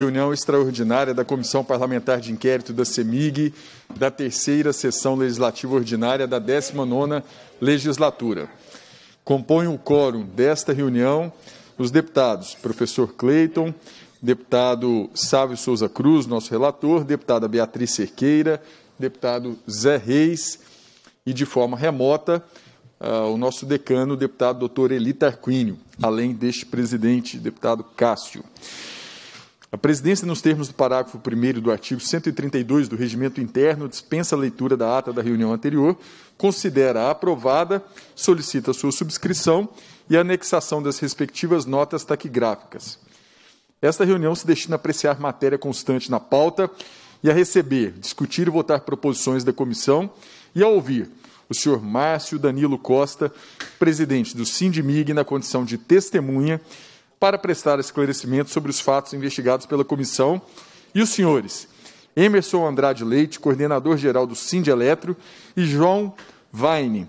Reunião extraordinária da Comissão Parlamentar de Inquérito da CEMIG, da terceira sessão legislativa ordinária da 19 legislatura. Compõem o quórum desta reunião os deputados professor Cleiton, deputado Sávio Souza Cruz, nosso relator, deputada Beatriz Cerqueira, deputado Zé Reis e, de forma remota, uh, o nosso decano, deputado doutor Eli Tarquínio, além deste presidente, deputado Cássio. A presidência, nos termos do parágrafo 1 do artigo 132 do Regimento Interno, dispensa a leitura da ata da reunião anterior, considera aprovada, solicita sua subscrição e a anexação das respectivas notas taquigráficas. Esta reunião se destina a apreciar matéria constante na pauta e a receber, discutir e votar proposições da comissão e a ouvir o senhor Márcio Danilo Costa, presidente do Sindimig, na condição de testemunha para prestar esclarecimento sobre os fatos investigados pela comissão, e os senhores Emerson Andrade Leite, coordenador-geral do Sind Eletro, e João Vaine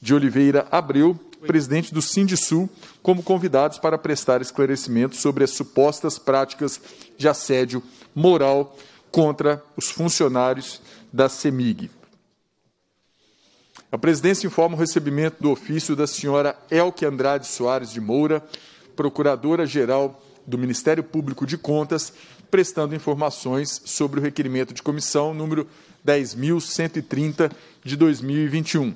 de Oliveira Abreu, presidente do Sul, como convidados para prestar esclarecimento sobre as supostas práticas de assédio moral contra os funcionários da CEMIG. A presidência informa o recebimento do ofício da senhora Elke Andrade Soares de Moura, Procuradora-Geral do Ministério Público de Contas, prestando informações sobre o requerimento de comissão número 10.130 de 2021.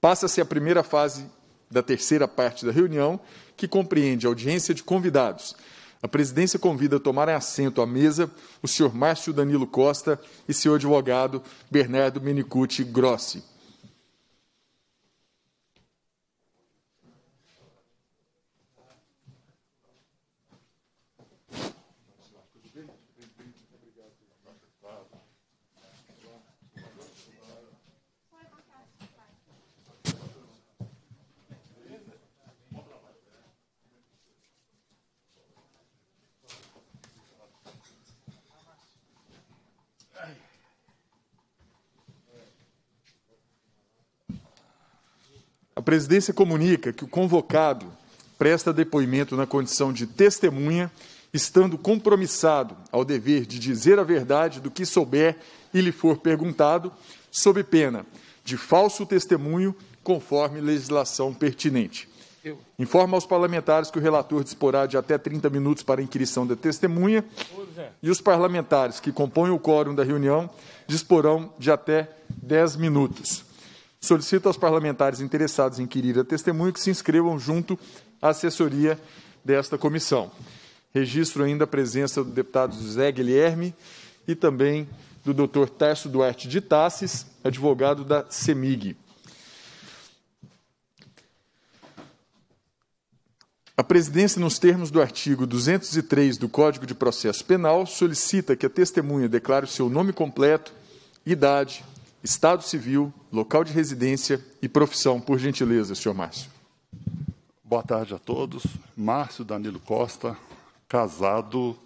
Passa-se a primeira fase da terceira parte da reunião, que compreende audiência de convidados. A presidência convida a tomarem assento à mesa o senhor Márcio Danilo Costa e seu advogado Bernardo Menicucci Grossi. presidência comunica que o convocado presta depoimento na condição de testemunha, estando compromissado ao dever de dizer a verdade do que souber e lhe for perguntado, sob pena de falso testemunho, conforme legislação pertinente. Informa aos parlamentares que o relator disporá de até 30 minutos para a inquirição da testemunha e os parlamentares que compõem o quórum da reunião disporão de até 10 minutos. Solicito aos parlamentares interessados em querer a testemunha que se inscrevam junto à assessoria desta comissão. Registro ainda a presença do deputado José Guilherme e também do Dr. Tércio Duarte de Tassis, advogado da CEMIG. A presidência, nos termos do artigo 203 do Código de Processo Penal, solicita que a testemunha declare o seu nome completo, idade, Estado civil, local de residência e profissão, por gentileza, senhor Márcio. Boa tarde a todos. Márcio Danilo Costa, casado,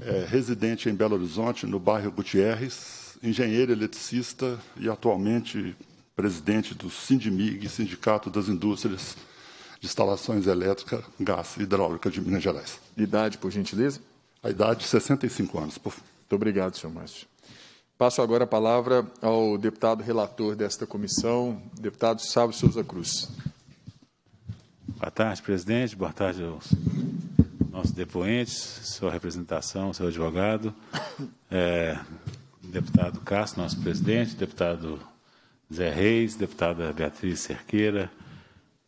é, residente em Belo Horizonte, no bairro Gutierrez, engenheiro eletricista e atualmente presidente do Sindimig, Sindicato das Indústrias de Instalações Elétrica, Gás e Hidráulica de Minas Gerais. Idade, por gentileza? A idade, 65 anos. Muito obrigado, senhor Márcio. Passo agora a palavra ao deputado relator desta comissão, deputado Sábio Souza Cruz. Boa tarde, presidente. Boa tarde aos nossos depoentes, sua representação, seu advogado, é, deputado Castro, nosso presidente, deputado Zé Reis, deputada Beatriz Cerqueira,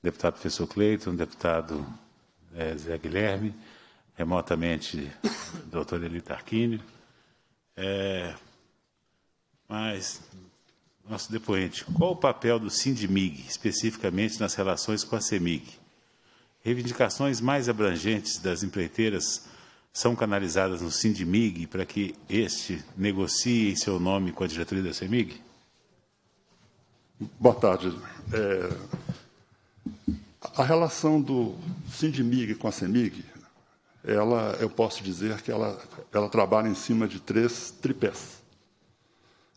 deputado professor Cleiton, deputado é, Zé Guilherme, remotamente doutor Eli Tarquínio. É, mas, nosso depoente, qual o papel do Sindmig, especificamente nas relações com a CEMIG? Reivindicações mais abrangentes das empreiteiras são canalizadas no Sindmig para que este negocie em seu nome com a diretoria da CEMIG? Boa tarde. É, a relação do Sindmig com a CEMIG, ela, eu posso dizer que ela, ela trabalha em cima de três tripés.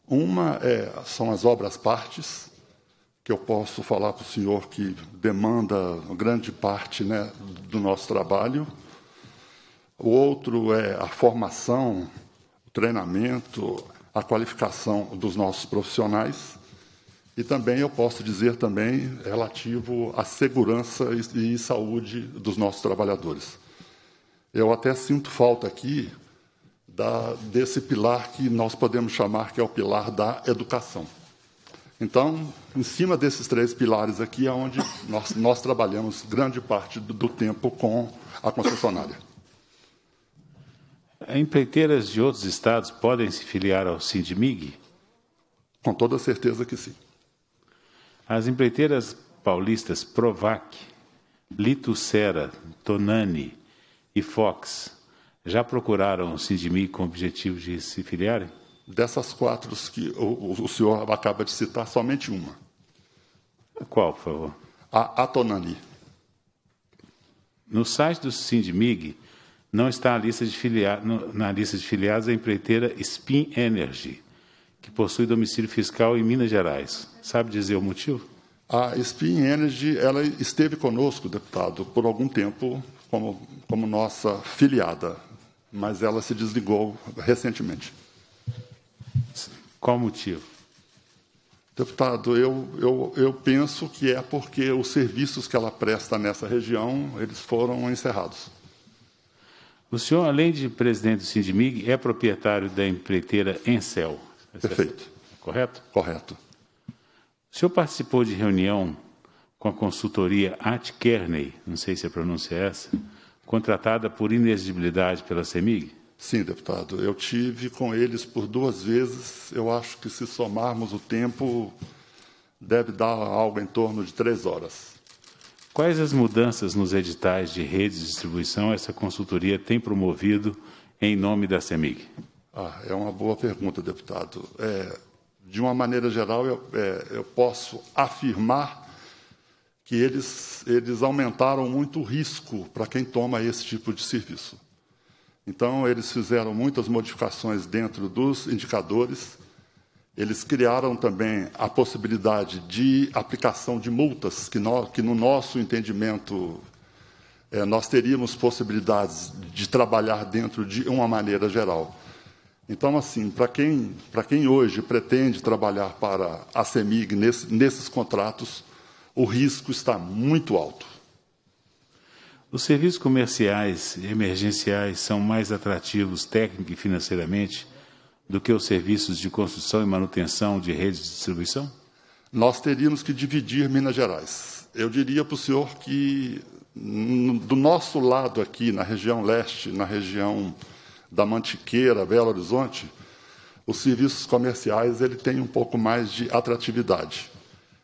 Uma é, são as obras-partes, que eu posso falar para o senhor que demanda grande parte né, do nosso trabalho. O outro é a formação, o treinamento, a qualificação dos nossos profissionais. E também eu posso dizer também relativo à segurança e saúde dos nossos trabalhadores. Eu até sinto falta aqui da, desse pilar que nós podemos chamar que é o pilar da educação. Então, em cima desses três pilares aqui é onde nós, nós trabalhamos grande parte do, do tempo com a concessionária. Empreiteiras de outros estados podem se filiar ao Sindmig? Com toda certeza que sim. As empreiteiras paulistas Provac, Litucera, Tonani e Fox já procuraram o de com o objetivo de se filiarem? Dessas quatro que o, o senhor acaba de citar, somente uma. Qual, por favor? A Atonani. No site do Sindmig não está a lista de filiados na lista de filiados a empreiteira Spin Energy, que possui domicílio fiscal em Minas Gerais. Sabe dizer o motivo? A Spin Energy ela esteve conosco, deputado, por algum tempo como, como nossa filiada mas ela se desligou recentemente. Qual o motivo? Deputado, eu, eu, eu penso que é porque os serviços que ela presta nessa região, eles foram encerrados. O senhor, além de presidente do Sindimig, é proprietário da empreiteira Encel. Perfeito. Correto? Correto. O senhor participou de reunião com a consultoria Atkerney. Kearney, não sei se a pronúncia é essa, contratada por inexigibilidade pela CEMIG? Sim, deputado. Eu tive com eles por duas vezes. Eu acho que se somarmos o tempo, deve dar algo em torno de três horas. Quais as mudanças nos editais de redes de distribuição essa consultoria tem promovido em nome da CEMIG? Ah, é uma boa pergunta, deputado. É, de uma maneira geral, eu, é, eu posso afirmar que eles, eles aumentaram muito o risco para quem toma esse tipo de serviço. Então, eles fizeram muitas modificações dentro dos indicadores, eles criaram também a possibilidade de aplicação de multas, que no, que no nosso entendimento é, nós teríamos possibilidades de trabalhar dentro de uma maneira geral. Então, assim, para quem, quem hoje pretende trabalhar para a CEMIG nesse, nesses contratos, o risco está muito alto. Os serviços comerciais emergenciais são mais atrativos técnica e financeiramente do que os serviços de construção e manutenção de redes de distribuição? Nós teríamos que dividir Minas Gerais. Eu diria para o senhor que, do nosso lado aqui, na região leste, na região da Mantiqueira, Belo Horizonte, os serviços comerciais ele tem um pouco mais de atratividade.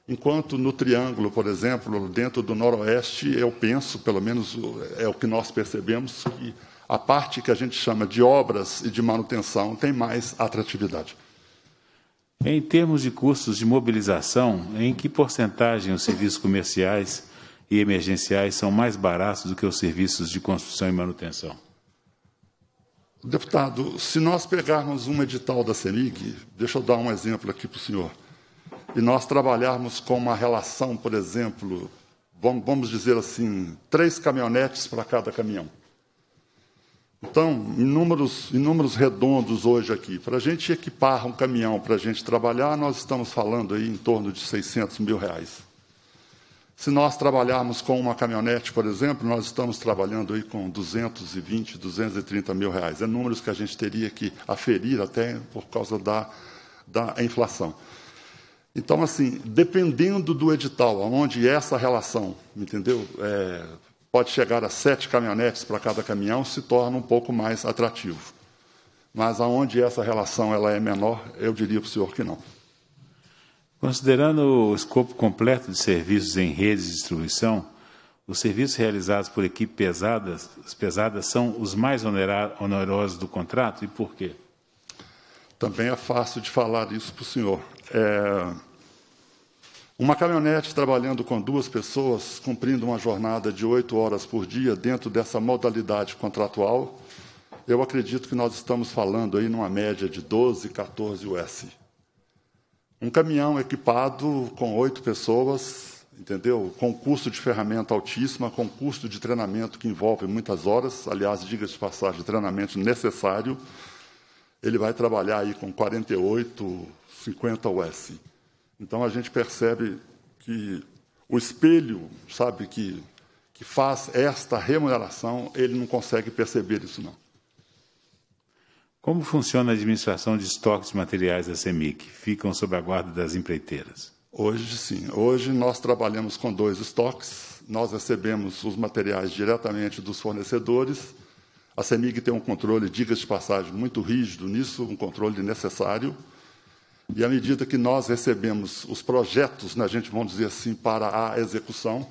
Enquanto no Triângulo, por exemplo, dentro do Noroeste, eu penso, pelo menos é o que nós percebemos, que a parte que a gente chama de obras e de manutenção tem mais atratividade. Em termos de custos de mobilização, em que porcentagem os serviços comerciais e emergenciais são mais baratos do que os serviços de construção e manutenção? Deputado, se nós pegarmos um edital da CEMIG, deixa eu dar um exemplo aqui para o senhor e nós trabalharmos com uma relação, por exemplo, vamos dizer assim, três caminhonetes para cada caminhão. Então, em números, em números redondos hoje aqui, para a gente equipar um caminhão para a gente trabalhar, nós estamos falando aí em torno de 600 mil reais. Se nós trabalharmos com uma caminhonete, por exemplo, nós estamos trabalhando aí com 220, 230 mil reais. É números que a gente teria que aferir até por causa da, da inflação. Então, assim, dependendo do edital, onde é essa relação, entendeu? É, pode chegar a sete caminhonetes para cada caminhão, se torna um pouco mais atrativo. Mas aonde essa relação ela é menor, eu diria para o senhor que não. Considerando o escopo completo de serviços em redes de distribuição, os serviços realizados por equipes pesadas, pesadas são os mais onerosos do contrato e por quê? Também é fácil de falar isso para o senhor. É, uma caminhonete trabalhando com duas pessoas, cumprindo uma jornada de oito horas por dia dentro dessa modalidade contratual, eu acredito que nós estamos falando aí numa média de 12, 14 US. Um caminhão equipado com oito pessoas, entendeu? Com custo de ferramenta altíssima, com custo de treinamento que envolve muitas horas, aliás, diga de passagem, treinamento necessário, ele vai trabalhar aí com 48, 50 US. Então a gente percebe que o espelho, sabe, que, que faz esta remuneração, ele não consegue perceber isso não. Como funciona a administração de estoques de materiais da CEMIC? Ficam sob a guarda das empreiteiras? Hoje sim. Hoje nós trabalhamos com dois estoques. Nós recebemos os materiais diretamente dos fornecedores. A CEMIG tem um controle, diga de passagem, muito rígido nisso, um controle necessário. E à medida que nós recebemos os projetos, né, a gente vamos dizer assim, para a execução,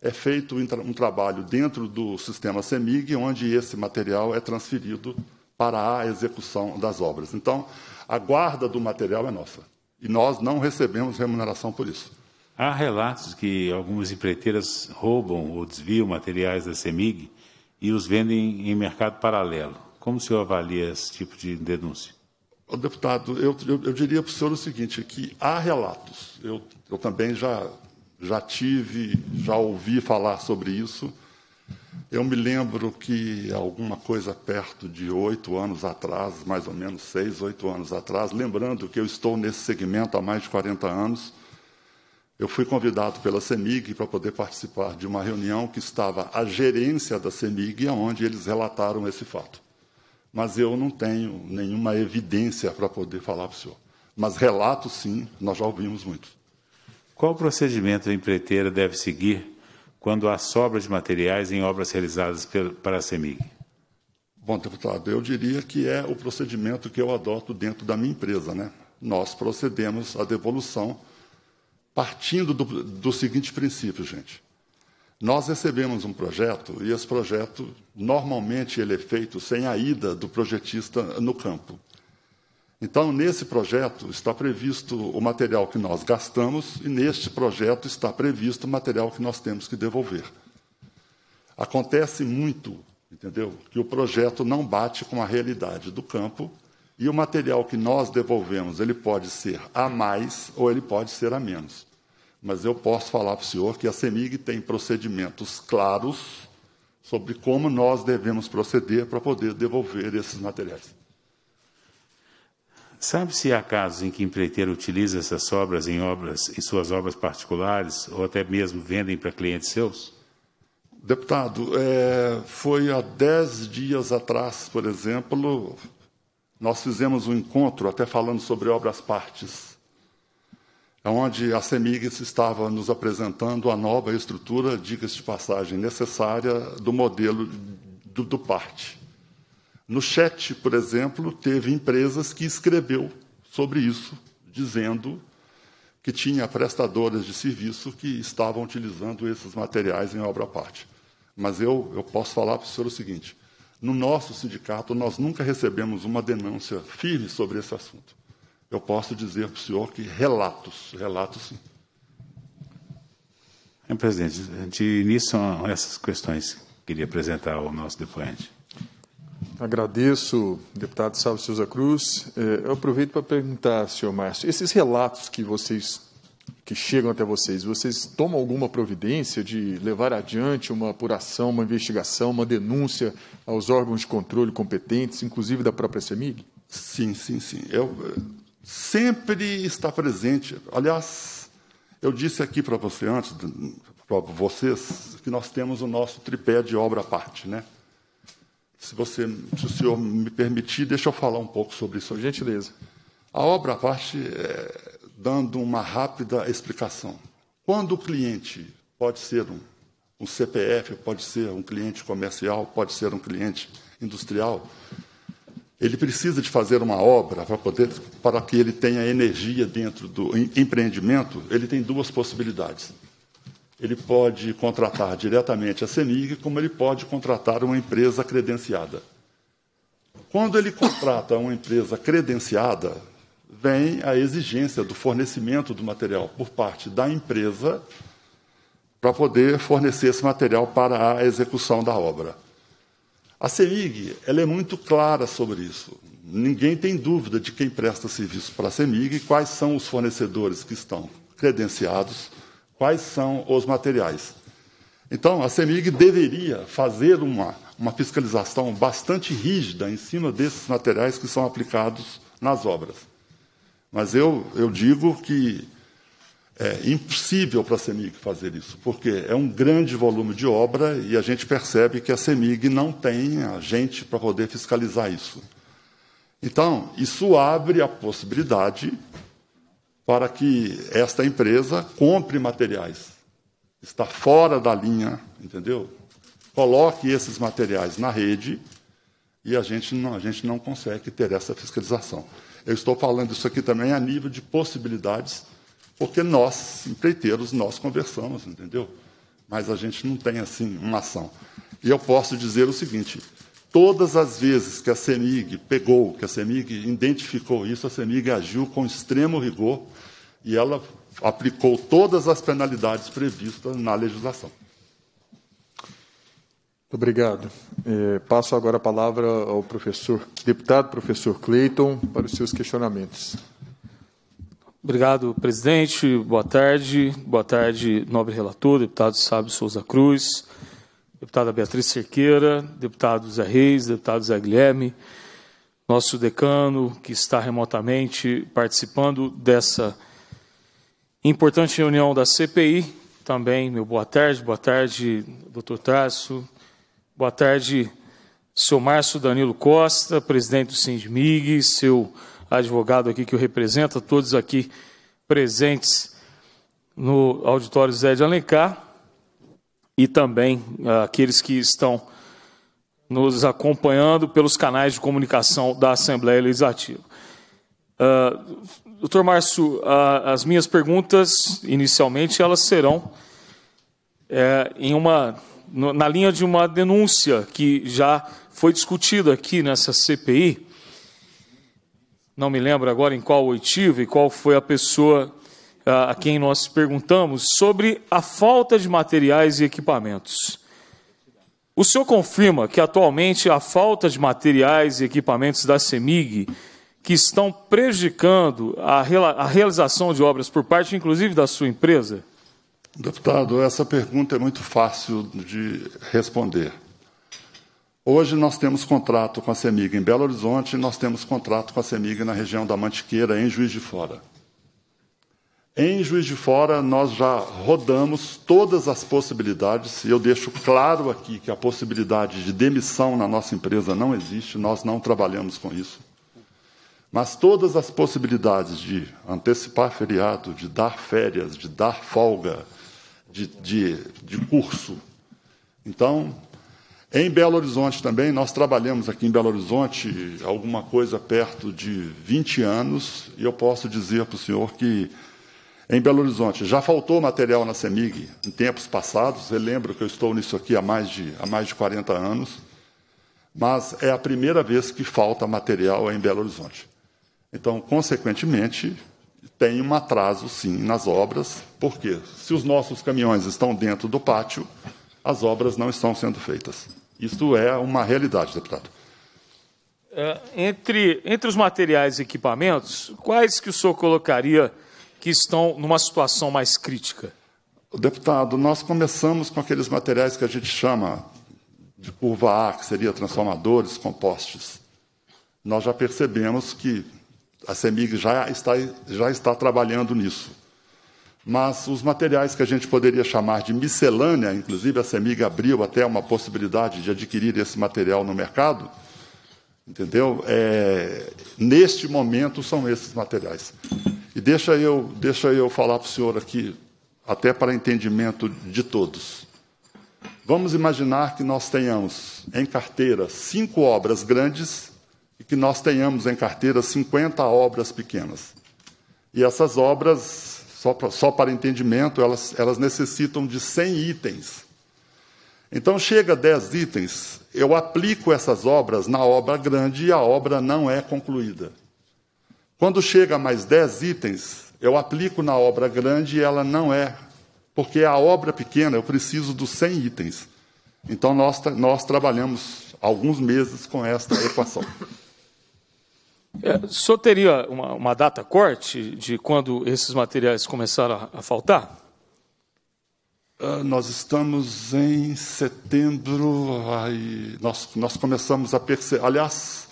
é feito um trabalho dentro do sistema CEMIG, onde esse material é transferido para a execução das obras. Então, a guarda do material é nossa. E nós não recebemos remuneração por isso. Há relatos que algumas empreiteiras roubam ou desviam materiais da CEMIG e os vendem em mercado paralelo. Como o senhor avalia esse tipo de denúncia? Deputado, eu, eu, eu diria para o senhor o seguinte, que há relatos, eu, eu também já, já tive, já ouvi falar sobre isso. Eu me lembro que alguma coisa perto de oito anos atrás, mais ou menos seis, oito anos atrás, lembrando que eu estou nesse segmento há mais de 40 anos, eu fui convidado pela CEMIG para poder participar de uma reunião que estava a gerência da CEMIG, onde eles relataram esse fato mas eu não tenho nenhuma evidência para poder falar para o senhor. Mas relato sim, nós já ouvimos muito. Qual procedimento a empreiteira deve seguir quando há sobra de materiais em obras realizadas para a CEMIG? Bom, deputado, eu diria que é o procedimento que eu adoto dentro da minha empresa. Né? Nós procedemos à devolução partindo do, do seguinte princípio, gente. Nós recebemos um projeto e esse projeto normalmente ele é feito sem a ida do projetista no campo. Então, nesse projeto está previsto o material que nós gastamos e neste projeto está previsto o material que nós temos que devolver. Acontece muito, entendeu? Que o projeto não bate com a realidade do campo e o material que nós devolvemos, ele pode ser a mais ou ele pode ser a menos mas eu posso falar para o senhor que a CEMIG tem procedimentos claros sobre como nós devemos proceder para poder devolver esses materiais. Sabe se há casos em que empreiteiro utiliza essas sobras em obras, em suas obras particulares, ou até mesmo vendem para clientes seus? Deputado, é, foi há dez dias atrás, por exemplo, nós fizemos um encontro até falando sobre obras partes é onde a CEMIGS estava nos apresentando a nova estrutura, diga-se de passagem, necessária do modelo do, do PART. No chat, por exemplo, teve empresas que escreveu sobre isso, dizendo que tinha prestadoras de serviço que estavam utilizando esses materiais em obra à parte. Mas eu, eu posso falar para o senhor o seguinte, no nosso sindicato, nós nunca recebemos uma denúncia firme sobre esse assunto eu posso dizer para o senhor que relatos, relatos sim. É, presidente, de início são essas questões que queria apresentar ao nosso depoente. Agradeço, deputado Salvo Souza Cruz. É, eu aproveito para perguntar, senhor Márcio, esses relatos que vocês que chegam até vocês, vocês tomam alguma providência de levar adiante uma apuração, uma investigação, uma denúncia aos órgãos de controle competentes, inclusive da própria CEMIG? Sim, sim, sim. Eu, sempre está presente. Aliás, eu disse aqui para você antes, para vocês, que nós temos o nosso tripé de obra à parte, né? Se você, se o senhor me permitir, deixa eu falar um pouco sobre isso. Por gentileza. A obra à parte, é, dando uma rápida explicação. Quando o cliente pode ser um, um CPF, pode ser um cliente comercial, pode ser um cliente industrial, ele precisa de fazer uma obra para poder, para que ele tenha energia dentro do empreendimento. Ele tem duas possibilidades. Ele pode contratar diretamente a CEMIG, como ele pode contratar uma empresa credenciada. Quando ele contrata uma empresa credenciada, vem a exigência do fornecimento do material por parte da empresa para poder fornecer esse material para a execução da obra. A CEMIG ela é muito clara sobre isso. Ninguém tem dúvida de quem presta serviço para a CEMIG, quais são os fornecedores que estão credenciados, quais são os materiais. Então, a CEMIG deveria fazer uma, uma fiscalização bastante rígida em cima desses materiais que são aplicados nas obras. Mas eu, eu digo que é impossível para a CEMIG fazer isso, porque é um grande volume de obra e a gente percebe que a CEMIG não tem a gente para poder fiscalizar isso. Então, isso abre a possibilidade para que esta empresa compre materiais. Está fora da linha, entendeu? Coloque esses materiais na rede e a gente não, a gente não consegue ter essa fiscalização. Eu estou falando isso aqui também a nível de possibilidades porque nós, empreiteiros, nós conversamos, entendeu? Mas a gente não tem, assim, uma ação. E eu posso dizer o seguinte, todas as vezes que a CEMIG pegou, que a CEMIG identificou isso, a CEMIG agiu com extremo rigor e ela aplicou todas as penalidades previstas na legislação. Muito obrigado. É, passo agora a palavra ao professor, deputado professor Cleiton, para os seus questionamentos. Obrigado, presidente. Boa tarde. Boa tarde, nobre relator, deputado Sábio Souza Cruz, deputada Beatriz Cerqueira, deputado Zé Reis, deputado Zé Guilherme, nosso decano que está remotamente participando dessa importante reunião da CPI. Também, meu boa tarde, boa tarde, doutor Traço, boa tarde, seu Márcio Danilo Costa, presidente do Sindmig, seu advogado aqui que o representa, todos aqui presentes no auditório Zé de Alencar e também ah, aqueles que estão nos acompanhando pelos canais de comunicação da Assembleia Legislativa. Uh, doutor Márcio, uh, as minhas perguntas, inicialmente, elas serão é, em uma, na linha de uma denúncia que já foi discutida aqui nessa CPI, não me lembro agora em qual oitiva e qual foi a pessoa ah, a quem nós perguntamos sobre a falta de materiais e equipamentos. O senhor confirma que atualmente a falta de materiais e equipamentos da CEMIG, que estão prejudicando a, a realização de obras por parte, inclusive, da sua empresa? Deputado, essa pergunta é muito fácil de responder. Hoje nós temos contrato com a CEMIG em Belo Horizonte e nós temos contrato com a CEMIG na região da Mantiqueira, em Juiz de Fora. Em Juiz de Fora, nós já rodamos todas as possibilidades, e eu deixo claro aqui que a possibilidade de demissão na nossa empresa não existe, nós não trabalhamos com isso. Mas todas as possibilidades de antecipar feriado, de dar férias, de dar folga, de, de, de curso. Então, em Belo Horizonte também, nós trabalhamos aqui em Belo Horizonte alguma coisa perto de 20 anos, e eu posso dizer para o senhor que em Belo Horizonte já faltou material na CEMIG em tempos passados, eu lembro que eu estou nisso aqui há mais de, há mais de 40 anos, mas é a primeira vez que falta material em Belo Horizonte. Então, consequentemente, tem um atraso sim nas obras, porque se os nossos caminhões estão dentro do pátio, as obras não estão sendo feitas. Isto é uma realidade, deputado. É, entre, entre os materiais e equipamentos, quais que o senhor colocaria que estão numa situação mais crítica? Deputado, nós começamos com aqueles materiais que a gente chama de curva A, que seria transformadores, compostes. Nós já percebemos que a CEMIG já está, já está trabalhando nisso mas os materiais que a gente poderia chamar de miscelânea, inclusive a Semig abriu até uma possibilidade de adquirir esse material no mercado, entendeu? É, neste momento são esses materiais. E deixa eu, deixa eu falar para o senhor aqui, até para entendimento de todos. Vamos imaginar que nós tenhamos em carteira cinco obras grandes e que nós tenhamos em carteira 50 obras pequenas. E essas obras só, pra, só para entendimento, elas, elas necessitam de 100 itens. Então, chega a 10 itens, eu aplico essas obras na obra grande e a obra não é concluída. Quando chega a mais 10 itens, eu aplico na obra grande e ela não é, porque a obra pequena eu preciso dos 100 itens. Então, nós, nós trabalhamos alguns meses com esta equação. É, só teria uma, uma, data corte de quando esses materiais começaram a, a faltar? Uh, nós estamos em setembro. Aí, nós, nós começamos a perceber. Aliás,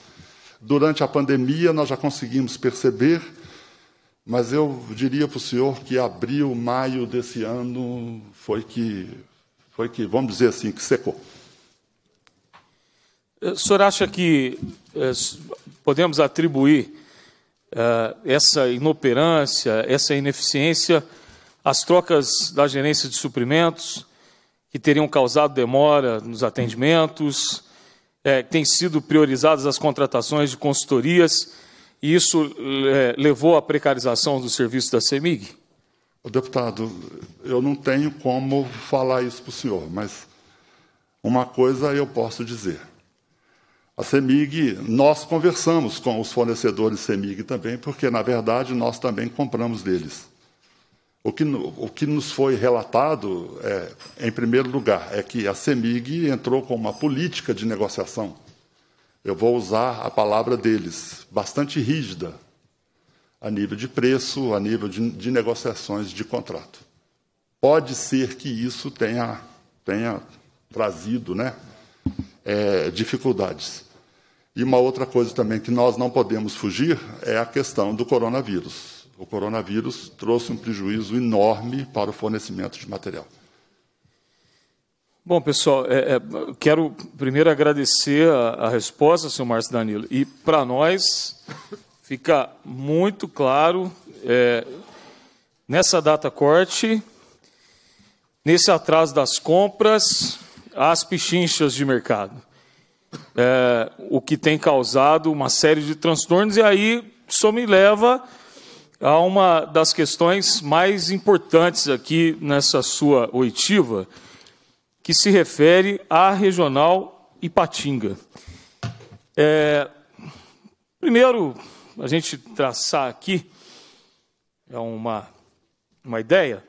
durante a pandemia, nós já conseguimos perceber, mas eu diria para o senhor que abril, maio desse ano foi que, foi que, vamos dizer assim, que secou. Eh, o senhor acha que eh, podemos atribuir eh, essa inoperância, essa ineficiência às trocas da gerência de suprimentos, que teriam causado demora nos atendimentos, eh, têm sido priorizadas as contratações de consultorias, e isso levou à precarização do serviço da CEMIG? Deputado, eu não tenho como falar isso para o senhor, mas uma coisa eu posso dizer. A CEMIG, nós conversamos com os fornecedores CEMIG também, porque, na verdade, nós também compramos deles. O que, o que nos foi relatado, é, em primeiro lugar, é que a CEMIG entrou com uma política de negociação. Eu vou usar a palavra deles, bastante rígida, a nível de preço, a nível de, de negociações de contrato. Pode ser que isso tenha, tenha trazido né, é, dificuldades. E uma outra coisa também que nós não podemos fugir é a questão do coronavírus. O coronavírus trouxe um prejuízo enorme para o fornecimento de material. Bom, pessoal, é, é, quero primeiro agradecer a, a resposta, senhor Márcio Danilo. E para nós fica muito claro, é, nessa data corte, nesse atraso das compras, as pichinchas de mercado é, o que tem causado uma série de transtornos, e aí isso me leva a uma das questões mais importantes aqui nessa sua oitiva, que se refere à regional Ipatinga. É, primeiro, a gente traçar aqui é uma, uma ideia.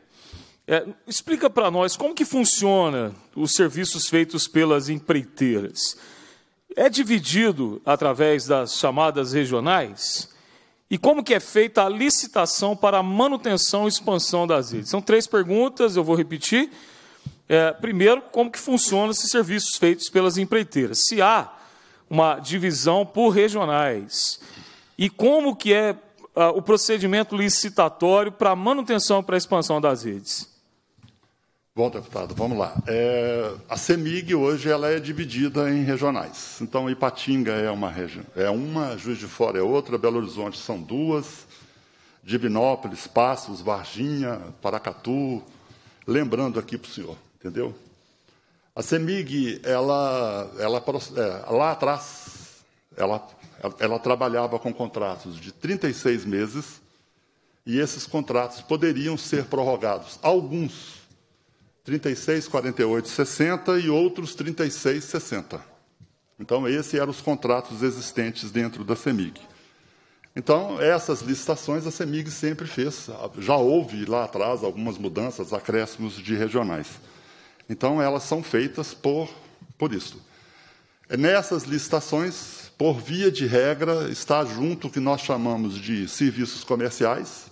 É, explica para nós como que funciona os serviços feitos pelas empreiteiras é dividido através das chamadas regionais? E como que é feita a licitação para a manutenção e expansão das redes? São três perguntas, eu vou repetir. É, primeiro, como que funcionam esses serviços feitos pelas empreiteiras? Se há uma divisão por regionais e como que é ah, o procedimento licitatório para a manutenção e para expansão das redes? Bom, deputado, vamos lá. É, a CEMIG hoje ela é dividida em regionais. Então, Ipatinga é uma região, é uma, Juiz de Fora é outra, Belo Horizonte são duas, Divinópolis, Passos, Varginha, Paracatu. Lembrando aqui para o senhor, entendeu? A CEMIG, ela, ela é, lá atrás, ela, ela trabalhava com contratos de 36 meses e esses contratos poderiam ser prorrogados, alguns 36, 48, 60 e outros 36, 60. Então, esses eram os contratos existentes dentro da CEMIG. Então, essas licitações a CEMIG sempre fez. Já houve lá atrás algumas mudanças, acréscimos de regionais. Então, elas são feitas por, por isso. É, nessas licitações, por via de regra, está junto o que nós chamamos de serviços comerciais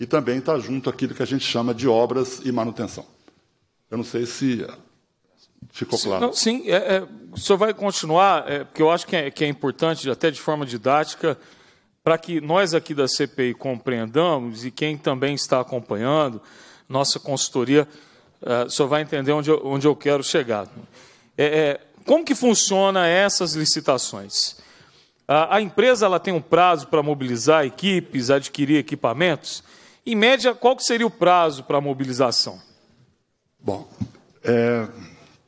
e também está junto aquilo que a gente chama de obras e manutenção. Eu não sei se ficou claro. Não, sim, é, é, o senhor vai continuar, é, porque eu acho que é, que é importante, até de forma didática, para que nós aqui da CPI compreendamos e quem também está acompanhando, nossa consultoria, é, o senhor vai entender onde eu, onde eu quero chegar. É, é, como que funciona essas licitações? A, a empresa ela tem um prazo para mobilizar equipes, adquirir equipamentos? Em média, qual que seria o prazo para a mobilização? Bom, é,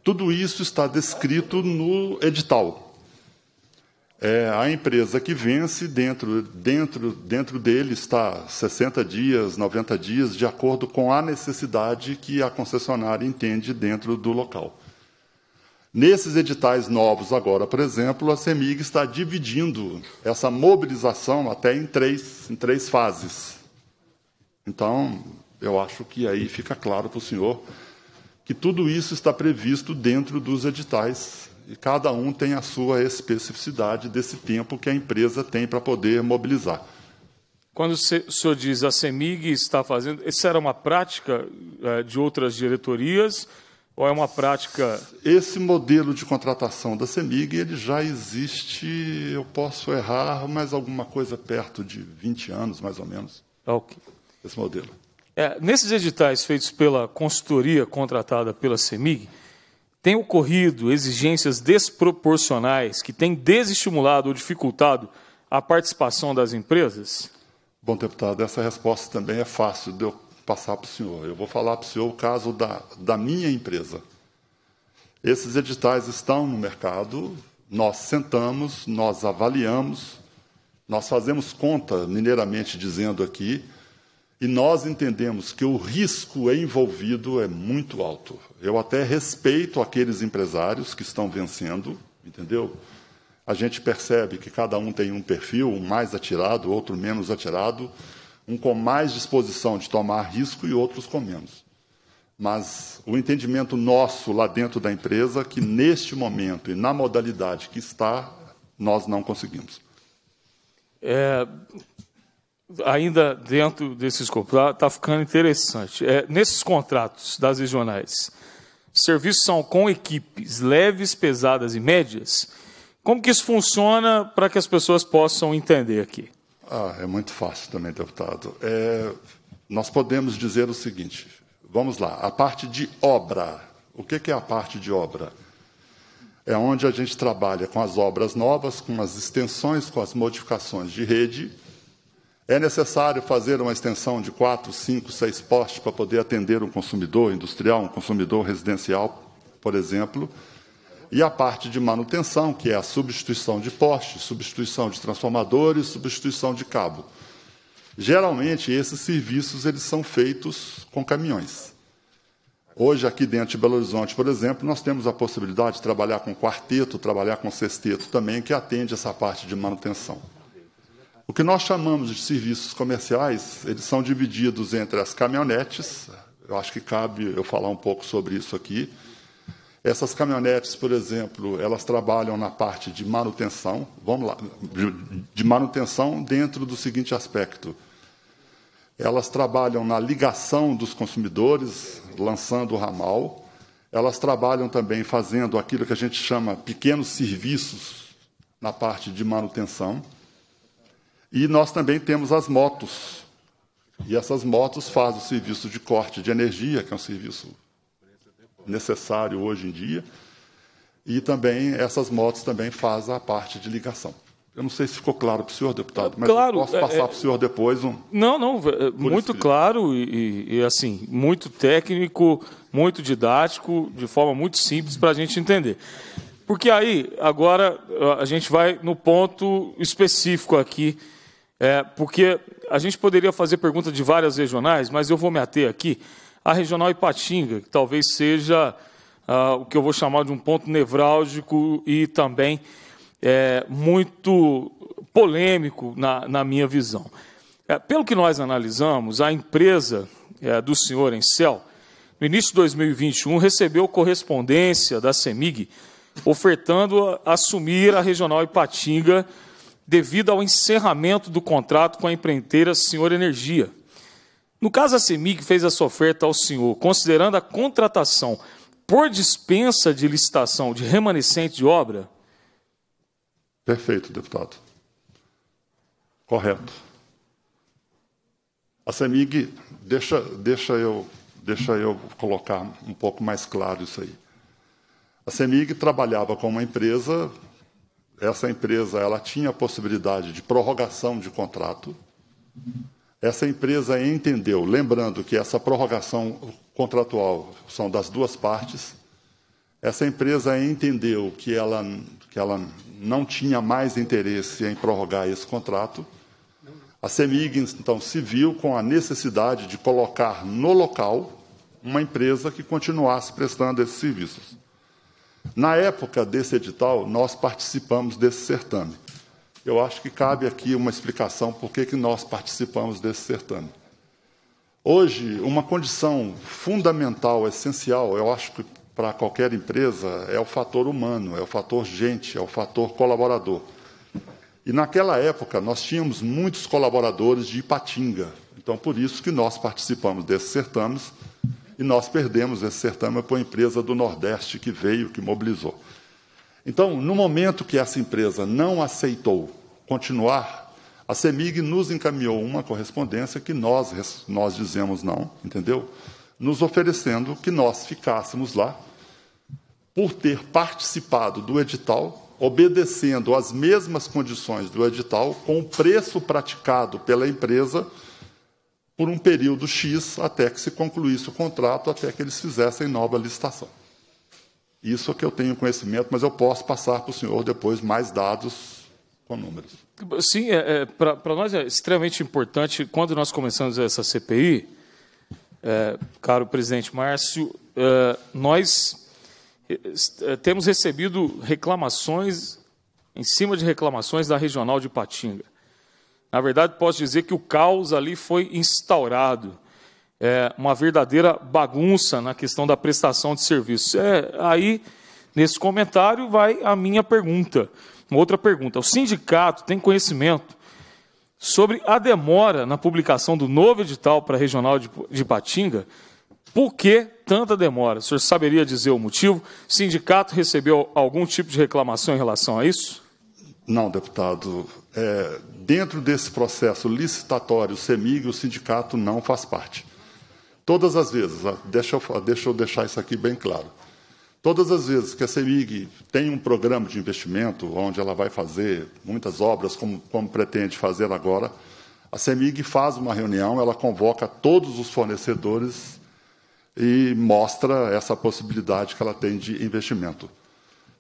tudo isso está descrito no edital. É, a empresa que vence, dentro, dentro, dentro dele está 60 dias, 90 dias, de acordo com a necessidade que a concessionária entende dentro do local. Nesses editais novos, agora, por exemplo, a CEMIG está dividindo essa mobilização até em três, em três fases. Então, eu acho que aí fica claro para o senhor que tudo isso está previsto dentro dos editais e cada um tem a sua especificidade desse tempo que a empresa tem para poder mobilizar. Quando o senhor diz a CEMIG está fazendo, isso era uma prática é, de outras diretorias ou é uma prática? Esse modelo de contratação da CEMIG ele já existe, eu posso errar, mas alguma coisa perto de 20 anos mais ou menos. Ok. Esse modelo. É, nesses editais feitos pela consultoria contratada pela CEMIG, tem ocorrido exigências desproporcionais que têm desestimulado ou dificultado a participação das empresas? Bom, deputado, essa resposta também é fácil de eu passar para o senhor. Eu vou falar para o senhor o caso da, da minha empresa. Esses editais estão no mercado, nós sentamos, nós avaliamos, nós fazemos conta, mineiramente dizendo aqui, e nós entendemos que o risco envolvido é muito alto. Eu até respeito aqueles empresários que estão vencendo, entendeu? A gente percebe que cada um tem um perfil, um mais atirado, outro menos atirado, um com mais disposição de tomar risco e outros com menos. Mas o entendimento nosso lá dentro da empresa é que neste momento e na modalidade que está, nós não conseguimos. É, ainda dentro desses contratos, está tá ficando interessante. É, nesses contratos das regionais, serviços são com equipes leves, pesadas e médias. Como que isso funciona para que as pessoas possam entender aqui? Ah, é muito fácil também, deputado. É, nós podemos dizer o seguinte: vamos lá, a parte de obra. O que, que é a parte de obra? É onde a gente trabalha com as obras novas, com as extensões, com as modificações de rede é necessário fazer uma extensão de quatro, cinco, seis postes para poder atender um consumidor industrial, um consumidor residencial, por exemplo. E a parte de manutenção, que é a substituição de postes, substituição de transformadores, substituição de cabo. Geralmente, esses serviços eles são feitos com caminhões. Hoje, aqui dentro de Belo Horizonte, por exemplo, nós temos a possibilidade de trabalhar com quarteto, trabalhar com sexteto também, que atende essa parte de manutenção. O que nós chamamos de serviços comerciais, eles são divididos entre as caminhonetes, eu acho que cabe eu falar um pouco sobre isso aqui. Essas caminhonetes, por exemplo, elas trabalham na parte de manutenção, vamos lá, de manutenção dentro do seguinte aspecto. Elas trabalham na ligação dos consumidores, lançando o ramal. Elas trabalham também fazendo aquilo que a gente chama pequenos serviços na parte de manutenção. E nós também temos as motos. E essas motos fazem o serviço de corte de energia, que é um serviço necessário hoje em dia. E também essas motos também fazem a parte de ligação. Eu não sei se ficou claro para o senhor, deputado, mas claro, posso passar é, é, para o senhor depois um. Não, não, é, é muito claro e, e, assim, muito técnico, muito didático, de forma muito simples para a gente entender. Porque aí, agora, a gente vai no ponto específico aqui é, porque a gente poderia fazer pergunta de várias regionais, mas eu vou me ater aqui a regional Ipatinga, que talvez seja ah, o que eu vou chamar de um ponto nevrálgico e também é, muito polêmico na, na minha visão. É, pelo que nós analisamos, a empresa é, do senhor Encel, no início de 2021, recebeu correspondência da CEMIG ofertando assumir a regional Ipatinga devido ao encerramento do contrato com a empreiteira Senhor Energia. No caso, a CEMIG fez essa oferta ao senhor, considerando a contratação por dispensa de licitação de remanescente de obra? Perfeito, deputado. Correto. A CEMIG, deixa, deixa, eu, deixa eu colocar um pouco mais claro isso aí. A CEMIG trabalhava com uma empresa essa empresa ela tinha a possibilidade de prorrogação de contrato. Essa empresa entendeu, lembrando que essa prorrogação contratual são das duas partes. Essa empresa entendeu que ela, que ela não tinha mais interesse em prorrogar esse contrato. A CEMIG, então, se viu com a necessidade de colocar no local uma empresa que continuasse prestando esses serviços. Na época desse edital, nós participamos desse certame. Eu acho que cabe aqui uma explicação por que, que nós participamos desse certame. Hoje, uma condição fundamental, essencial, eu acho que para qualquer empresa, é o fator humano, é o fator gente, é o fator colaborador. E naquela época, nós tínhamos muitos colaboradores de Ipatinga. Então, por isso que nós participamos desses certames e nós perdemos esse certame para uma empresa do Nordeste que veio, que mobilizou. Então, no momento que essa empresa não aceitou continuar, a CEMIG nos encaminhou uma correspondência que nós, nós dizemos não, entendeu? Nos oferecendo que nós ficássemos lá por ter participado do edital, obedecendo às mesmas condições do edital, com o preço praticado pela empresa por um período X até que se concluísse o contrato, até que eles fizessem nova licitação. Isso é que eu tenho conhecimento, mas eu posso passar para o senhor depois mais dados com números. Sim, é, é, para nós é extremamente importante, quando nós começamos essa CPI, é, caro presidente Márcio, é, nós é, é, temos recebido reclamações, em cima de reclamações da regional de Patinga. Na verdade, posso dizer que o caos ali foi instaurado. É uma verdadeira bagunça na questão da prestação de serviço. É, aí, nesse comentário, vai a minha pergunta. Uma outra pergunta. O sindicato tem conhecimento sobre a demora na publicação do novo edital para a regional de, de Patinga? Por que tanta demora? O senhor saberia dizer o motivo? O sindicato recebeu algum tipo de reclamação em relação a isso? Não, deputado é, dentro desse processo licitatório CEMIG, o sindicato não faz parte. Todas as vezes, deixa eu, deixa eu deixar isso aqui bem claro, todas as vezes que a CEMIG tem um programa de investimento, onde ela vai fazer muitas obras, como, como pretende fazer agora, a CEMIG faz uma reunião, ela convoca todos os fornecedores e mostra essa possibilidade que ela tem de investimento.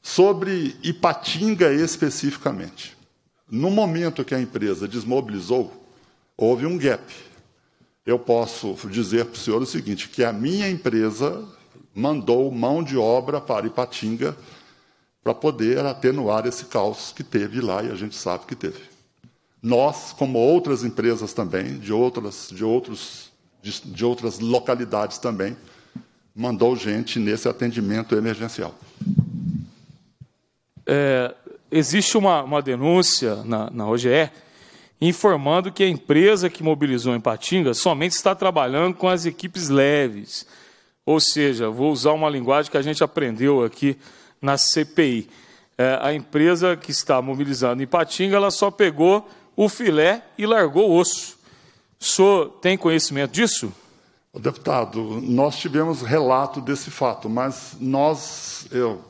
Sobre Ipatinga especificamente, no momento que a empresa desmobilizou, houve um gap. Eu posso dizer para o senhor o seguinte, que a minha empresa mandou mão de obra para Ipatinga para poder atenuar esse caos que teve lá e a gente sabe que teve. Nós, como outras empresas também, de outras, de outros, de, de outras localidades também, mandou gente nesse atendimento emergencial. É, existe uma, uma denúncia na, na OGE informando que a empresa que mobilizou em Patinga somente está trabalhando com as equipes leves. Ou seja, vou usar uma linguagem que a gente aprendeu aqui na CPI. É, a empresa que está mobilizando em Patinga, ela só pegou o filé e largou o osso. O senhor tem conhecimento disso? Deputado, nós tivemos relato desse fato, mas nós, eu,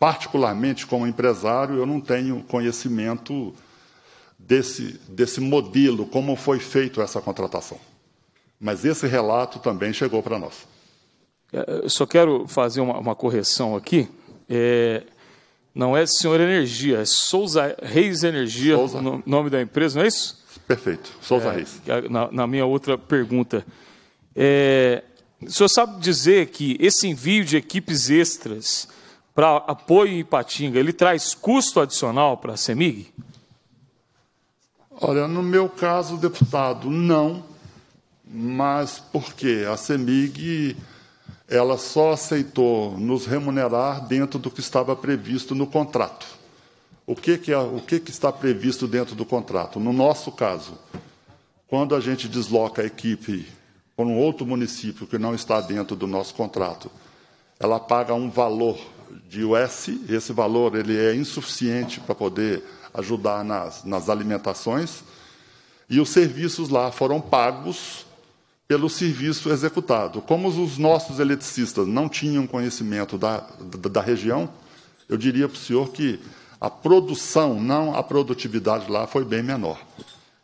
particularmente como empresário, eu não tenho conhecimento desse, desse modelo, como foi feito essa contratação. Mas esse relato também chegou para nós. É, eu só quero fazer uma, uma correção aqui. É, não é Senhor Energia, é Souza Reis Energia, o No, nome da empresa, não é isso? Perfeito, Souza é, Reis. Na, na, minha outra pergunta. É, o senhor sabe dizer que esse envio de equipes extras para apoio em Ipatinga, ele traz custo adicional para a CEMIG? Olha, no meu caso, deputado, não, mas por quê? A CEMIG ela só aceitou nos remunerar dentro do que estava previsto no contrato. O que, que, é, o que, que está previsto dentro do contrato? No nosso caso, quando a gente desloca a equipe para um outro município que não está dentro do nosso contrato, ela paga um valor de US, esse valor ele é insuficiente para poder ajudar nas, nas alimentações, e os serviços lá foram pagos pelo serviço executado. Como os nossos eletricistas não tinham conhecimento da, da, da região, eu diria para o senhor que a produção, não a produtividade lá, foi bem menor.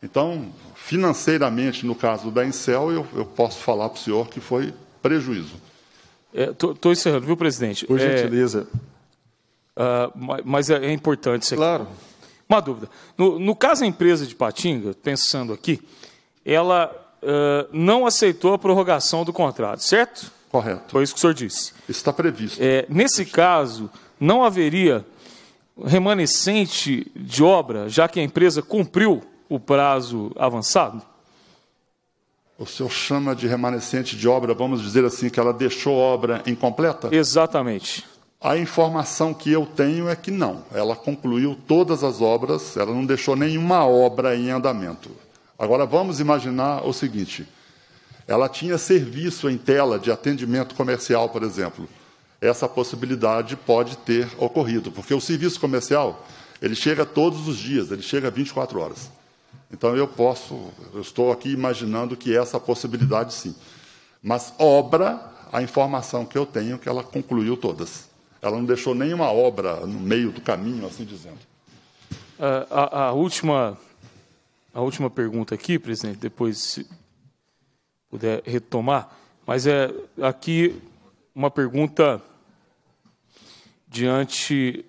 Então, financeiramente, no caso da Incel, eu, eu posso falar para o senhor que foi prejuízo. Estou é, encerrando, viu, presidente? Por é, gentileza. Uh, mas é, é, importante isso aqui. Claro. Uma dúvida. No, no caso da empresa de Patinga, pensando aqui, ela uh, não aceitou a prorrogação do contrato, certo? Correto. Foi isso que o senhor disse. Está previsto. É, nesse caso, não haveria remanescente de obra, já que a empresa cumpriu o prazo avançado? o senhor chama de remanescente de obra, vamos dizer assim, que ela deixou obra incompleta? Exatamente. A informação que eu tenho é que não. Ela concluiu todas as obras, ela não deixou nenhuma obra em andamento. Agora vamos imaginar o seguinte: ela tinha serviço em tela de atendimento comercial, por exemplo. Essa possibilidade pode ter ocorrido, porque o serviço comercial ele chega todos os dias, ele chega 24 horas. Então eu posso, eu estou aqui imaginando que é essa possibilidade sim. Mas obra, a informação que eu tenho é que ela concluiu todas. Ela não deixou nenhuma obra no meio do caminho, assim dizendo. A, ah, a, a última, a última pergunta aqui, presidente, depois se puder retomar, mas é aqui uma pergunta diante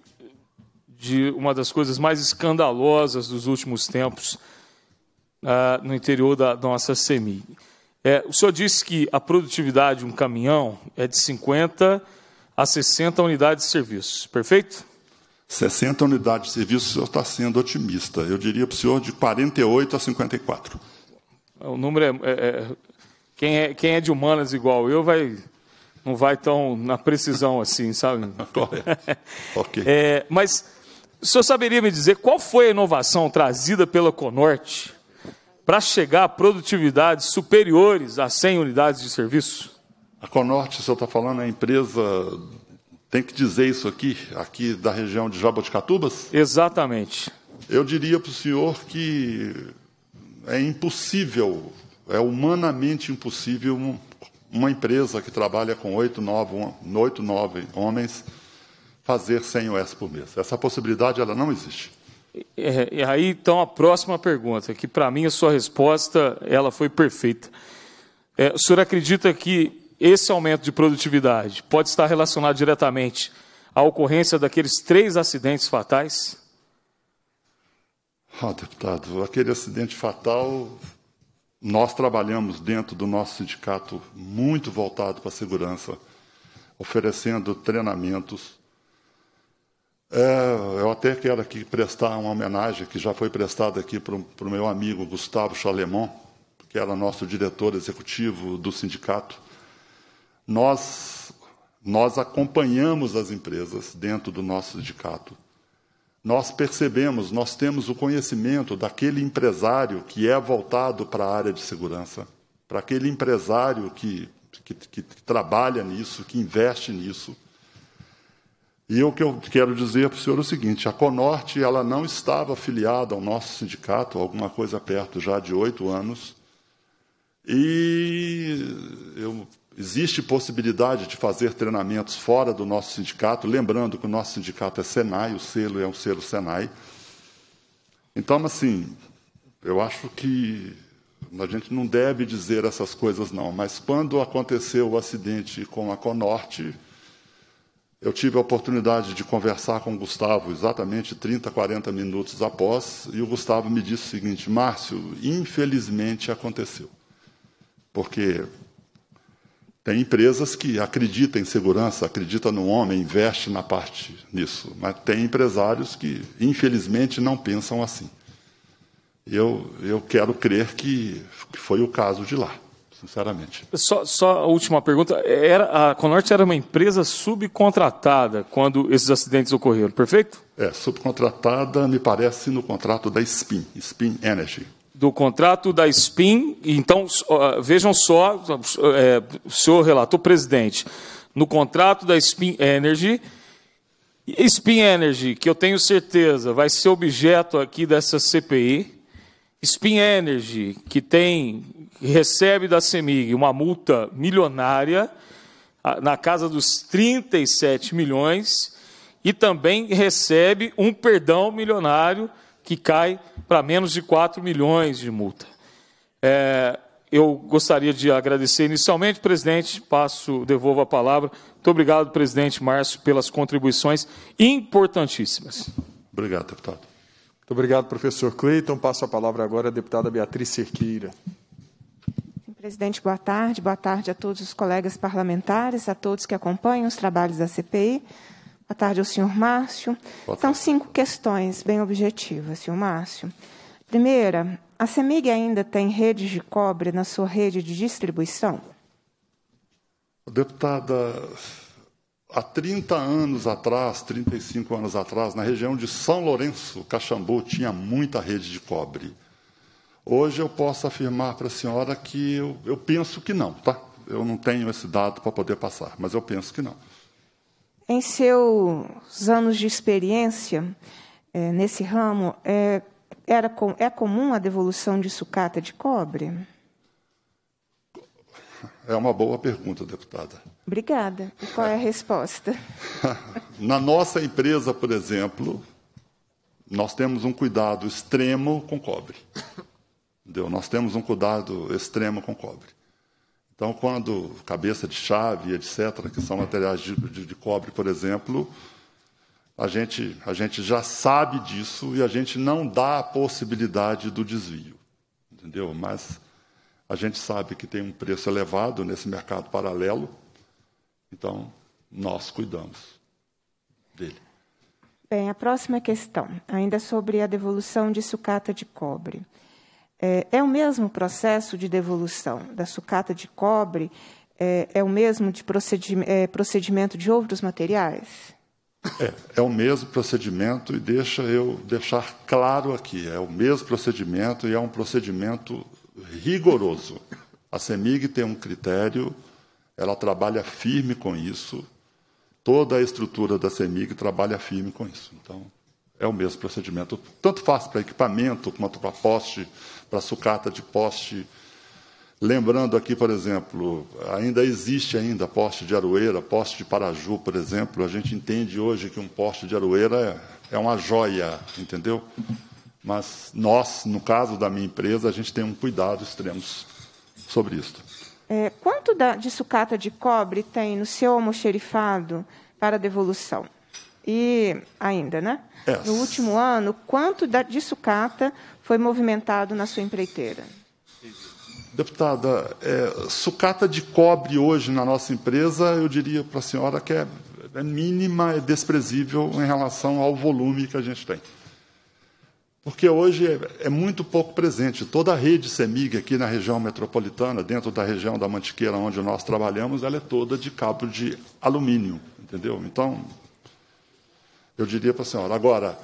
de uma das coisas mais escandalosas dos últimos tempos ah, no interior da nossa semi. É, o senhor disse que a produtividade de um caminhão é de 50 a 60 unidades de serviço, perfeito? 60 unidades de serviço, o senhor está sendo otimista. Eu diria para o senhor de 48 a 54. O número é, é, é, quem é. Quem é de humanas igual eu vai não vai tão na precisão assim, sabe? Correto. ok. É, mas o senhor saberia me dizer qual foi a inovação trazida pela Conorte para chegar a produtividades superiores a 100 unidades de serviço? A Conorte, o senhor está falando, é a empresa, tem que dizer isso aqui, aqui da região de Jaboticatubas? Exatamente. Eu diria para o senhor que é impossível, é humanamente impossível uma empresa que trabalha com oito, nove homens fazer 100 US por mês. Essa possibilidade ela não existe. E é, é, aí então a próxima pergunta, que para mim a sua resposta ela foi perfeita. É, o senhor acredita que esse aumento de produtividade pode estar relacionado diretamente à ocorrência daqueles três acidentes fatais? Ah, deputado, aquele acidente fatal, nós trabalhamos dentro do nosso sindicato muito voltado para a segurança, oferecendo treinamentos, é, eu até quero aqui prestar uma homenagem que já foi prestada aqui para o meu amigo Gustavo Chalemon, que era nosso diretor executivo do sindicato. Nós, nós acompanhamos as empresas dentro do nosso sindicato. Nós percebemos, nós temos o conhecimento daquele empresário que é voltado para a área de segurança, para aquele empresário que, que, que trabalha nisso, que investe nisso e o que eu quero dizer para o senhor é o seguinte: a Conorte ela não estava afiliada ao nosso sindicato, alguma coisa perto já de oito anos, e eu, existe possibilidade de fazer treinamentos fora do nosso sindicato, lembrando que o nosso sindicato é Senai, o selo é um selo Senai. Então, assim, eu acho que a gente não deve dizer essas coisas, não, mas quando aconteceu o acidente com a Conorte eu tive a oportunidade de conversar com o Gustavo exatamente 30, 40 minutos após, e o Gustavo me disse o seguinte: Márcio, infelizmente aconteceu. Porque tem empresas que acreditam em segurança, acreditam no homem, investem na parte nisso, mas tem empresários que, infelizmente, não pensam assim. Eu, eu quero crer que foi o caso de lá sinceramente. Só, só, a última pergunta. Era, a Conorte era uma empresa subcontratada quando esses acidentes ocorreram, perfeito? É, subcontratada, me parece, no contrato da SPIN, SPIN Energy. Do contrato da SPIN, então, vejam só, é, o senhor relator presidente, no contrato da SPIN Energy, SPIN Energy, que eu tenho certeza vai ser objeto aqui dessa CPI, SPIN Energy, que tem recebe da CEMIG uma multa milionária, na casa dos 37 milhões, e também recebe um perdão milionário que cai para menos de 4 milhões de multa. É, eu gostaria de agradecer inicialmente, presidente, passo, devolvo a palavra. Muito obrigado, presidente Márcio, pelas contribuições importantíssimas. Obrigado, deputado. Muito obrigado, professor Cleiton. Passo a palavra agora à deputada Beatriz Cerqueira. Presidente, boa tarde. Boa tarde a todos os colegas parlamentares, a todos que acompanham os trabalhos da CPI. Boa tarde ao senhor Márcio. São então, cinco questões bem objetivas, senhor Márcio. Primeira, a CEMIG ainda tem redes de cobre na sua rede de distribuição? Deputada, há 30 anos atrás, 35 anos atrás, na região de São Lourenço, Caxambu, tinha muita rede de cobre. Hoje eu posso afirmar para a senhora que eu, eu penso que não, tá? Eu não tenho esse dado para poder passar, mas eu penso que não. Em seus anos de experiência é, nesse ramo, é, era, é comum a devolução de sucata de cobre? É uma boa pergunta, deputada. Obrigada. E qual é a resposta? Na nossa empresa, por exemplo, nós temos um cuidado extremo com cobre. Entendeu? Nós temos um cuidado extremo com cobre. Então, quando cabeça de chave, etc., que são materiais de, de, de cobre, por exemplo, a gente, a gente já sabe disso e a gente não dá a possibilidade do desvio, entendeu? Mas a gente sabe que tem um preço elevado nesse mercado paralelo, então nós cuidamos dele. Bem, a próxima questão, ainda sobre a devolução de sucata de cobre. É, é o mesmo processo de devolução da sucata de cobre? É, é o mesmo de procedi é, procedimento de outros materiais? É, é o mesmo procedimento e deixa eu deixar claro aqui, é o mesmo procedimento e é um procedimento rigoroso. A CEMIG tem um critério, ela trabalha firme com isso, toda a estrutura da CEMIG trabalha firme com isso. Então, é o mesmo procedimento. Tanto faz para equipamento, quanto para poste, para sucata de poste. Lembrando aqui, por exemplo, ainda existe ainda poste de aroeira, poste de Paraju, por exemplo. A gente entende hoje que um poste de aroeira é, é uma joia, entendeu? Mas nós, no caso da minha empresa, a gente tem um cuidado extremo sobre isso. É, quanto da, de sucata de cobre tem no seu almoxerifado para devolução? E ainda, né? É. No último ano, quanto da, de sucata foi movimentado na sua empreiteira? Deputada, é, sucata de cobre hoje na nossa empresa, eu diria para a senhora que é, é mínima, é desprezível em relação ao volume que a gente tem porque hoje é, é muito pouco presente. Toda a rede CEMIG aqui na região metropolitana, dentro da região da Mantiqueira, onde nós trabalhamos, ela é toda de cabo de alumínio, entendeu? Então, eu diria para a senhora. Agora,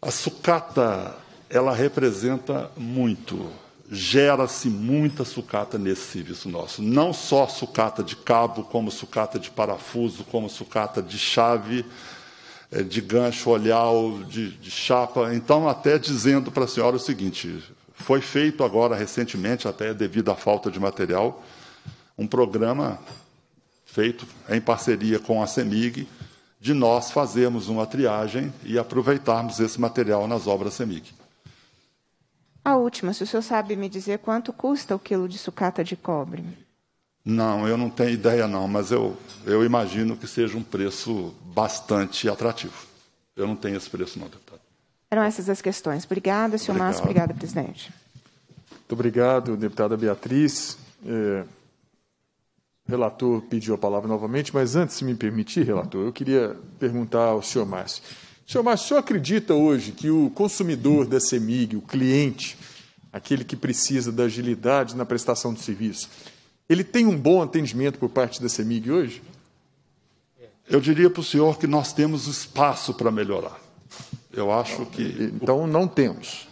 a sucata ela representa muito. Gera-se muita sucata nesse serviço nosso. Não só sucata de cabo, como sucata de parafuso, como sucata de chave, eh, de gancho, olhal, de, de chapa. Então, até dizendo para a senhora o seguinte: foi feito agora recentemente, até devido à falta de material, um programa feito em parceria com a CEMIG, de nós fazermos uma triagem e aproveitarmos esse material nas obras CEMIG. A última, se o senhor sabe me dizer quanto custa o quilo de sucata de cobre? Não, eu não tenho ideia não, mas eu, eu imagino que seja um preço bastante atrativo. Eu não tenho esse preço não, deputado. Eram essas as questões. Obrigada, senhor Obrigado. Márcio. Obrigada, presidente. Muito obrigado, deputada Beatriz. É, relator pediu a palavra novamente, mas antes, se me permitir, relator, eu queria perguntar ao senhor Márcio. Senhor Márcio, o senhor acredita hoje que o consumidor da CEMIG, o cliente, aquele que precisa da agilidade na prestação de serviço, ele tem um bom atendimento por parte da CEMIG hoje? Eu diria para o senhor que nós temos espaço para melhorar. Eu acho que. Então, não temos.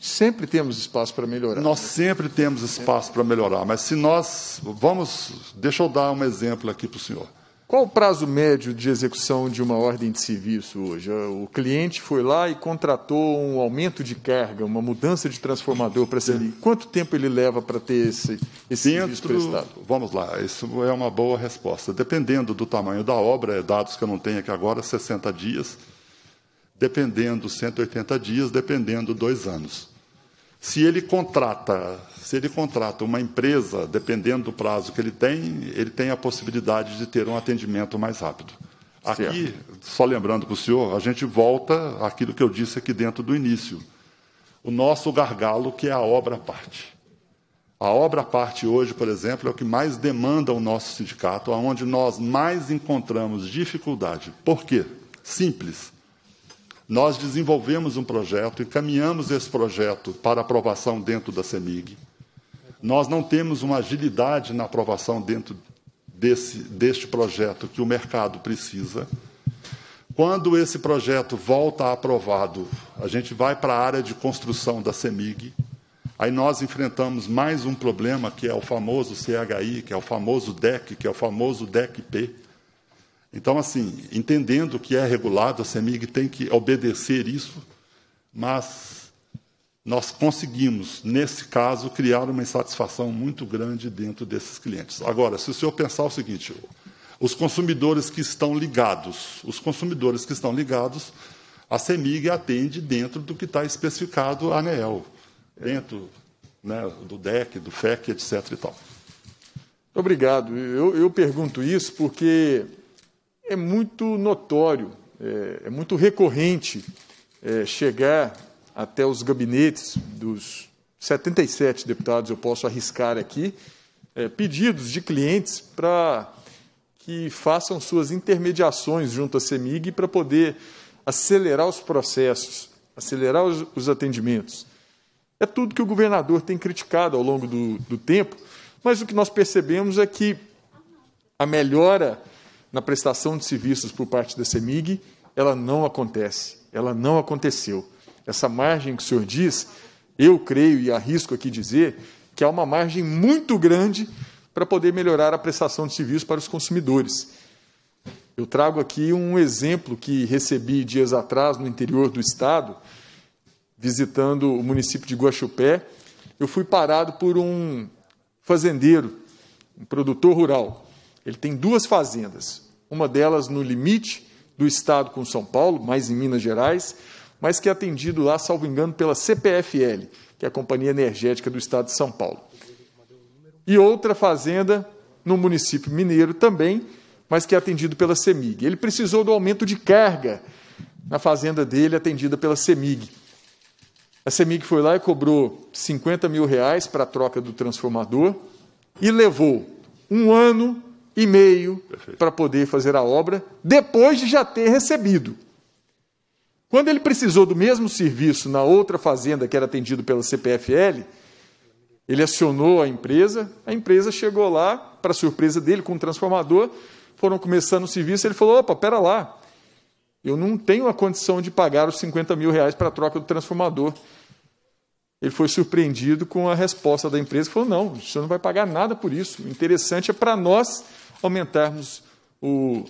Sempre temos espaço para melhorar. Nós sempre temos espaço para melhorar, mas se nós. Vamos. Deixa eu dar um exemplo aqui para o senhor. Qual o prazo médio de execução de uma ordem de serviço hoje? O cliente foi lá e contratou um aumento de carga, uma mudança de transformador para ser ali. Quanto tempo ele leva para ter esse, esse Dentro, serviço prestado? Vamos lá, isso é uma boa resposta. Dependendo do tamanho da obra, é dados que eu não tenho aqui agora, 60 dias, dependendo 180 dias, dependendo dois anos. Se ele contrata, se ele contrata uma empresa, dependendo do prazo que ele tem, ele tem a possibilidade de ter um atendimento mais rápido. Aqui, certo. só lembrando para o senhor, a gente volta àquilo que eu disse aqui dentro do início. O nosso gargalo, que é a obra parte. A obra parte hoje, por exemplo, é o que mais demanda o nosso sindicato, aonde nós mais encontramos dificuldade. Por quê? Simples. Nós desenvolvemos um projeto, encaminhamos esse projeto para aprovação dentro da CEMIG. Nós não temos uma agilidade na aprovação dentro desse, deste projeto que o mercado precisa. Quando esse projeto volta aprovado, a gente vai para a área de construção da CEMIG. Aí nós enfrentamos mais um problema, que é o famoso CHI, que é o famoso DEC, que é o famoso DEC-P. Então, assim, entendendo que é regulado, a CEMIG tem que obedecer isso, mas nós conseguimos, nesse caso, criar uma insatisfação muito grande dentro desses clientes. Agora, se o senhor pensar o seguinte, os consumidores que estão ligados, os consumidores que estão ligados, a CEMIG atende dentro do que está especificado a ANEEL, dentro né, do DEC, do FEC, etc. E tal. Obrigado. Eu, eu pergunto isso porque é muito notório, é, é muito recorrente é, chegar até os gabinetes dos 77 deputados, eu posso arriscar aqui, é, pedidos de clientes para que façam suas intermediações junto à CEMIG para poder acelerar os processos, acelerar os, os, atendimentos. É tudo que o governador tem criticado ao longo do, do tempo, mas o que nós percebemos é que a melhora na prestação de serviços por parte da CEMIG, ela não acontece, ela não aconteceu. Essa margem que o senhor diz, eu creio e arrisco aqui dizer que há uma margem muito grande para poder melhorar a prestação de serviços para os consumidores. Eu trago aqui um exemplo que recebi dias atrás no interior do estado, visitando o município de Guaxupé. Eu fui parado por um fazendeiro, um produtor rural, ele tem duas fazendas, uma delas no limite do estado com São Paulo, mais em Minas Gerais, mas que é atendido lá, salvo engano, pela CPFL, que é a Companhia Energética do Estado de São Paulo. E outra fazenda no município mineiro também, mas que é atendido pela CEMIG. Ele precisou do aumento de carga na fazenda dele, atendida pela CEMIG. A CEMIG foi lá e cobrou 50 mil reais para a troca do transformador e levou um ano e meio para poder fazer a obra, depois de já ter recebido. Quando ele precisou do mesmo serviço na outra fazenda que era atendido pela CPFL, ele acionou a empresa, a empresa chegou lá, para surpresa dele, com o transformador, foram começando o serviço, ele falou, opa, pera lá, eu não tenho a condição de pagar os 50 mil reais para a troca do transformador. Ele foi surpreendido com a resposta da empresa, falou, não, o senhor não vai pagar nada por isso, o interessante é para nós aumentarmos o,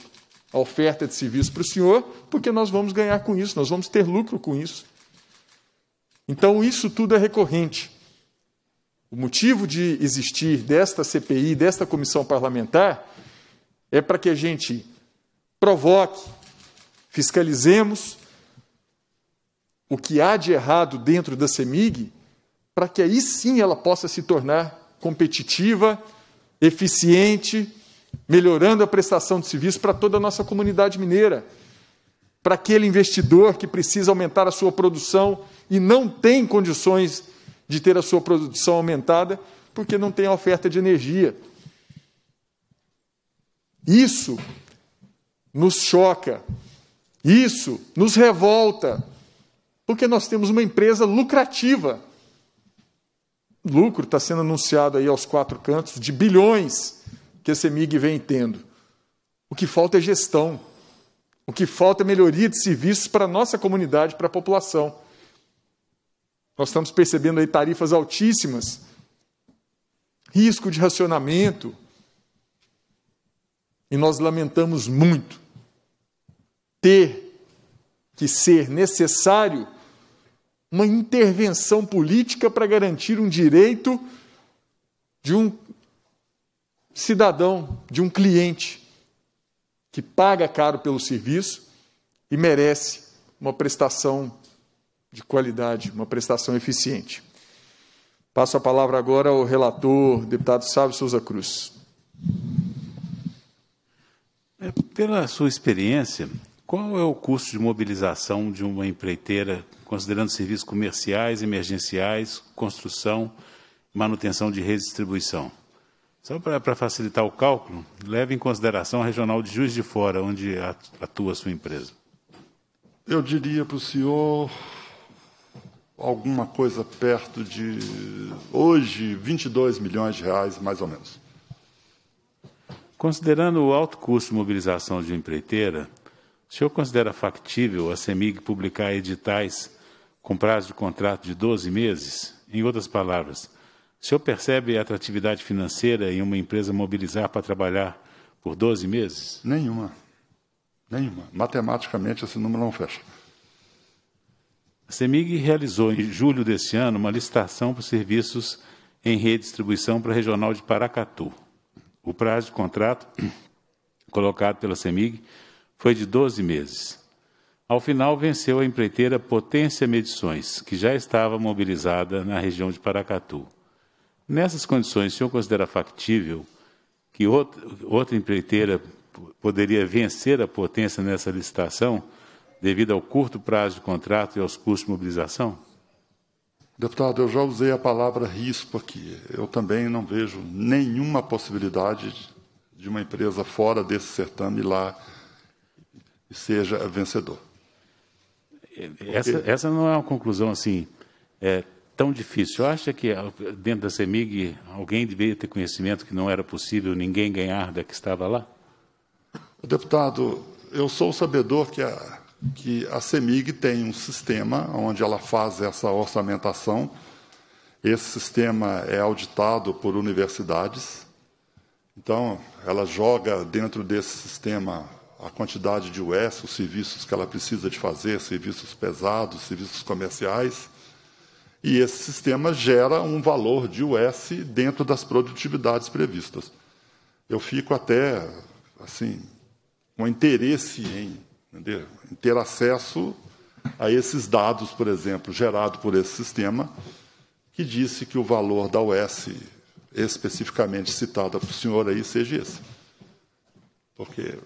a oferta de serviço para o Senhor, porque nós vamos ganhar com isso, nós vamos ter lucro com isso. Então, isso tudo é recorrente. O motivo de existir desta CPI, desta comissão parlamentar, é para que a gente provoque, fiscalizemos o que há de errado dentro da CEMIG, para que aí sim ela possa se tornar competitiva, eficiente melhorando a prestação de serviço para toda a nossa comunidade mineira, para aquele investidor que precisa aumentar a sua produção e não tem condições de ter a sua produção aumentada porque não tem a oferta de energia. Isso nos choca, isso nos revolta, porque nós temos uma empresa lucrativa. Lucro está sendo anunciado aí aos quatro cantos de bilhões que a CEMIG vem tendo. O que falta é gestão. O que falta é melhoria de serviços para a nossa comunidade, para a população. Nós estamos percebendo aí tarifas altíssimas, risco de racionamento, e nós lamentamos muito ter que ser necessário uma intervenção política para garantir um direito de um cidadão, de um cliente que paga caro pelo serviço e merece uma prestação de qualidade, uma prestação eficiente. Passo a palavra agora ao relator, deputado Sábio Souza Cruz. É, pela sua experiência, qual é o custo de mobilização de uma empreiteira, considerando serviços comerciais, emergenciais, construção, manutenção de redistribuição? Só para facilitar o cálculo, leve em consideração a regional de Juiz de Fora, onde atua a sua empresa. Eu diria para o senhor alguma coisa perto de, hoje, 22 milhões de reais, mais ou menos. Considerando o alto custo de mobilização de empreiteira, o senhor considera factível a CEMIG publicar editais com prazo de contrato de 12 meses? Em outras palavras, o senhor percebe a atratividade financeira em uma empresa mobilizar para trabalhar por 12 meses? Nenhuma. Nenhuma. Matematicamente, esse número não fecha. A CEMIG realizou, em julho deste ano, uma licitação por serviços em redistribuição para a Regional de Paracatu. O prazo de contrato colocado pela CEMIG foi de 12 meses. Ao final, venceu a empreiteira Potência Medições, que já estava mobilizada na região de Paracatu. Nessas condições, o senhor considera factível que outra, outra empreiteira poderia vencer a potência nessa licitação devido ao curto prazo de contrato e aos custos de mobilização? Deputado, eu já usei a palavra risco aqui. Eu também não vejo nenhuma possibilidade de uma empresa fora desse certame lá seja vencedor. Essa, essa não é uma conclusão assim é, tão difícil. Acha que ah, dentro da CEMIG alguém deveria ter conhecimento que não era possível ninguém ganhar da que estava lá? Deputado, eu sou sabedor que a, que a CEMIG tem um sistema onde ela faz essa orçamentação. Esse sistema é auditado por universidades. Então, ela joga dentro desse sistema a quantidade de US, os serviços que ela precisa de fazer, serviços pesados, serviços comerciais e esse sistema gera um valor de US dentro das produtividades previstas. Eu fico até, assim, com interesse em, em ter acesso a esses dados, por exemplo, gerado por esse sistema, que disse que o valor da US, especificamente citada para o senhor aí, seja esse. Porque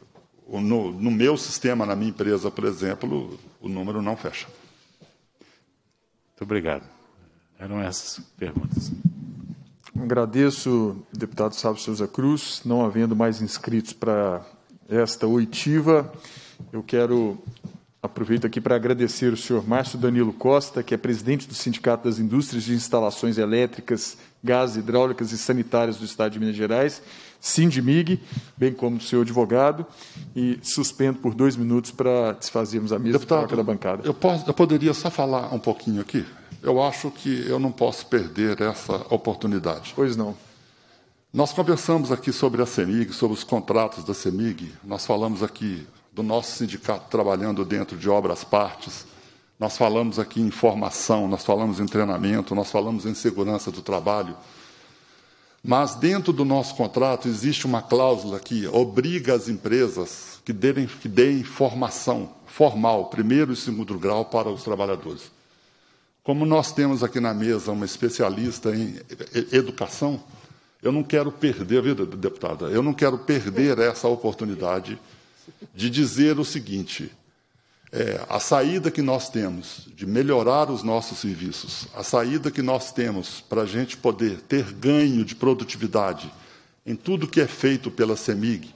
no, no meu sistema, na minha empresa, por exemplo, o número não fecha. Muito obrigado. Eram essas perguntas. Agradeço, deputado Sábio Souza Cruz. Não havendo mais inscritos para esta oitiva, eu quero Aproveito aqui para agradecer o senhor Márcio Danilo Costa, que é presidente do Sindicato das Indústrias de Instalações Elétricas, Gás, Hidráulicas e Sanitárias do Estado de Minas Gerais, Sindmig, bem como o seu advogado, e suspendo por dois minutos para desfazermos a mesa Deputado, troca da bancada. Eu, posso, eu poderia só falar um pouquinho aqui? Eu acho que eu não posso perder essa oportunidade. Pois não. Nós conversamos aqui sobre a CEMIG, sobre os contratos da CEMIG, nós falamos aqui do nosso sindicato trabalhando dentro de obras partes, nós falamos aqui em formação, nós falamos em treinamento, nós falamos em segurança do trabalho. Mas dentro do nosso contrato existe uma cláusula que obriga as empresas que deem, que deem formação formal, primeiro e segundo grau, para os trabalhadores. Como nós temos aqui na mesa uma especialista em educação, eu não quero perder, viu, deputada? Eu não quero perder essa oportunidade de dizer o seguinte: é, a saída que nós temos de melhorar os nossos serviços, a saída que nós temos para a gente poder ter ganho de produtividade em tudo que é feito pela CEMIG,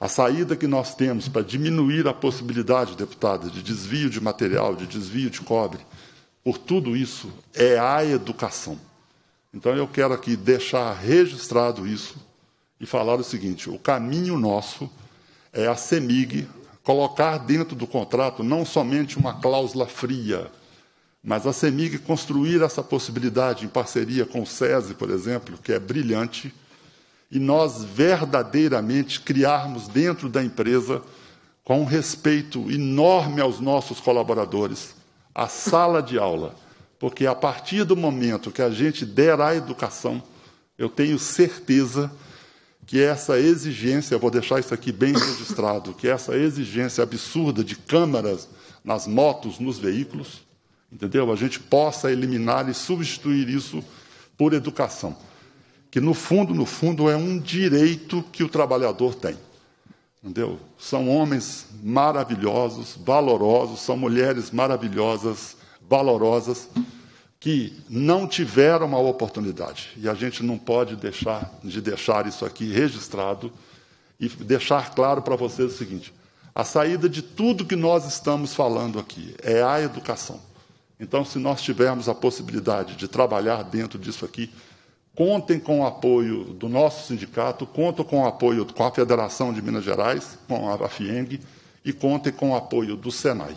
a saída que nós temos para diminuir a possibilidade, deputada, de desvio de material, de desvio de cobre, por tudo isso é a educação. Então eu quero aqui deixar registrado isso e falar o seguinte: o caminho nosso é a CEMIG colocar dentro do contrato não somente uma cláusula fria, mas a CEMIG construir essa possibilidade em parceria com o SESI, por exemplo, que é brilhante, e nós verdadeiramente criarmos dentro da empresa, com um respeito enorme aos nossos colaboradores, a sala de aula. Porque a partir do momento que a gente der a educação, eu tenho certeza que que essa exigência, vou deixar isso aqui bem registrado, que essa exigência absurda de câmaras nas motos, nos veículos, entendeu? A gente possa eliminar e substituir isso por educação, que no fundo, no fundo é um direito que o trabalhador tem. Entendeu? São homens maravilhosos, valorosos, são mulheres maravilhosas, valorosas que não tiveram a oportunidade. E a gente não pode deixar de deixar isso aqui registrado e deixar claro para vocês o seguinte: a saída de tudo que nós estamos falando aqui é a educação. Então, se nós tivermos a possibilidade de trabalhar dentro disso aqui, contem com o apoio do nosso sindicato, contem com o apoio com a Federação de Minas Gerais, com a FIENG, e contem com o apoio do SENAI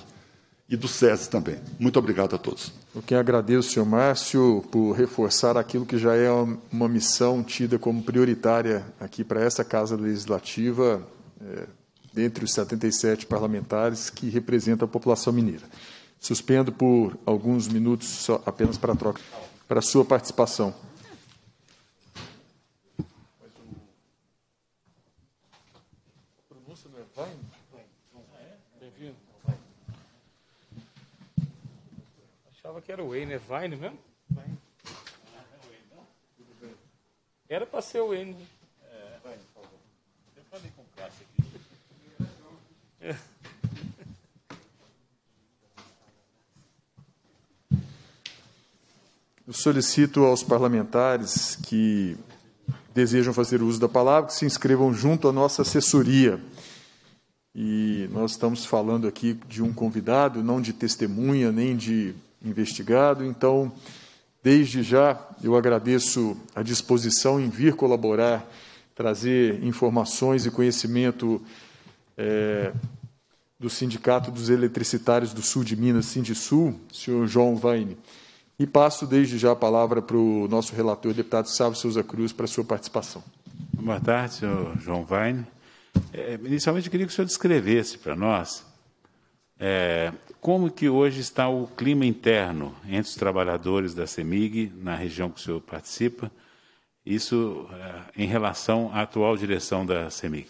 e do SESI também. Muito obrigado a todos. Eu que agradeço, senhor Márcio, por reforçar aquilo que já é uma missão tida como prioritária aqui para essa Casa Legislativa, é, dentre os 77 parlamentares que representam a população mineira. Suspendo por alguns minutos, só, apenas para a troca, para a sua participação. era o Wayne, é Vine mesmo? Era para ser o Wayne. É, por favor. Eu falei com o Cássio aqui. Eu solicito aos parlamentares que desejam fazer uso da palavra que se inscrevam junto à nossa assessoria. E nós estamos falando aqui de um convidado, não de testemunha, nem de investigado. Então, desde já, eu agradeço a disposição em vir colaborar, trazer informações e conhecimento é, do Sindicato dos Eletricitários do Sul de Minas, Sindisul, senhor João Vaine. E passo desde já a palavra para o nosso relator, deputado Sávio Souza Cruz, para a sua participação. Boa tarde, senhor João Vaine. É, inicialmente, eu queria que o senhor descrevesse para nós é, como que hoje está o clima interno entre os trabalhadores da CEMIG, na região que o senhor participa, isso eh, em relação à atual direção da CEMIG?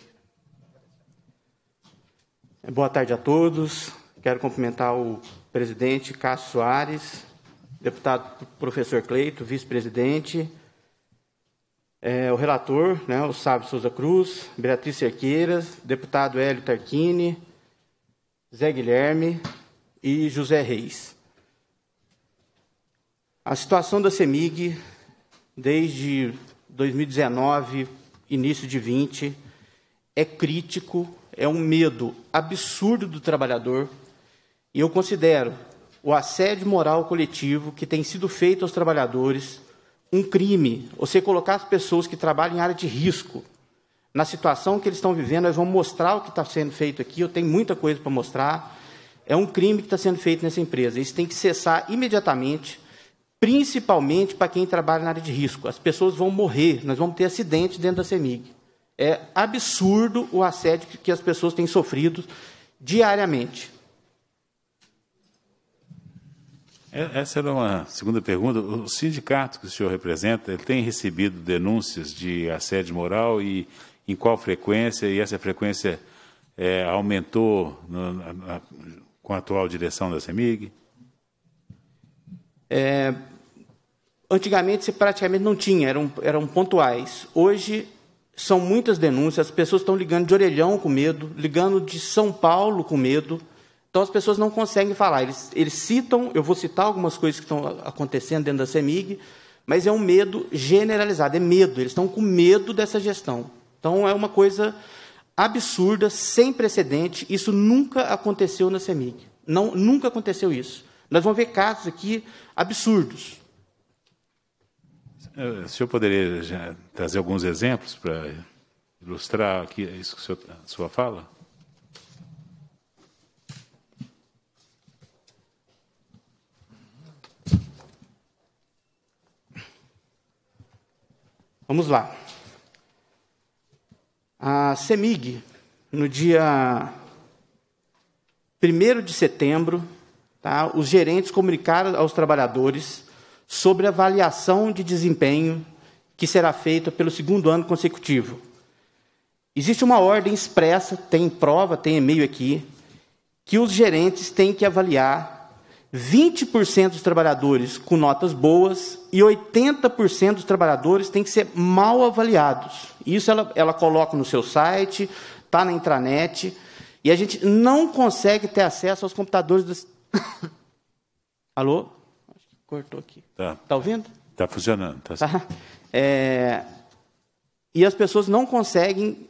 Boa tarde a todos. Quero cumprimentar o presidente Cássio Soares, deputado professor Cleito, vice-presidente, é, o relator, né, o Sábio Souza Cruz, Beatriz Cerqueiras, deputado Hélio Tarquini, Zé Guilherme, e José Reis. A situação da CEMIG, desde 2019, início de 20, é crítico, é um medo absurdo do trabalhador, e eu considero o assédio moral coletivo que tem sido feito aos trabalhadores um crime. Você colocar as pessoas que trabalham em área de risco na situação que eles estão vivendo, nós vamos mostrar o que está sendo feito aqui, eu tenho muita coisa para mostrar. É um crime que está sendo feito nessa empresa. Isso tem que cessar imediatamente, principalmente para quem trabalha na área de risco. As pessoas vão morrer, nós vamos ter acidente dentro da CEMIG. É absurdo o assédio que as pessoas têm sofrido diariamente. É, essa era uma segunda pergunta. O sindicato que o senhor representa, ele tem recebido denúncias de assédio moral e em qual frequência? E essa frequência é, aumentou no, na, com a atual direção da CEMIG? É, antigamente, praticamente não tinha, eram, eram pontuais. Hoje, são muitas denúncias, as pessoas estão ligando de orelhão com medo, ligando de São Paulo com medo. Então, as pessoas não conseguem falar. Eles, eles citam, eu vou citar algumas coisas que estão acontecendo dentro da CEMIG, mas é um medo generalizado, é medo. Eles estão com medo dessa gestão. Então, é uma coisa absurda, sem precedente. Isso nunca aconteceu na CEMIG. Não, nunca aconteceu isso. Nós vamos ver casos aqui absurdos. É, o senhor poderia trazer alguns exemplos para ilustrar aqui é isso que o senhor, a sua fala? Vamos lá a CEMIG, no dia 1 de setembro, tá, os gerentes comunicaram aos trabalhadores sobre a avaliação de desempenho que será feita pelo segundo ano consecutivo. Existe uma ordem expressa, tem prova, tem e-mail aqui, que os gerentes têm que avaliar 20% dos trabalhadores com notas boas e 80% dos trabalhadores têm que ser mal avaliados. Isso ela, ela coloca no seu site, está na intranet, e a gente não consegue ter acesso aos computadores dos. Alô? Acho que cortou aqui. Tá, tá ouvindo? Está funcionando. Tá, tá... É... E as pessoas não conseguem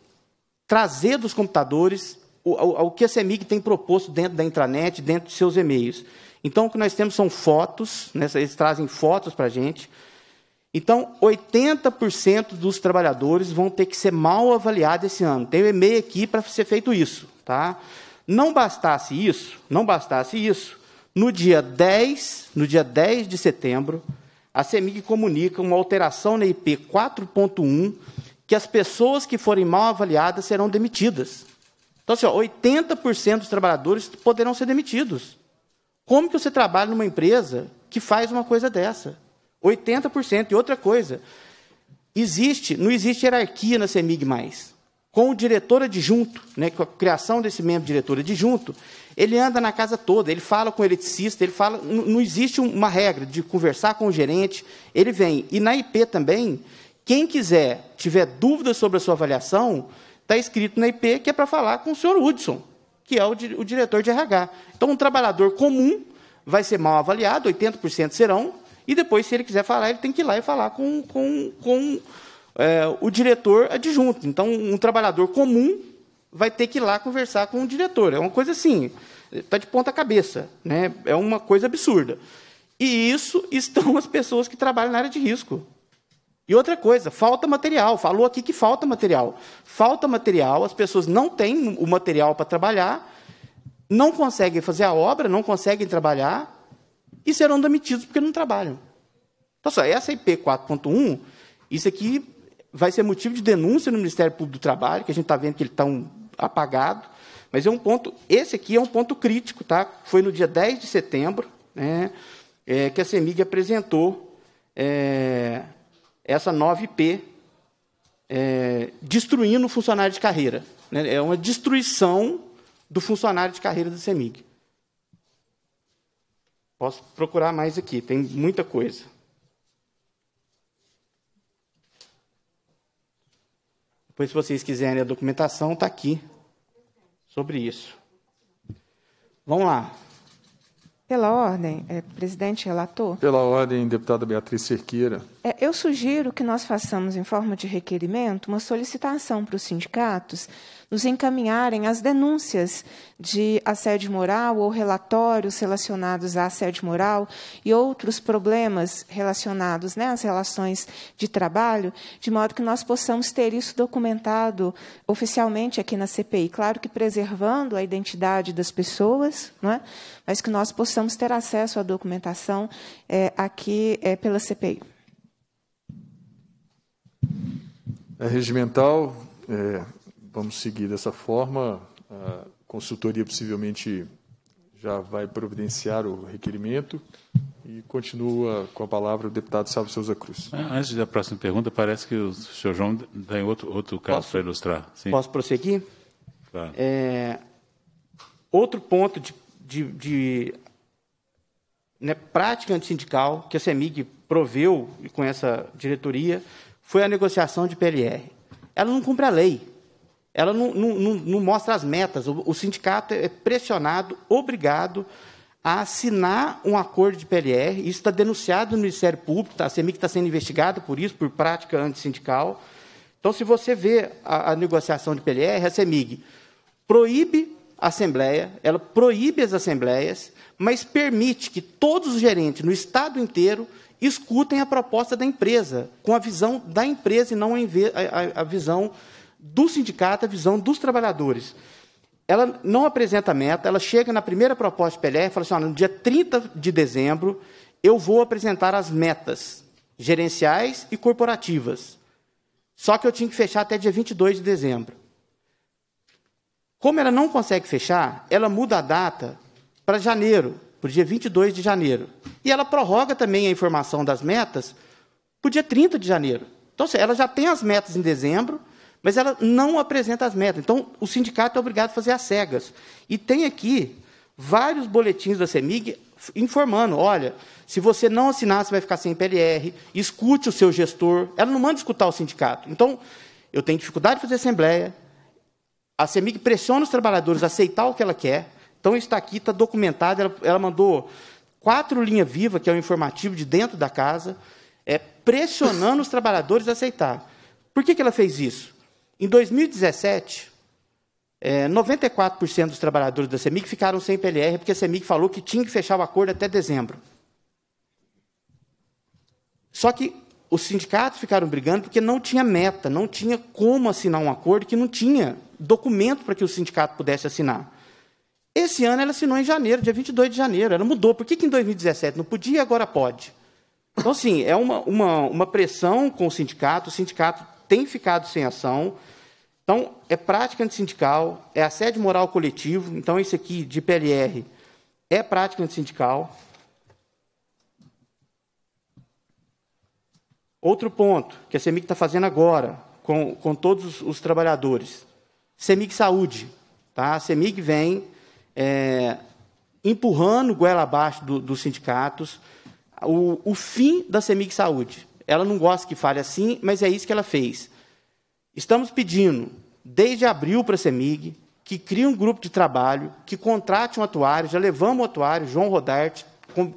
trazer dos computadores o, o, o que a CEMIG tem proposto dentro da intranet, dentro de seus e-mails. Então, o que nós temos são fotos, né? eles trazem fotos para a gente. Então, 80% dos trabalhadores vão ter que ser mal avaliados esse ano. Tem um e-mail aqui para ser feito isso. Tá? Não bastasse isso, não bastasse isso, no dia 10, no dia 10 de setembro, a CEMIG comunica uma alteração na IP 4.1 que as pessoas que forem mal avaliadas serão demitidas. Então, assim, ó, 80% dos trabalhadores poderão ser demitidos. Como que você trabalha numa empresa que faz uma coisa dessa? 80%. E outra coisa, existe, não existe hierarquia na CEMIG mais. Com o diretor adjunto, né, com a criação desse membro diretor adjunto, ele anda na casa toda, ele fala com o eletricista, ele fala. Não, não existe uma regra de conversar com o gerente, ele vem. E na IP também, quem quiser, tiver dúvidas sobre a sua avaliação, está escrito na IP que é para falar com o senhor Hudson que é o, o diretor de RH. Então, um trabalhador comum vai ser mal avaliado, 80% serão, e depois, se ele quiser falar, ele tem que ir lá e falar com, com, com é, o diretor adjunto. Então, um trabalhador comum vai ter que ir lá conversar com o diretor. É uma coisa assim, está de ponta cabeça, né? é uma coisa absurda. E isso estão as pessoas que trabalham na área de risco. E outra coisa, falta material. Falou aqui que falta material. Falta material, as pessoas não têm o material para trabalhar, não conseguem fazer a obra, não conseguem trabalhar e serão demitidos porque não trabalham. Então, só, essa IP 4.1, isso aqui vai ser motivo de denúncia no Ministério Público do Trabalho, que a gente está vendo que ele está um, apagado, mas é um ponto, esse aqui é um ponto crítico, tá? Foi no dia 10 de setembro né, é, que a CEMIG apresentou. É, essa 9P, é, destruindo o funcionário de carreira. Né? É uma destruição do funcionário de carreira do CEMIG. Posso procurar mais aqui, tem muita coisa. Depois, se vocês quiserem a documentação, está aqui sobre isso. Vamos lá. Pela ordem, é, presidente relator. Pela ordem, deputada Beatriz Cerqueira. É, eu sugiro que nós façamos, em forma de requerimento, uma solicitação para os sindicatos nos encaminharem as denúncias de assédio moral ou relatórios relacionados a assédio moral e outros problemas relacionados né, às relações de trabalho, de modo que nós possamos ter isso documentado oficialmente aqui na CPI. Claro que preservando a identidade das pessoas, não é? mas que nós possamos ter acesso à documentação é, aqui é, pela CPI. É regimental, é, vamos seguir dessa forma. A consultoria possivelmente já vai providenciar o requerimento. E continua com a palavra o deputado Salvo Souza Cruz. Ah, antes da próxima pergunta, parece que o senhor João tem outro, outro caso para ilustrar. Sim. Posso prosseguir? Claro. Tá. É, outro ponto de, de, de né, prática antissindical que a CEMIG proveu com essa diretoria foi a negociação de PLR. Ela não cumpre a lei. Ela não, não, não, não mostra as metas. O, o sindicato é pressionado, obrigado a assinar um acordo de PLR. Isso está denunciado no Ministério Público, tá? a CEMIC está sendo investigada por isso, por prática antissindical. Então, se você vê a, a negociação de PLR, a CEMIG proíbe a Assembleia, ela proíbe as Assembleias, mas permite que todos os gerentes no Estado inteiro escutem a proposta da empresa, com a visão da empresa e não a, visão do sindicato, a visão dos trabalhadores. Ela não apresenta meta, ela chega na primeira proposta de PLR e fala assim: no dia 30 de dezembro, eu vou apresentar as metas gerenciais e corporativas. Só que eu tinha que fechar até dia 22 de dezembro. Como ela não consegue fechar, ela muda a data para janeiro, para o dia 22 de janeiro. E ela prorroga também a informação das metas para o dia 30 de janeiro. Então, assim, ela já tem as metas em dezembro, mas ela não apresenta as metas. Então, o sindicato é obrigado a fazer as cegas. E tem aqui vários boletins da CEMIG informando, olha, se você não assinar, você vai ficar sem PLR, escute o seu gestor. Ela não manda escutar o sindicato. Então, eu tenho dificuldade de fazer assembleia, a CEMIG pressiona os trabalhadores a aceitar o que ela quer, então, está aqui, está documentado. Ela, ela mandou quatro linhas viva, que é o um informativo de dentro da casa, é, pressionando os trabalhadores a aceitar. Por que, que ela fez isso? Em 2017, é, 94% dos trabalhadores da CEMIG ficaram sem PLR, porque a CEMIG falou que tinha que fechar o acordo até dezembro. Só que os sindicatos ficaram brigando porque não tinha meta, não tinha como assinar um acordo que não tinha documento para que o sindicato pudesse assinar. Esse ano ela assinou em janeiro, dia 22 de janeiro. Ela mudou. Por que, que em 2017 não podia e agora pode? Então, assim, é uma, uma, uma pressão com o sindicato. O sindicato tem ficado sem ação. Então, é prática antissindical, é assédio moral coletivo. Então, isso aqui de PLR é prática antissindical. Outro ponto que a CEMIG está fazendo agora com, com todos os, os trabalhadores. CEMIG Saúde. Tá? A CEMIG vem é, empurrando goela abaixo do, dos sindicatos, o, o fim da CEMIG Saúde. Ela não gosta que fale assim, mas é isso que ela fez. Estamos pedindo, desde abril para a CEMIG, que crie um grupo de trabalho, que contrate um atuário, já levamos o atuário, João Rodarte,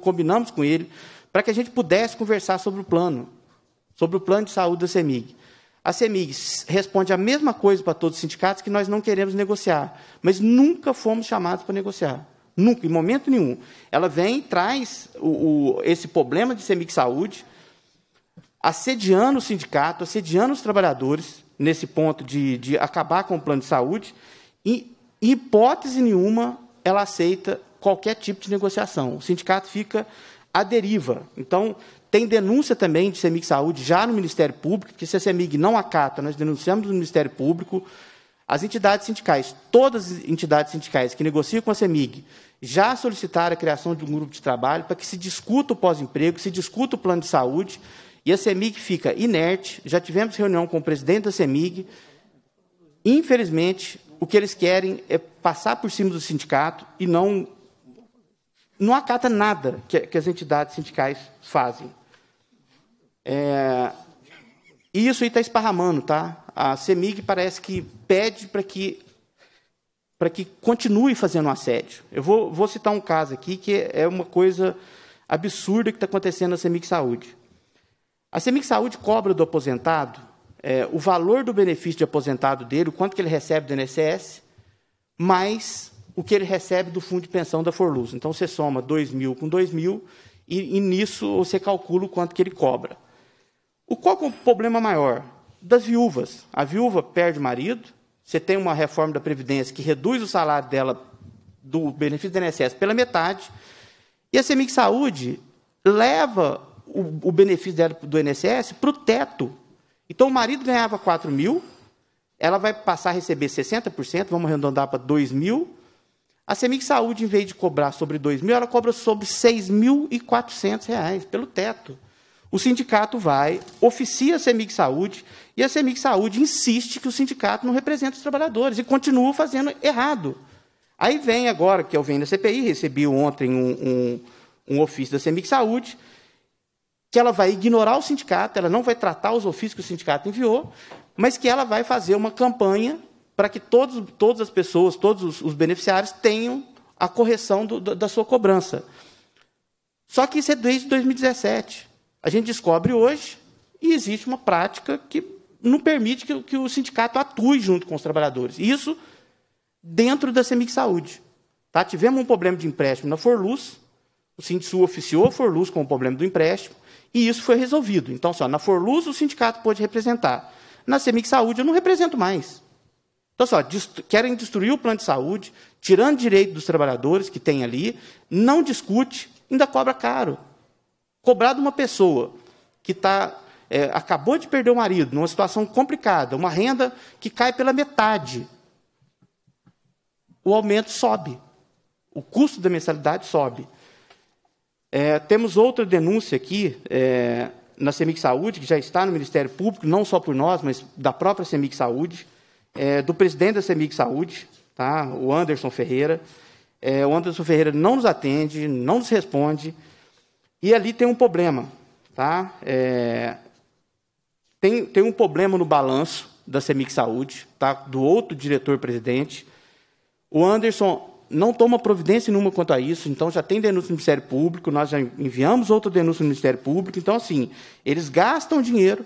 combinamos com ele, para que a gente pudesse conversar sobre o plano, sobre o plano de saúde da CEMIG. A CEMIG responde a mesma coisa para todos os sindicatos que nós não queremos negociar, mas nunca fomos chamados para negociar. Nunca, em momento nenhum. Ela vem, traz o, o, esse problema de CEMIG Saúde, assediando o sindicato, assediando os trabalhadores, nesse ponto de, de acabar com o plano de saúde, e, em hipótese nenhuma, ela aceita qualquer tipo de negociação. O sindicato fica à deriva. Então, tem denúncia também de CEMIG Saúde já no Ministério Público, porque se a CEMIG não acata, nós denunciamos no Ministério Público. As entidades sindicais, todas as entidades sindicais que negociam com a CEMIG, já solicitaram a criação de um grupo de trabalho para que se discuta o pós-emprego, se discuta o plano de saúde, e a CEMIG fica inerte. Já tivemos reunião com o presidente da CEMIG. Infelizmente, o que eles querem é passar por cima do sindicato e não não acata nada que, que as entidades sindicais fazem. É, e isso aí está esparramando, tá? A CEMIG parece que pede para que para que continue fazendo assédio. Eu vou, vou citar um caso aqui que é uma coisa absurda que está acontecendo na CEMIG Saúde. A CEMIG Saúde cobra do aposentado é, o valor do benefício de aposentado dele, o quanto que ele recebe do INSS, mais o que ele recebe do fundo de pensão da Forluz. Então, você soma 2 mil com 2 mil e, e nisso você calcula o quanto que ele cobra. O qual é o problema maior? Das viúvas. A viúva perde marido, você tem uma reforma da Previdência que reduz o salário dela do benefício do INSS pela metade, e a CEMIC Saúde leva o, o benefício dela do INSS para o teto. Então, o marido ganhava 4 mil, ela vai passar a receber 60%, vamos arredondar para 2 mil, a Semig Saúde, em vez de cobrar sobre 2 mil, ela cobra sobre 6.400 reais, pelo teto. O sindicato vai, oficia a Semig Saúde, e a Semig Saúde insiste que o sindicato não representa os trabalhadores, e continua fazendo errado. Aí vem agora, que eu venho da CPI, recebi ontem um, um, um ofício da Semig Saúde, que ela vai ignorar o sindicato, ela não vai tratar os ofícios que o sindicato enviou, mas que ela vai fazer uma campanha para que todos, todas as pessoas, todos os, os beneficiários tenham a correção do, da, da sua cobrança. Só que isso é desde 2017. A gente descobre hoje e existe uma prática que não permite que, que o sindicato atue junto com os trabalhadores. Isso dentro da Semig Saúde. Tá? Tivemos um problema de empréstimo na Forluz, o Sindsul oficiou a Forluz com o problema do empréstimo, e isso foi resolvido. Então, só assim, na Forluz o sindicato pôde representar. Na Semig Saúde eu não represento mais. Então, só, assim, querem destruir o plano de saúde, tirando direito dos trabalhadores que tem ali, não discute, ainda cobra caro. Cobrar de uma pessoa que tá, é, acabou de perder o marido, numa situação complicada, uma renda que cai pela metade, o aumento sobe. O custo da mensalidade sobe. É, temos outra denúncia aqui é, na CEMIC Saúde, que já está no Ministério Público, não só por nós, mas da própria CEMIC Saúde, é, do presidente da CEMIG Saúde, tá? o Anderson Ferreira. É, o Anderson Ferreira não nos atende, não nos responde. E ali tem um problema. Tá? É, tem, tem um problema no balanço da CEMIG Saúde, tá? do outro diretor-presidente. O Anderson não toma providência nenhuma quanto a isso, então já tem denúncia no Ministério Público, nós já enviamos outra denúncia no Ministério Público. Então, assim, eles gastam dinheiro,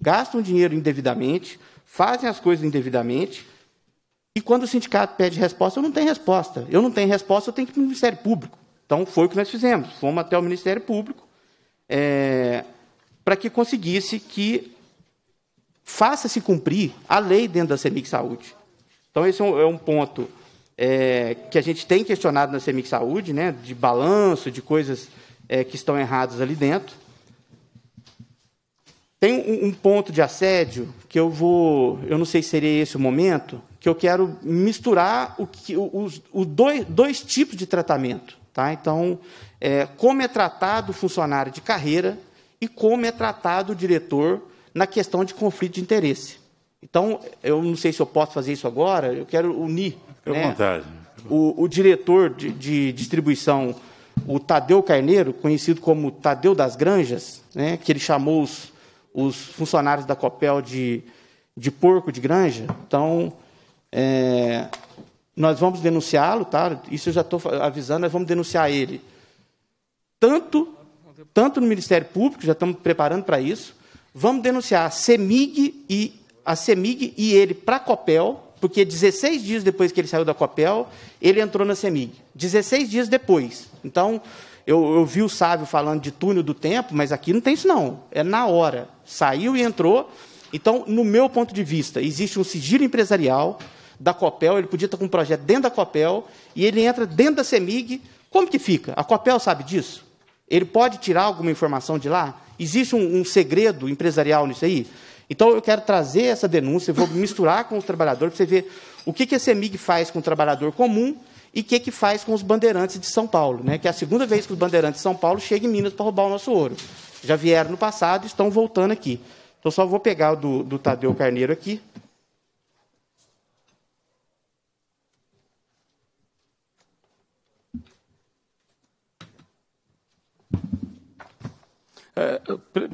gastam dinheiro indevidamente fazem as coisas indevidamente, e quando o sindicato pede resposta, eu não tenho resposta. Eu não tenho resposta, eu tenho que ir para o Ministério Público. Então, foi o que nós fizemos. Fomos até o Ministério Público é, para que conseguisse que faça-se cumprir a lei dentro da CEMIC Saúde. Então, esse é um, é um ponto é, que a gente tem questionado na CEMIC Saúde, né, de balanço, de coisas é, que estão erradas ali dentro. Tem um, um, ponto de assédio que eu vou, eu não sei se seria esse o momento, que eu quero misturar o que, os, os dois, dois tipos de tratamento. Tá? Então, é, como é tratado o funcionário de carreira e como é tratado o diretor na questão de conflito de interesse. Então, eu não sei se eu posso fazer isso agora, eu quero unir. né? O, o diretor de, de, distribuição, o Tadeu Carneiro, conhecido como Tadeu das Granjas, né? que ele chamou os, os funcionários da Copel de, de porco de granja. Então, é, nós vamos denunciá-lo, tá? Isso eu já estou avisando, nós vamos denunciar ele. Tanto, tanto no Ministério Público, já estamos preparando para isso, vamos denunciar a CEMIG e, a CEMIG e ele para a Copel, porque 16 dias depois que ele saiu da Copel, ele entrou na CEMIG. 16 dias depois. Então, eu, eu vi o sábio falando de túnel do tempo, mas aqui não tem isso não. É na hora. Saiu e entrou. Então, no meu ponto de vista, existe um sigilo empresarial da Copel, ele podia estar com um projeto dentro da Copel, e ele entra dentro da CEMIG. Como que fica? A Copel sabe disso? Ele pode tirar alguma informação de lá? Existe um, um segredo empresarial nisso aí? Então, eu quero trazer essa denúncia, vou misturar com os trabalhadores, para você ver o que, que a CEMIG faz com o trabalhador comum e o que, é que faz com os bandeirantes de São Paulo, né? que é a segunda vez que os bandeirantes de São Paulo chegam em Minas para roubar o nosso ouro. Já vieram no passado e estão voltando aqui. Então, só vou pegar o do, do Tadeu Carneiro aqui. É,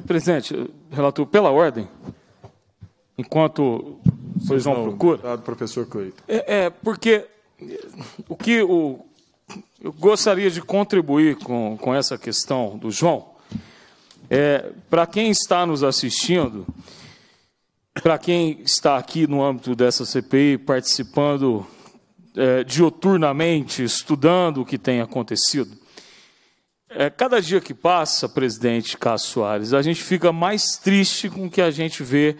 presidente, relator, pela ordem, enquanto vocês vão procurar. Professor Cleiton. É, é, porque o que o, eu gostaria de contribuir com, com essa questão do João, é, para quem está nos assistindo, para quem está aqui no âmbito dessa CPI, participando é, dioturnamente, estudando o que tem acontecido, é, cada dia que passa, presidente Cássio Soares, a gente fica mais triste com o que a gente vê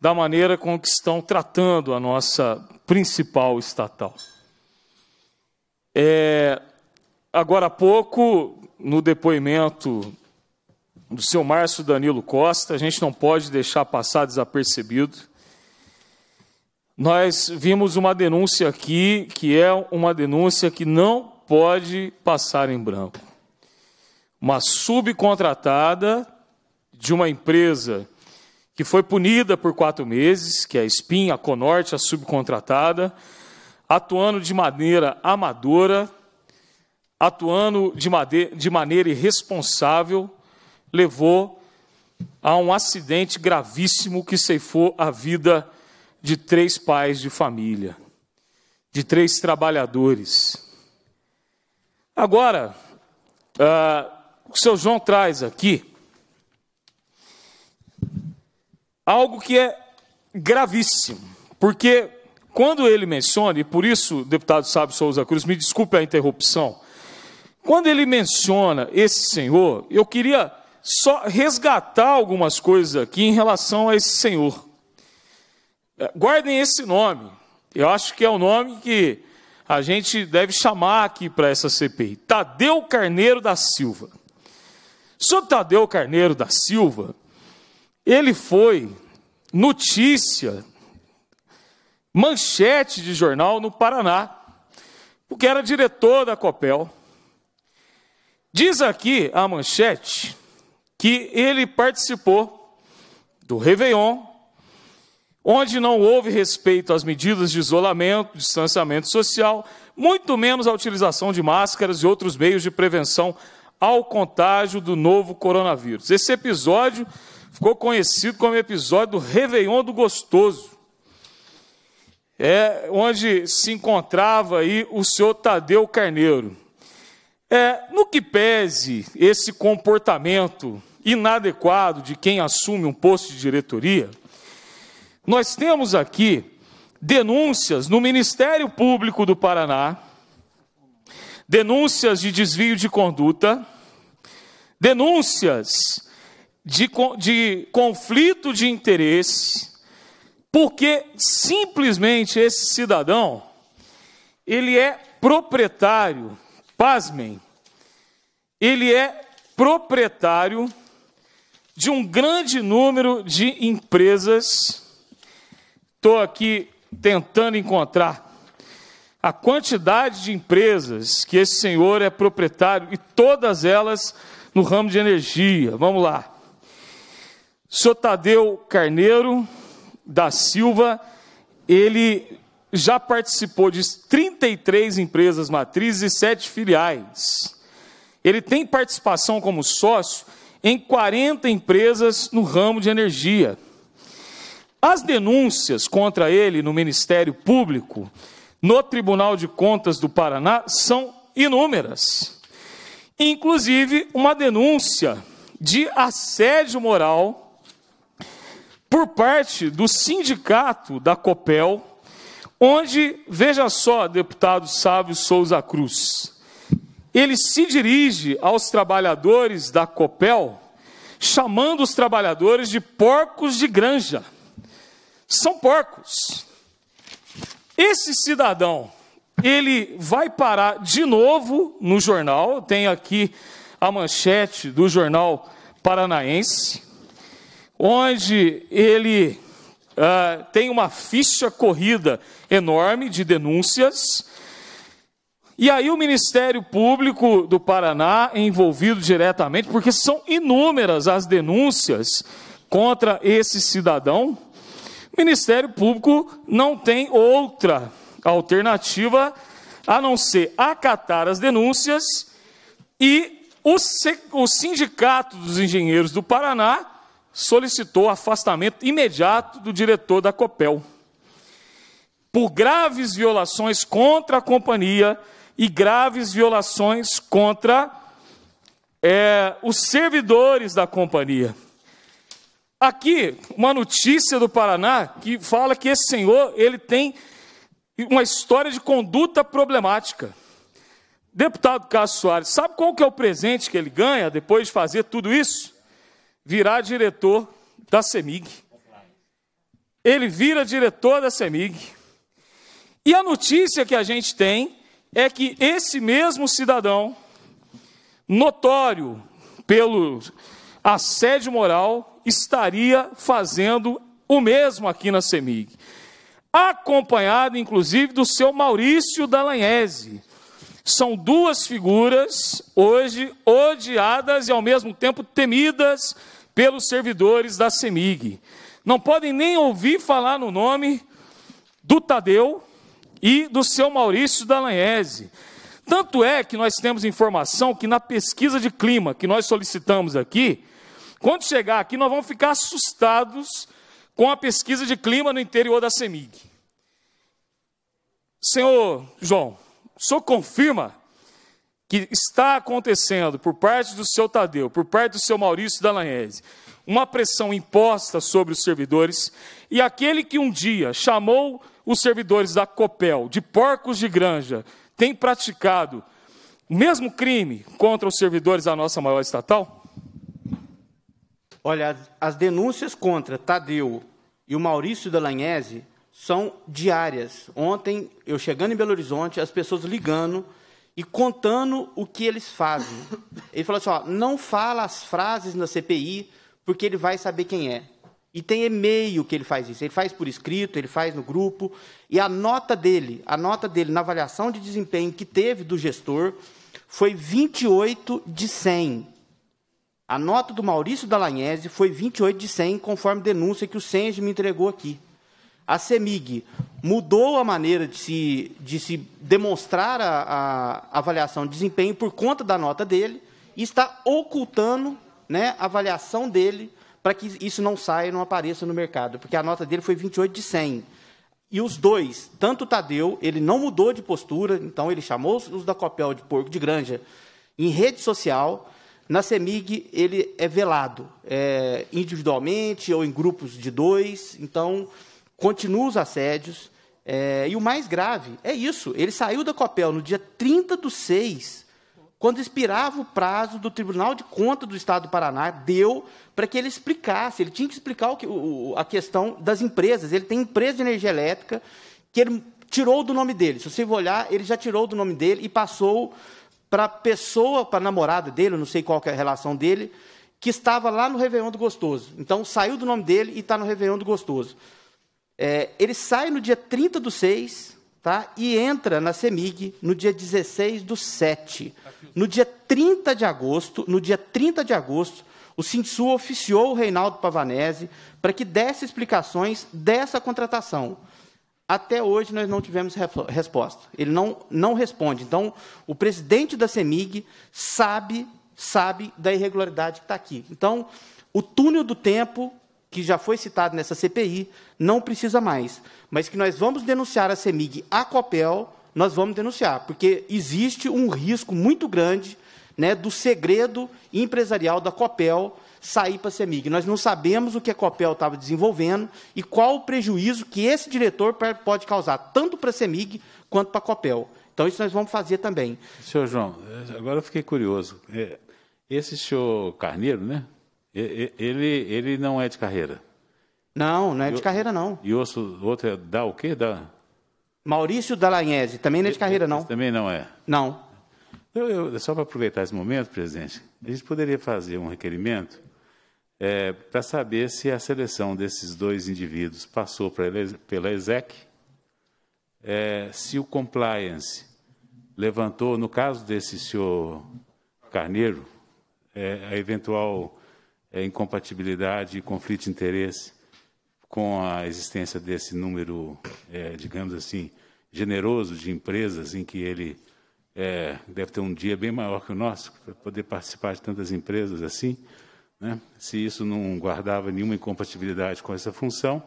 da maneira com que estão tratando a nossa principal estatal. É, agora há pouco, no depoimento do seu Márcio Danilo Costa, a gente não pode deixar passar desapercebido. Nós vimos uma denúncia aqui que é uma denúncia que não pode passar em branco. Uma subcontratada de uma empresa que foi punida por quatro meses, que é a Spin, a Conorte, a subcontratada, atuando de maneira amadora, atuando de, de maneira irresponsável, levou a um acidente gravíssimo que ceifou a vida de três pais de família, de três trabalhadores. Agora, ah, o senhor o seu João traz aqui algo que é gravíssimo, porque quando ele menciona, e por isso, deputado Sábio Souza Cruz, me desculpe a interrupção, quando ele menciona esse senhor, eu queria só resgatar algumas coisas aqui em relação a esse senhor. É, guardem esse nome. Eu acho que é o nome que a gente deve chamar aqui para essa CPI. Tadeu Carneiro da Silva. O senhor Tadeu Carneiro da Silva, ele foi notícia manchete de jornal no Paraná, porque era diretor da Copel. Diz aqui a manchete que ele participou do Réveillon, onde não houve respeito às medidas de isolamento, distanciamento social, muito menos a utilização de máscaras e outros meios de prevenção ao contágio do novo coronavírus. Esse episódio ficou conhecido como episódio do Réveillon do Gostoso é onde se encontrava aí o senhor Tadeu Carneiro. É, no que pese esse comportamento inadequado de quem assume um posto de diretoria, nós temos aqui denúncias no Ministério Público do Paraná, denúncias de desvio de conduta, denúncias de, de conflito de interesse, porque simplesmente esse cidadão, ele é proprietário, pasmem, ele é proprietário de um grande número de empresas. Estou aqui tentando encontrar a quantidade de empresas que esse senhor é proprietário e todas elas no ramo de energia. Vamos lá. Sotadeu Carneiro, da Silva, ele já participou de 33 empresas matrizes e 7 filiais. Ele tem participação como sócio em 40 empresas no ramo de energia. As denúncias contra ele no Ministério Público, no Tribunal de Contas do Paraná, são inúmeras. Inclusive uma denúncia de assédio moral por parte do sindicato da COPEL, onde, veja só, deputado Sávio Souza Cruz, ele se dirige aos trabalhadores da COPEL, chamando os trabalhadores de porcos de granja. São porcos. Esse cidadão, ele vai parar de novo no jornal, tem aqui a manchete do jornal paranaense, onde ele uh, tem uma ficha corrida enorme de denúncias. E aí o Ministério Público do Paraná é envolvido diretamente, porque são inúmeras as denúncias contra esse cidadão. O Ministério Público não tem outra alternativa a não ser acatar as denúncias e o, o Sindicato dos Engenheiros do Paraná solicitou afastamento imediato do diretor da Copel por graves violações contra a companhia e graves violações contra é, os servidores da companhia. Aqui, uma notícia do Paraná que fala que esse senhor ele tem uma história de conduta problemática. Deputado Cássio Soares, sabe qual que é o presente que ele ganha depois de fazer tudo isso? virá diretor da CEMIG. Ele vira diretor da CEMIG. E a notícia que a gente tem é que esse mesmo cidadão, notório pelo assédio moral, estaria fazendo o mesmo aqui na CEMIG. Acompanhado, inclusive, do seu Maurício Dallagnese. São duas figuras hoje odiadas e ao mesmo tempo temidas pelos servidores da CEMIG. Não podem nem ouvir falar no nome do Tadeu e do seu Maurício Dallagnese. Tanto é que nós temos informação que na pesquisa de clima que nós solicitamos aqui, quando chegar aqui, nós vamos ficar assustados com a pesquisa de clima no interior da CEMIG. Senhor João, o senhor confirma que está acontecendo por parte do seu Tadeu, por parte do seu Maurício Dallagnese, uma pressão imposta sobre os servidores, e aquele que um dia chamou os servidores da Copel de porcos de granja, tem praticado o mesmo crime contra os servidores da nossa maior estatal? Olha, as denúncias contra Tadeu e o Maurício Dallagnese são diárias. Ontem, eu chegando em Belo Horizonte, as pessoas ligando e contando o que eles fazem. Ele falou assim: ó, não fala as frases na CPI, porque ele vai saber quem é. E tem e-mail que ele faz isso. Ele faz por escrito, ele faz no grupo. E a nota dele, a nota dele na avaliação de desempenho que teve do gestor foi 28 de 100. A nota do Maurício Dallagnese foi 28 de 100, conforme denúncia que o Senge me entregou aqui a CEMIG mudou a maneira de se, de se demonstrar a, a, avaliação de desempenho por conta da nota dele e está ocultando né, a avaliação dele para que isso não saia, não apareça no mercado, porque a nota dele foi 28 de 100. E os dois, tanto o Tadeu, ele não mudou de postura, então ele chamou os da Copel de porco de granja em rede social, na CEMIG, ele é velado, é, individualmente ou em grupos de dois. Então, continuam os assédios. É, e o mais grave é isso: ele saiu da COPEL no dia 30 do 6, quando expirava o prazo do Tribunal de Contas do Estado do Paraná, deu para que ele explicasse. Ele tinha que explicar o que, o, a questão das empresas. Ele tem empresa de energia elétrica que ele tirou do nome dele. Se você olhar, ele já tirou do nome dele e passou para a pessoa, para a namorada dele, não sei qual é a relação dele, que estava lá no Réveillon do Gostoso. Então, saiu do nome dele e está no Réveillon do Gostoso. É, ele sai no dia 30 do 6 tá? e entra na CEMIG no dia 16 do 7. No dia 30 de agosto, no dia 30 de agosto, o Cintsu oficiou o Reinaldo Pavanese para que desse explicações dessa contratação. Até hoje nós não tivemos resposta. Ele não, não responde. Então, o presidente da CEMIG sabe, sabe da irregularidade que está aqui. Então, o túnel do tempo que já foi citado nessa CPI, não precisa mais. Mas que nós vamos denunciar a CEMIG à COPEL, nós vamos denunciar, porque existe um risco muito grande né, do segredo empresarial da COPEL sair para a CEMIG. Nós não sabemos o que a COPEL estava desenvolvendo e qual o prejuízo que esse diretor pode causar, tanto para a CEMIG quanto para a COPEL. Então, isso nós vamos fazer também. Senhor João, eh, agora eu fiquei curioso. Eh, esse senhor Carneiro, né? Ele, ele não é de carreira? Não, não é de e, carreira, não. E o outro é da o quê? Da... Maurício Dalanhese, também não é de carreira, não. Esse também não é? Não. Eu, eu só para aproveitar esse momento, presidente, a gente poderia fazer um requerimento é, para saber se a seleção desses dois indivíduos passou pela ESEC, é, se o compliance levantou, no caso desse senhor Carneiro, é, a eventual é, incompatibilidade e conflito de interesse com a existência desse número, é, digamos assim, generoso de empresas em que ele é, deve ter um dia bem maior que o nosso para poder participar de tantas empresas assim, né? se isso não guardava nenhuma incompatibilidade com essa função,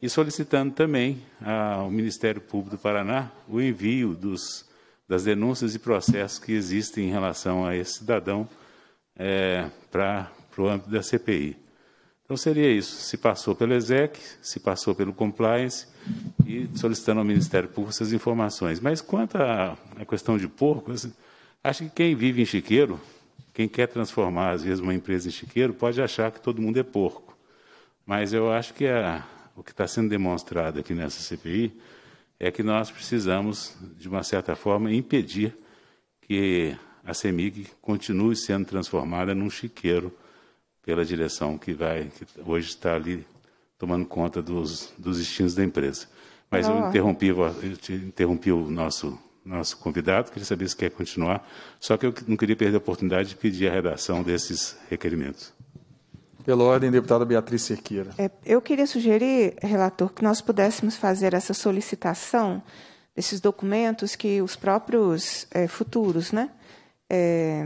e solicitando também ao Ministério Público do Paraná o envio dos, das denúncias e processos que existem em relação a esse cidadão é, para para o âmbito da CPI. Então seria isso, se passou pelo ESEC, se passou pelo compliance e solicitando ao Ministério Público essas informações. Mas quanto à, questão de porcos, acho que quem vive em chiqueiro, quem quer transformar às vezes uma empresa em chiqueiro, pode achar que todo mundo é porco. Mas eu acho que a, o que está sendo demonstrado aqui nessa CPI é que nós precisamos, de uma certa forma, impedir que a CEMIG continue sendo transformada num chiqueiro pela direção que vai, que hoje está ali tomando conta dos, dos destinos da empresa. Mas eu interrompi, eu interrompi o nosso nosso convidado, queria saber se quer continuar, só que eu não queria perder a oportunidade de pedir a redação desses requerimentos. Pela ordem, deputada Beatriz Cerqueira. É, eu queria sugerir, relator, que nós pudéssemos fazer essa solicitação desses documentos que os próprios é, futuros, né? É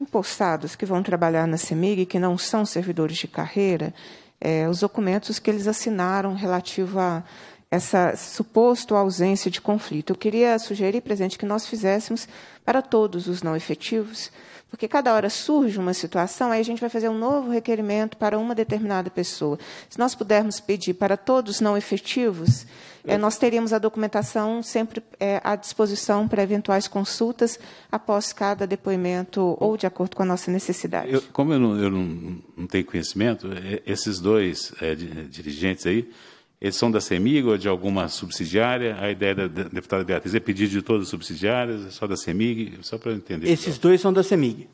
empossados que vão trabalhar na CEMIG, que não são servidores de carreira, é, os documentos que eles assinaram relativo a essa suposto ausência de conflito. Eu queria sugerir, presidente, que nós fizéssemos para todos os não efetivos, porque cada hora surge uma situação, aí a gente vai fazer um novo requerimento para uma determinada pessoa. Se nós pudermos pedir para todos não efetivos, é, nós teríamos a documentação sempre é, à disposição para eventuais consultas após cada depoimento ou de acordo com a nossa necessidade. Eu, como eu, não, eu não, não, tenho conhecimento, eh, esses dois é, dirigentes aí eles são da CEMIG ou é de alguma subsidiária? A ideia da deputada Beatriz é pedido de todas as subsidiárias, é só da CEMIG? Só para entender. Esses então. dois são da CEMIG.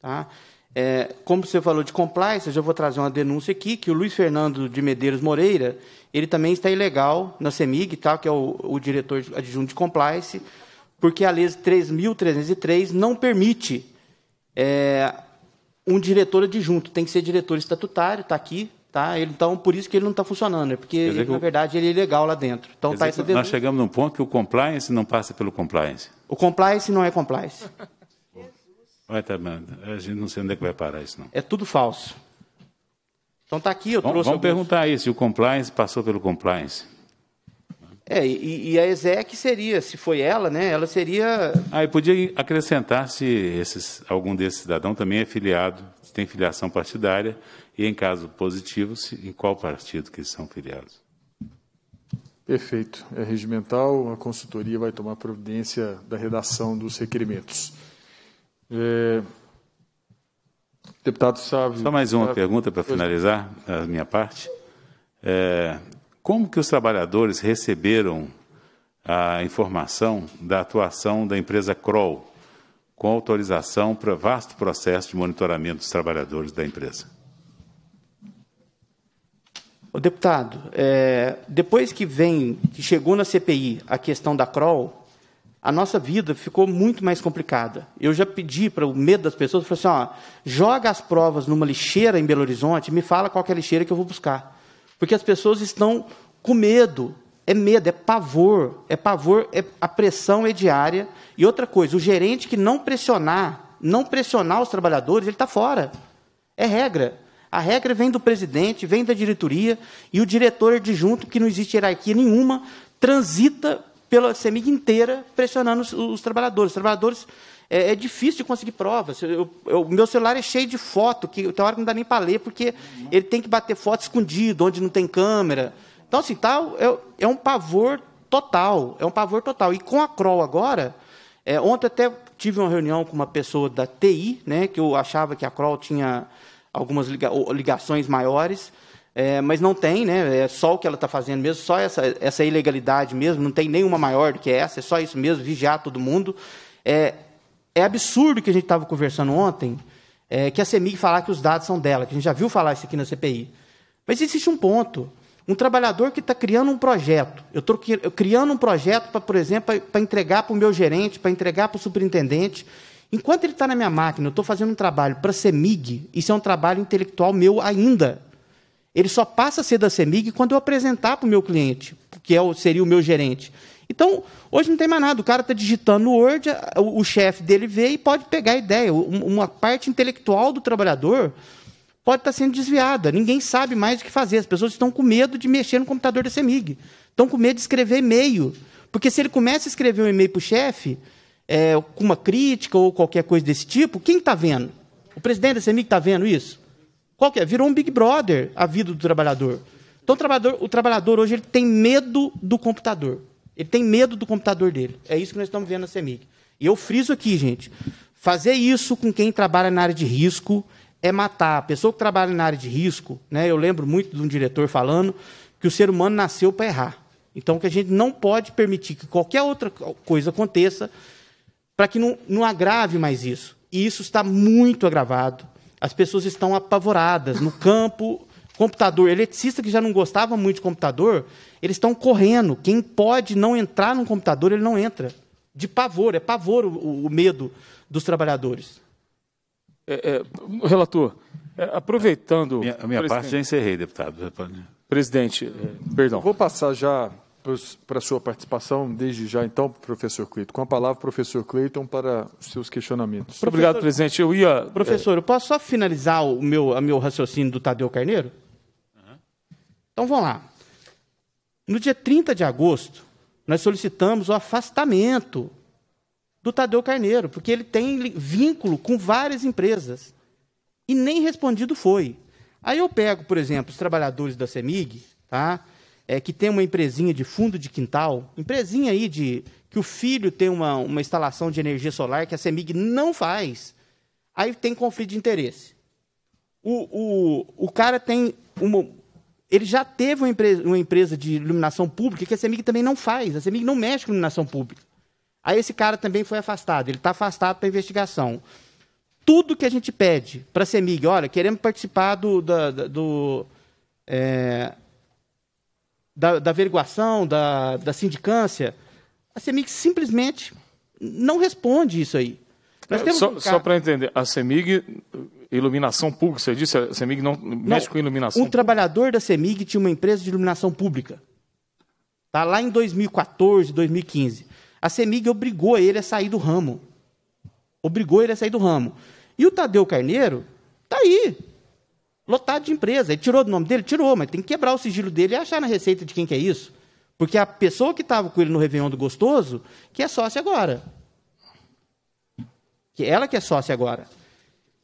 Tá? É, como você falou de compliance, eu já vou trazer uma denúncia aqui, que o Luiz Fernando de Medeiros Moreira, ele também está ilegal na CEMIG, tá? que é o, o diretor adjunto de compliance, porque a lei 3.303 não permite é, um diretor adjunto, tem que ser diretor estatutário, está aqui, Tá? Ele, então, por isso que ele não está funcionando, é porque, ele, na verdade, ele é ilegal lá dentro. Então, tá essa Nós chegamos num ponto que o compliance não passa pelo compliance. O compliance não é compliance. Vai, Tamanda, a gente não sei onde é que vai parar isso, não. É tudo falso. Então, está aqui, eu trouxe... Vamos alguns... perguntar aí se o compliance passou pelo compliance. É, e, e a ESEC seria, se foi ela, né, ela seria... Ah, e podia acrescentar se esses, algum desses cidadão também é filiado, tem filiação partidária, e, em caso positivo, em qual partido que são filiados. Perfeito. É regimental, a consultoria vai tomar providência da redação dos requerimentos. É... Deputado Sávio. Só mais uma é... pergunta para finalizar a minha parte. É... Como que os trabalhadores receberam a informação da atuação da empresa Kroll, com autorização para vasto processo de monitoramento dos trabalhadores da empresa? O deputado, é, depois que vem, que chegou na CPI a questão da CROL, a nossa vida ficou muito mais complicada. Eu já pedi para o medo das pessoas, eu falei assim, ó, joga as provas numa lixeira em Belo Horizonte, me fala qual é a lixeira que eu vou buscar. Porque as pessoas estão com medo, é medo, é pavor, é pavor, é, a pressão é diária. E outra coisa, o gerente que não pressionar, não pressionar os trabalhadores, ele está fora. É regra. A regra vem do presidente, vem da diretoria, e o diretor adjunto, que não existe hierarquia nenhuma, transita pela CEMIG inteira pressionando os, os trabalhadores. Os trabalhadores é, é, difícil de conseguir provas. O meu celular é cheio de foto, que tem hora que não dá nem para ler, porque ele tem que bater foto escondido, onde não tem câmera. Então, assim, tá, é, é um pavor total. É um pavor total. E com a Crol agora, é, ontem até tive uma reunião com uma pessoa da TI, né, que eu achava que a Crol tinha algumas ligações maiores, é, mas não tem, né? É só o que ela está fazendo mesmo, só essa, essa ilegalidade mesmo, não tem nenhuma maior do que essa, é só isso mesmo, vigiar todo mundo. É, é absurdo que a gente estava conversando ontem, é, que a CEMIG falar que os dados são dela, que a gente já viu falar isso aqui na CPI. Mas existe um ponto. Um trabalhador que está criando um projeto. Eu estou criando um projeto, pra, por exemplo, para entregar para o meu gerente, para entregar para o superintendente. Enquanto ele está na minha máquina, eu estou fazendo um trabalho para a CEMIG, isso é um trabalho intelectual meu ainda. Ele só passa a ser da CEMIG quando eu apresentar para o meu cliente, que é, seria o meu gerente. Então, hoje não tem mais nada. O cara está digitando o Word, o, o chefe dele vê e pode pegar a ideia. Uma parte intelectual do trabalhador pode estar tá sendo desviada. Ninguém sabe mais o que fazer. As pessoas estão com medo de mexer no computador da CEMIG. Estão com medo de escrever e-mail. Porque se ele começa a escrever um e-mail para o chefe, é, com uma crítica ou qualquer coisa desse tipo, quem está vendo? O presidente da CEMIG está vendo isso? Qual é? Virou um Big Brother a vida do trabalhador. Então, o trabalhador, o trabalhador hoje ele tem medo do computador. Ele tem medo do computador dele. É isso que nós estamos vendo na CEMIG. E eu friso aqui, gente. Fazer isso com quem trabalha na área de risco é matar. A pessoa que trabalha na área de risco, né, eu lembro muito de um diretor falando que o ser humano nasceu para errar. Então, que a gente não pode permitir que qualquer outra coisa aconteça para que não, não agrave mais isso. E isso está muito agravado. As pessoas estão apavoradas no campo. Computador, eletricista que já não gostava muito de computador, eles estão correndo. Quem pode não entrar no computador, ele não entra. De pavor, é pavor o, o medo dos trabalhadores. É, é, relator, é, aproveitando. a minha parte já encerrei, deputado. Presidente, é, perdão. Vou passar já para a sua participação, desde já então, professor Cleiton. Com a palavra, professor Cleiton, para os seus questionamentos. Professor, Obrigado, presidente. Eu ia. É, professor, é... eu posso só finalizar o meu, o meu raciocínio do Tadeu Carneiro? Uhum. Então vamos lá. No dia 30 de agosto, nós solicitamos o afastamento do Tadeu Carneiro, porque ele tem vínculo com várias empresas. E nem respondido foi. Aí eu pego, por exemplo, os trabalhadores da CEMIG, tá? é, que tem uma empresinha de fundo de quintal, empresinha aí de que o filho tem uma, uma instalação de energia solar que a CEMIG não faz, aí tem conflito de interesse. O, o, o cara tem uma. Ele já teve uma empresa, uma empresa de iluminação pública que a CEMIG também não faz. A CEMIG não mexe com iluminação pública. Aí esse cara também foi afastado. Ele está afastado para investigação. Tudo que a gente pede para a CEMIG, olha, queremos participar do, do, do é, da, da averiguação, da, da sindicância, a CEMIG simplesmente não responde isso aí. É, só, um... só para entender, a CEMIG, iluminação pública, você disse, a CEMIG não, não mexe com iluminação. Um trabalhador da CEMIG tinha uma empresa de iluminação pública. Tá? Lá em 2014, 2015. A CEMIG obrigou ele a sair do ramo. Obrigou ele a sair do ramo. E o Tadeu Carneiro está aí lotado de empresa. Ele tirou do nome dele? Tirou, mas tem que quebrar o sigilo dele e achar na receita de quem que é isso. Porque a pessoa que estava com ele no Réveillon do Gostoso, que é sócia agora. Que ela que é sócia agora.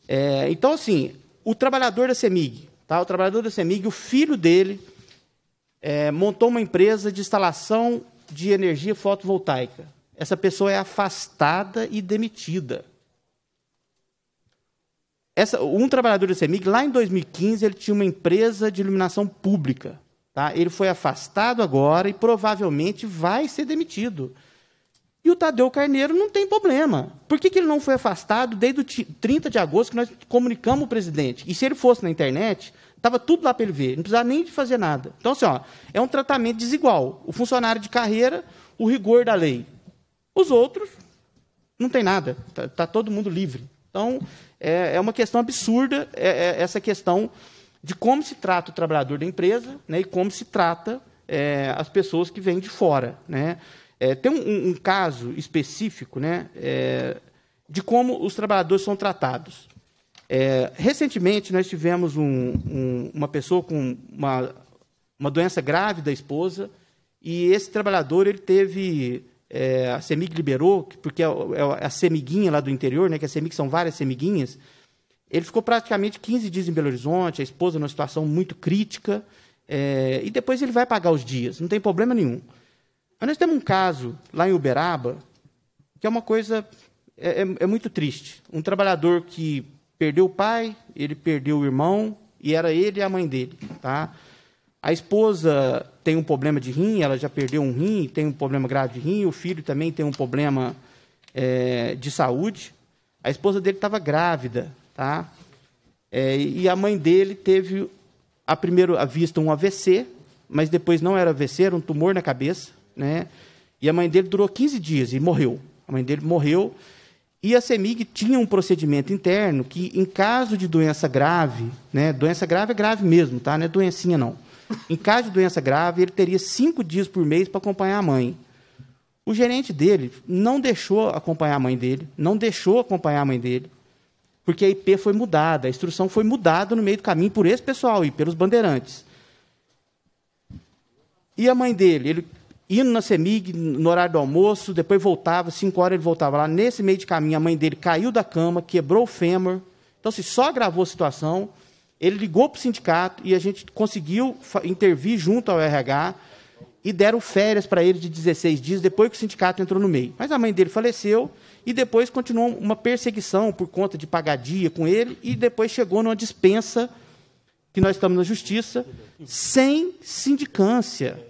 É, então, assim, o trabalhador da CEMIG, tá? o trabalhador da CEMIG, o filho dele, é, montou uma empresa de instalação de energia fotovoltaica. Essa pessoa é afastada e demitida. Essa, um trabalhador da CEMIG, lá em 2015, ele tinha uma empresa de iluminação pública. Tá? Ele foi afastado agora e provavelmente vai ser demitido. E o Tadeu Carneiro não tem problema. Por que, que ele não foi afastado desde o 30 de agosto que nós comunicamos o presidente? E se ele fosse na internet, estava tudo lá para ele ver, não precisava nem de fazer nada. Então, assim, ó, é um tratamento desigual. O funcionário de carreira, o rigor da lei. Os outros, não tem nada. Está tá todo mundo livre. Então, é, é uma questão absurda é, é, essa questão de como se trata o trabalhador da empresa né, e como se trata é, as pessoas que vêm de fora. Né? É, tem um, um, caso específico né, é, de como os trabalhadores são tratados. É, recentemente, nós tivemos um, um, uma pessoa com uma, uma doença grave da esposa e esse trabalhador ele teve é, a semig liberou, porque é, é, é a, semiguinha lá do interior, né, que a semig são várias semiguinhas, ele ficou praticamente 15 dias em Belo Horizonte, a esposa numa situação muito crítica, é, e depois ele vai pagar os dias, não tem problema nenhum. Mas nós temos um caso lá em Uberaba, que é uma coisa é, é, é muito triste. Um trabalhador que perdeu o pai, ele perdeu o irmão, e era ele e a mãe dele. Tá? A esposa tem um problema de rim, ela já perdeu um rim, tem um problema grave de rim, o filho também tem um problema é, de saúde. A esposa dele estava grávida, tá? É, e a mãe dele teve, a primeira vista, um AVC, mas depois não era AVC, era um tumor na cabeça, né? E a mãe dele durou 15 dias e morreu. A mãe dele morreu. E a CEMIG tinha um procedimento interno que, em caso de doença grave, né? Doença grave é grave mesmo, tá? Não é doencinha, não em caso de doença grave, ele teria cinco dias por mês para acompanhar a mãe. O gerente dele não deixou acompanhar a mãe dele, não deixou acompanhar a mãe dele, porque a IP foi mudada, a instrução foi mudada no meio do caminho por esse pessoal e pelos bandeirantes. E a mãe dele, ele indo na CEMIG no horário do almoço, depois voltava, cinco horas ele voltava lá. Nesse meio de caminho, a mãe dele caiu da cama, quebrou o fêmur. Então, se só agravou a situação, ele ligou para o sindicato e a gente conseguiu intervir junto ao RH e deram férias para ele de 16 dias depois que o sindicato entrou no meio. Mas a mãe dele faleceu e depois continuou uma perseguição por conta de pagadia com ele e depois chegou numa dispensa que nós estamos na justiça sem sindicância.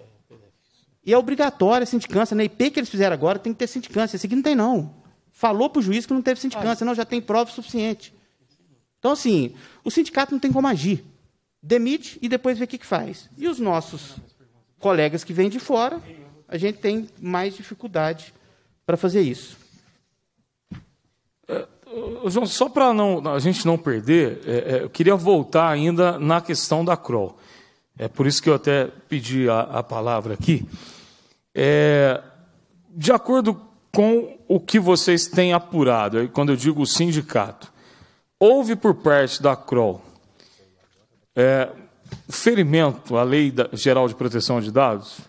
E é obrigatória a sindicância. Na né? IP que eles fizeram agora tem que ter sindicância. Esse aqui não tem, não. Falou para o juiz que não teve sindicância. Não, já tem prova suficiente. Então, assim, o sindicato não tem como agir. Demite e depois vê o que, que faz. E os nossos colegas que vêm de fora, a gente tem mais dificuldade para fazer isso. É, João, só para não, a gente não perder, é, é, eu queria voltar ainda na questão da CROL. É por isso que eu até pedi a, a palavra aqui. É, de acordo com o que vocês têm apurado, quando eu digo sindicato, houve por parte da CROL é, ferimento à Lei Geral de Proteção de Dados,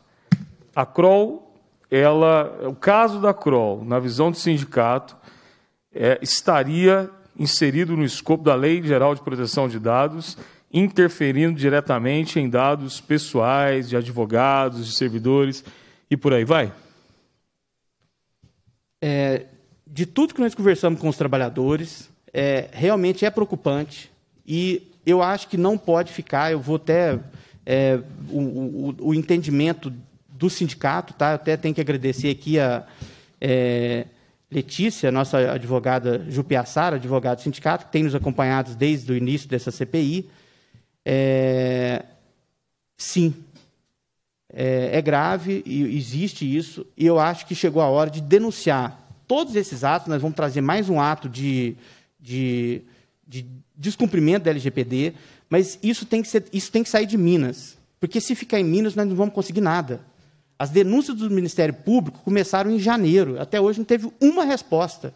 a CROL, ela, o caso da CROL, na visão do sindicato, é, estaria inserido no escopo da Lei Geral de Proteção de Dados, interferindo diretamente em dados pessoais de advogados, de servidores e por aí vai? É, de tudo que nós conversamos com os trabalhadores, é, realmente é preocupante e eu acho que não pode ficar. Eu vou até é, o, o, o, entendimento do sindicato, tá? Eu até tenho que agradecer aqui a é, Letícia, nossa advogada Jupiaçara, advogada do sindicato, que tem nos acompanhado desde o início dessa CPI. É, sim, é, é, grave e existe isso. E eu acho que chegou a hora de denunciar todos esses atos. Nós vamos trazer mais um ato de de, de descumprimento da LGPD, mas isso tem, que ser, isso tem que sair de Minas, porque se ficar em Minas nós não vamos conseguir nada. As denúncias do Ministério Público começaram em janeiro, até hoje não teve uma resposta.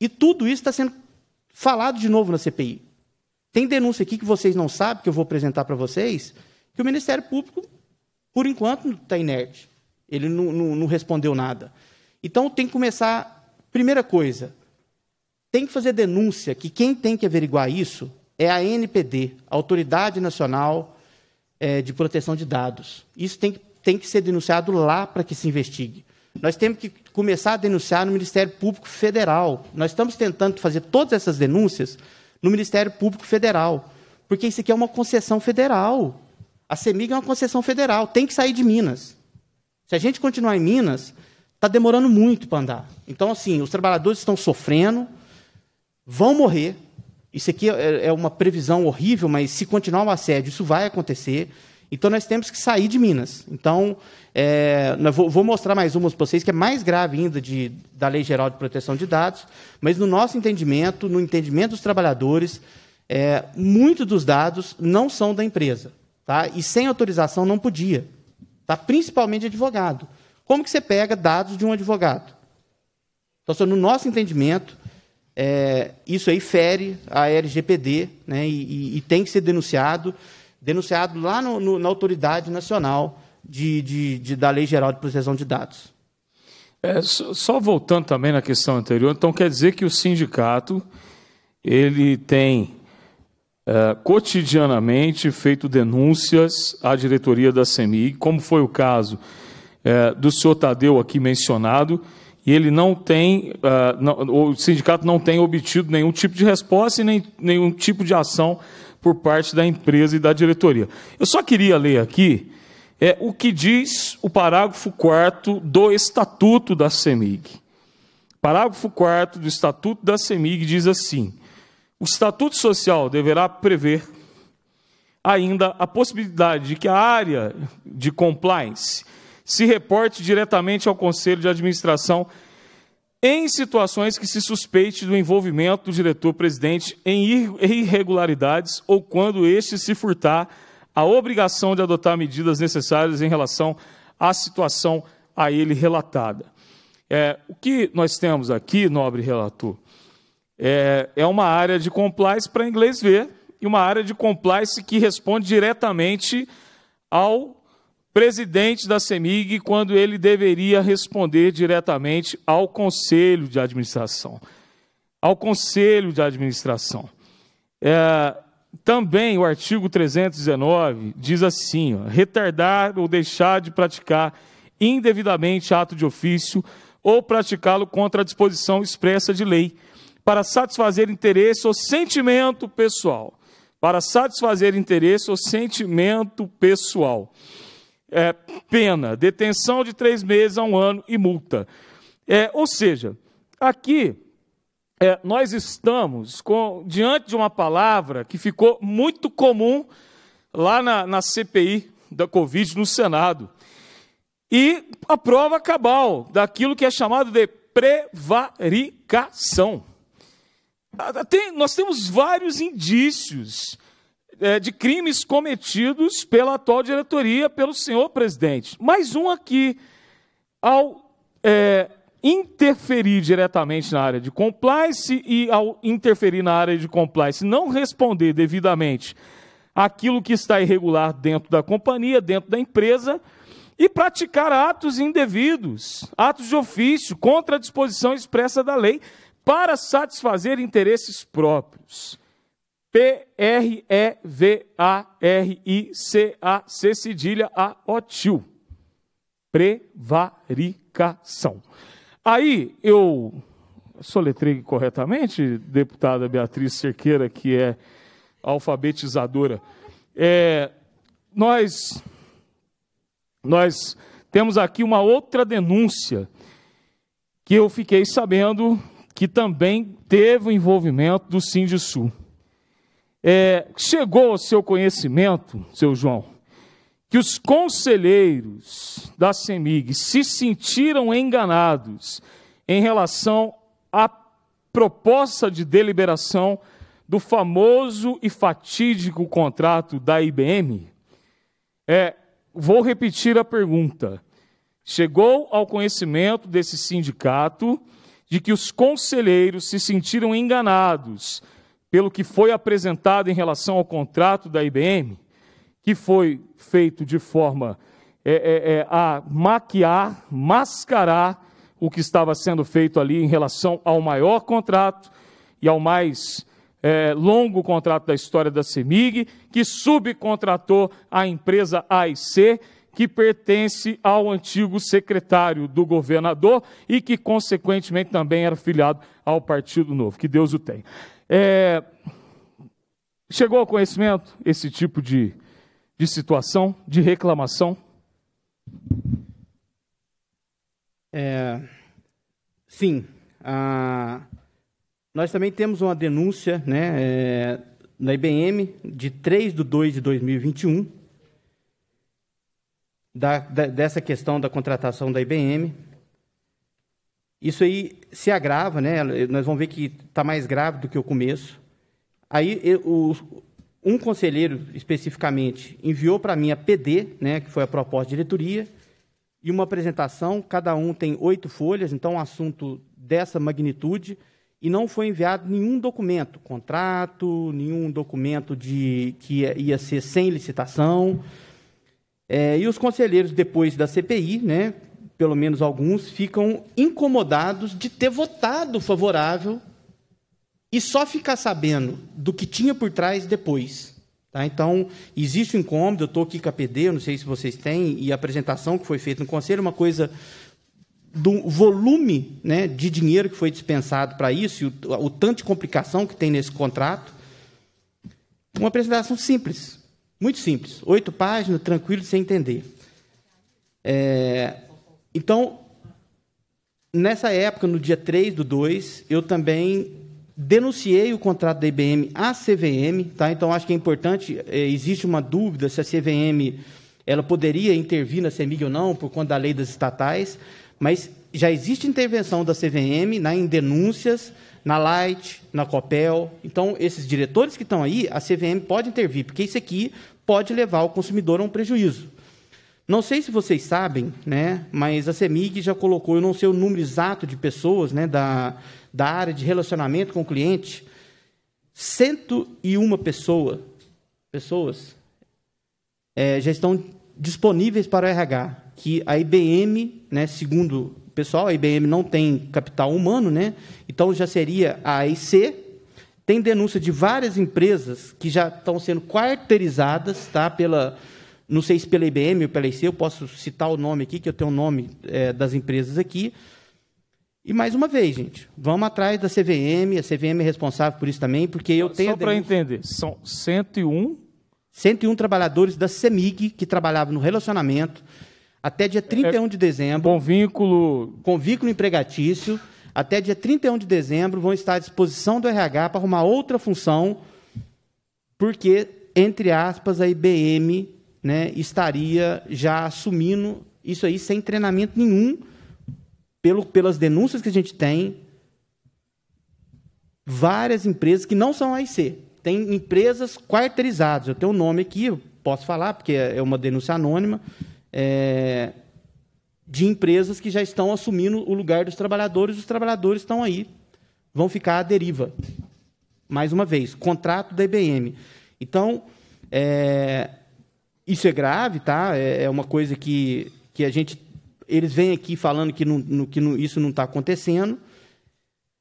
E tudo isso está sendo falado de novo na CPI. Tem denúncia aqui que vocês não sabem, que eu vou apresentar para vocês, que o Ministério Público, por enquanto, está inerte. Ele não, não, não respondeu nada. Então, tem que começar. Primeira coisa, tem que fazer denúncia que quem tem que averiguar isso é a NPD, a Autoridade Nacional é, de Proteção de Dados. Isso tem, tem que ser denunciado lá para que se investigue. Nós temos que começar a denunciar no Ministério Público Federal. Nós estamos tentando fazer todas essas denúncias no Ministério Público Federal, porque isso aqui é uma concessão federal. A CEMIG é uma concessão federal, tem que sair de Minas. Se a gente continuar em Minas, está demorando muito para andar. Então, assim, os trabalhadores estão sofrendo, vão morrer. Isso aqui é, é uma previsão horrível, mas se continuar o assédio, isso vai acontecer. Então nós temos que sair de Minas. Então, é, vou, vou, mostrar mais umas para vocês, que é mais grave ainda de, da Lei Geral de Proteção de Dados, mas no nosso entendimento, no entendimento dos trabalhadores, é, muitos dos dados não são da empresa. Tá? E sem autorização não podia. Tá? Principalmente advogado. Como que você pega dados de um advogado? Então, no nosso entendimento, é, isso aí fere a LGPD né, e, e, tem que ser denunciado, denunciado lá no, no, na Autoridade Nacional de, de, de, da Lei Geral de Proteção de Dados. É, só voltando também na questão anterior, então quer dizer que o sindicato ele tem é, cotidianamente feito denúncias à diretoria da CMI, como foi o caso é, do senhor Tadeu aqui mencionado, e ele não tem, uh, não, o sindicato não tem obtido nenhum tipo de resposta e nem, nenhum tipo de ação por parte da empresa e da diretoria. Eu só queria ler aqui é, o que diz o parágrafo 4 do Estatuto da CEMIG. Parágrafo 4 do Estatuto da CEMIG diz assim: o Estatuto Social deverá prever ainda a possibilidade de que a área de compliance se reporte diretamente ao Conselho de Administração em situações que se suspeite do envolvimento do diretor-presidente em irregularidades ou quando este se furtar a obrigação de adotar medidas necessárias em relação à situação a ele relatada. É, o que nós temos aqui, nobre relator, é, é uma área de compliance para inglês ver e uma área de compliance que responde diretamente ao presidente da CEMIG quando ele deveria responder diretamente ao conselho de administração. Ao conselho de administração. É, também o artigo 319 diz assim: ó, retardar ou deixar de praticar indevidamente ato de ofício ou praticá-lo contra a disposição expressa de lei, para satisfazer interesse ou sentimento pessoal. Para satisfazer interesse ou sentimento pessoal é, pena, detenção de três meses a um ano e multa. É, ou seja, aqui é, nós estamos com, diante de uma palavra que ficou muito comum lá na, na CPI da Covid no Senado. E a prova cabal daquilo que é chamado de prevaricação. Ah, tem, nós temos vários indícios é, de crimes cometidos pela atual diretoria, pelo senhor presidente. Mais um aqui, ao é, interferir diretamente na área de compliance e ao interferir na área de compliance, não responder devidamente aquilo que está irregular dentro da companhia, dentro da empresa, e praticar atos indevidos, atos de ofício contra a disposição expressa da lei para satisfazer interesses próprios. P-R-E-V-A-R-I-C-A-C, cedilha a o Prevaricação. Aí eu soletrei corretamente, deputada Beatriz Cerqueira, que é alfabetizadora. É, nós, nós temos aqui uma outra denúncia que eu fiquei sabendo que também teve o envolvimento do Sul é, chegou ao seu conhecimento, seu João, que os conselheiros da CEMIG se sentiram enganados em relação à proposta de deliberação do famoso e fatídico contrato da IBM? É, vou repetir a pergunta. Chegou ao conhecimento desse sindicato de que os conselheiros se sentiram enganados pelo que foi apresentado em relação ao contrato da IBM, que foi feito de forma é, é, é, a maquiar, mascarar o que estava sendo feito ali em relação ao maior contrato e ao mais é, longo contrato da história da CEMIG, que subcontratou a empresa AIC, que pertence ao antigo secretário do governador e que, consequentemente, também era filiado ao Partido Novo. Que Deus o tenha. É, chegou ao conhecimento esse tipo de, de situação, de reclamação? É, sim. Ah, nós também temos uma denúncia né, é, IBM de 3 de 2 de 2021, da, da, dessa questão da contratação da IBM. Isso aí se agrava, né? Nós vamos ver que está mais grave do que o começo. Aí eu, um conselheiro especificamente enviou para mim a PD, né, que foi a proposta de diretoria, e uma apresentação. Cada um tem oito folhas, então um assunto dessa magnitude e não foi enviado nenhum documento, contrato, nenhum documento de que ia, ia ser sem licitação. É, e os conselheiros depois da CPI, né, pelo menos alguns, ficam incomodados de ter votado favorável e só ficar sabendo do que tinha por trás depois. Tá? Então, existe um incômodo, eu estou aqui com a PD, não sei se vocês têm, e a apresentação que foi feita no Conselho, é uma coisa do volume né, de dinheiro que foi dispensado para isso, e o, o tanto de complicação que tem nesse contrato. Uma apresentação simples, muito simples, oito páginas, tranquilo de você entender. É, então, nessa época, no dia 3 do 2, eu também denunciei o contrato da IBM à CVM, tá? Então acho que é importante, é, existe uma dúvida se a CVM ela poderia intervir na CEMIG ou não por conta da lei das estatais, mas já existe intervenção da CVM né, em denúncias na Light, na Copel. Então esses diretores que estão aí, a CVM pode intervir, porque isso aqui pode levar o consumidor a um prejuízo. Não sei se vocês sabem, né, mas a CEMIG já colocou, eu não sei o número exato de pessoas né, da, da área de relacionamento com o cliente, 101 pessoa, pessoas é, já estão disponíveis para o RH, que a IBM, né, segundo o pessoal, a IBM não tem capital humano, né, então já seria a IC. tem denúncia de várias empresas que já estão sendo quarteirizadas tá, pela não sei se pela IBM ou pela IC, eu posso citar o nome aqui, que eu tenho o nome é, das empresas aqui. E mais uma vez, gente, vamos atrás da CVM, a CVM é responsável por isso também, porque eu tenho. Só para entender, são 101? 101 trabalhadores da CEMIG que trabalhavam no relacionamento até dia 31 é, de dezembro. Com vínculo. Com vínculo empregatício. Até dia 31 de dezembro vão estar à disposição do RH para arrumar outra função, porque, entre aspas, a IBM né, estaria já assumindo isso aí sem treinamento nenhum, pelo, pelas denúncias que a gente tem, várias empresas que não são AIC. Tem empresas quarteirizadas. Eu tenho um nome aqui, eu posso falar, porque é, é uma denúncia anônima, é, de empresas que já estão assumindo o lugar dos trabalhadores, os trabalhadores estão aí, vão ficar à deriva. Mais uma vez, contrato da IBM. Então, é, isso é grave, tá? É, é uma coisa que, que a gente. Eles vêm aqui falando que, não, no, que isso não está acontecendo,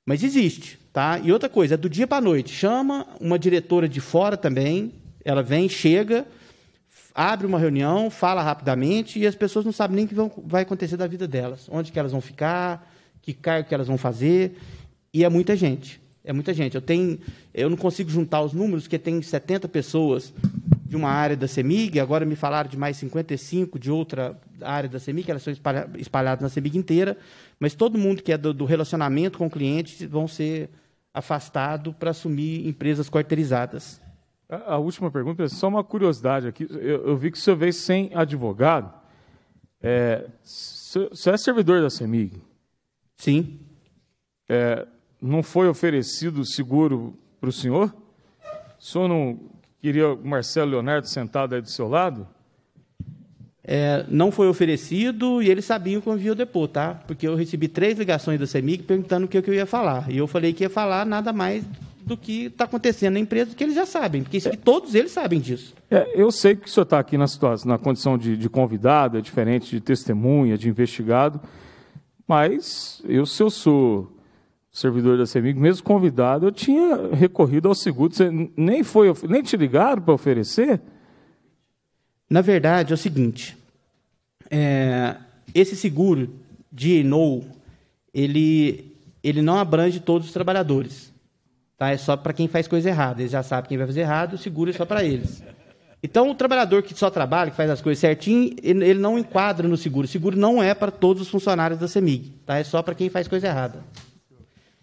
mas existe, tá? E outra coisa, é do dia para a noite. Chama uma diretora de fora também, ela vem, chega, abre uma reunião, fala rapidamente e as pessoas não sabem nem o que vão, vai acontecer da vida delas. Onde que elas vão ficar, que cargo que elas vão fazer. E é muita gente. É muita gente. Eu tenho, eu não consigo juntar os números, porque tem 70 pessoas de uma área da CEMIG, agora me falaram de mais 55 de outra área da CEMIG, elas são espalhadas na CEMIG inteira, mas todo mundo que é do, do relacionamento com clientes vão ser afastado para assumir empresas quarteirizadas. A, a, última pergunta, é só uma curiosidade aqui, eu, eu vi que o senhor veio sem advogado, é, o senhor é servidor da CEMIG? Sim. É, não foi oferecido seguro para o senhor? O senhor não queria o Marcelo Leonardo sentado aí do seu lado. É, não foi oferecido e eles sabiam que eu ia depor, tá? Porque eu recebi três ligações da CEMIG perguntando o que, eu ia falar. E eu falei que ia falar nada mais do que está acontecendo na empresa, que eles já sabem, porque é, todos eles sabem disso. É, eu sei que o senhor está aqui na, situação, na condição de, de convidado, é diferente de testemunha, de investigado, mas eu, se eu sou servidor da CEMIG, mesmo convidado, eu tinha recorrido ao seguro. Você nem, foi, nem te ligaram para oferecer? Na verdade, é o seguinte. É, esse seguro de ENOU, ele, ele não abrange todos os trabalhadores. Tá? É só para quem faz coisa errada. Eles já sabem quem vai fazer errado, o seguro é só para eles. Então, o trabalhador que só trabalha, que faz as coisas certinho, ele, ele não enquadra no seguro. O seguro não é para todos os funcionários da CEMIG. Tá? É só para quem faz coisa errada.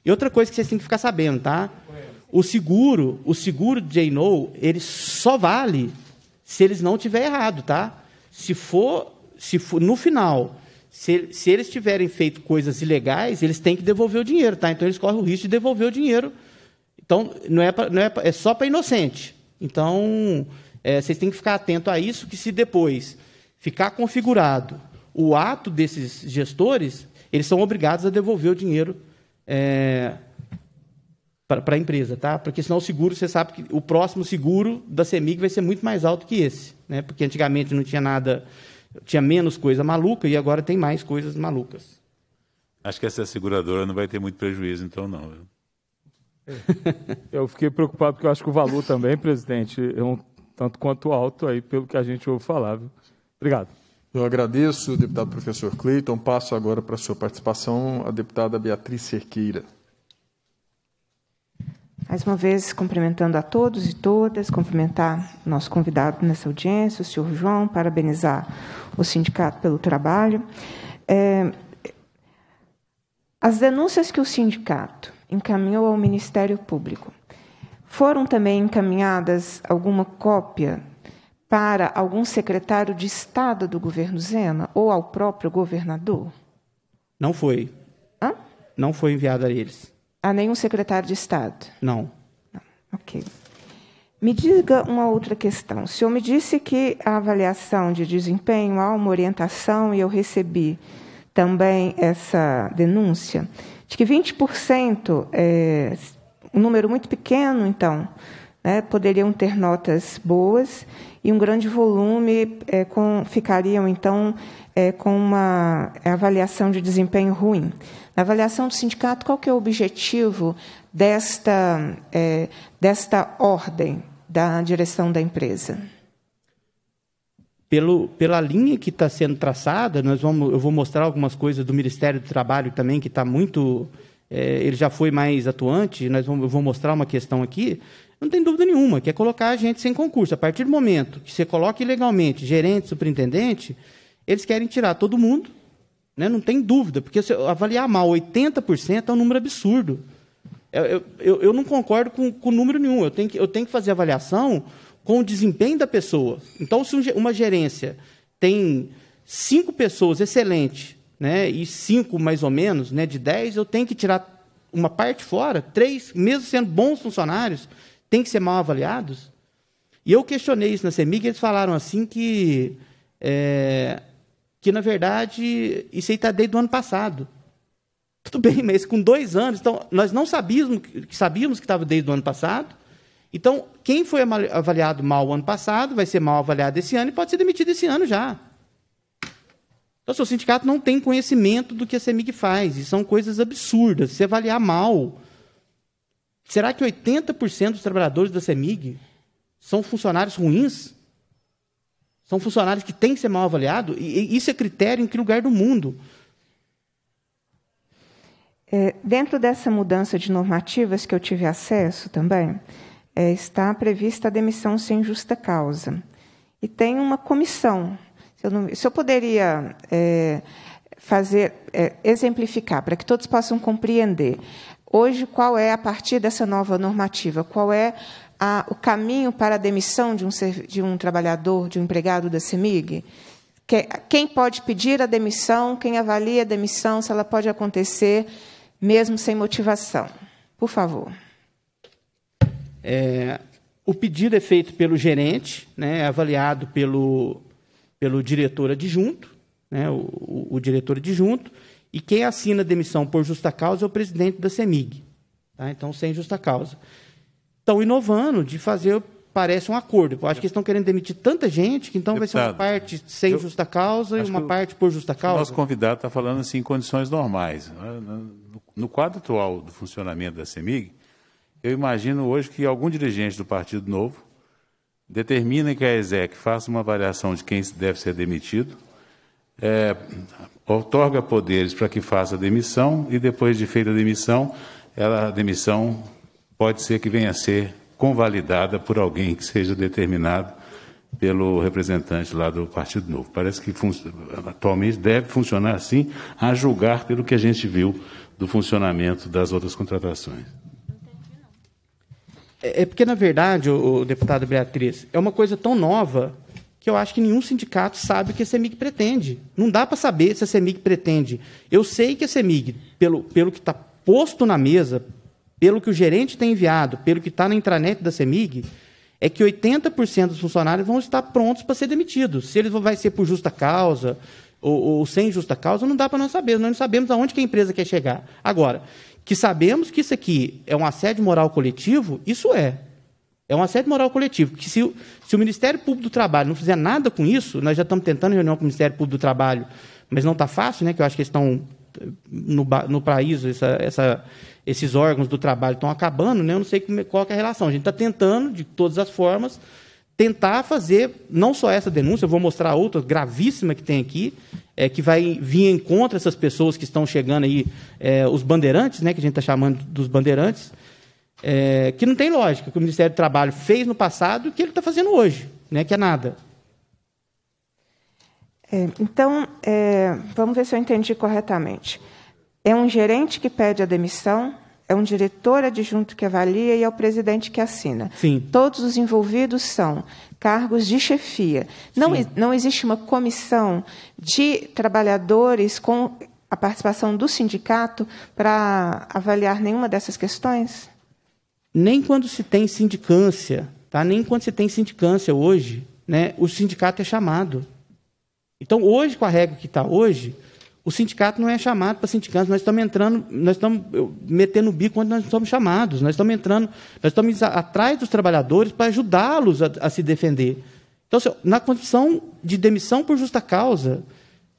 E outra coisa que vocês têm que ficar sabendo, tá? O seguro, o seguro de j ele só vale se eles não tiver errado, tá? Se for, se for no final, se, se eles tiverem feito coisas ilegais, eles têm que devolver o dinheiro, tá? Então eles correm o risco de devolver o dinheiro. Então não é pra, não é, pra, é só para inocente. Então é, vocês têm que ficar atento a isso, que se depois ficar configurado o ato desses gestores, eles são obrigados a devolver o dinheiro é, para a empresa, tá? Porque senão o seguro, você sabe que o próximo seguro da CEMIG vai ser muito mais alto que esse, né? Porque antigamente não tinha nada, tinha menos coisa maluca e agora tem mais coisas malucas. Acho que essa seguradora não vai ter muito prejuízo, então não. É. Eu fiquei preocupado porque eu acho que o valor também, presidente, é um tanto quanto alto aí pelo que a gente ouve falar. Viu? Obrigado. Eu agradeço, deputado professor Cleiton. Passo agora para a sua participação a deputada Beatriz Cerqueira. Mais uma vez, cumprimentando a todos e todas, cumprimentar nosso convidado nessa audiência, o senhor João, parabenizar o sindicato pelo trabalho. É, as denúncias que o sindicato encaminhou ao Ministério Público foram também encaminhadas alguma cópia para algum secretário de Estado do governo Zema ou ao próprio governador? Não foi. Hã? Não foi enviado a eles. A nenhum secretário de Estado? Não. Não. Ok. Me diga uma outra questão. O senhor me disse que a avaliação de desempenho há uma orientação e eu recebi também essa denúncia de que 20% é um número muito pequeno, então, né, poderiam ter notas boas e um grande volume é, com, ficariam, então, é, com uma avaliação de desempenho ruim. Na avaliação do sindicato, qual que é o objetivo desta, é, desta ordem da direção da empresa? Pelo, pela linha que está sendo traçada, nós vamos, eu vou mostrar algumas coisas do Ministério do Trabalho também, que está muito. É, ele já foi mais atuante, nós vamos, eu vou mostrar uma questão aqui não tem dúvida nenhuma, que é colocar a gente sem concurso. A partir do momento que você coloca ilegalmente gerente, superintendente, eles querem tirar todo mundo, né? não tem dúvida, porque se avaliar mal 80% é um número absurdo. Eu, eu, eu não concordo com, com número nenhum, eu tenho, que, eu tenho que fazer avaliação com o desempenho da pessoa. Então, se uma gerência tem cinco pessoas excelentes, né, e cinco mais ou menos, né, de dez, eu tenho que tirar uma parte fora, três, mesmo sendo bons funcionários, têm que ser mal avaliados? E eu questionei isso na CEMIG, eles falaram assim que, é, que na verdade, isso aí está desde o ano passado. Tudo bem, mas com dois anos, então, nós não sabíamos, sabíamos que estava desde o ano passado. Então, quem foi avaliado mal o ano passado vai ser mal avaliado esse ano e pode ser demitido esse ano já. Então, seu sindicato não tem conhecimento do que a CEMIG faz, e são coisas absurdas. Se avaliar mal, Será que 80% dos trabalhadores da CEMIG são funcionários ruins? São funcionários que têm que ser mal avaliados? E isso é critério em que lugar do mundo? É, dentro dessa mudança de normativas que eu tive acesso também, é, está prevista a demissão sem justa causa. E tem uma comissão. Se eu, não, se eu poderia é, fazer, é, exemplificar, para que todos possam compreender. Hoje, qual é, a partir dessa nova normativa, qual é a, o caminho para a demissão de um, de um trabalhador, de um empregado da CEMIG? quem pode pedir a demissão, quem avalia a demissão, se ela pode acontecer mesmo sem motivação? Por favor. É, o pedido é feito pelo gerente, né, é avaliado pelo, pelo diretor adjunto, né, o, o, o diretor adjunto. E quem assina a demissão por justa causa é o presidente da CEMIG. Tá? Então, sem justa causa. Estão inovando de fazer, parece, um acordo. Eu acho que eles estão querendo demitir tanta gente que então Deputado, vai ser uma parte sem eu, justa causa e uma eu, parte por justa causa. O nosso convidado está falando assim, em condições normais. Né? No quadro atual do funcionamento da CEMIG, eu imagino hoje que algum dirigente do Partido Novo determina que a ESEC faça uma avaliação de quem deve ser demitido, é, outorga poderes para que faça demissão e depois de feita a demissão, ela, a demissão pode ser que venha a ser convalidada por alguém que seja determinado pelo representante lá do Partido Novo. Parece que atualmente deve funcionar assim, a julgar pelo que a gente viu do funcionamento das outras contratações. É, é porque, na verdade, o, o deputado Beatriz, é uma coisa tão nova que eu acho que nenhum sindicato sabe o que a CEMIG pretende. Não dá para saber se a CEMIG pretende. Eu sei que a CEMIG, pelo, pelo que está posto na mesa, pelo que o gerente tem enviado, pelo que está na intranet da CEMIG, é que 80% dos funcionários vão estar prontos para ser demitidos. Se eles vão ser por justa causa ou, ou sem justa causa, não dá para nós saber. Nós não sabemos aonde que a empresa quer chegar. Agora, que sabemos que isso aqui é um assédio moral coletivo, isso é. É um assédio moral coletivo. Que se, se o Ministério Público do Trabalho não fizer nada com isso, nós já estamos tentando reunião com o Ministério Público do Trabalho, mas não está fácil, né? Que eu acho que eles estão eh, no, no paraíso, essa, essa, esses órgãos do trabalho estão acabando, né? Eu não sei é, qual é a relação. A gente está tentando, de todas as formas, tentar fazer não só essa denúncia, eu vou mostrar outra gravíssima que tem aqui, é, que vai vir em contra essas pessoas que estão chegando aí, é, os bandeirantes, né? Que a gente está chamando dos bandeirantes é, que não tem lógica, que o Ministério do Trabalho fez no passado e que ele está fazendo hoje, né, que é nada. É, então, é, vamos ver se eu entendi corretamente. É um gerente que pede a demissão, é um diretor adjunto que avalia e é o presidente que assina. Sim. Todos os envolvidos são cargos de chefia. Não, Sim. não existe uma comissão de trabalhadores com a participação do sindicato para avaliar nenhuma dessas questões? nem quando se tem sindicância, tá? nem quando se tem sindicância hoje, né, o sindicato é chamado. Então, hoje, com a regra que está hoje, o sindicato não é chamado para sindicância, nós estamos entrando, nós estamos metendo o bico quando nós somos chamados, nós estamos entrando, nós estamos atrás dos trabalhadores para ajudá-los a, a, se defender. Então, na condição de demissão por justa causa,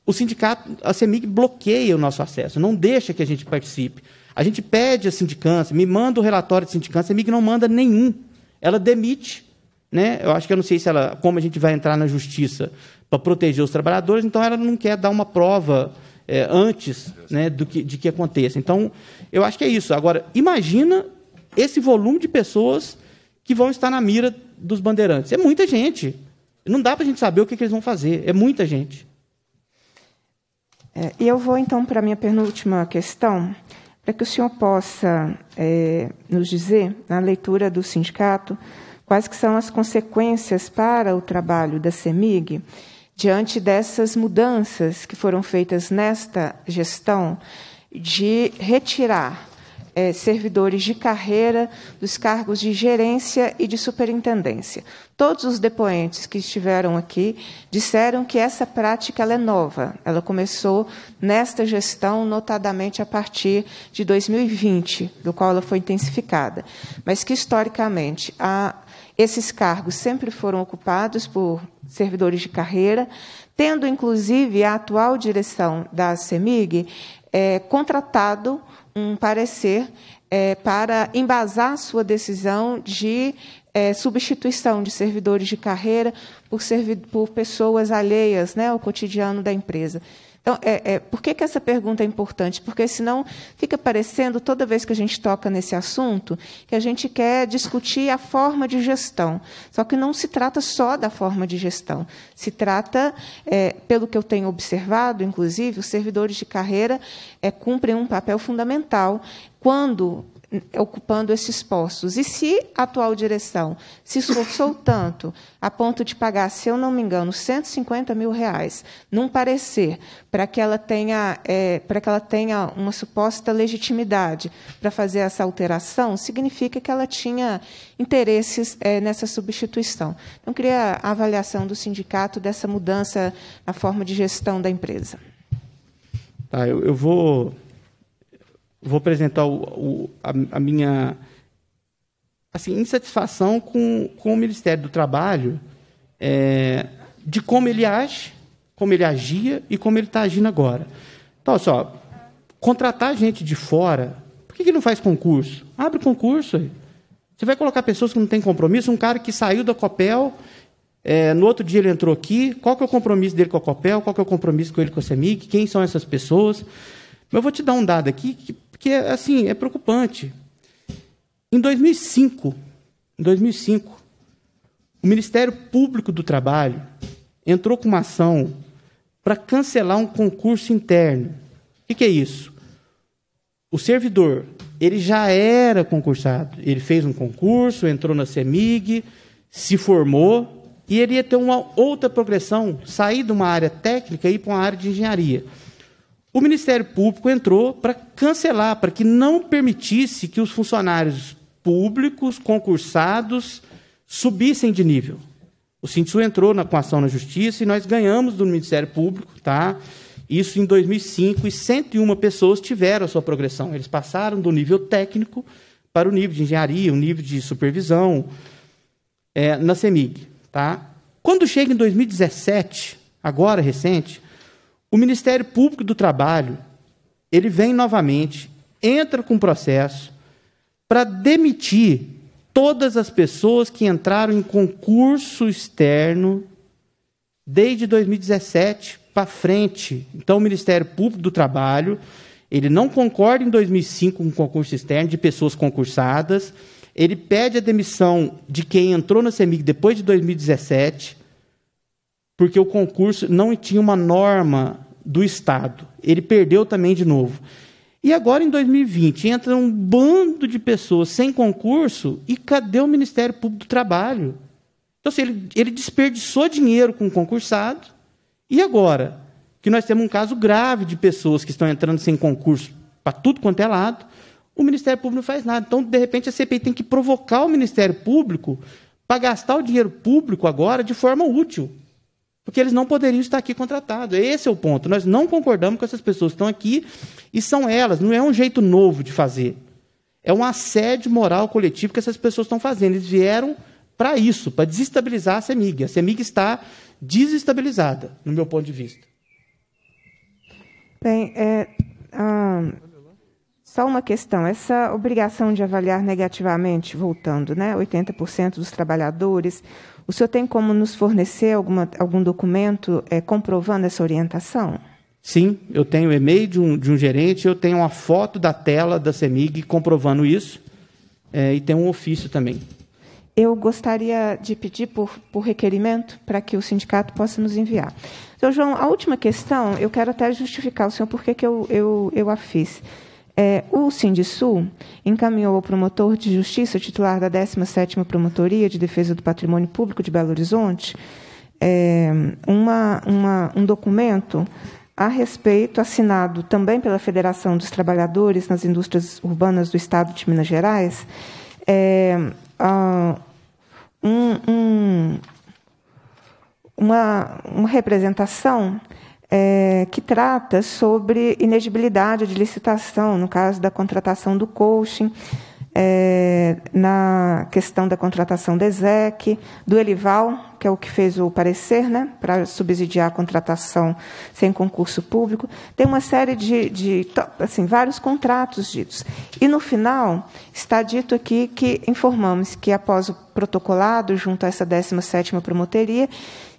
o sindicato, a CEMIG bloqueia o nosso acesso, não deixa que a gente participe. A gente pede a sindicância, me manda o relatório de sindicância, a MIG não manda nenhum. Ela demite. Né? Eu acho que eu não sei se ela, como a gente vai entrar na justiça para proteger os trabalhadores, então ela não quer dar uma prova é, antes né, do que, de que aconteça. Então, eu acho que é isso. Agora, imagina esse volume de pessoas que vão estar na mira dos bandeirantes. É muita gente. Não dá para a gente saber o que, que, eles vão fazer. É muita gente. É, e é, eu vou, então, para a minha penúltima questão, para que o senhor possa é, nos dizer, na leitura do sindicato, quais que são as consequências para o trabalho da CEMIG diante dessas mudanças que foram feitas nesta gestão de retirar é, servidores de carreira, dos cargos de gerência e de superintendência. Todos os depoentes que estiveram aqui disseram que essa prática é nova. Ela começou nesta gestão, notadamente a partir de 2020, do qual ela foi intensificada. Mas que, historicamente, a, esses cargos sempre foram ocupados por servidores de carreira, tendo, inclusive, a atual direção da CEMIG é, contratado um parecer é, para embasar sua decisão de é, substituição de servidores de carreira por, por pessoas alheias né, ao cotidiano da empresa. Então, é, é, por que, que essa pergunta é importante? Porque senão fica parecendo, toda vez que a gente toca nesse assunto, que a gente quer discutir a forma de gestão. Só que não se trata só da forma de gestão. Se trata, é, pelo que eu tenho observado, inclusive, os servidores de carreira é, cumprem um papel fundamental quando é, ocupando esses postos. E se a atual direção se esforçou tanto a ponto de pagar, se eu não me engano, 150 mil reais num parecer para que ela tenha, é, para que ela tenha uma suposta legitimidade para fazer essa alteração, significa que ela tinha interesses é, nessa substituição. Então, queria a avaliação do sindicato dessa mudança na forma de gestão da empresa. Tá, eu, eu vou vou apresentar o, o, a, a, minha assim, insatisfação com, com o Ministério do Trabalho, é, de como ele age, como ele agia e como ele está agindo agora. Então, só, contratar gente de fora, por que, que não faz concurso? Abre concurso aí. Você vai colocar pessoas que não têm compromisso, um cara que saiu da Copel, é, no outro dia ele entrou aqui, qual que é o compromisso dele com a Copel, qual que é o compromisso com ele com a CEMIG, quem são essas pessoas? Mas eu vou te dar um dado aqui que que é assim, é preocupante. Em 2005, em 2005, o Ministério Público do Trabalho entrou com uma ação para cancelar um concurso interno. O que, que é isso? O servidor, ele já era concursado. Ele fez um concurso, entrou na CEMIG, se formou e ele ia ter uma outra progressão, sair de uma área técnica e ir para uma área de engenharia. O Ministério Público entrou para cancelar, para que não permitisse que os funcionários públicos concursados subissem de nível. O Sintsu entrou na, com ação na justiça e nós ganhamos do Ministério Público, tá? Isso em 2005 e 101 pessoas tiveram a sua progressão. Eles passaram do nível técnico para o nível de engenharia, o nível de supervisão é, na CEMIG, tá? Quando chega em 2017, agora recente, o Ministério Público do Trabalho, ele vem novamente, entra com processo para demitir todas as pessoas que entraram em concurso externo desde 2017 para frente. Então, o Ministério Público do Trabalho, ele não concorda em 2005 com concurso externo de pessoas concursadas, ele pede a demissão de quem entrou na CEMIG depois de 2017, porque o concurso não tinha uma norma do Estado. Ele perdeu também de novo. E agora, em 2020, entra um bando de pessoas sem concurso e cadê o Ministério Público do Trabalho? Então, assim, ele, ele desperdiçou dinheiro com o concursado. E agora? Que nós temos um caso grave de pessoas que estão entrando sem concurso para tudo quanto é lado, o Ministério Público não faz nada. Então, de repente, a CPI tem que provocar o Ministério Público para gastar o dinheiro público agora de forma útil. Porque eles não poderiam estar aqui contratados. Esse é o ponto. Nós não concordamos com essas pessoas que estão aqui e são elas. Não é um jeito novo de fazer. É um assédio moral coletivo que essas pessoas estão fazendo. Eles vieram para isso, para desestabilizar a CEMIG. A CEMIG está desestabilizada, no meu ponto de vista. Bem, é, ah, só uma questão. Essa obrigação de avaliar negativamente, voltando, né? 80% dos trabalhadores, o senhor tem como nos fornecer alguma, algum documento é, comprovando essa orientação? Sim, eu tenho e-mail de um, de um gerente, eu tenho uma foto da tela da CEMIG comprovando isso é, e tem um ofício também. Eu gostaria de pedir por, por requerimento para que o sindicato possa nos enviar. Então, João, a última questão, eu quero até justificar o senhor por que eu, eu, eu a fiz. É, o Sindisul encaminhou ao promotor de justiça, titular da 17 Promotoria de Defesa do Patrimônio Público de Belo Horizonte, é, uma, uma, um documento a respeito, assinado também pela Federação dos Trabalhadores nas Indústrias Urbanas do Estado de Minas Gerais, é, um, um, uma, uma representação é, que trata sobre inegibilidade de licitação, no caso da contratação do coaching, é, na questão da contratação da ESEC, do Elival, que é o que fez o parecer, né, para subsidiar a contratação sem concurso público, tem uma série de, de assim, vários contratos ditos. E no final está dito aqui que informamos que após o protocolado junto a essa 17ª promotoria,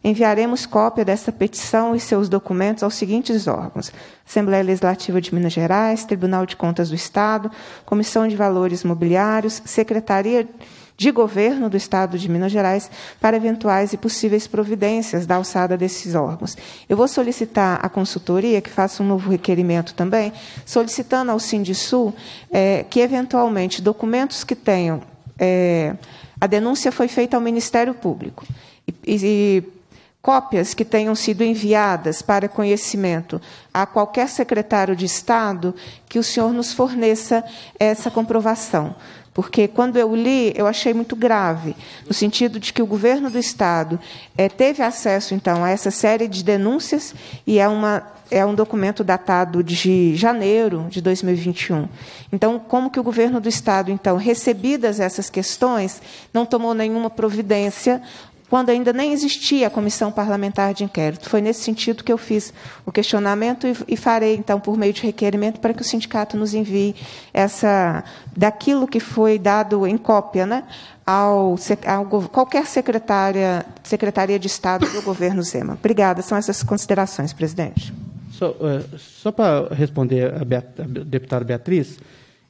enviaremos cópia dessa petição e seus documentos aos seguintes órgãos: Assembleia Legislativa de Minas Gerais, Tribunal de Contas do Estado, Comissão de Valores Mobiliários, Secretaria de de governo do Estado de Minas Gerais para eventuais e possíveis providências da alçada desses órgãos. Eu vou solicitar à consultoria que faça um novo requerimento também, solicitando ao Sindisul é, que, eventualmente, documentos que tenham. É, a denúncia foi feita ao Ministério Público. E, e, cópias que tenham sido enviadas para conhecimento a qualquer secretário de Estado, que o senhor nos forneça essa comprovação porque quando eu li, eu achei muito grave, no sentido de que o governo do Estado é, teve acesso, então, a essa série de denúncias e é, uma, é um documento datado de janeiro de 2021. Então, como que o governo do Estado, então, recebidas essas questões, não tomou nenhuma providência quando ainda nem existia a comissão parlamentar de inquérito. Foi nesse sentido que eu fiz o questionamento e, e farei, então, por meio de requerimento, para que o sindicato nos envie essa daquilo que foi dado em cópia, né? Ao, ao, qualquer secretária, secretaria de Estado do governo Zema. Obrigada. São essas considerações, presidente. Só, uh, só para responder a, Beat, a deputada Beatriz,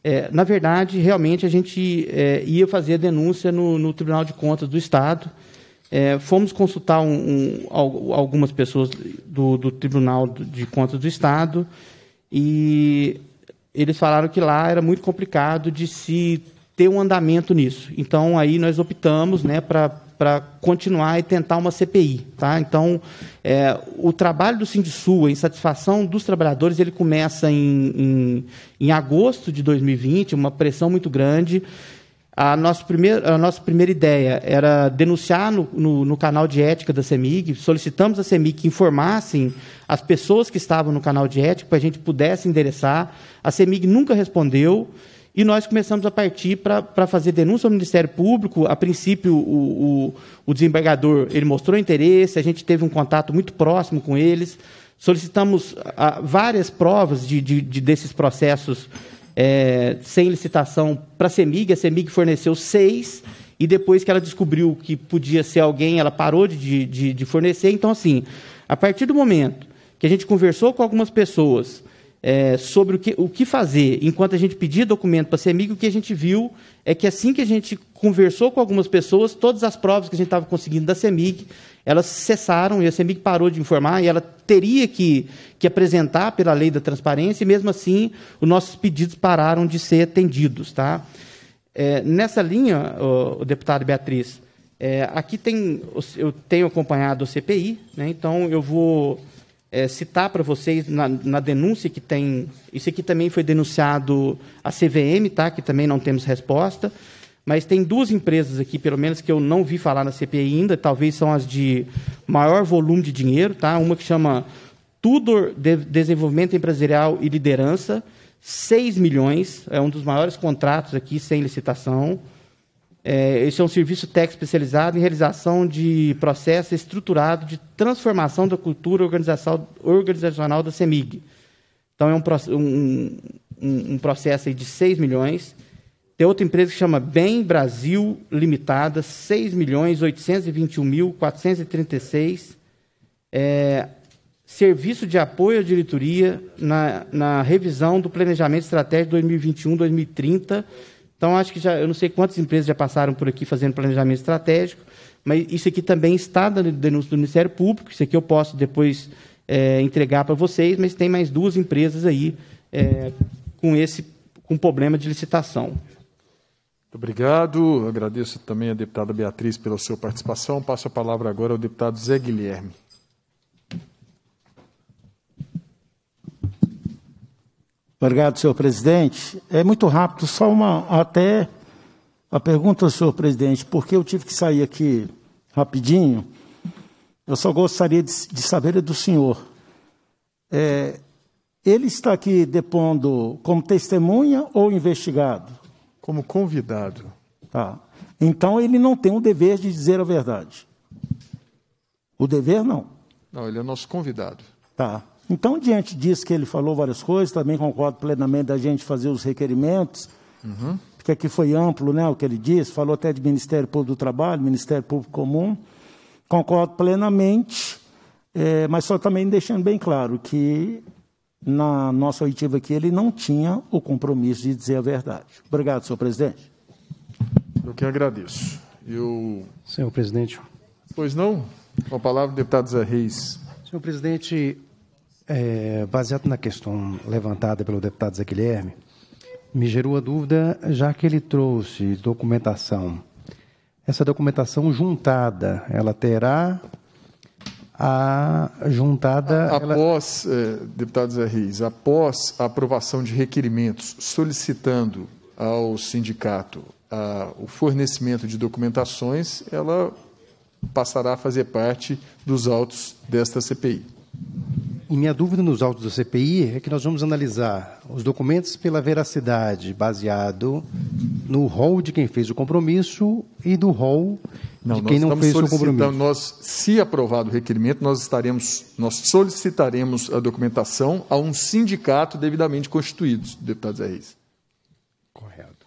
é, na verdade, realmente a gente é, ia fazer a denúncia no, no Tribunal de Contas do Estado é, fomos consultar um, um, algumas pessoas do, do, Tribunal de Contas do Estado e eles falaram que lá era muito complicado de se ter um andamento nisso. Então, aí nós optamos né, para continuar e tentar uma CPI. Tá? Então, é, o trabalho do Sindisul, a insatisfação dos trabalhadores, ele começa em, em, em agosto de 2020, uma pressão muito grande. A nossa, primeira, a nossa primeira ideia era denunciar no, no, no, canal de ética da CEMIG, solicitamos a CEMIG que informassem as pessoas que estavam no canal de ética para a gente pudesse endereçar. A CEMIG nunca respondeu e nós começamos a partir para fazer denúncia ao Ministério Público. A princípio, o, o, o desembargador ele mostrou interesse, a gente teve um contato muito próximo com eles, solicitamos a, ah, várias provas de, de, de desses processos é, sem licitação para a CEMIG. A CEMIG forneceu seis e depois que ela descobriu que podia ser alguém, ela parou de, de, de fornecer. Então, assim, a partir do momento que a gente conversou com algumas pessoas é, sobre o que, o que fazer enquanto a gente pedia documento para a CEMIG, o que a gente viu é que assim que a gente conversou com algumas pessoas, todas as provas que a gente estava conseguindo da CEMIG, elas cessaram, e a CEMIG parou de informar, e ela teria que, que apresentar pela lei da transparência, e mesmo assim os nossos pedidos pararam de ser atendidos. Tá? É, nessa linha, o, o deputado Beatriz, é, aqui tem, eu tenho acompanhado o CPI, né, então eu vou é, citar para vocês na, na, denúncia que tem. Isso aqui também foi denunciado à CVM, tá, que também não temos resposta mas tem duas empresas aqui, pelo menos, que eu não vi falar na CPI ainda, talvez são as de maior volume de dinheiro, tá? Uma que chama Tudor de Desenvolvimento Empresarial e Liderança, 6 milhões, é um dos maiores contratos aqui sem licitação. É, esse é um serviço técnico especializado em realização de processo estruturado de transformação da cultura organizacional da CEMIG. Então, é um, um, um processo de 6 milhões. Tem outra empresa que chama Bem Brasil Limitada, 6 milhões 821 mil 436. É, serviço de apoio à diretoria na, na revisão do planejamento estratégico 2021-2030. Então, acho que já, eu não sei quantas empresas já passaram por aqui fazendo planejamento estratégico, mas isso aqui também está na denúncia do Ministério Público. Isso aqui eu posso depois é, entregar para vocês, mas tem mais duas empresas aí é, com esse com problema de licitação obrigado. Agradeço também à deputada Beatriz pela sua participação. Passo a palavra agora ao deputado Zé Guilherme. Obrigado, senhor presidente. É muito rápido, só uma até a pergunta, senhor presidente, porque eu tive que sair aqui rapidinho. Eu só gostaria de, de saber é do senhor. É, ele está aqui depondo como testemunha ou investigado? como convidado. Tá. Então ele não tem o dever de dizer a verdade. O dever não. Não, ele é nosso convidado. Tá. Então, diante disso que ele falou várias coisas, também concordo plenamente da gente fazer os requerimentos, uhum. porque aqui foi amplo né, o que ele disse, falou até de Ministério Público do Trabalho, Ministério Público Comum. Concordo plenamente, é, mas só também deixando bem claro que na nossa oitiva aqui, ele não tinha o compromisso de dizer a verdade. Obrigado, senhor presidente. Eu que agradeço. Eu... Senhor presidente. Pois não? Com a palavra, deputado Zé Reis. Senhor presidente, é, baseado na questão levantada pelo deputado Zé Guilherme, me gerou a dúvida, já que ele trouxe documentação. Essa documentação juntada, ela terá a juntada. Após, ela... É, eh, deputado Zé Reis, após a aprovação de requerimentos solicitando ao sindicato o fornecimento de documentações, ela passará a fazer parte dos autos desta CPI. E minha dúvida nos autos da CPI é que nós vamos analisar os documentos pela veracidade, baseado no rol de quem fez o compromisso e do rol não, de quem não fez o compromisso. Nós, se aprovado o requerimento, nós estaremos, nós solicitaremos a documentação a um sindicato devidamente constituído, deputado Zé Reis. Correto.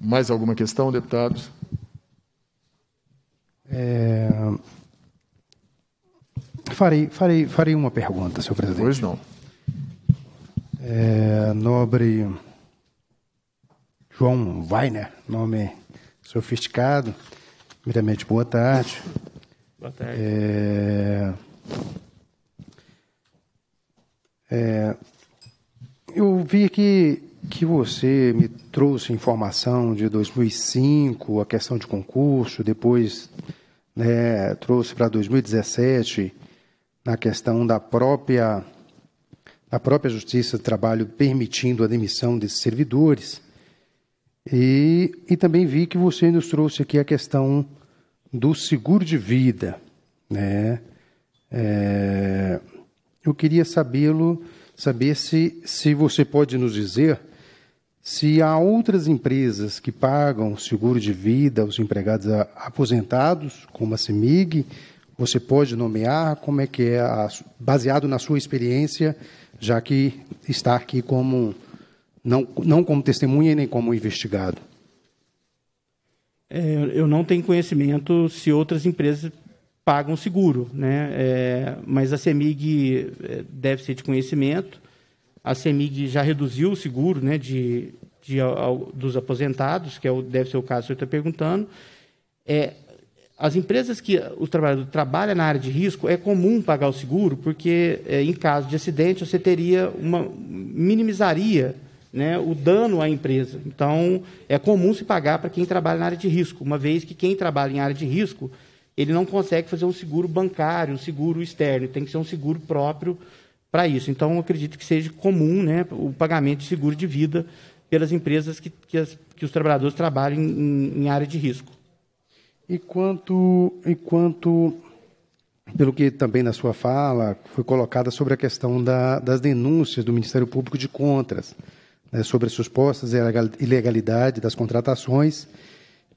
Mais alguma questão, deputados? É... Farei, farei, farei uma pergunta, senhor presidente. Pois não. É, nobre João Weiner, nome sofisticado. Primeiramente, boa tarde. Boa tarde. É... É... Eu vi que que você me trouxe informação de 2005, a questão de concurso, depois né, trouxe para 2017 na questão da própria, da própria Justiça do Trabalho permitindo a demissão desses servidores. E, e também vi que você nos trouxe aqui a questão do seguro de vida. Né? É, eu queria sabê-lo, saber se, se você pode nos dizer se há outras empresas que pagam seguro de vida aos empregados aposentados, como a CEMIG, você pode nomear, como é que é, a, baseado na sua experiência, já que está aqui como não, não como testemunha nem como investigado. É, eu não tenho conhecimento se outras empresas pagam seguro, né? É, mas a CEMIG é, deve ser de conhecimento. A CEMIG já reduziu o seguro, né, de, de ao, dos aposentados, que é o, deve ser o caso que você está perguntando. É, as empresas que o trabalhador trabalha na área de risco, é comum pagar o seguro, porque é, em caso de acidente você teria uma minimizaria né, o dano à empresa. Então, é comum se pagar para quem trabalha na área de risco, uma vez que quem trabalha em área de risco, ele não consegue fazer um seguro bancário, um seguro externo, tem que ser um seguro próprio para isso. Então, acredito que seja comum né, o pagamento de seguro de vida pelas empresas que, que, as, que os trabalhadores trabalham em, em, área de risco. E quanto, e quanto, pelo que também na sua fala foi colocada sobre a questão da, das denúncias do Ministério Público de Contras, né, sobre as supostas ilegalidade das contratações,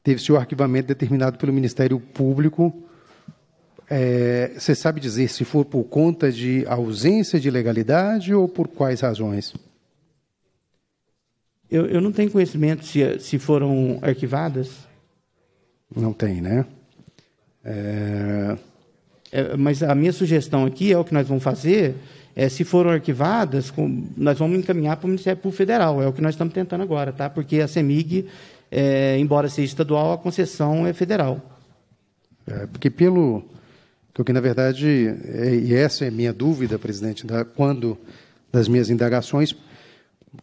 teve seu arquivamento determinado pelo Ministério Público. É, você sabe dizer se for por conta de ausência de legalidade ou por quais razões? Eu, eu não tenho conhecimento se, se foram arquivadas. Não tem, né? É... É, mas a minha sugestão aqui é o que nós vamos fazer é, se foram arquivadas, com, nós vamos encaminhar para o Ministério Público Federal. É o que nós estamos tentando agora, tá? Porque a CEMIG, é, embora seja estadual, a concessão é federal. É, porque pelo... Porque, na verdade, é, e essa é minha dúvida, presidente, da, quando das minhas indagações,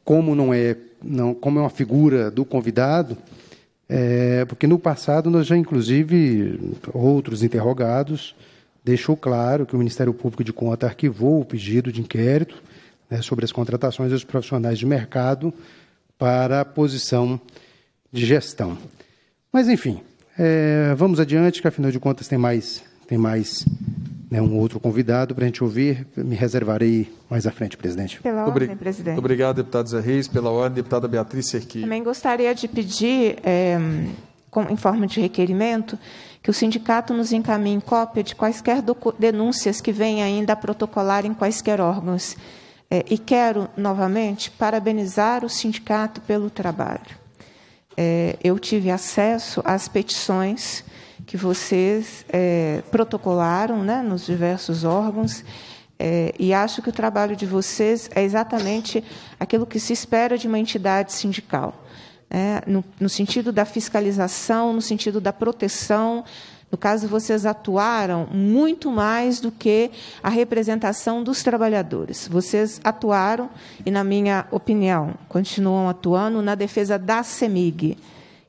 como não é, não, como é uma figura do convidado, é, porque no passado nós já, inclusive, outros interrogados deixou claro que o Ministério Público de Contas arquivou o pedido de inquérito né, sobre as contratações dos profissionais de mercado para a posição de gestão. Mas, enfim, é, vamos adiante, que afinal de contas tem mais, tem mais né, um outro convidado para a gente ouvir. Me reservarei mais à frente, presidente. Pela ordem, Obrig presidente. Obrigado, deputado Zé Reis. Pela ordem, deputada Beatriz Serquim. Também gostaria de pedir, é, com, em forma de requerimento, que o sindicato nos encaminhe cópia de quaisquer denúncias que venha ainda a protocolar em quaisquer órgãos. É, e quero, novamente, parabenizar o sindicato pelo trabalho. É, eu tive acesso às petições que vocês é, protocolaram né, nos diversos órgãos. É, e acho que o trabalho de vocês é exatamente aquilo que se espera de uma entidade sindical é, no, no sentido da fiscalização, no sentido da proteção. No caso, vocês atuaram muito mais do que a representação dos trabalhadores. Vocês atuaram, e, na minha opinião, continuam atuando na defesa da CEMIG.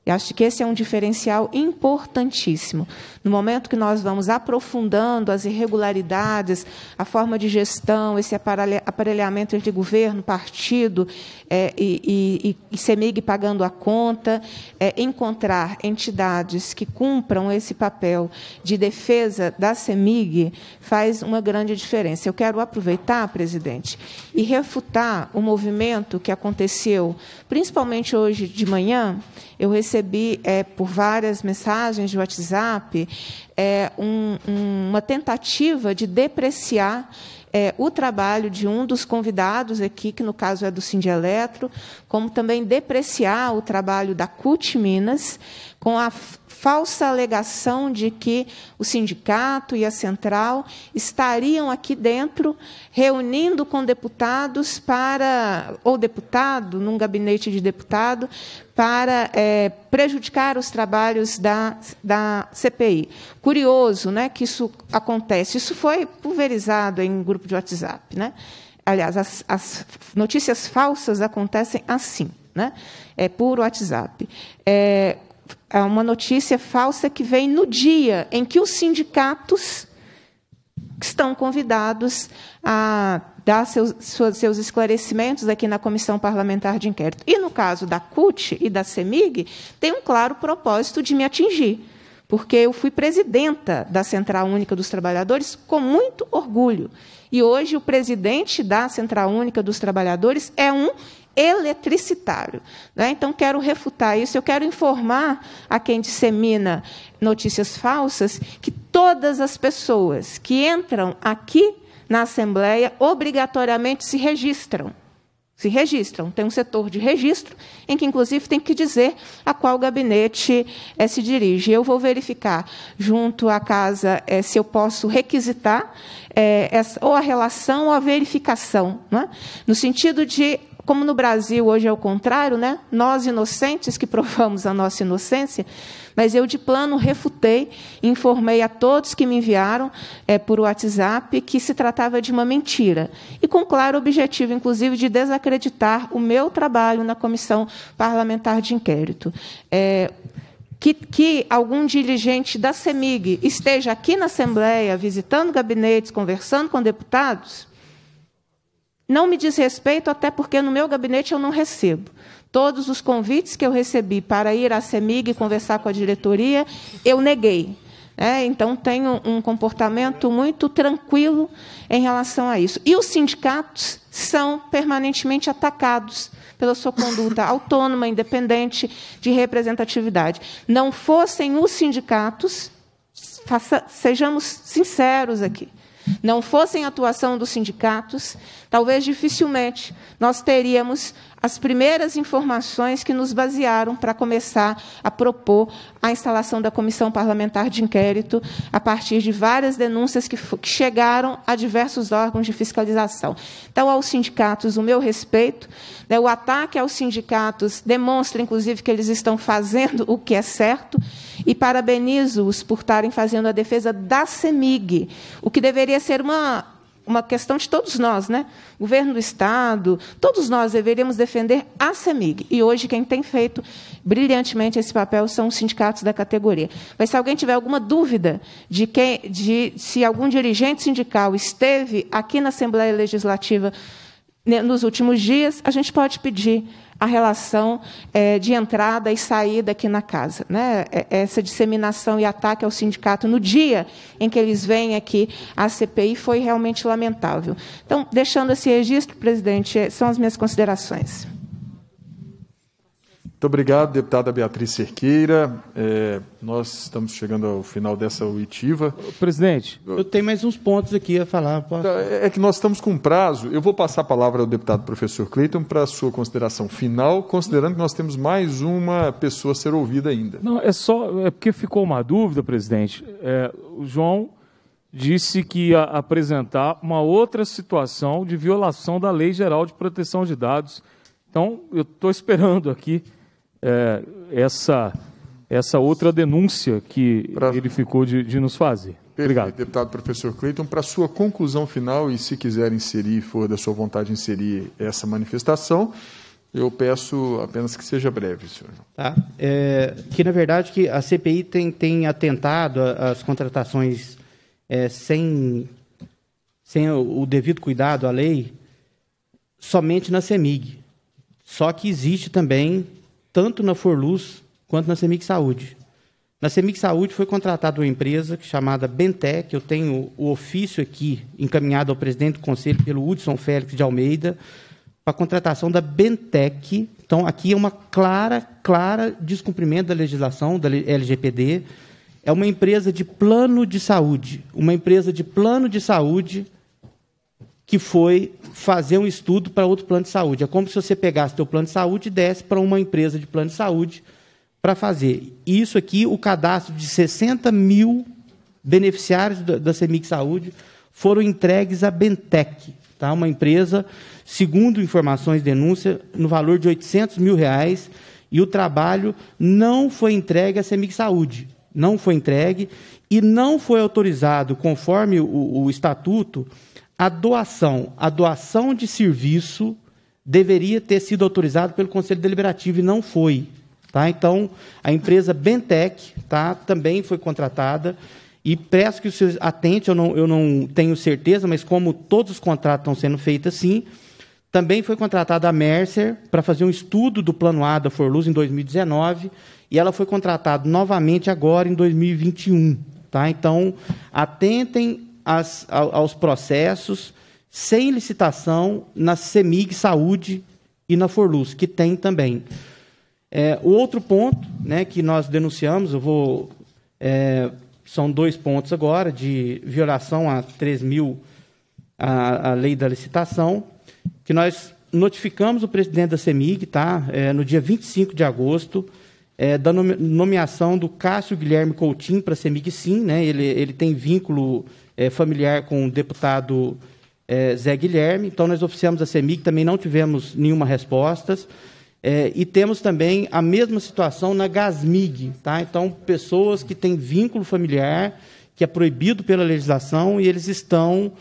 E acho que esse é um diferencial importantíssimo. No momento que nós vamos aprofundando as irregularidades, a forma de gestão, esse aparelhamento entre governo, partido é, e, e, e CEMIG pagando a conta, é, encontrar entidades que cumpram esse papel de defesa da CEMIG faz uma grande diferença. Eu quero aproveitar, presidente, e refutar o movimento que aconteceu, principalmente hoje de manhã. Eu recebi é, por várias mensagens de WhatsApp é, um, um, uma tentativa de depreciar é, o trabalho de um dos convidados aqui, que no caso é do Eletro, como também depreciar o trabalho da CUT Minas, com a falsa alegação de que o sindicato e a central estariam aqui dentro reunindo com deputados para ou deputado num gabinete de deputado para é, prejudicar os trabalhos da, da CPI. Curioso, né, que isso acontece. Isso foi pulverizado em um grupo de WhatsApp, né? Aliás, as, as notícias falsas acontecem assim, né? É por WhatsApp. É, é uma notícia falsa que vem no dia em que os sindicatos estão convidados a dar seus, seus esclarecimentos aqui na Comissão Parlamentar de Inquérito. E no caso da CUT e da CEMIG, tem um claro propósito de me atingir, porque eu fui presidenta da Central Única dos Trabalhadores com muito orgulho. E hoje o presidente da Central Única dos Trabalhadores é um eletricitário. Né? Então, quero refutar isso. Eu quero informar a quem dissemina notícias falsas que todas as pessoas que entram aqui na Assembleia obrigatoriamente se registram. Se registram. Tem um setor de registro em que, inclusive, tem que dizer a qual gabinete é, se dirige. Eu vou verificar junto à casa é, se eu posso requisitar é, essa, ou a relação ou a verificação, né? no sentido de como no Brasil hoje é o contrário, né? Nós inocentes que provamos a nossa inocência, mas eu de plano refutei, informei a todos que me enviaram é, por WhatsApp que se tratava de uma mentira e com claro objetivo, inclusive, de desacreditar o meu trabalho na comissão parlamentar de inquérito. É, que, que, algum dirigente da CEMIG esteja aqui na Assembleia, visitando gabinetes, conversando com deputados, não me diz respeito, até porque no meu gabinete eu não recebo. Todos os convites que eu recebi para ir à CEMIG e conversar com a diretoria, eu neguei. É, então, tenho um comportamento muito tranquilo em relação a isso. E os sindicatos são permanentemente atacados pela sua conduta autônoma, independente de representatividade. Não fossem os sindicatos, faça, sejamos sinceros aqui, não fossem a atuação dos sindicatos, talvez dificilmente nós teríamos as primeiras informações que nos basearam para começar a propor a instalação da comissão parlamentar de inquérito, a partir de várias denúncias que, que chegaram a diversos órgãos de fiscalização. Então, aos sindicatos, o meu respeito. Né, o ataque aos sindicatos demonstra, inclusive, que eles estão fazendo o que é certo e parabenizo-os por estarem fazendo a defesa da CEMIG, o que deveria ser uma uma questão de todos nós, né? Governo do Estado, todos nós deveríamos defender a CEMIG. E hoje quem tem feito brilhantemente esse papel são os sindicatos da categoria. Mas se alguém tiver alguma dúvida de, quem, de se algum dirigente sindical esteve aqui na Assembleia Legislativa né, nos últimos dias, a gente pode pedir a relação é, de entrada e saída aqui na casa. Né? É, essa disseminação e ataque ao sindicato no dia em que eles vêm aqui à CPI foi realmente lamentável. Então, deixando esse registro, presidente, é, são as minhas considerações. Muito obrigado, deputada Beatriz Cerqueira. É, nós estamos chegando ao final dessa oitiva. Presidente, eu tenho mais uns pontos aqui a falar. Posso? Tá, é, é que nós estamos com prazo. Eu vou passar a palavra ao deputado professor Cleiton para a sua consideração final, considerando que nós temos mais uma pessoa a ser ouvida ainda. Não, é só. É porque ficou uma dúvida, presidente. É, o João disse que ia apresentar uma outra situação de violação da Lei Geral de Proteção de Dados. Então, eu estou esperando aqui é, essa, essa outra denúncia que pra... ele ficou de, de nos fazer. Perfeito, Obrigado. Deputado professor Cleiton, para sua conclusão final, e se quiser inserir, for da sua vontade inserir essa manifestação, eu peço apenas que seja breve, senhor. Tá. É, que, na verdade, que a CPI tem, tem atentado às contratações é, sem, sem o, o devido cuidado à lei somente na CEMIG. Só que existe também tanto na Forluz quanto na Semic Saúde. Na Semic Saúde foi contratada uma empresa chamada Bentec, eu tenho o ofício aqui encaminhado ao presidente do conselho pelo Hudson Félix de Almeida, para a contratação da Bentec. Então, aqui é uma clara, clara descumprimento da legislação da LGPD. É uma empresa de plano de saúde, uma empresa de plano de saúde que foi fazer um estudo para outro plano de saúde. É como se você pegasse seu plano de saúde e desse para uma empresa de plano de saúde para fazer. Isso aqui, o cadastro de 60 mil beneficiários da CEMIC Saúde foram entregues à Bentec, tá? uma empresa, segundo informações denúncia, no valor de 800 mil reais, e o trabalho não foi entregue à CEMIC Saúde. Não foi entregue e não foi autorizado, conforme o, o estatuto, a doação, a doação de serviço deveria ter sido autorizada pelo Conselho Deliberativo e não foi. Tá? Então, a empresa Bentec tá? também foi contratada e peço que vocês atente, eu não, eu não tenho certeza, mas como todos os contratos estão sendo feitos assim, também foi contratada a Mercer para fazer um estudo do plano A da Forluz em 2019 e ela foi contratada novamente agora em 2021. Tá? Então, atentem aos processos sem licitação na CEMIG Saúde e na Forluz, que tem também. É, o outro ponto né, que nós denunciamos, eu vou. É, são dois pontos agora, de violação a 3 mil, a, a lei da licitação, que nós notificamos o presidente da CEMIG, tá? É, no dia 25 de agosto, é, da nomeação do Cássio Guilherme Coutinho para a CEMIG Sim, né? Ele, ele tem vínculo é, familiar com o deputado é, Zé Guilherme. Então, nós oficiamos a CEMIG, também não tivemos nenhuma resposta. É, e temos também a mesma situação na GASMIG. Tá? Então, pessoas que têm vínculo familiar, que é proibido pela legislação, e eles estão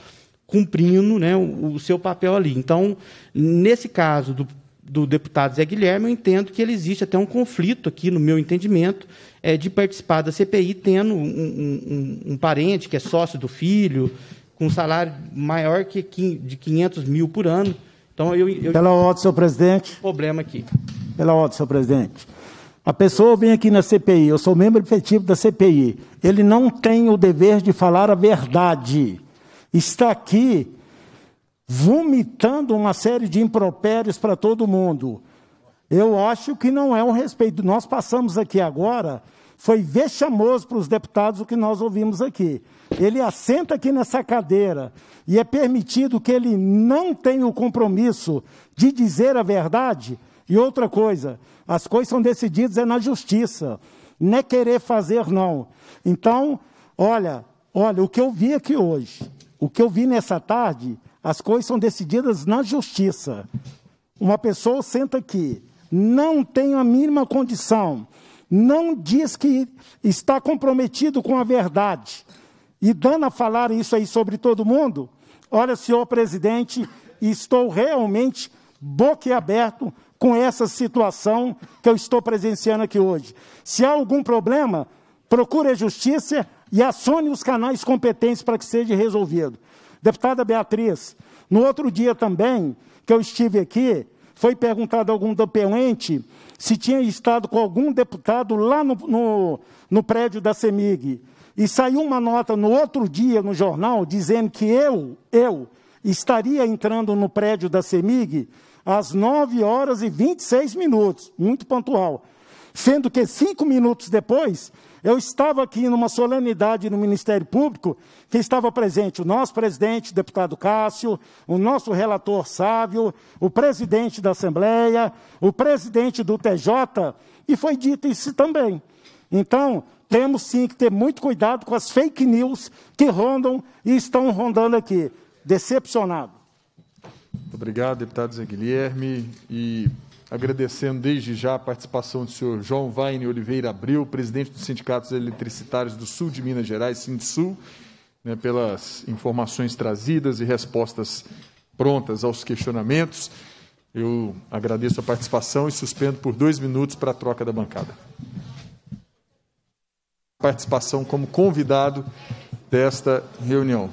cumprindo né, o, o seu papel ali. Então, nesse caso do do deputado Zé Guilherme, eu entendo que ele existe até um conflito aqui, no meu entendimento, é, de participar da CPI tendo um, um, um, parente que é sócio do filho, com um salário maior que de 500 mil por ano. Então, eu, eu... Pela ordem, senhor presidente. Problema aqui. Pela ordem, senhor presidente. A pessoa vem aqui na CPI, eu sou membro efetivo da CPI, ele não tem o dever de falar a verdade. Está aqui vomitando uma série de impropérios para todo mundo. Eu acho que não é um respeito. Nós passamos aqui agora, foi vexamoso para os deputados o que nós ouvimos aqui. Ele assenta aqui nessa cadeira e é permitido que ele não tenha o compromisso de dizer a verdade. E outra coisa, as coisas são decididas é na justiça, não é querer fazer não. Então, olha, olha o que eu vi aqui hoje, o que eu vi nessa tarde, as coisas são decididas na justiça. Uma pessoa senta aqui, não tem a mínima condição, não diz que está comprometido com a verdade, e dando a falar isso aí sobre todo mundo, olha, senhor presidente, estou realmente boquiaberto com essa situação que eu estou presenciando aqui hoje. Se há algum problema, procure a justiça e acione os canais competentes para que seja resolvido. Deputada Beatriz, no outro dia também, que eu estive aqui, foi perguntado a algum depelente se tinha estado com algum deputado lá no, no, no prédio da CEMIG. E saiu uma nota no outro dia no jornal dizendo que eu, eu, estaria entrando no prédio da CEMIG às 9 horas e 26 minutos, muito pontual. Sendo que cinco minutos depois, eu estava aqui numa solenidade no Ministério Público, que estava presente o nosso presidente, o deputado Cássio, o nosso relator Sávio, o presidente da Assembleia, o presidente do TJ, e foi dito isso também. Então, temos sim que ter muito cuidado com as fake news que rondam e estão rondando aqui. Decepcionado. obrigado, deputado Zé Guilherme. E agradecendo desde já a participação do senhor João Vaine Oliveira Abril, presidente dos sindicatos eletricitários do Sul de Minas Gerais, Sindsul, né, pelas informações trazidas e respostas prontas aos questionamentos. Eu agradeço a participação e suspendo por dois minutos para a troca da bancada. Participação como convidado desta reunião.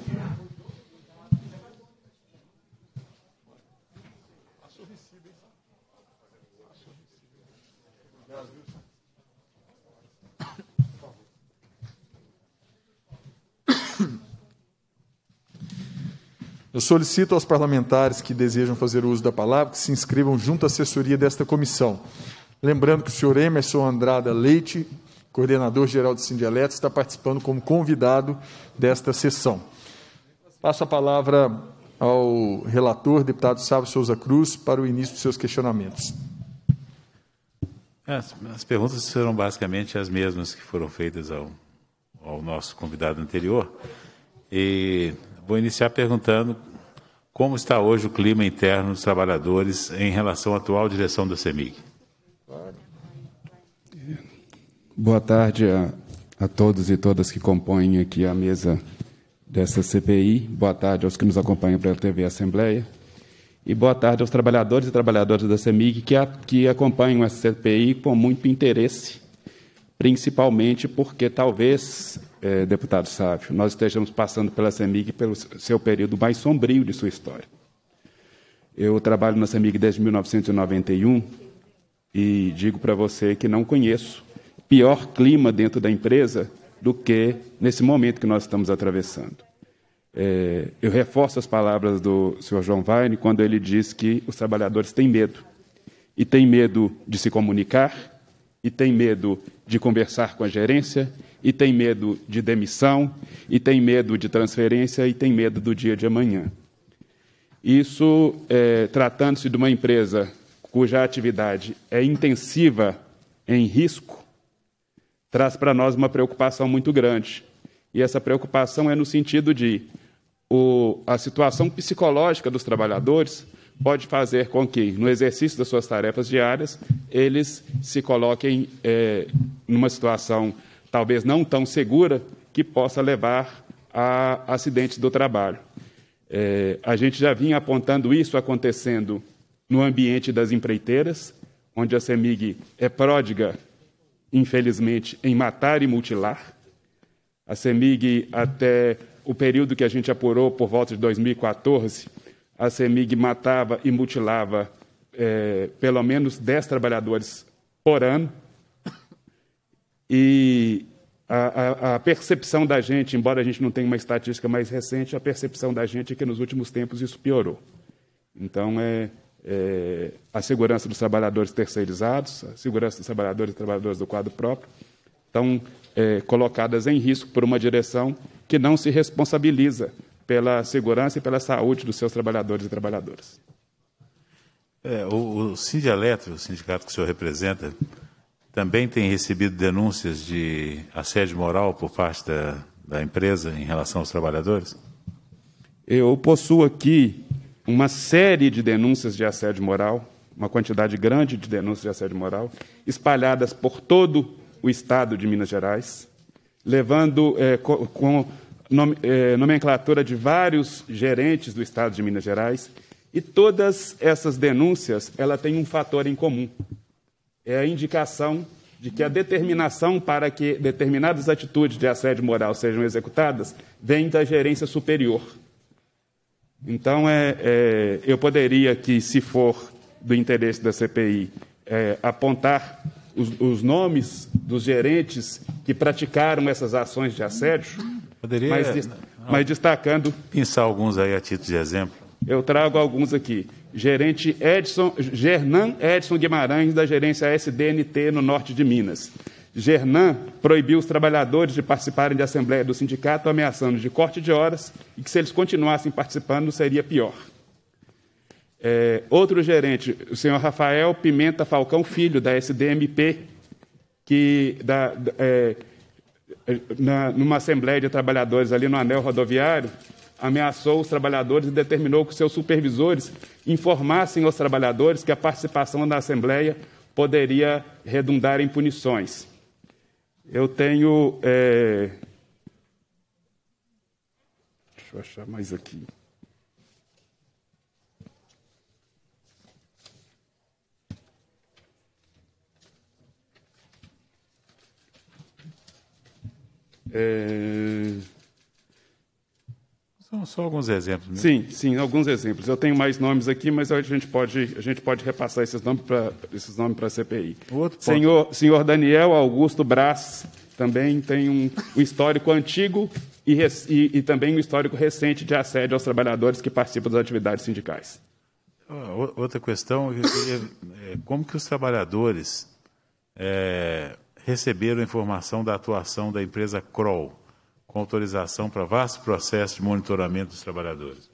Eu solicito aos parlamentares que desejam fazer uso da palavra que se inscrevam junto à assessoria desta comissão. Lembrando que o senhor Emerson Andrada Leite, coordenador geral de Sindeleto, está participando como convidado desta sessão. Passo a palavra ao relator, deputado Sávio Souza Cruz, para o início dos seus questionamentos. As, as perguntas serão basicamente as mesmas que foram feitas ao, ao nosso convidado anterior. E Vou iniciar perguntando como está hoje o clima interno dos trabalhadores em relação à atual direção da CEMIG. Boa tarde a, a todos e todas que compõem aqui a mesa dessa CPI. Boa tarde aos que nos acompanham pela TV Assembleia. E boa tarde aos trabalhadores e trabalhadoras da CEMIG que, a, que acompanham essa CPI com muito interesse, principalmente porque talvez é, deputado Sávio, nós estejamos passando pela CEMIG pelo seu período mais sombrio de sua história. Eu trabalho na CEMIG desde 1991 e digo para você que não conheço pior clima dentro da empresa do que nesse momento que nós estamos atravessando. É, eu reforço as palavras do senhor João Vine quando ele diz que os trabalhadores têm medo. E têm medo de se comunicar, e têm medo de conversar com a gerência, e tem medo de demissão, e tem medo de transferência, e tem medo do dia de amanhã. Isso, é, tratando-se de uma empresa cuja atividade é intensiva em risco, traz para nós uma preocupação muito grande. E essa preocupação é no sentido de o, a situação psicológica dos trabalhadores pode fazer com que, no exercício das suas tarefas diárias, eles se coloquem é, numa situação talvez não tão segura, que possa levar a acidentes do trabalho. É, a gente já vinha apontando isso acontecendo no ambiente das empreiteiras, onde a CEMIG é pródiga, infelizmente, em matar e mutilar. A CEMIG, até o período que a gente apurou, por volta de 2014, a CEMIG matava e mutilava é, pelo menos 10 trabalhadores por ano. E a, a, a, percepção da gente, embora a gente não tenha uma estatística mais recente, a percepção da gente é que nos últimos tempos isso piorou. Então, é, é a segurança dos trabalhadores terceirizados, a segurança dos trabalhadores e trabalhadoras do quadro próprio, estão é, colocadas em risco por uma direção que não se responsabiliza pela segurança e pela saúde dos seus trabalhadores e trabalhadoras. É, o, o Sindicato, o sindicato que o senhor representa, também tem recebido denúncias de assédio moral por parte da, da empresa em relação aos trabalhadores? Eu possuo aqui uma série de denúncias de assédio moral, uma quantidade grande de denúncias de assédio moral, espalhadas por todo o estado de Minas Gerais, levando é, com, nome, é, nomenclatura de vários gerentes do estado de Minas Gerais, e todas essas denúncias ela tem um fator em comum é a indicação de que a determinação para que determinadas atitudes de assédio moral sejam executadas vem da gerência superior. Então, é, é, eu poderia que se for do interesse da CPI, é, apontar os, os, nomes dos gerentes que praticaram essas ações de assédio, poderia, mas, mas destacando. Pensar alguns aí a título de exemplo. Eu trago alguns aqui gerente Edson, Gernan Edson Guimarães, da gerência SDNT no norte de Minas. Gernan proibiu os trabalhadores de participarem de assembleia do sindicato, ameaçando de corte de horas e que, se eles continuassem participando, seria pior. É, outro gerente, o senhor Rafael Pimenta Falcão Filho, da SDMP, que da, é, na, numa assembleia de trabalhadores ali no anel rodoviário, ameaçou os trabalhadores e determinou que seus supervisores informassem aos trabalhadores que a participação na Assembleia poderia redundar em punições. Eu tenho. É... Deixa eu achar mais aqui. É... São só alguns exemplos. Né? Sim, sim, alguns exemplos. Eu tenho mais nomes aqui, mas a gente pode, a gente pode repassar esses nomes para esses nomes para a CPI. Outro senhor, ponto. senhor Daniel Augusto Brás também tem um, um histórico antigo e, e, e, também um histórico recente de assédio aos trabalhadores que participam das atividades sindicais. Ah, outra questão, é, como que os trabalhadores é, receberam informação da atuação da empresa Kroll? com autorização para vasto processo de monitoramento dos trabalhadores.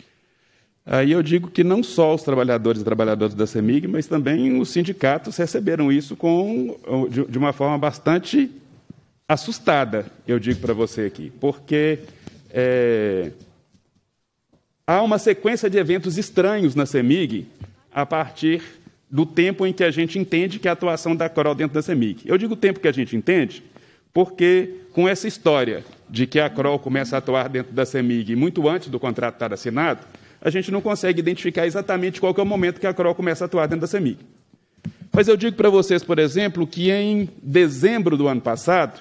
Aí eu digo que não só os trabalhadores e trabalhadoras da CEMIG, mas também os sindicatos receberam isso com, de uma forma bastante assustada, eu digo para você aqui, porque é, há uma sequência de eventos estranhos na CEMIG a partir do tempo em que a gente entende que a atuação da Coral dentro da CEMIG. Eu digo o tempo que a gente entende, porque com essa história de que a CROL começa a atuar dentro da CEMIG muito antes do contrato estar assinado, a gente não consegue identificar exatamente qual é o momento que a CROL começa a atuar dentro da CEMIG. Mas eu digo para vocês, por exemplo, que em dezembro do ano passado,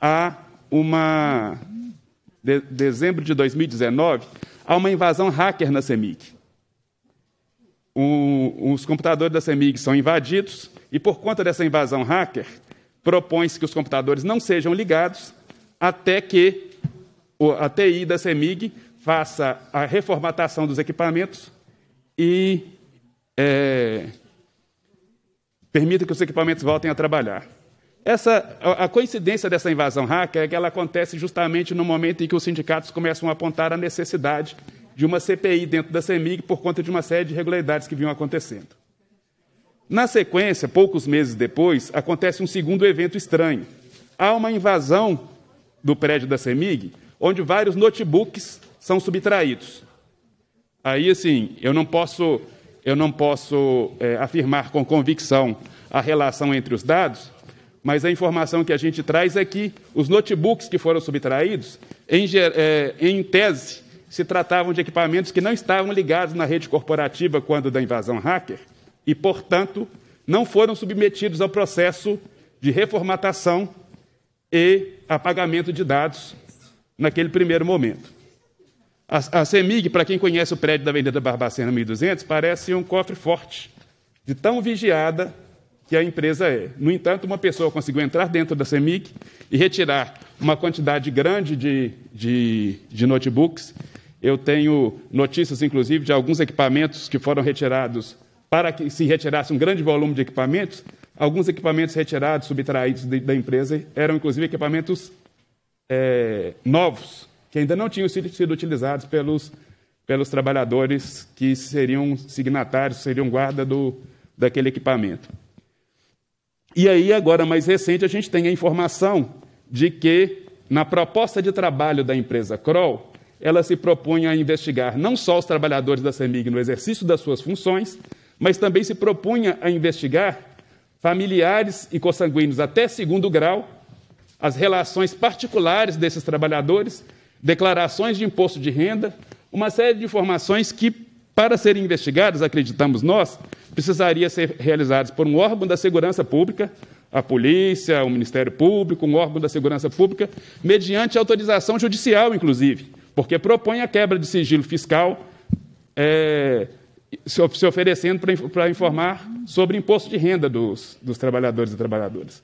há uma. De, dezembro de 2019, há uma invasão hacker na CEMIG. O, os computadores da CEMIG são invadidos, e por conta dessa invasão hacker, propõe-se que os computadores não sejam ligados até que a TI da CEMIG faça a reformatação dos equipamentos e é, permita que os equipamentos voltem a trabalhar. Essa, a coincidência dessa invasão hacker é que ela acontece justamente no momento em que os sindicatos começam a apontar a necessidade de uma CPI dentro da CEMIG por conta de uma série de irregularidades que vinham acontecendo. Na sequência, poucos meses depois, acontece um segundo evento estranho. Há uma invasão do prédio da CEMIG, onde vários notebooks são subtraídos. Aí, assim, eu não posso, eu não posso é, afirmar com convicção a relação entre os dados, mas a informação que a gente traz é que os notebooks que foram subtraídos, em, é, em, tese, se tratavam de equipamentos que não estavam ligados na rede corporativa quando da invasão hacker, e, portanto, não foram submetidos ao processo de reformatação e apagamento de dados naquele primeiro momento. A, CEMIG, para quem conhece o prédio da Avenida Barbacena 1200, parece um cofre forte, de tão vigiada que a empresa é. No entanto, uma pessoa conseguiu entrar dentro da CEMIG e retirar uma quantidade grande de, de, de notebooks. Eu tenho notícias, inclusive, de alguns equipamentos que foram retirados para que se retirasse um grande volume de equipamentos, alguns equipamentos retirados, subtraídos de, da empresa, eram inclusive equipamentos é, novos, que ainda não tinham sido, sido utilizados pelos, pelos trabalhadores que seriam signatários, seriam guarda do, daquele equipamento. E aí, agora mais recente, a gente tem a informação de que, na proposta de trabalho da empresa Kroll, ela se propõe a investigar não só os trabalhadores da CEMIG no exercício das suas funções, mas também se propunha a investigar familiares e consanguíneos até segundo grau, as relações particulares desses trabalhadores, declarações de imposto de renda, uma série de informações que, para serem investigadas, acreditamos nós, precisaria ser realizadas por um órgão da segurança pública, a polícia, o Ministério Público, um órgão da segurança pública, mediante autorização judicial, inclusive, porque propõe a quebra de sigilo fiscal. É, se oferecendo para informar sobre imposto de renda dos, dos trabalhadores e trabalhadoras.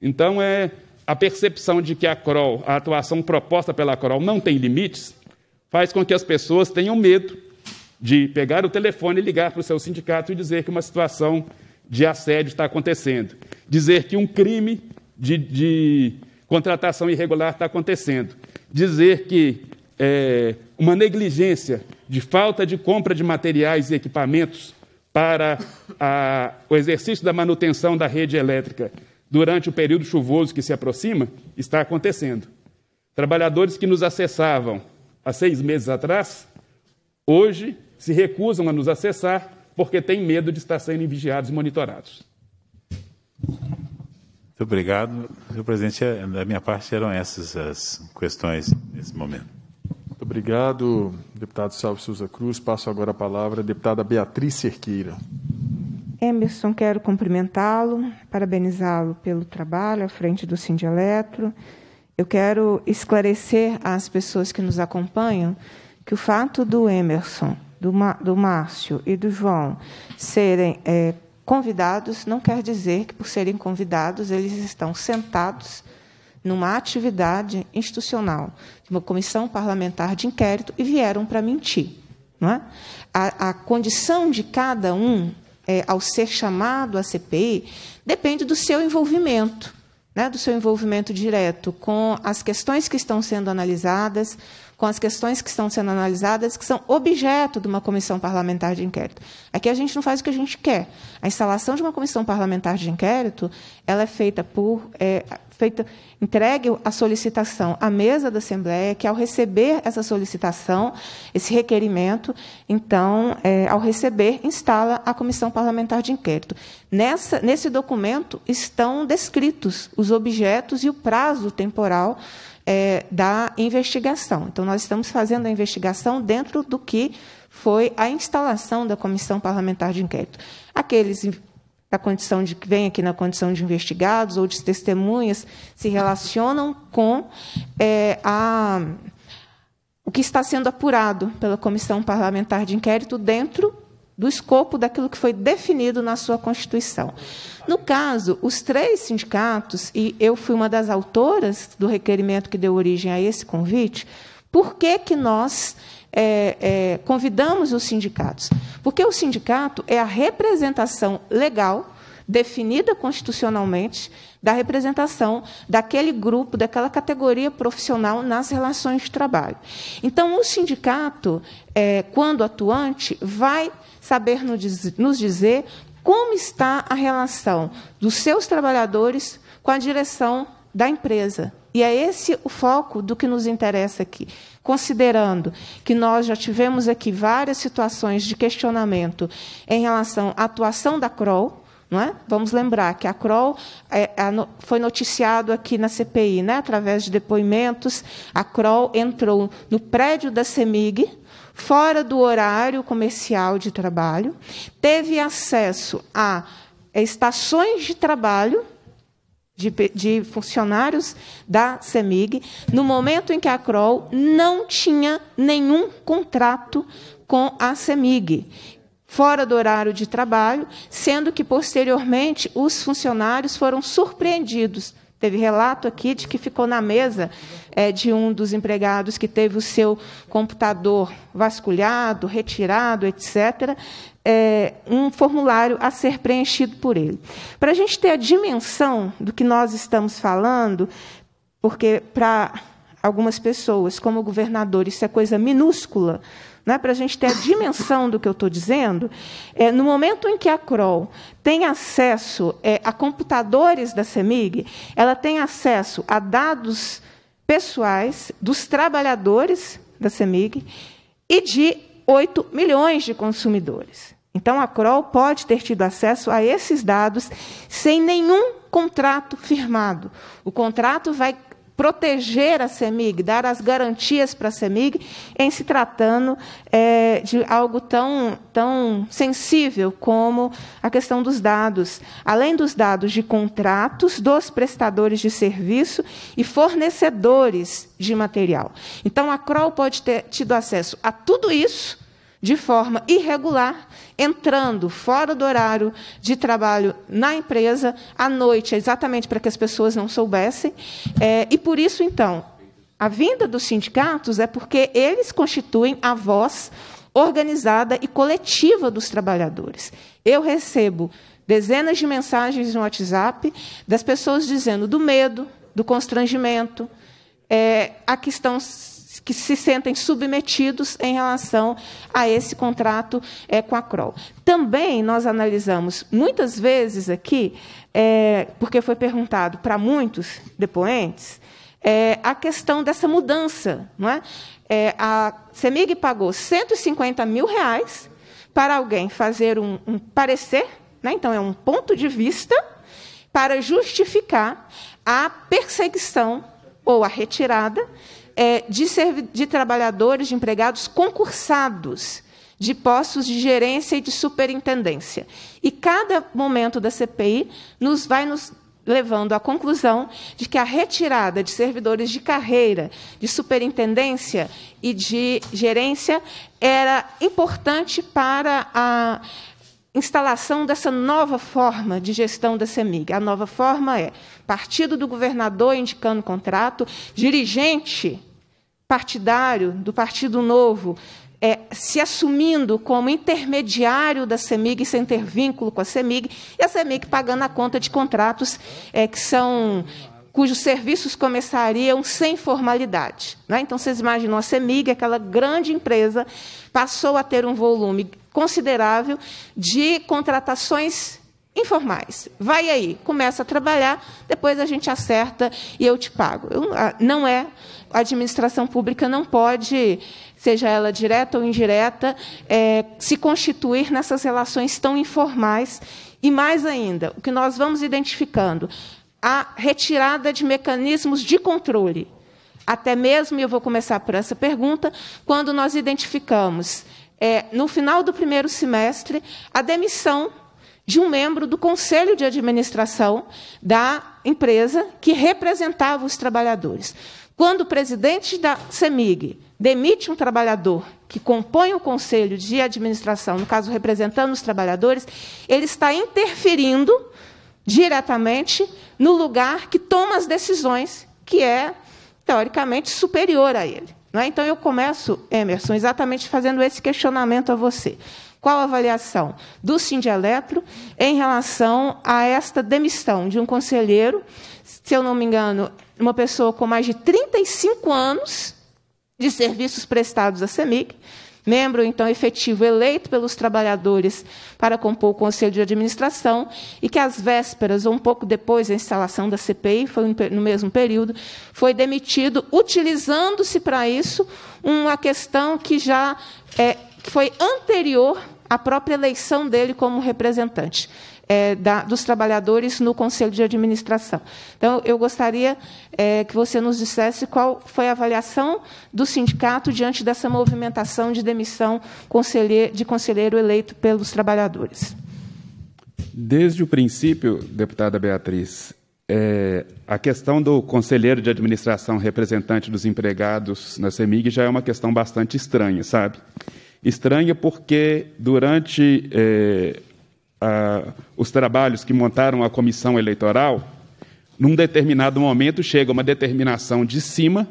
Então, é a percepção de que a CROL, a atuação proposta pela CROL, não tem limites, faz com que as pessoas tenham medo de pegar o telefone e ligar para o seu sindicato e dizer que uma situação de assédio está acontecendo, dizer que um crime de, de contratação irregular está acontecendo, dizer que é, uma negligência de falta de compra de materiais e equipamentos para a, o exercício da manutenção da rede elétrica durante o período chuvoso que se aproxima está acontecendo. Trabalhadores que nos acessavam há seis meses atrás, hoje se recusam a nos acessar porque têm medo de estar sendo vigiados e monitorados. Muito obrigado. Senhor presidente, é, da minha parte, eram essas as questões nesse momento. Muito obrigado, deputado Salve Souza Cruz. Passo agora a palavra à deputada Beatriz Cerqueira. Emerson, quero cumprimentá-lo, parabenizá-lo pelo trabalho à frente do Sindieletro. Eu quero esclarecer às pessoas que nos acompanham que o fato do Emerson, do, do Márcio e do João serem é, convidados não quer dizer que, por serem convidados, eles estão sentados numa atividade institucional, uma comissão parlamentar de inquérito, e vieram para mentir. Não é? a, a condição de cada um é, ao ser chamado à CPI depende do seu envolvimento, né, do seu envolvimento direto com as questões que estão sendo analisadas, com as questões que estão sendo analisadas, que são objeto de uma comissão parlamentar de inquérito. Aqui a gente não faz o que a gente quer. A instalação de uma comissão parlamentar de inquérito, ela é feita por é, feita, entregue a solicitação à mesa da Assembleia, que ao receber essa solicitação, esse requerimento, então, é, ao receber, instala a Comissão Parlamentar de Inquérito. Nessa, nesse documento estão descritos os objetos e o prazo temporal é, da investigação. Então, nós estamos fazendo a investigação dentro do que foi a instalação da comissão parlamentar de inquérito. Aqueles da condição de que vem aqui na condição de investigados ou de testemunhas se relacionam com é, a, o que está sendo apurado pela comissão parlamentar de inquérito dentro do escopo daquilo que foi definido na sua Constituição. No caso, os três sindicatos, e eu fui uma das autoras do requerimento que deu origem a esse convite, por que, que nós é, é, convidamos os sindicatos? Porque o sindicato é a representação legal, definida constitucionalmente, da representação daquele grupo, daquela categoria profissional nas relações de trabalho. Então, o sindicato, é, quando atuante, vai saber nos dizer como está a relação dos seus trabalhadores com a direção da empresa. E é esse o foco do que nos interessa aqui. Considerando que nós já tivemos aqui várias situações de questionamento em relação à atuação da CROL, é? Vamos lembrar que a CROL é, a, foi noticiado aqui na CPI, né? através de depoimentos. A CROL entrou no prédio da CEMIG, fora do horário comercial de trabalho, teve acesso a estações de trabalho de, de, funcionários da CEMIG, no momento em que a CROL não tinha nenhum contrato com a CEMIG, fora do horário de trabalho, sendo que, posteriormente, os funcionários foram surpreendidos Teve relato aqui de que ficou na mesa é, de um dos empregados que teve o seu computador vasculhado, retirado, etc. É, um formulário a ser preenchido por ele. Para a gente ter a dimensão do que nós estamos falando, porque para algumas pessoas, como o governador, isso é coisa minúscula, né, para a gente ter a dimensão do que eu estou dizendo, é, no momento em que a Kroll tem acesso é, a computadores da CEMIG, ela tem acesso a dados pessoais dos trabalhadores da CEMIG e de 8 milhões de consumidores. Então, a Kroll pode ter tido acesso a esses dados sem nenhum contrato firmado. O contrato vai proteger a CEMIG, dar as garantias para a CEMIG, em se tratando é, de algo tão, tão sensível como a questão dos dados. Além dos dados de contratos dos prestadores de serviço e fornecedores de material. Então, a CROL pode ter tido acesso a tudo isso de forma irregular entrando fora do horário de trabalho na empresa, à noite, exatamente para que as pessoas não soubessem. É, e por isso, então, a vinda dos sindicatos é porque eles constituem a voz organizada e coletiva dos trabalhadores. Eu recebo dezenas de mensagens no WhatsApp das pessoas dizendo do medo, do constrangimento, é, a que estão que se sentem submetidos em relação a esse contrato é, com a CROL. Também nós analisamos muitas vezes aqui, é, porque foi perguntado para muitos depoentes, é, a questão dessa mudança. Não é? é? a CEMIG pagou 150 mil reais para alguém fazer um, um parecer, né? então é um ponto de vista, para justificar a perseguição ou a retirada é, de, de trabalhadores, de empregados concursados de postos de gerência e de superintendência. E cada momento da CPI nos vai nos levando à conclusão de que a retirada de servidores de carreira, de superintendência e de gerência era importante para a instalação dessa nova forma de gestão da CEMIG. A nova forma é partido do governador indicando contrato, dirigente partidário do Partido Novo é, se assumindo como intermediário da CEMIG, sem ter vínculo com a CEMIG, e a CEMIG pagando a conta de contratos é, que são cujos serviços começariam sem formalidade. Né? Então, vocês imaginam a CEMIG, aquela grande empresa, passou a ter um volume considerável de contratações informais. Vai aí, começa a trabalhar, depois a gente acerta e eu te pago. Eu, ah, não é a administração pública não pode, seja ela direta ou indireta, é, se constituir nessas relações tão informais. E mais ainda, o que nós vamos identificando, a retirada de mecanismos de controle. Até mesmo, e eu vou começar por essa pergunta, quando nós identificamos, é, no final do primeiro semestre, a demissão de um membro do conselho de administração da empresa que representava os trabalhadores. Quando o presidente da CEMIG demite um trabalhador que compõe o conselho de administração, no caso representando os trabalhadores, ele está interferindo diretamente no lugar que toma as decisões, que é teoricamente superior a ele. É? Então eu começo, Emerson, exatamente fazendo esse questionamento a você. Qual a avaliação do Sindieletro em relação a esta demissão de um conselheiro, se eu não me engano, uma pessoa com mais de 35 anos de serviços prestados à CEMIG, membro então efetivo eleito pelos trabalhadores para compor o conselho de administração e que às vésperas ou um pouco depois da instalação da CPI, foi no mesmo período, foi demitido utilizando-se para isso uma questão que já é, foi anterior à própria eleição dele como representante é, da, dos trabalhadores no Conselho de Administração. Então, eu gostaria é, que você nos dissesse qual foi a avaliação do sindicato diante dessa movimentação de demissão de conselheiro eleito pelos trabalhadores. Desde o princípio, deputada Beatriz, é, a questão do conselheiro de administração representante dos empregados na CEMIG já é uma questão bastante estranha, sabe? Estranha porque durante é, ah, os trabalhos que montaram a comissão eleitoral, num determinado momento chega uma determinação de cima,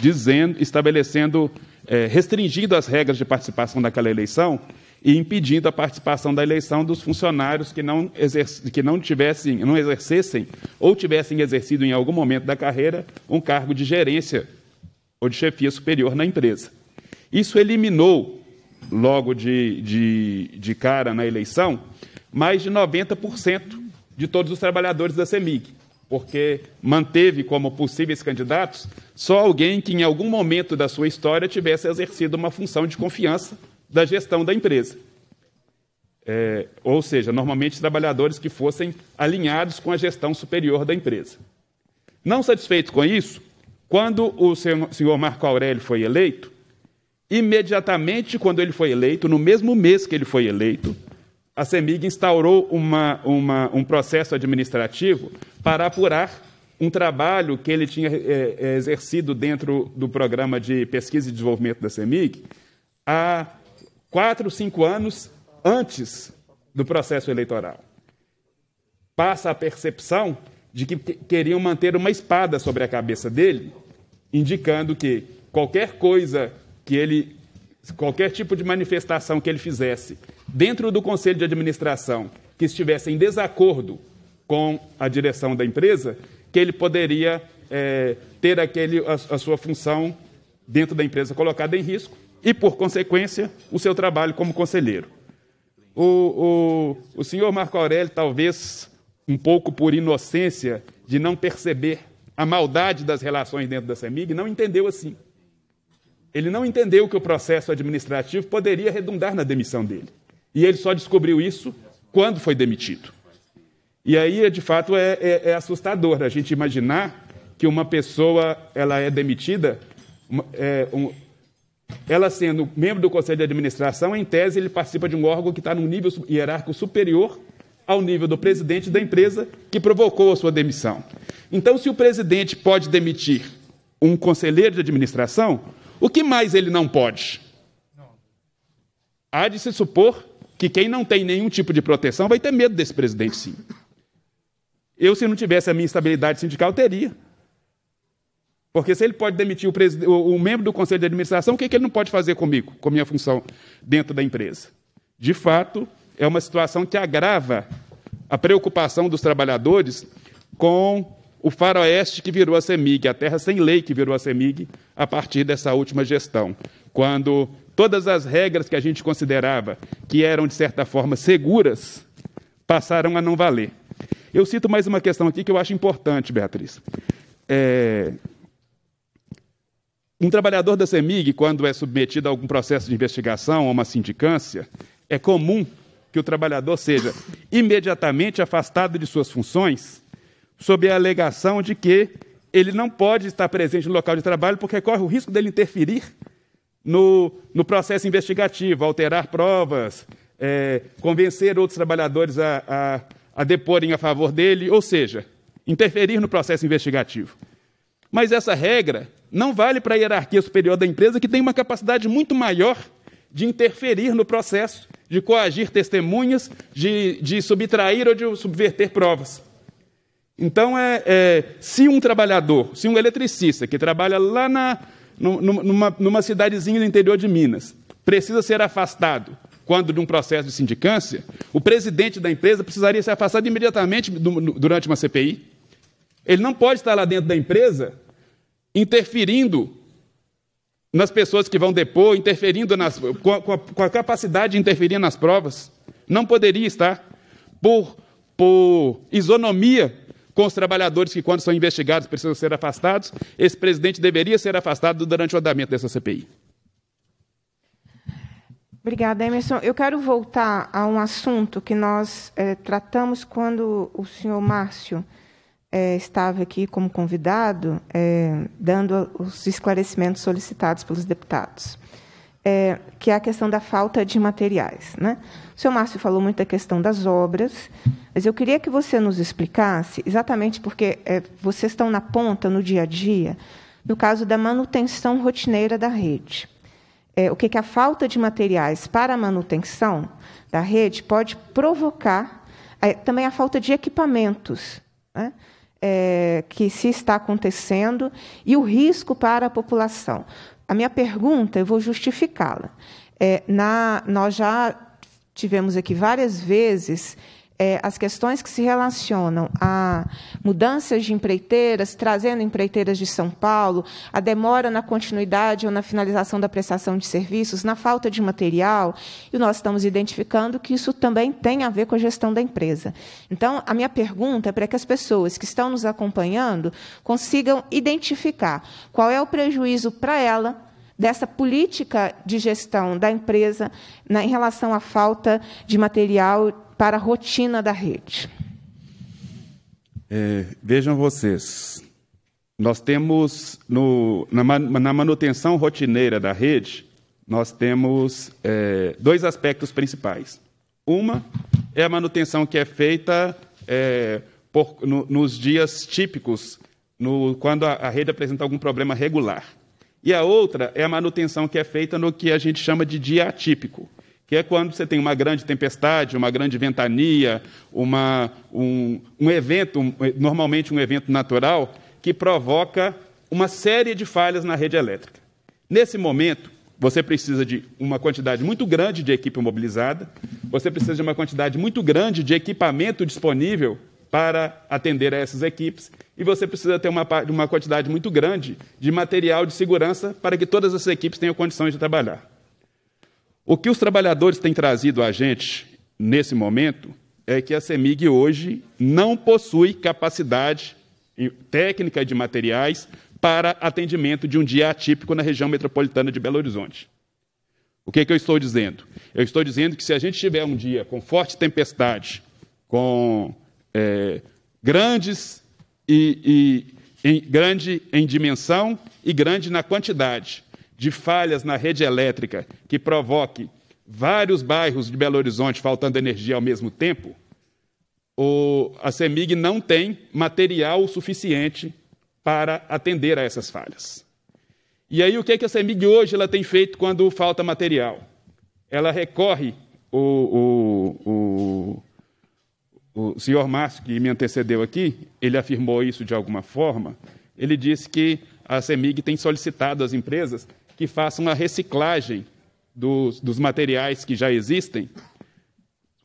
dizendo, estabelecendo, é, restringindo as regras de participação daquela eleição e impedindo a participação da eleição dos funcionários que não, exerce, que não tivessem, não exercessem ou tivessem exercido em algum momento da carreira um cargo de gerência ou de chefia superior na empresa. Isso eliminou, logo de, de, de cara na eleição, mais de 90% de todos os trabalhadores da CEMIG, porque manteve como possíveis candidatos só alguém que, em algum momento da sua história, tivesse exercido uma função de confiança da gestão da empresa. É, ou seja, normalmente trabalhadores que fossem alinhados com a gestão superior da empresa. Não satisfeito com isso, quando o senhor Marco Aurélio foi eleito, imediatamente quando ele foi eleito, no mesmo mês que ele foi eleito, a CEMIG instaurou uma, uma, um processo administrativo para apurar um trabalho que ele tinha é, é, exercido dentro do programa de pesquisa e desenvolvimento da CEMIG há quatro, cinco anos antes do processo eleitoral. Passa a percepção de que queriam manter uma espada sobre a cabeça dele, indicando que qualquer coisa que ele, qualquer tipo de manifestação que ele fizesse dentro do conselho de administração que estivesse em desacordo com a direção da empresa, que ele poderia é, ter aquele, a, a sua função dentro da empresa colocada em risco e, por consequência, o seu trabalho como conselheiro. O, o, o senhor Marco Aurélio, talvez um pouco por inocência de não perceber a maldade das relações dentro da CEMIG, não entendeu assim. Ele não entendeu que o processo administrativo poderia redundar na demissão dele. E ele só descobriu isso quando foi demitido. E aí, é, de fato, é, é, é assustador a gente imaginar que uma pessoa ela é demitida, é, um, ela sendo membro do conselho de administração, em tese ele participa de um órgão que está num nível hierárquico superior ao nível do presidente da empresa que provocou a sua demissão. Então, se o presidente pode demitir um conselheiro de administração, o que mais ele não pode? Há de se supor que quem não tem nenhum tipo de proteção vai ter medo desse presidente, sim. Eu, se não tivesse a minha estabilidade sindical, teria. Porque se ele pode demitir o, presid... o membro do conselho de administração, o que, é que ele não pode fazer comigo, com minha função dentro da empresa? De fato, é uma situação que agrava a preocupação dos trabalhadores com o faroeste que virou a CEMIG, a terra sem lei que virou a CEMIG, a partir dessa última gestão, quando Todas as regras que a gente considerava que eram, de certa forma, seguras, passaram a não valer. Eu cito mais uma questão aqui que eu acho importante, Beatriz. É... Um trabalhador da CEMIG, quando é submetido a algum processo de investigação ou uma sindicância, é comum que o trabalhador seja imediatamente afastado de suas funções, sob a alegação de que ele não pode estar presente no local de trabalho porque corre o risco dele interferir no, no processo investigativo, alterar provas, é, convencer outros trabalhadores a, a, a deporem a favor dele, ou seja, interferir no processo investigativo. Mas essa regra não vale para a hierarquia superior da empresa, que tem uma capacidade muito maior de interferir no processo, de coagir testemunhas, de, de subtrair ou de subverter provas. Então, é, é, se um trabalhador, se um eletricista que trabalha lá na, numa, numa cidadezinha do interior de Minas, precisa ser afastado quando de um processo de sindicância, o presidente da empresa precisaria ser afastado imediatamente durante uma CPI. Ele não pode estar lá dentro da empresa interferindo nas pessoas que vão depor, interferindo nas, com, a, com, a, capacidade de interferir nas provas. Não poderia estar. Por, por isonomia com os trabalhadores que, quando são investigados, precisam ser afastados. Esse presidente deveria ser afastado durante o andamento dessa CPI. Obrigada, Emerson. Eu quero voltar a um assunto que nós é, tratamos quando o senhor Márcio é, estava aqui como convidado, é, dando os esclarecimentos solicitados pelos deputados, que é a questão da falta de materiais. Né? O senhor Márcio falou muito da questão das obras, mas eu queria que você nos explicasse, exatamente porque é, vocês estão na ponta no dia a dia, no caso da manutenção rotineira da rede. É, o que, que a falta de materiais para a manutenção da rede pode provocar, é, também a falta de equipamentos né, é, que se está acontecendo e o risco para a população. A minha pergunta, eu vou justificá-la. É, nós já tivemos aqui várias vezes é, as questões que se relacionam a mudanças de empreiteiras, trazendo empreiteiras de São Paulo, a demora na continuidade ou na finalização da prestação de serviços, na falta de material, e nós estamos identificando que isso também tem a ver com a gestão da empresa. Então, a minha pergunta é para que as pessoas que estão nos acompanhando consigam identificar qual é o prejuízo para ela dessa política de gestão da empresa na, né, em relação à falta de material para a rotina da rede. É, vejam vocês, nós temos no, na, na, manutenção rotineira da rede, nós temos é, dois aspectos principais. Uma é a manutenção que é feita é, por, no, nos dias típicos, no, quando a, a rede apresenta algum problema regular. E a outra é a manutenção que é feita no que a gente chama de dia atípico, que é quando você tem uma grande tempestade, uma grande ventania, uma, um, um evento, um, normalmente um evento natural, que provoca uma série de falhas na rede elétrica. Nesse momento, você precisa de uma quantidade muito grande de equipe mobilizada, você precisa de uma quantidade muito grande de equipamento disponível para atender a essas equipes, e você precisa ter uma, uma quantidade muito grande de material de segurança para que todas essas equipes tenham condições de trabalhar. O que os trabalhadores têm trazido a gente nesse momento é que a CEMIG hoje não possui capacidade técnica de materiais para atendimento de um dia atípico na região metropolitana de Belo Horizonte. O que, é que eu estou dizendo? Eu estou dizendo que se a gente tiver um dia com forte tempestade, com é, grandes e, e em, grande em dimensão e grande na quantidade de falhas na rede elétrica que provoque vários bairros de Belo Horizonte faltando energia ao mesmo tempo, o, a CEMIG não tem material suficiente para atender a essas falhas. E aí, o que, é que a CEMIG hoje ela tem feito quando falta material? Ela recorre, o, o, o, o senhor Márcio, que me antecedeu aqui, ele afirmou isso de alguma forma, ele disse que a CEMIG tem solicitado às empresas que façam a reciclagem dos, dos materiais que já existem,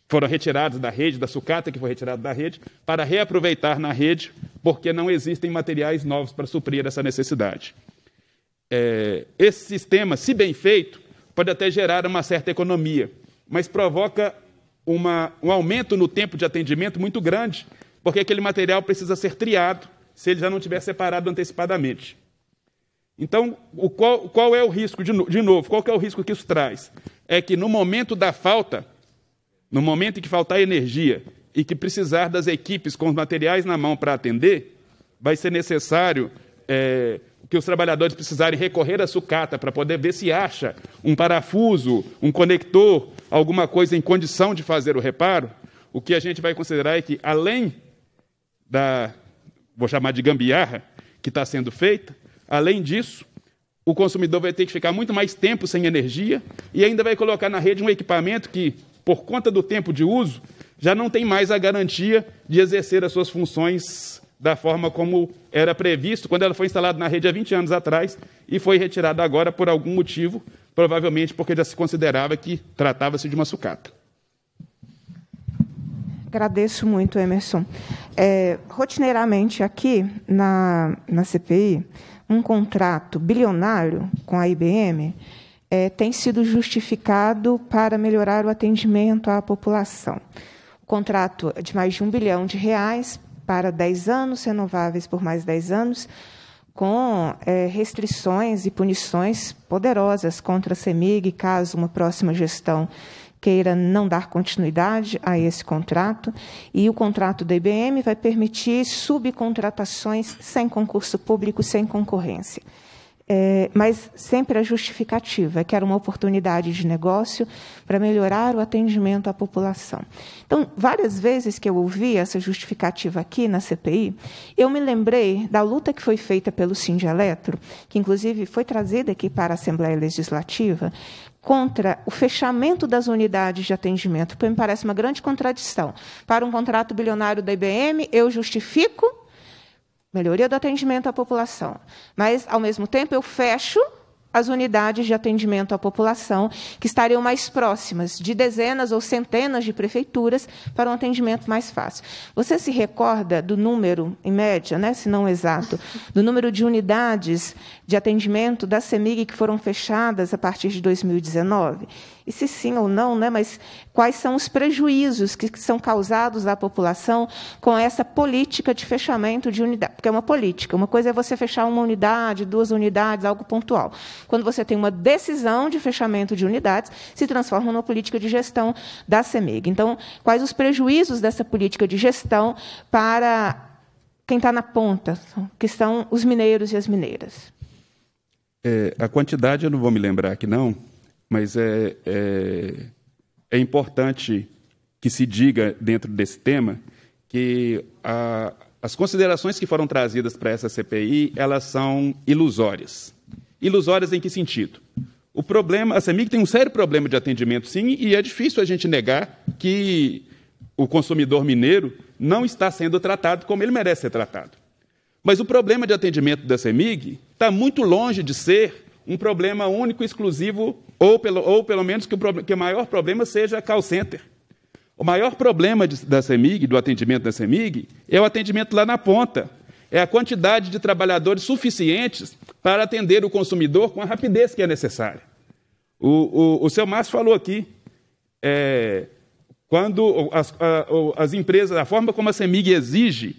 foram retirados da rede, da sucata que foi retirada da rede, para reaproveitar na rede, porque não existem materiais novos para suprir essa necessidade. É, esse sistema, se bem feito, pode até gerar uma certa economia, mas provoca uma, um aumento no tempo de atendimento muito grande, porque aquele material precisa ser triado se ele já não tiver separado antecipadamente. Então, o qual, qual é o risco, de, de novo, qual é o risco que isso traz? É que no momento da falta, no momento em que faltar energia e que precisar das equipes com os materiais na mão para atender, vai ser necessário é, que os trabalhadores precisarem recorrer à sucata para poder ver se acha um parafuso, um conector, alguma coisa em condição de fazer o reparo. O que a gente vai considerar é que, além da, vou chamar de gambiarra, que está sendo feita, Além disso, o consumidor vai ter que ficar muito mais tempo sem energia e ainda vai colocar na rede um equipamento que, por conta do tempo de uso, já não tem mais a garantia de exercer as suas funções da forma como era previsto quando ela foi instalada na rede há 20 anos atrás e foi retirada agora por algum motivo, provavelmente porque já se considerava que tratava-se de uma sucata. Agradeço muito, Emerson. É, rotineiramente aqui na, na CPI, um contrato bilionário com a IBM é, tem sido justificado para melhorar o atendimento à população. O contrato é de mais de um bilhão de reais para 10 anos, renováveis por mais 10 anos, com é, restrições e punições poderosas contra a CEMIG, caso uma próxima gestão queira não dar continuidade a esse contrato, e o contrato da IBM vai permitir subcontratações sem concurso público, sem concorrência. É, mas sempre a justificativa, é que era uma oportunidade de negócio para melhorar o atendimento à população. Então, várias vezes que eu ouvi essa justificativa aqui na CPI, eu me lembrei da luta que foi feita pelo Sindieleto, que inclusive foi trazida aqui para a Assembleia Legislativa, contra o fechamento das unidades de atendimento, porque me parece uma grande contradição. Para um contrato bilionário da IBM, eu justifico melhoria do atendimento à população, mas, ao mesmo tempo, eu fecho as unidades de atendimento à população, que estariam mais próximas de dezenas ou centenas de prefeituras para um atendimento mais fácil. Você se recorda do número, em média, né, se não exato, do número de unidades de atendimento da CEMIG que foram fechadas a partir de 2019? e se sim ou não, né, mas quais são os prejuízos que são causados à população com essa política de fechamento de unidade, porque é uma política. Uma coisa é você fechar uma unidade, duas unidades, algo pontual. Quando você tem uma decisão de fechamento de unidades, se transforma numa política de gestão da Semeg. Então, quais os prejuízos dessa política de gestão para quem está na ponta, que são os mineiros e as mineiras? É, a quantidade eu não vou me lembrar aqui, não, mas é, é, é importante que se diga dentro desse tema que a, as considerações que foram trazidas para essa CPI elas são ilusórias. Ilusórias em que sentido? O problema, a CEMIG tem um sério problema de atendimento, sim, e é difícil a gente negar que o consumidor mineiro não está sendo tratado como ele merece ser tratado. Mas o problema de atendimento da CEMIG está muito longe de ser um problema único, exclusivo, ou pelo, ou pelo menos que o, que o maior problema seja call center. O maior problema de, da CEMIG, do atendimento da CEMIG, é o atendimento lá na ponta. É a quantidade de trabalhadores suficientes para atender o consumidor com a rapidez que é necessária. O, o, o seu Márcio falou aqui, é, quando as, a, as empresas, a forma como a CEMIG exige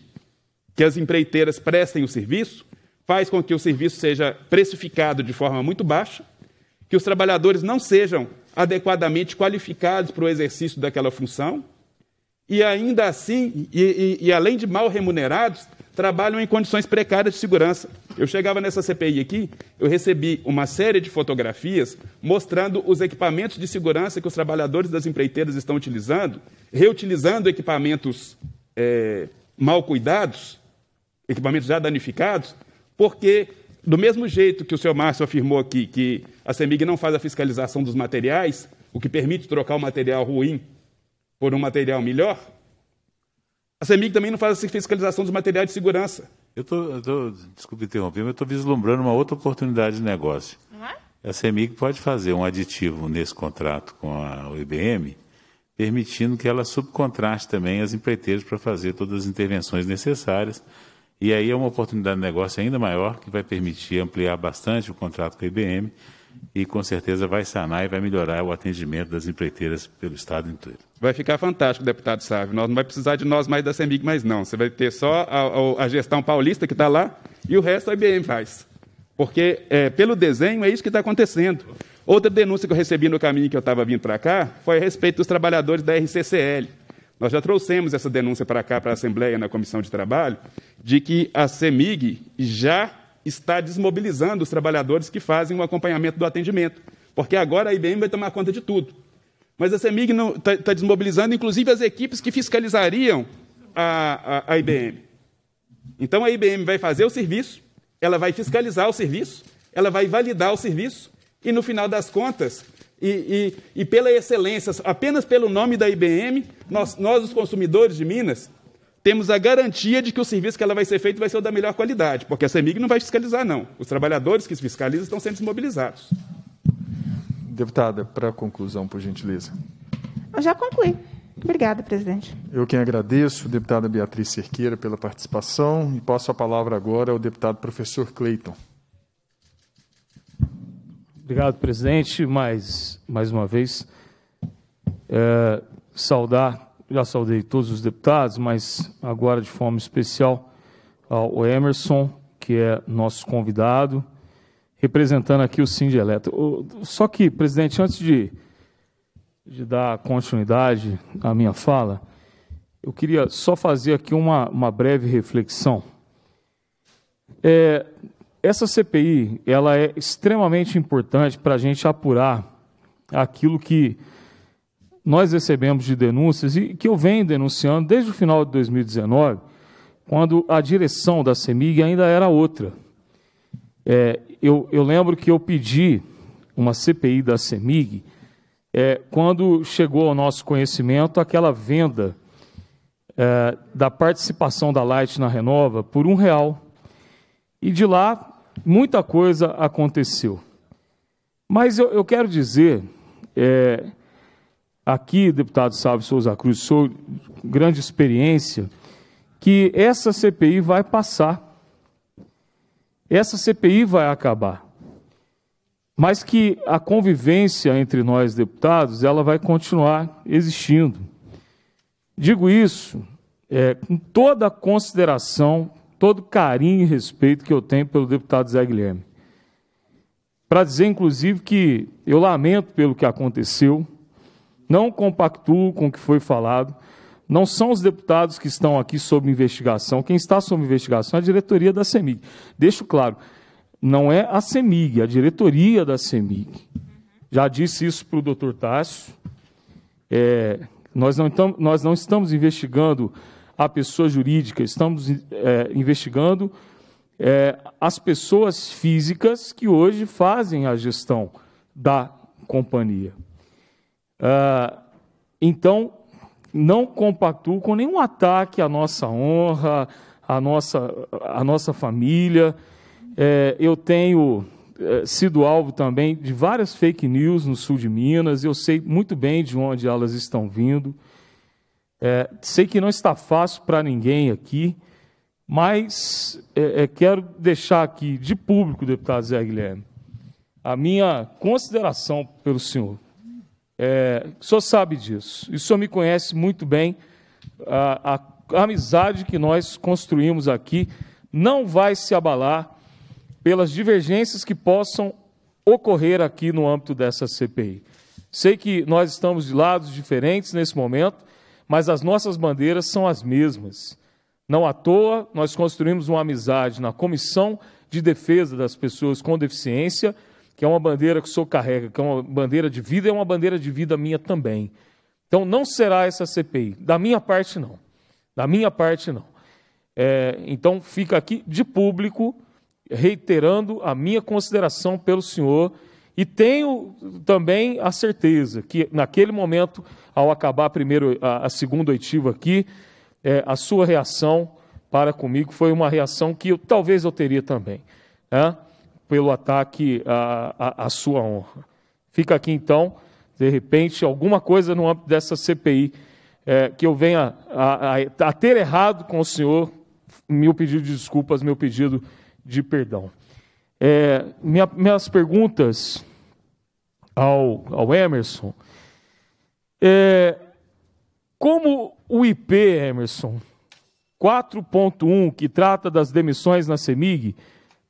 que as empreiteiras prestem o serviço, faz com que o serviço seja precificado de forma muito baixa, que os trabalhadores não sejam adequadamente qualificados para o exercício daquela função, e ainda assim, e, e, e além de mal remunerados, trabalham em condições precárias de segurança. Eu chegava nessa CPI aqui, eu recebi uma série de fotografias mostrando os equipamentos de segurança que os trabalhadores das empreiteiras estão utilizando, reutilizando equipamentos é, mal cuidados, equipamentos já danificados, porque, do mesmo jeito que o senhor Márcio afirmou aqui que a CEMIG não faz a fiscalização dos materiais, o que permite trocar o material ruim por um material melhor, a CEMIG também não faz a fiscalização dos materiais de segurança. Eu estou, desculpe interromper, mas eu estou vislumbrando uma outra oportunidade de negócio. Uhum. A CEMIG pode fazer um aditivo nesse contrato com a IBM, permitindo que ela subcontrate também as empreiteiras para fazer todas as intervenções necessárias e aí é uma oportunidade de negócio ainda maior que vai permitir ampliar bastante o contrato com a IBM e com certeza vai sanar e vai melhorar o atendimento das empreiteiras pelo Estado inteiro. Vai ficar fantástico, deputado Sávio. Nós não vai precisar de nós mais da CEMIG, mais não. Você vai ter só a, a gestão paulista que está lá e o resto a IBM faz. Porque, é, pelo desenho, é isso que está acontecendo. Outra denúncia que eu recebi no caminho que eu estava vindo para cá foi a respeito dos trabalhadores da RCCL. Nós já trouxemos essa denúncia para cá, para a Assembleia, na Comissão de Trabalho, de que a CEMIG já está desmobilizando os trabalhadores que fazem o acompanhamento do atendimento, porque agora a IBM vai tomar conta de tudo. Mas a CEMIG está tá desmobilizando, inclusive, as equipes que fiscalizariam a, a, a IBM. Então, a IBM vai fazer o serviço, ela vai fiscalizar o serviço, ela vai validar o serviço, e no final das contas, e, e, e, pela excelência, apenas pelo nome da IBM, nós, nós, os consumidores de Minas, temos a garantia de que o serviço que ela vai ser feito vai ser o da melhor qualidade, porque a CEMIG não vai fiscalizar, não. Os trabalhadores que fiscalizam estão sendo desmobilizados. Deputada, para a conclusão, por gentileza. Eu já concluí. Obrigada, presidente. Eu quem agradeço, deputada Beatriz Cerqueira, pela participação e passo a palavra agora ao deputado professor Cleiton. Obrigado, presidente. Mais, mais uma vez, é, saudar, já saudei todos os deputados, mas agora de forma especial ao Emerson, que é nosso convidado, representando aqui o Sind Só que, presidente, antes de, de dar continuidade à minha fala, eu queria só fazer aqui uma, uma breve reflexão. É, essa CPI ela é extremamente importante para a gente apurar aquilo que nós recebemos de denúncias e que eu venho denunciando desde o final de 2019, quando a direção da CEMIG ainda era outra. É, eu, eu, lembro que eu pedi uma CPI da CEMIG é, quando chegou ao nosso conhecimento aquela venda é, da participação da Light na Renova por um real. E de lá muita coisa aconteceu. Mas eu, eu quero dizer, é, aqui, deputado Salve Souza Cruz, sou grande experiência, que essa CPI vai passar. Essa CPI vai acabar. Mas que a convivência entre nós deputados, ela vai continuar existindo. Digo isso é, com toda a consideração todo carinho e respeito que eu tenho pelo deputado Zé Guilherme. Para dizer, inclusive, que eu lamento pelo que aconteceu, não compactuo com o que foi falado. Não são os deputados que estão aqui sob investigação. Quem está sob investigação é a diretoria da CEMIG. Deixo claro, não é a CEMIG, é a diretoria da CEMIG. Já disse isso para o doutor Tássio. É, nós, não estamos, nós não estamos investigando à pessoa jurídica. Estamos é, investigando é, as pessoas físicas que hoje fazem a gestão da companhia. Ah, então, não compactuo com nenhum ataque à nossa honra, à nossa, à nossa família. É, eu tenho é, sido alvo também de várias fake news no sul de Minas, eu sei muito bem de onde elas estão vindo. É, sei que não está fácil para ninguém aqui, mas é, é, quero deixar aqui de público, deputado Zé Guilherme, a minha consideração pelo senhor. É, o senhor sabe disso, e o senhor me conhece muito bem. A, a, a amizade que nós construímos aqui não vai se abalar pelas divergências que possam ocorrer aqui no âmbito dessa CPI. Sei que nós estamos de lados diferentes nesse momento, mas as nossas bandeiras são as mesmas. Não à toa, nós construímos uma amizade na Comissão de Defesa das Pessoas com Deficiência, que é uma bandeira que o senhor carrega, que é uma bandeira de vida, e é uma bandeira de vida minha também. Então, não será essa CPI. Da minha parte, não. Da minha parte, não. É, então, fica aqui de público, reiterando a minha consideração pelo senhor e tenho também a certeza que, naquele momento, ao acabar primeiro a, a segunda oitiva aqui, é, a sua reação para comigo foi uma reação que eu, talvez eu teria também, né? pelo ataque à, à, à sua honra. Fica aqui, então, de repente, alguma coisa no âmbito dessa CPI é, que eu venha a, a, a, ter errado com o senhor, meu pedido de desculpas, meu pedido de perdão. É, minha, minhas perguntas ao, ao Emerson. É, como o IP, Emerson, 4.1, que trata das demissões na CEMIG,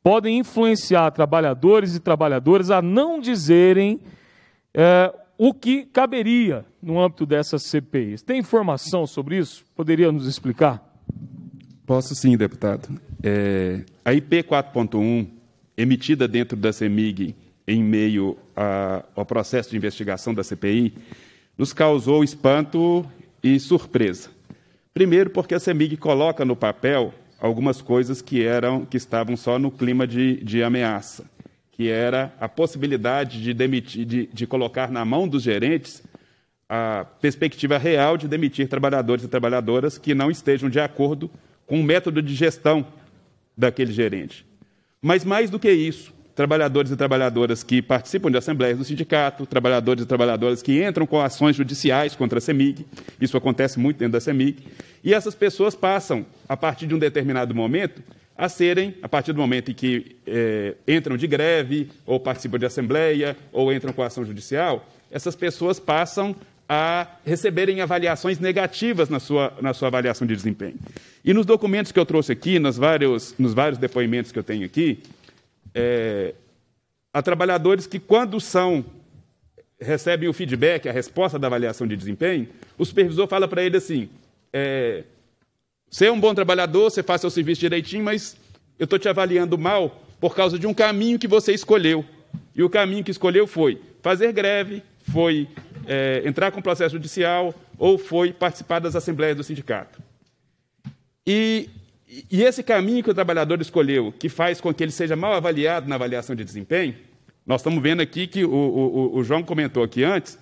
podem influenciar trabalhadores e trabalhadoras a não dizerem é, o que caberia no âmbito dessas CPIs. Tem informação sobre isso? Poderia nos explicar? Posso sim, deputado. É, a IP 4.1 emitida dentro da CEMIG em meio a, ao processo de investigação da CPI, nos causou espanto e surpresa. Primeiro, porque a CEMIG coloca no papel algumas coisas que eram que estavam só no clima de, de ameaça, que era a possibilidade de, demitir, de, de colocar na mão dos gerentes a perspectiva real de demitir trabalhadores e trabalhadoras que não estejam de acordo com o método de gestão daquele gerente. Mas mais do que isso, trabalhadores e trabalhadoras que participam de assembleias do sindicato, trabalhadores e trabalhadoras que entram com ações judiciais contra a CEMIG, isso acontece muito dentro da CEMIG, e essas pessoas passam, a partir de um determinado momento, a serem, a partir do momento em que é, entram de greve, ou participam de assembleia, ou entram com ação judicial, essas pessoas passam a receberem avaliações negativas na sua, na sua avaliação de desempenho. E nos documentos que eu trouxe aqui, nos vários, nos vários depoimentos que eu tenho aqui, é, há trabalhadores que, quando são recebem o feedback, a resposta da avaliação de desempenho, o supervisor fala para ele assim: é, você é um bom trabalhador, você faz seu serviço direitinho, mas eu estou te avaliando mal por causa de um caminho que você escolheu. E o caminho que escolheu foi fazer greve, foi é, entrar com processo judicial ou foi participar das assembleias do sindicato. E, e esse caminho que o trabalhador escolheu, que faz com que ele seja mal avaliado na avaliação de desempenho, nós estamos vendo aqui que o, o, o João comentou aqui antes,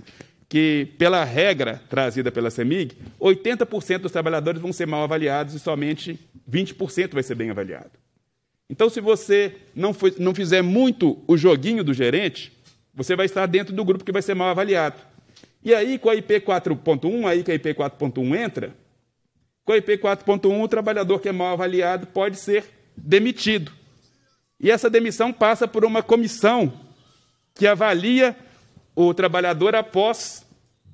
que pela regra trazida pela CEMIG, 80% dos trabalhadores vão ser mal avaliados e somente 20% vai ser bem avaliado. Então, se você não, foi, não fizer muito o joguinho do gerente, você vai estar dentro do grupo que vai ser mal avaliado. E aí, com a IP 4.1, aí que a IP 4.1 entra, com a IP 4.1, o trabalhador que é mal avaliado pode ser demitido. E essa demissão passa por uma comissão que avalia o trabalhador após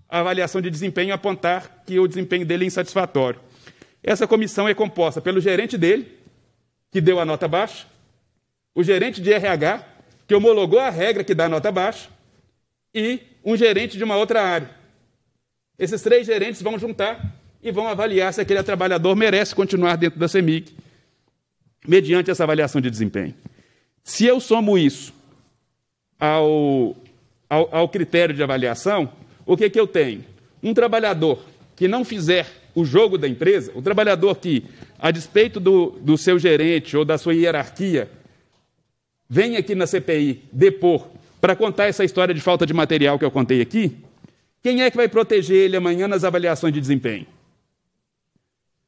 a avaliação de desempenho apontar que o desempenho dele é insatisfatório. Essa comissão é composta pelo gerente dele, que deu a nota baixa, o gerente de RH, que homologou a regra que dá a nota baixa, e um gerente de uma outra área. Esses três gerentes vão juntar e vão avaliar se aquele trabalhador merece continuar dentro da CEMIG, mediante essa avaliação de desempenho. Se eu somo isso ao, ao, ao critério de avaliação, o que, é que eu tenho? Um trabalhador que não fizer o jogo da empresa, o trabalhador que, a despeito do, do seu gerente ou da sua hierarquia, vem aqui na CPI depor para contar essa história de falta de material que eu contei aqui, quem é que vai proteger ele amanhã nas avaliações de desempenho?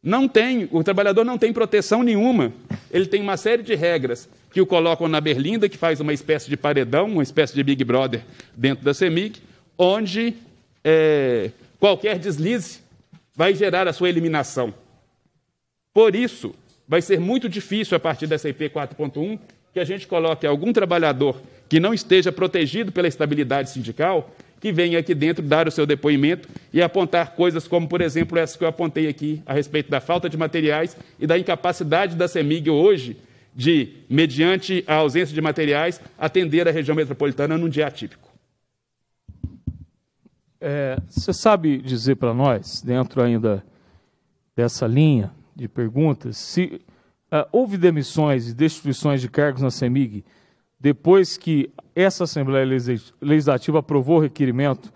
Não tem, o trabalhador não tem proteção nenhuma. Ele tem uma série de regras que o colocam na berlinda, que faz uma espécie de paredão, uma espécie de Big Brother dentro da CEMIG, onde é, qualquer deslize vai gerar a sua eliminação. Por isso, vai ser muito difícil, a partir dessa IP 4.1, que a gente coloque algum trabalhador que não esteja protegido pela estabilidade sindical que venha aqui dentro dar o seu depoimento e apontar coisas como, por exemplo, essa que eu apontei aqui a respeito da falta de materiais e da incapacidade da CEMIG hoje de, mediante a ausência de materiais, atender a região metropolitana num dia atípico. É, você sabe dizer para nós, dentro ainda dessa linha de perguntas, se uh, houve demissões e destituições de cargos na CEMIG? depois que essa Assembleia Legislativa aprovou o requerimento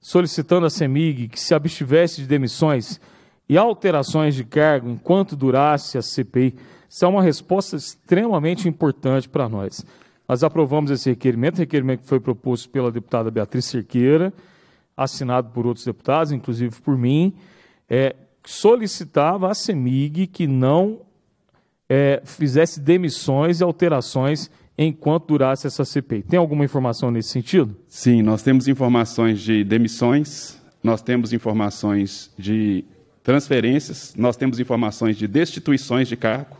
solicitando à CEMIG que se abstivesse de demissões e alterações de cargo enquanto durasse a CPI, isso é uma resposta extremamente importante para nós. Nós aprovamos esse requerimento, requerimento que foi proposto pela deputada Beatriz Cerqueira, assinado por outros deputados, inclusive por mim, é, solicitava à CEMIG que não é, fizesse demissões e alterações enquanto durasse essa CPI. Tem alguma informação nesse sentido? Sim, nós temos informações de demissões, nós temos informações de transferências, nós temos informações de destituições de cargo,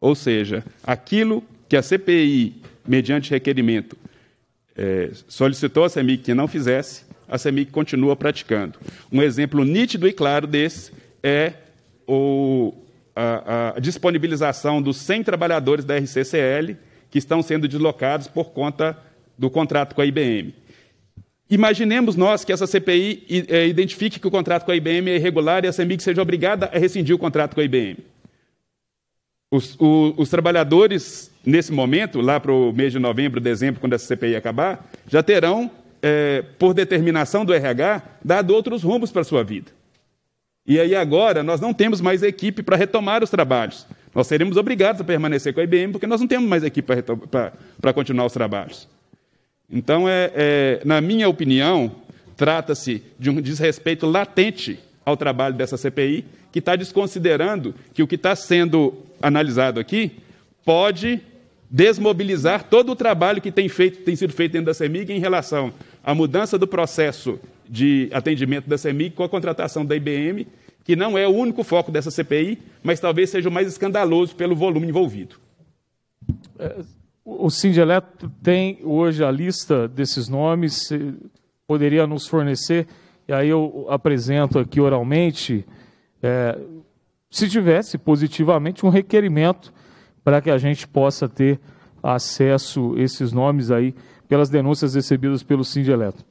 ou seja, aquilo que a CPI, mediante requerimento, é, solicitou à CEMIC que não fizesse, a CEMIC continua praticando. Um exemplo nítido e claro desse é o, a, a disponibilização dos 100 trabalhadores da RCCL que estão sendo deslocados por conta do contrato com a IBM. Imaginemos nós que essa CPI é, identifique que o contrato com a IBM é irregular e a CEMIG seja obrigada a rescindir o contrato com a IBM. Os, o, os trabalhadores, nesse momento, lá para o mês de novembro, dezembro, quando essa CPI acabar, já terão, é, por determinação do RH, dado outros rumos para a sua vida. E aí agora nós não temos mais equipe para retomar os trabalhos. Nós seremos obrigados a permanecer com a IBM, porque nós não temos mais equipe para continuar os trabalhos. Então, é, é na minha opinião, trata-se de um desrespeito latente ao trabalho dessa CPI, que está desconsiderando que o que está sendo analisado aqui pode desmobilizar todo o trabalho que tem, feito, tem sido feito dentro da CEMIG em relação à mudança do processo de atendimento da CEMIG com a contratação da IBM que não é o único foco dessa CPI, mas talvez seja o mais escandaloso pelo volume envolvido. É, o Sindeleto tem hoje a lista desses nomes, poderia nos fornecer, e aí eu apresento aqui oralmente, é, se tivesse positivamente um requerimento para que a gente possa ter acesso a esses nomes aí pelas denúncias recebidas pelo Sindeleto.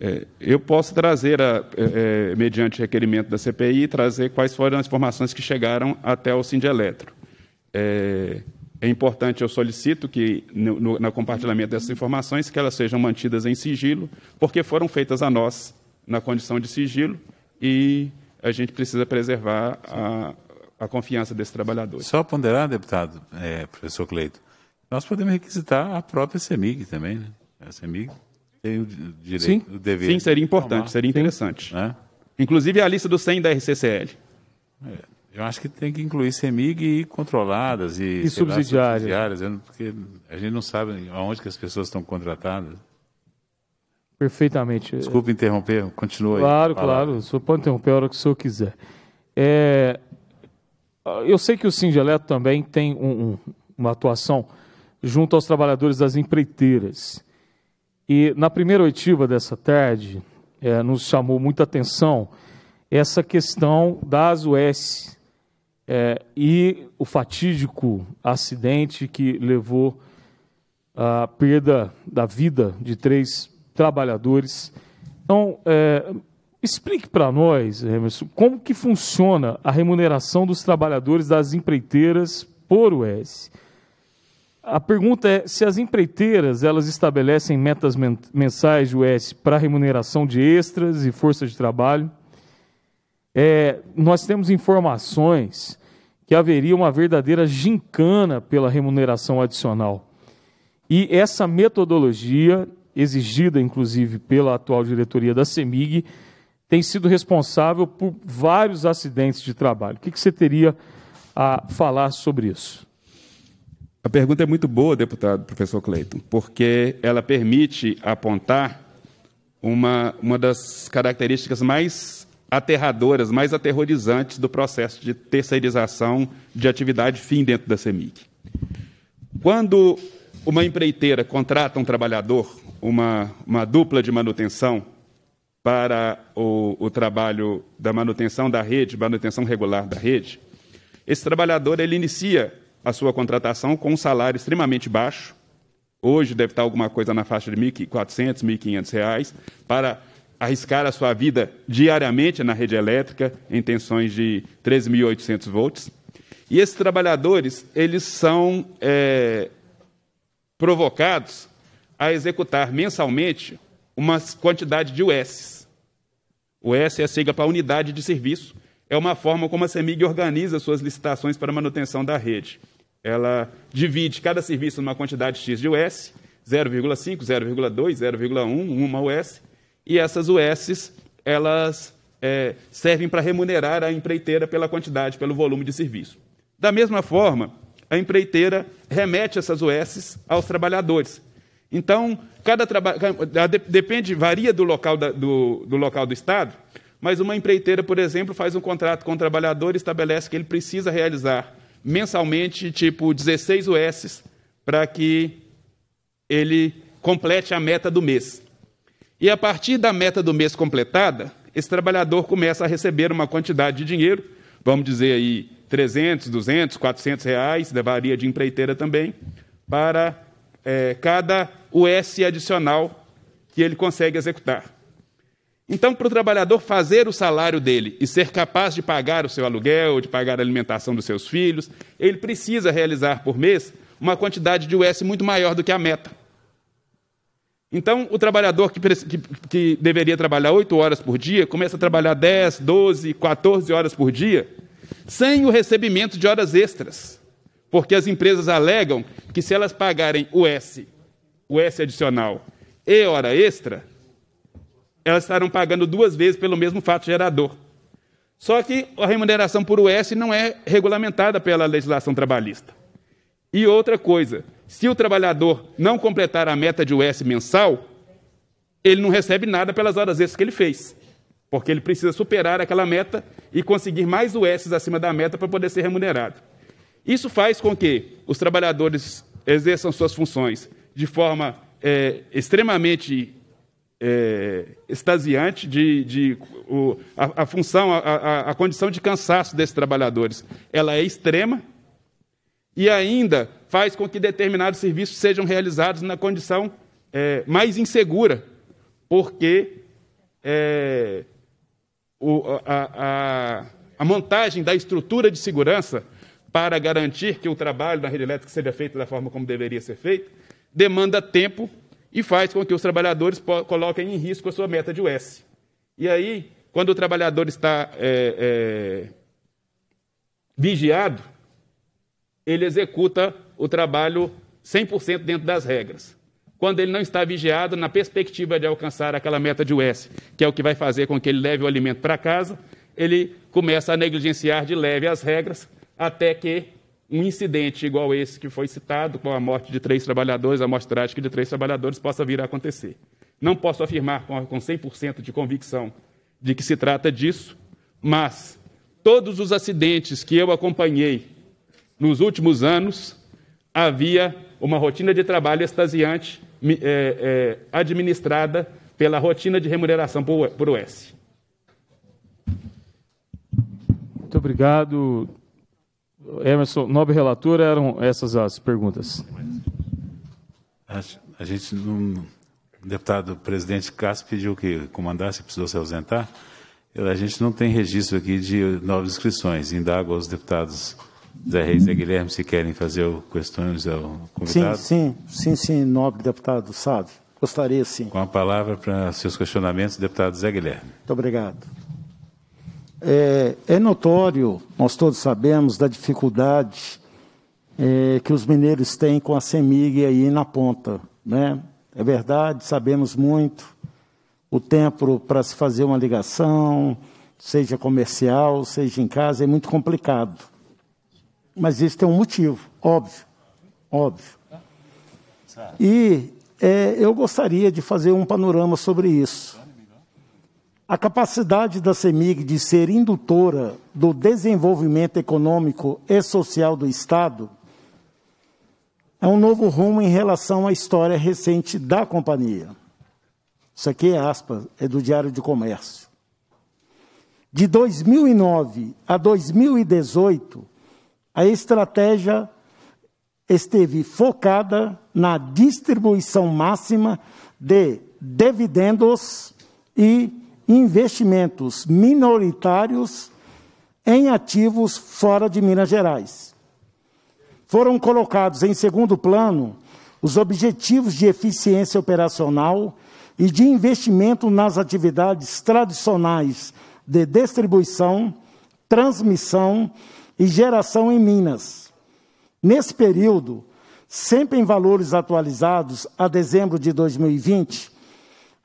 É, eu posso trazer, a, é, é mediante requerimento da CPI, trazer quais foram as informações que chegaram até o Sindeletro. É, é importante, eu solicito que, no, no, no, compartilhamento dessas informações, que elas sejam mantidas em sigilo, porque foram feitas a nós na condição de sigilo e a gente precisa preservar a, a confiança desse trabalhador. Só ponderar, deputado, é, professor Cleito, nós podemos requisitar a própria CEMIG também, né? A CEMIG tem o direito, sim, o dever. Sim, seria importante, Tomar. Ah, seria interessante. Né? Inclusive a lista do 100 da RCCL. É, eu acho que tem que incluir CEMIG e controladas e, e subsidiárias. Lá, subsidiárias, porque a gente não sabe aonde que as pessoas estão contratadas. Perfeitamente. Desculpe interromper, continua claro, aí. Claro, claro, o senhor pode interromper a hora que o senhor quiser. É, eu sei que o Singeleto também tem um, um, uma atuação junto aos trabalhadores das empreiteiras. E na primeira oitiva dessa tarde, é, nos chamou muita atenção essa questão das US é, e o fatídico acidente que levou à perda da vida de três trabalhadores. Então, é, explique para nós, Emerson, como que funciona a remuneração dos trabalhadores das empreiteiras por US. A pergunta é se as empreiteiras elas estabelecem metas mensais de US para remuneração de extras e força de trabalho. É, nós temos informações que haveria uma verdadeira gincana pela remuneração adicional. E essa metodologia, exigida inclusive pela atual diretoria da CEMIG, tem sido responsável por vários acidentes de trabalho. O que, que você teria a falar sobre isso? A pergunta é muito boa, deputado, professor Cleiton, porque ela permite apontar uma, uma das características mais aterradoras, mais aterrorizantes do processo de terceirização de atividade fim dentro da CEMIG. Quando uma empreiteira contrata um trabalhador, uma, uma dupla de manutenção, para o, o trabalho da manutenção da rede, manutenção regular da rede, esse trabalhador ele inicia a sua contratação com um salário extremamente baixo. Hoje deve estar alguma coisa na faixa de R$ 1.400, R$ 1.500, para arriscar a sua vida diariamente na rede elétrica, em tensões de 13.800 volts. E esses trabalhadores, eles são é, provocados a executar mensalmente uma quantidade de US. O S é a sigla para unidade de serviço. É uma forma como a CEMIG organiza suas licitações para manutenção da rede ela divide cada serviço numa quantidade X de US, 0,5, 0,2, 0,1, uma US, e essas USs, elas é, servem para remunerar a empreiteira pela quantidade, pelo volume de serviço. Da mesma forma, a empreiteira remete essas USs aos trabalhadores. Então, cada trabalho depende, varia do local, da, do, do local do Estado, mas uma empreiteira, por exemplo, faz um contrato com o trabalhador e estabelece que ele precisa realizar mensalmente, tipo 16 US, para que ele complete a meta do mês. E a partir da meta do mês completada, esse trabalhador começa a receber uma quantidade de dinheiro, vamos dizer aí 300, 200, 400 reais, varia de empreiteira também, para é, cada US adicional que ele consegue executar. Então, para o trabalhador fazer o salário dele e ser capaz de pagar o seu aluguel, de pagar a alimentação dos seus filhos, ele precisa realizar por mês uma quantidade de US muito maior do que a meta. Então, o trabalhador que, que, que deveria trabalhar 8 horas por dia começa a trabalhar 10, 12, 14 horas por dia, sem o recebimento de horas extras. Porque as empresas alegam que se elas pagarem US, US adicional e hora extra, elas estarão pagando duas vezes pelo mesmo fato gerador. Só que a remuneração por US não é regulamentada pela legislação trabalhista. E outra coisa, se o trabalhador não completar a meta de US mensal, ele não recebe nada pelas horas extras que ele fez, porque ele precisa superar aquela meta e conseguir mais US acima da meta para poder ser remunerado. Isso faz com que os trabalhadores exerçam suas funções de forma é, extremamente é, extasiante de, de o, a, a, função, a, a, a condição de cansaço desses trabalhadores. Ela é extrema e ainda faz com que determinados serviços sejam realizados na condição é, mais insegura, porque é, o, a, a, a, montagem da estrutura de segurança para garantir que o trabalho da rede elétrica seja feito da forma como deveria ser feito demanda tempo e faz com que os trabalhadores coloquem em risco a sua meta de US. E aí, quando o trabalhador está é, é, vigiado, ele executa o trabalho 100% dentro das regras. Quando ele não está vigiado, na perspectiva de alcançar aquela meta de US, que é o que vai fazer com que ele leve o alimento para casa, ele começa a negligenciar de leve as regras, até que um incidente igual esse que foi citado, com a morte de três trabalhadores, a morte trágica de três trabalhadores, possa vir a acontecer. Não posso afirmar com 100% de convicção de que se trata disso, mas todos os acidentes que eu acompanhei nos últimos anos, havia uma rotina de trabalho extasiante é, é, administrada pela rotina de remuneração por, por OS. Muito obrigado, Emerson, nobre relator, eram essas as perguntas. A gente não. O deputado presidente Castro pediu que comandasse, precisou se ausentar. A gente não tem registro aqui de novas inscrições. Indago aos deputados Zé Reis e Guilherme se querem fazer questões ao convidado. Sim, sim, sim, sim, nobre deputado Sávio. Gostaria, sim. Com a palavra para seus questionamentos, deputado Zé Guilherme. Muito obrigado. É, é notório, nós todos sabemos, da dificuldade é, que os mineiros têm com a CEMIG aí na ponta. Né? É verdade, sabemos muito. O tempo para se fazer uma ligação, seja comercial, seja em casa, é muito complicado. Mas isso tem um motivo, óbvio, óbvio. Tá. E é, eu gostaria de fazer um panorama sobre isso. A capacidade da CEMIG de ser indutora do desenvolvimento econômico e social do Estado é um novo rumo em relação à história recente da companhia. Isso aqui é aspas, é do Diário de Comércio. De 2009 a 2018, a estratégia esteve focada na distribuição máxima de dividendos e investimentos minoritários em ativos fora de Minas Gerais. Foram colocados em segundo plano os objetivos de eficiência operacional e de investimento nas atividades tradicionais de distribuição, transmissão e geração em Minas. Nesse período, sempre em valores atualizados a dezembro de 2020,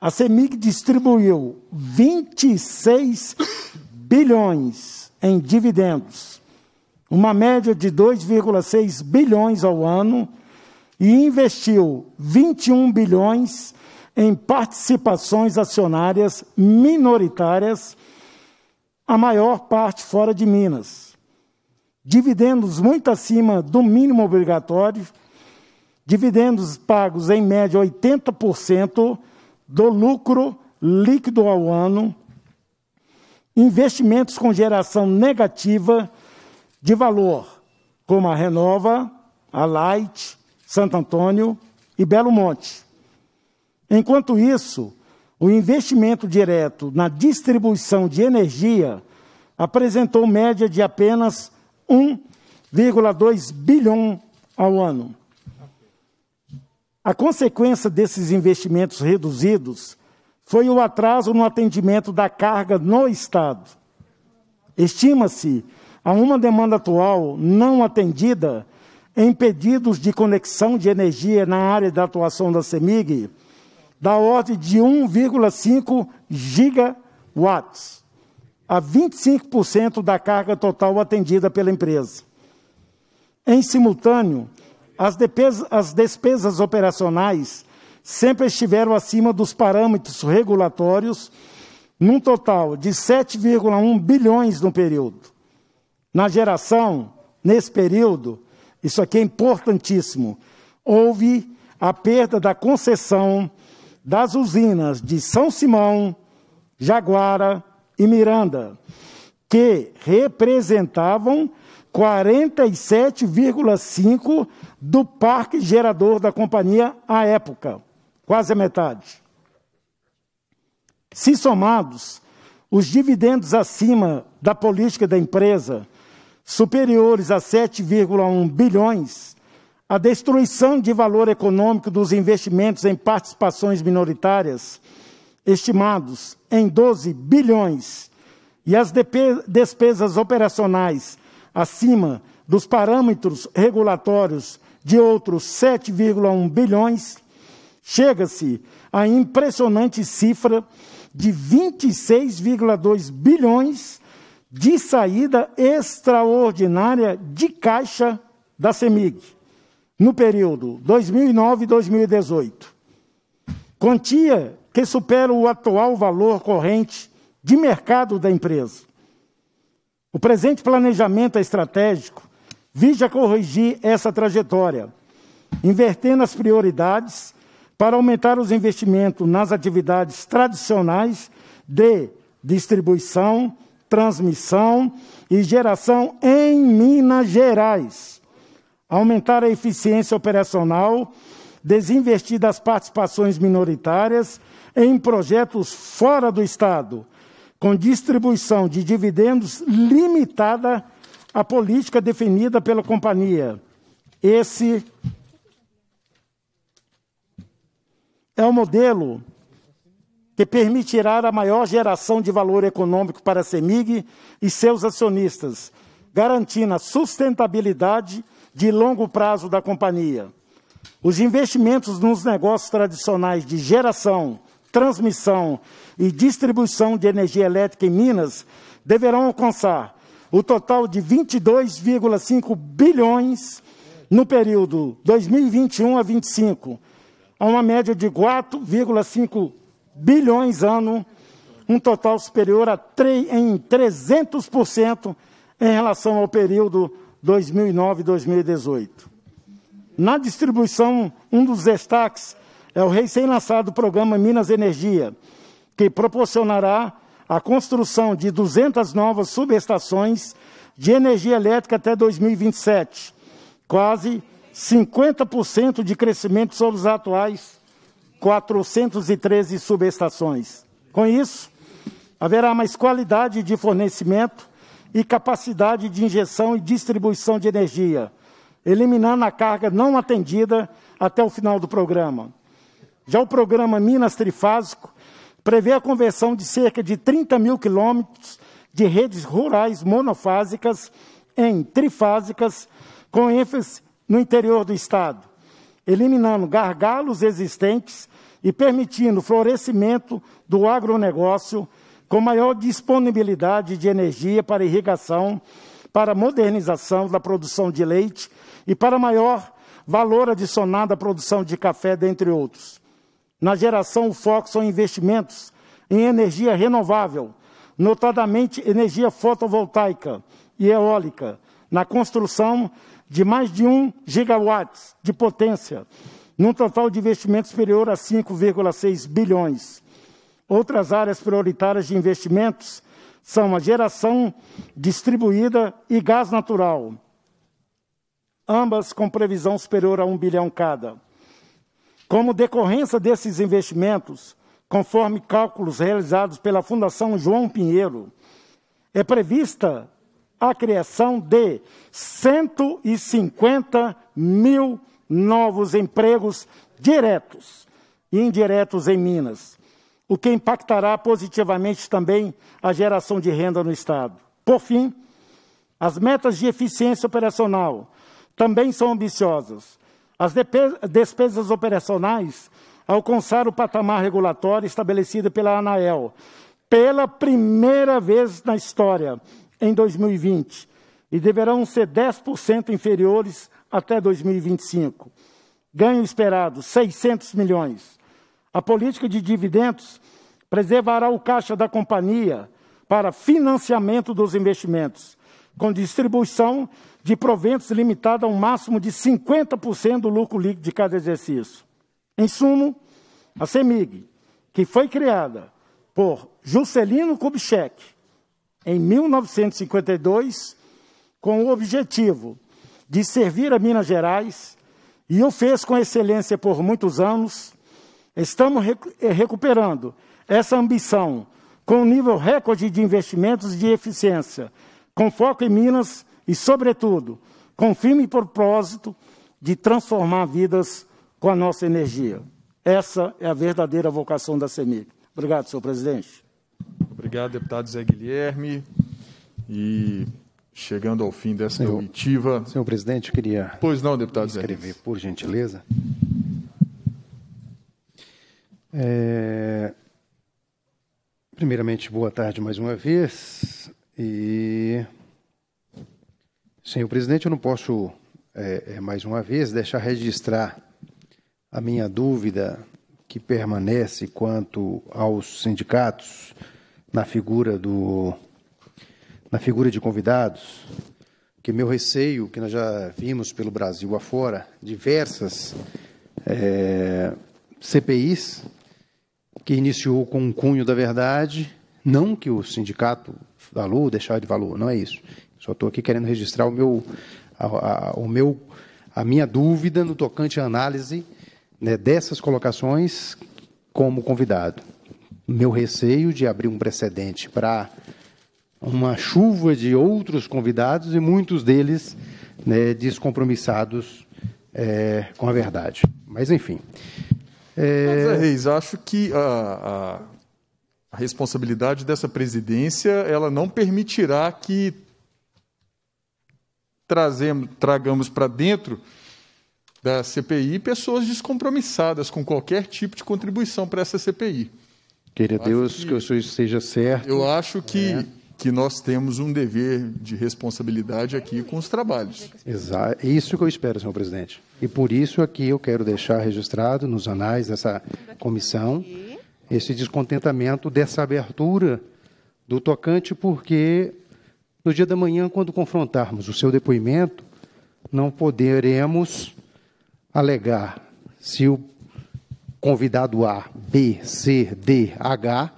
a CEMIG distribuiu 26 bilhões em dividendos, uma média de 2,6 bilhões ao ano, e investiu 21 bilhões em participações acionárias minoritárias, a maior parte fora de Minas. Dividendos muito acima do mínimo obrigatório, dividendos pagos em média 80% do lucro líquido ao ano, investimentos com geração negativa de valor, como a Renova, a Light, Santo Antônio e Belo Monte. Enquanto isso, o investimento direto na distribuição de energia apresentou média de apenas 1,2 bilhão ao ano. A consequência desses investimentos reduzidos foi o atraso no atendimento da carga no Estado. Estima-se a uma demanda atual não atendida em pedidos de conexão de energia na área da atuação da CEMIG da ordem de 1,5 gigawatts, a 25% da carga total atendida pela empresa. Em simultâneo, as despesas, as despesas operacionais sempre estiveram acima dos parâmetros regulatórios, num total de 7,1 bilhões no período. Na geração, nesse período, isso aqui é importantíssimo, houve a perda da concessão das usinas de São Simão, Jaguara e Miranda, que representavam 47,5 do parque gerador da companhia à época, quase a metade. Se somados, os dividendos acima da política da empresa, superiores a 7,1 bilhões, a destruição de valor econômico dos investimentos em participações minoritárias, estimados em 12 bilhões, e as despesas operacionais acima dos parâmetros regulatórios de outros 7,1 bilhões, chega-se à impressionante cifra de 26,2 bilhões de saída extraordinária de caixa da CEMIG no período 2009-2018. Quantia que supera o atual valor corrente de mercado da empresa. O presente planejamento estratégico visa corrigir essa trajetória, invertendo as prioridades para aumentar os investimentos nas atividades tradicionais de distribuição, transmissão e geração em Minas Gerais, aumentar a eficiência operacional, desinvestir das participações minoritárias em projetos fora do Estado, com distribuição de dividendos limitada a política definida pela companhia. Esse é o modelo que permitirá a maior geração de valor econômico para a CEMIG e seus acionistas, garantindo a sustentabilidade de longo prazo da companhia. Os investimentos nos negócios tradicionais de geração, transmissão e distribuição de energia elétrica em Minas deverão alcançar o total de 22,5 bilhões no período 2021 a 25, a é uma média de 4,5 bilhões ano, um total superior a 3, em 300% em relação ao período 2009-2018. Na distribuição, um dos destaques é o recém-lançado programa Minas Energia, que proporcionará a construção de 200 novas subestações de energia elétrica até 2027, quase 50% de crescimento sobre os atuais 413 subestações. Com isso, haverá mais qualidade de fornecimento e capacidade de injeção e distribuição de energia, eliminando a carga não atendida até o final do programa. Já o programa Minas Trifásico prevê a conversão de cerca de 30 mil quilômetros de redes rurais monofásicas em trifásicas, com ênfase no interior do Estado, eliminando gargalos existentes e permitindo o florescimento do agronegócio com maior disponibilidade de energia para irrigação, para modernização da produção de leite e para maior valor adicionado à produção de café, dentre outros. Na geração, o foco são investimentos em energia renovável, notadamente energia fotovoltaica e eólica, na construção de mais de 1 gigawatts de potência, num total de investimento superior a 5,6 bilhões. Outras áreas prioritárias de investimentos são a geração distribuída e gás natural, ambas com previsão superior a 1 bilhão cada. Como decorrência desses investimentos, conforme cálculos realizados pela Fundação João Pinheiro, é prevista a criação de 150 mil novos empregos diretos e indiretos em Minas, o que impactará positivamente também a geração de renda no Estado. Por fim, as metas de eficiência operacional também são ambiciosas as despesas operacionais alcançaram o patamar regulatório estabelecido pela ANAEL pela primeira vez na história, em 2020, e deverão ser 10% inferiores até 2025. Ganho esperado, 600 milhões. A política de dividendos preservará o caixa da companhia para financiamento dos investimentos com distribuição de proventos limitada a um máximo de 50% do lucro líquido de cada exercício. Em sumo, a CEMIG, que foi criada por Juscelino Kubitschek em 1952, com o objetivo de servir a Minas Gerais, e o fez com excelência por muitos anos, estamos eh, recuperando essa ambição com um nível recorde de investimentos e de eficiência com foco em Minas e, sobretudo, com firme propósito de transformar vidas com a nossa energia. Essa é a verdadeira vocação da CEMIG. Obrigado, senhor presidente. Obrigado, deputado Zé Guilherme. E chegando ao fim dessa auditiva. Senhor presidente, eu queria. Pois não, deputado Zé. Escrever, por gentileza. É... Primeiramente, boa tarde mais uma vez e, senhor presidente, eu não posso, é, é, mais uma vez, deixar registrar a minha dúvida que permanece quanto aos sindicatos na figura do na figura de convidados, que meu receio, que nós já vimos pelo Brasil afora, diversas é, CPIs, que iniciou com um cunho da verdade, não que o sindicato valor, deixar de valor, não é isso. Só estou aqui querendo registrar o meu, a, a, o meu, a minha dúvida no tocante à análise né, dessas colocações como convidado. Meu receio de abrir um precedente para uma chuva de outros convidados e muitos deles né, descompromissados é, com a verdade. Mas, enfim. É... Mas, é, Reis, acho que a, a responsabilidade dessa presidência ela não permitirá que trazemos, tragamos para dentro da CPI pessoas descompromissadas com qualquer tipo de contribuição para essa CPI. Queira Deus que, que, o senhor seja certo. Eu acho que, é. que nós temos um dever de responsabilidade aqui com os trabalhos. Exato. Isso que eu espero, senhor presidente. E por isso aqui eu quero deixar registrado nos anais dessa comissão esse descontentamento dessa abertura do tocante, porque no dia da manhã, quando confrontarmos o seu depoimento, não poderemos alegar se o convidado A, B, C, D, H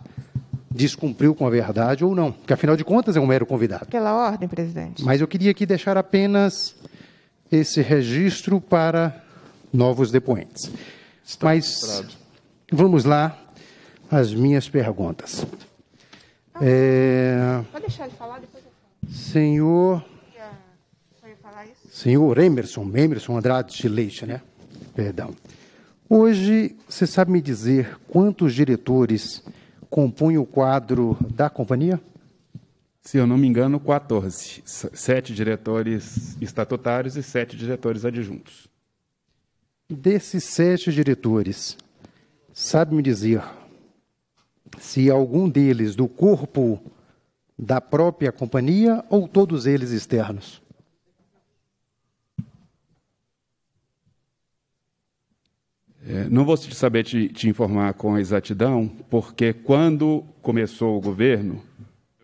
descumpriu com a verdade ou não, porque afinal de contas é um mero convidado. Pela ordem, presidente. Mas eu queria aqui deixar apenas esse registro para novos depoentes. Está Mas vamos lá as minhas perguntas. Ah, é... Pode deixar ele falar, depois eu falo. Senhor. Senhor Emerson, Emerson Andrade de Leite, né? Perdão. Hoje, você sabe me dizer quantos diretores compõem o quadro da companhia? Se eu não me engano, 14. Sete diretores estatutários e sete diretores adjuntos. Desses sete diretores, sabe me dizer se algum deles do corpo da própria companhia ou todos eles externos? É, não vou saber te, te, informar com exatidão, porque quando começou o governo,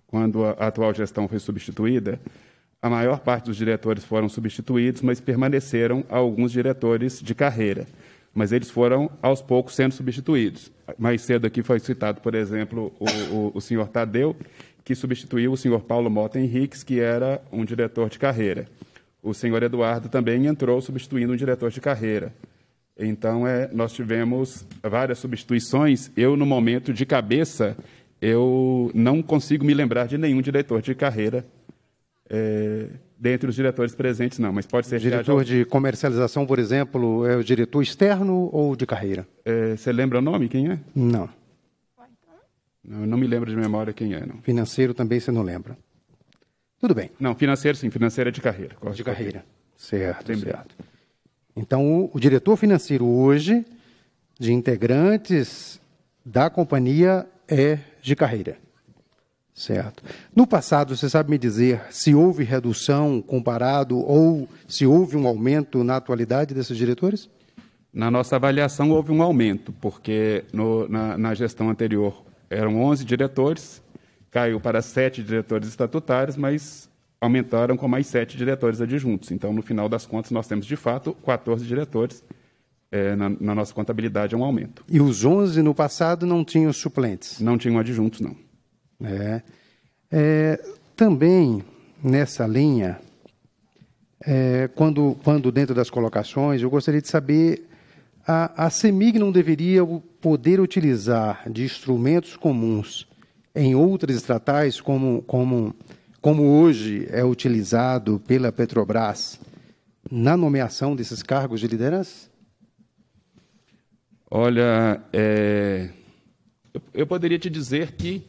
quando a atual gestão foi substituída, a maior parte dos diretores foram substituídos, mas permaneceram alguns diretores de carreira mas eles foram aos poucos sendo substituídos. Mais cedo aqui foi citado, por exemplo, o, o, o senhor Tadeu, que substituiu o senhor Paulo Mota Henriques, que era um diretor de carreira. O senhor Eduardo também entrou substituindo um diretor de carreira. Então, é, nós tivemos várias substituições. Eu, no momento de cabeça, eu não consigo me lembrar de nenhum diretor de carreira é, dentre os diretores presentes, não, mas pode ser... Diretor diretor de comercialização, por exemplo, é o diretor externo ou de carreira? É, você é, lembra o nome, quem é? Não. Não, não me lembro de memória quem é, não. Financeiro também você não lembra. Tudo bem. Não, financeiro sim, financeiro é de carreira. de carreira. Certo, Lembrado. certo. Então, o, o diretor financeiro hoje de integrantes da companhia é de carreira. Certo. No passado, você sabe me dizer se houve redução comparado ou se houve um aumento na atualidade desses diretores? Na nossa avaliação, houve um aumento, porque no, na, na, gestão anterior eram 11 diretores, caiu para 7 diretores estatutários, mas aumentaram com mais 7 diretores adjuntos. Então, no final das contas, nós temos, de fato, 14 diretores. É, na, na nossa contabilidade, é um aumento. E os 11 no passado não tinham suplentes? Não tinham adjuntos, não. É, é, também nessa linha, é, quando, quando dentro das colocações, eu gostaria de saber a, a CEMIG não deveria poder utilizar de instrumentos comuns em outras estatais, como, como, como hoje é utilizado pela Petrobras, na nomeação desses cargos de liderança? Olha, é, eu, eu poderia te dizer que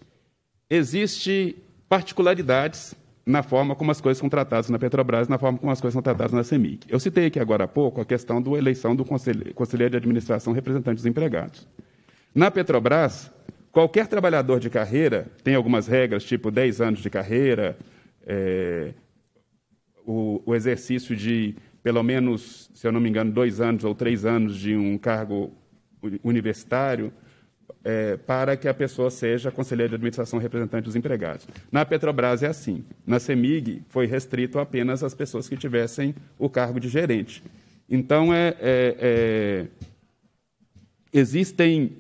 existe particularidades na forma como as coisas são tratadas na Petrobras, na forma como as coisas são tratadas na CEMIC. Eu citei aqui agora há pouco a questão da eleição do conselheiro de administração representante dos empregados. Na Petrobras, qualquer trabalhador de carreira tem algumas regras, tipo 10 anos de carreira, é, o, o, exercício de pelo menos, se eu não me engano, dois anos ou três anos de um cargo universitário é, para que a pessoa seja conselheira de administração representante dos empregados. Na Petrobras é assim. Na CEMIG foi restrito apenas às pessoas que tivessem o cargo de gerente. Então, é, é, é existem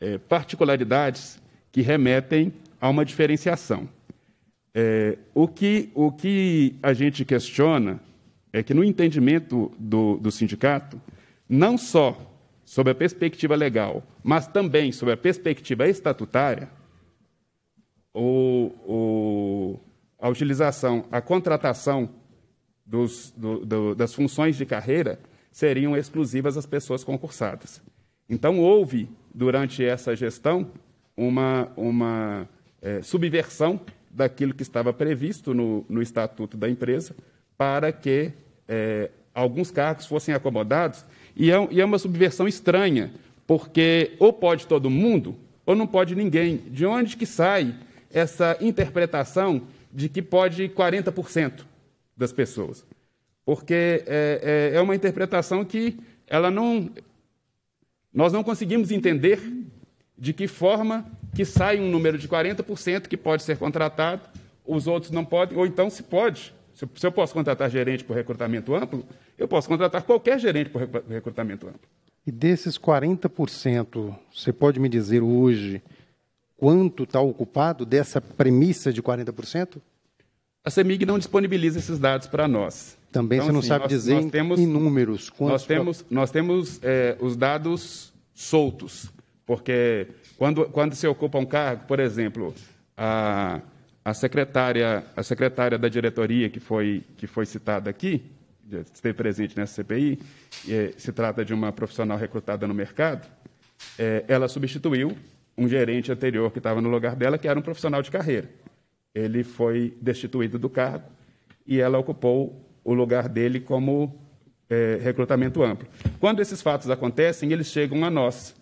é, particularidades que remetem a uma diferenciação. É, o, que, o que a gente questiona é que, no entendimento do, do sindicato, não só sob a perspectiva legal, mas também sob a perspectiva estatutária, o, o, a utilização, a contratação dos, do, do, das funções de carreira seriam exclusivas às pessoas concursadas. Então, houve, durante essa gestão, uma, uma é, subversão daquilo que estava previsto no, no estatuto da empresa para que é, alguns cargos fossem acomodados e é, e é uma subversão estranha, porque ou pode todo mundo, ou não pode ninguém. De onde que sai essa interpretação de que pode 40% das pessoas? Porque é, é, é, uma interpretação que ela não, nós não conseguimos entender de que forma que sai um número de 40% que pode ser contratado, os outros não podem, ou então se pode, se eu, posso contratar gerente por recrutamento amplo, eu posso contratar qualquer gerente por recrutamento amplo. E desses 40%, você pode me dizer hoje quanto está ocupado dessa premissa de 40%? A CEMIG não disponibiliza esses dados para nós. Também então, você não assim, sabe nós, dizer nós temos, em números. Nós temos, nós temos é, os dados soltos, porque quando, quando se ocupa um cargo, por exemplo, a a secretária, a secretária da diretoria que foi, que foi citada aqui, esteve presente nessa CPI, e, é, se trata de uma profissional recrutada no mercado, é, ela substituiu um gerente anterior que estava no lugar dela, que era um profissional de carreira. Ele foi destituído do cargo e ela ocupou o lugar dele como é, recrutamento amplo. Quando esses fatos acontecem, eles chegam a nós.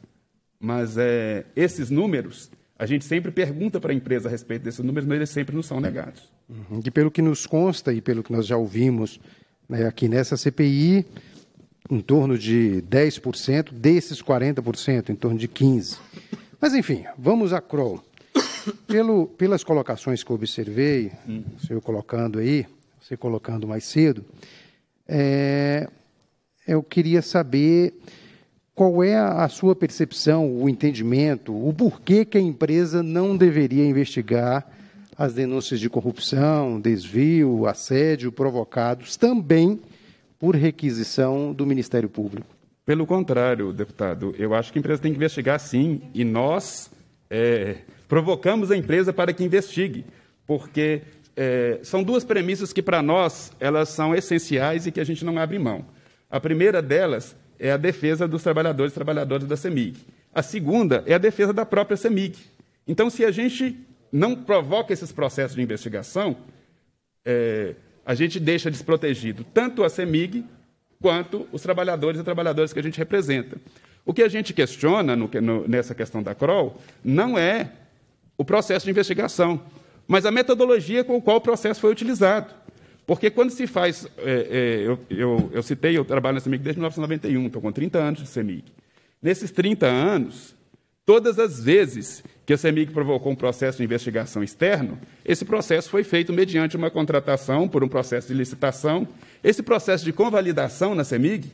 Mas é, esses números a gente sempre pergunta para a empresa a respeito desses números, mas eles sempre nos são negados. Uhum. E pelo que nos consta e pelo que nós já ouvimos né, aqui nessa CPI, em torno de 10% desses 40%, em torno de 15%. Mas, enfim, vamos à Kroll. Pelo, pelas colocações que eu observei, hum. o senhor colocando aí, você colocando mais cedo, é, eu queria saber qual é a sua percepção, o entendimento, o porquê que a empresa não deveria investigar as denúncias de corrupção, desvio, assédio provocados também por requisição do Ministério Público? Pelo contrário, deputado, eu acho que a empresa tem que investigar sim, e nós é, provocamos a empresa para que investigue, porque é, são duas premissas que para nós elas são essenciais e que a gente não abre mão. A primeira delas é a defesa dos trabalhadores e trabalhadoras da CEMIG. A segunda é a defesa da própria CEMIG. Então, se a gente não provoca esses processos de investigação, é, a gente deixa desprotegido tanto a CEMIG quanto os trabalhadores e trabalhadoras que a gente representa. O que a gente questiona no, no, nessa questão da CROL não é o processo de investigação, mas a metodologia com a qual o processo foi utilizado. Porque quando se faz. É, é, eu, eu, eu, citei, eu trabalho na CEMIG desde 1991, estou com 30 anos de CEMIG. Nesses 30 anos, todas as vezes que a CEMIG provocou um processo de investigação externo, esse processo foi feito mediante uma contratação, por um processo de licitação. Esse processo de convalidação na CEMIG,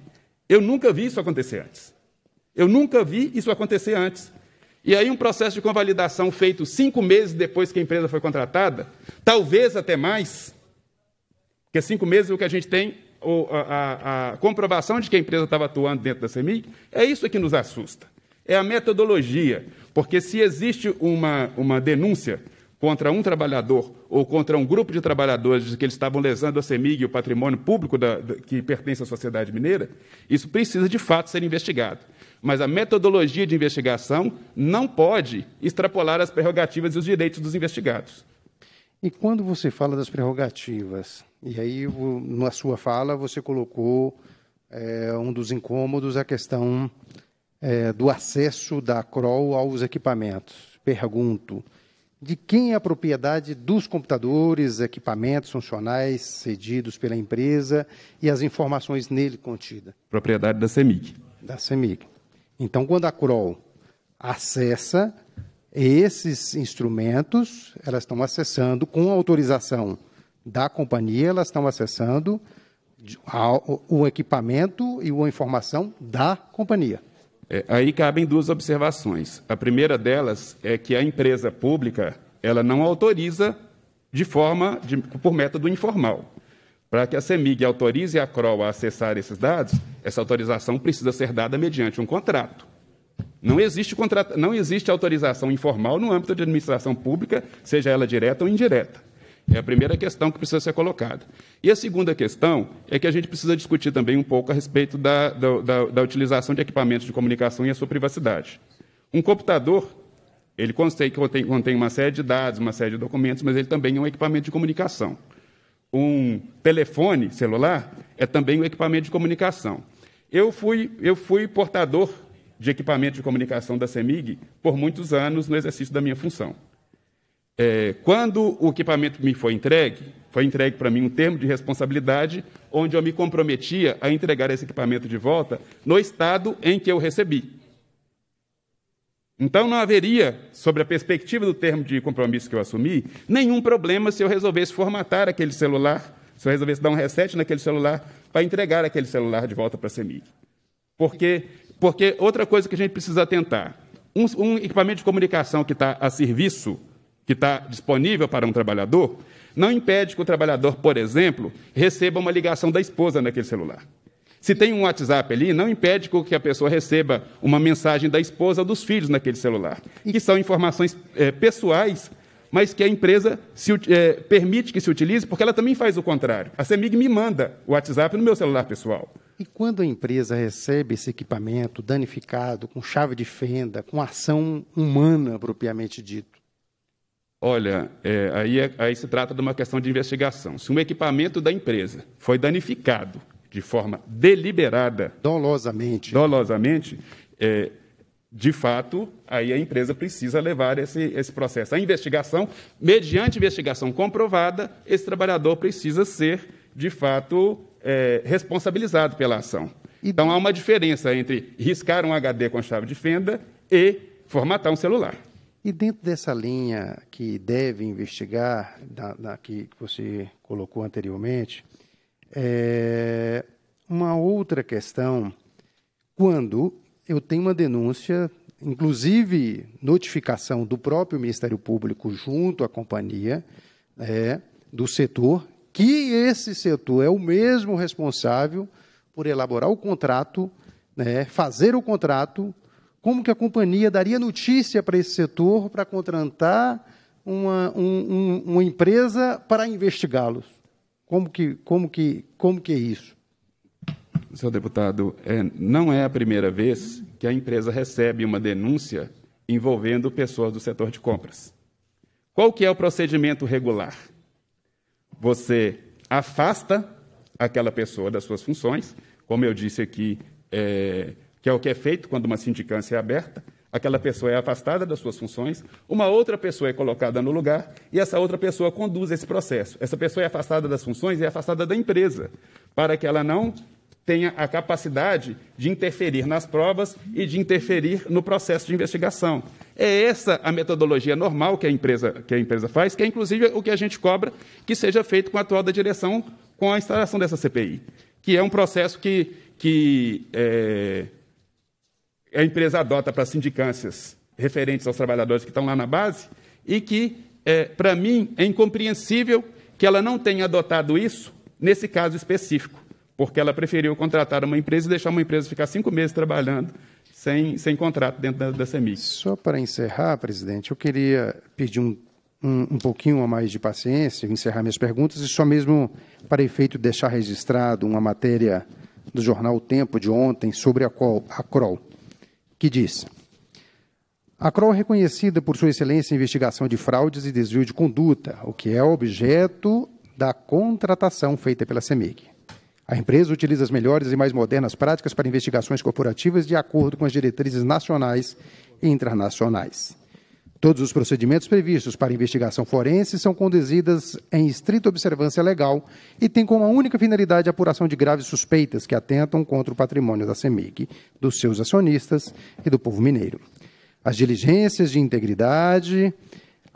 eu nunca vi isso acontecer antes. Eu nunca vi isso acontecer antes. E aí, um processo de convalidação feito cinco meses depois que a empresa foi contratada, talvez até mais, porque cinco meses é o que a gente tem a, a, a comprovação de que a empresa estava atuando dentro da CEMIG. É isso que nos assusta. É a metodologia. Porque se existe uma, uma denúncia contra um trabalhador ou contra um grupo de trabalhadores que eles estavam lesando a CEMIG e o patrimônio público da, da, que pertence à sociedade mineira, isso precisa de fato ser investigado. Mas a metodologia de investigação não pode extrapolar as prerrogativas e os direitos dos investigados. E quando você fala das prerrogativas, e aí na sua fala você colocou é, um dos incômodos a questão é, do acesso da CROL aos equipamentos. Pergunto, de quem é a propriedade dos computadores, equipamentos funcionais cedidos pela empresa e as informações nele contidas? Propriedade da CEMIG. Da CEMIG. Então, quando a CROL acessa, esses instrumentos, elas estão acessando, com autorização da companhia, elas estão acessando o equipamento e a informação da companhia. É, aí cabem duas observações. A primeira delas é que a empresa pública ela não autoriza de forma de, por método informal. Para que a CEMIG autorize a CROL a acessar esses dados, essa autorização precisa ser dada mediante um contrato. Não existe, contrat... não existe autorização informal no âmbito de administração pública, seja ela direta ou indireta. É a primeira questão que precisa ser colocada. E a segunda questão é que a gente precisa discutir também um pouco a respeito da, da, da, da utilização de equipamentos de comunicação e a sua privacidade. Um computador, ele contém, contém uma série de dados, uma série de documentos, mas ele também é um equipamento de comunicação. Um telefone celular é também um equipamento de comunicação. Eu fui, eu fui portador de equipamento de comunicação da CEMIG por muitos anos no exercício da minha função. É, quando o equipamento me foi entregue, foi entregue para mim um termo de responsabilidade, onde eu me comprometia a entregar esse equipamento de volta no estado em que eu recebi. Então não haveria, sobre a perspectiva do termo de compromisso que eu assumi, nenhum problema se eu resolvesse formatar aquele celular, se eu resolvesse dar um reset naquele celular para entregar aquele celular de volta para a CEMIG. Porque porque outra coisa que a gente precisa atentar: um, um equipamento de comunicação que está a serviço, que está disponível para um trabalhador, não impede que o trabalhador, por exemplo, receba uma ligação da esposa naquele celular. Se tem um WhatsApp ali, não impede que a pessoa receba uma mensagem da esposa ou dos filhos naquele celular, que são informações é, pessoais mas que a empresa se, é, permite que se utilize, porque ela também faz o contrário. A CEMIG me manda o WhatsApp no meu celular pessoal. E quando a empresa recebe esse equipamento danificado, com chave de fenda, com ação humana propriamente dito? Olha, é, aí, é, aí se trata de uma questão de investigação. Se um equipamento da empresa foi danificado de forma deliberada, dolosamente, dolosamente, é, de fato, aí a empresa precisa levar esse, esse processo. A investigação, mediante investigação comprovada, esse trabalhador precisa ser, de fato, é, responsabilizado pela ação. Então, há uma diferença entre riscar um HD com chave de fenda e formatar um celular. E dentro dessa linha que deve investigar, da, da que você colocou anteriormente, é, uma outra questão, quando eu tenho uma denúncia, inclusive notificação do próprio Ministério Público junto à companhia é, do setor, que esse setor é o mesmo responsável por elaborar o contrato, né, fazer o contrato, como que a companhia daria notícia para esse setor para contratar uma, um, um, uma empresa para investigá-los? Como que, como, que, como que é isso? senhor deputado, é, não é a primeira vez que a empresa recebe uma denúncia envolvendo pessoas do setor de compras. Qual que é o procedimento regular? Você afasta aquela pessoa das suas funções, como eu disse aqui, é, que é o que é feito quando uma sindicância é aberta, aquela pessoa é afastada das suas funções, uma outra pessoa é colocada no lugar e essa outra pessoa conduz esse processo. Essa pessoa é afastada das funções e é afastada da empresa, para que ela não tenha a capacidade de interferir nas provas e de interferir no processo de investigação. É essa a metodologia normal que a empresa, que a empresa faz, que é inclusive o que a gente cobra que seja feito com a atual da direção com a instalação dessa CPI, que é um processo que, que é, a empresa adota para sindicâncias referentes aos trabalhadores que estão lá na base e que, é, para mim, é incompreensível que ela não tenha adotado isso nesse caso específico porque ela preferiu contratar uma empresa e deixar uma empresa ficar cinco meses trabalhando sem, sem contrato dentro da, da CEMIG. Só para encerrar, presidente, eu queria pedir um, um, um pouquinho a mais de paciência, encerrar minhas perguntas e só mesmo para efeito deixar registrado uma matéria do jornal O Tempo de ontem sobre a, qual, a CROL, que diz... A CROL é reconhecida por sua excelência em investigação de fraudes e desvio de conduta, o que é objeto da contratação feita pela CEMIG. A empresa utiliza as melhores e mais modernas práticas para investigações corporativas de acordo com as diretrizes nacionais e internacionais. Todos os procedimentos previstos para investigação forense são conduzidas em estrita observância legal e têm como única finalidade a apuração de graves suspeitas que atentam contra o patrimônio da CEMIG, dos seus acionistas e do povo mineiro. As diligências de integridade,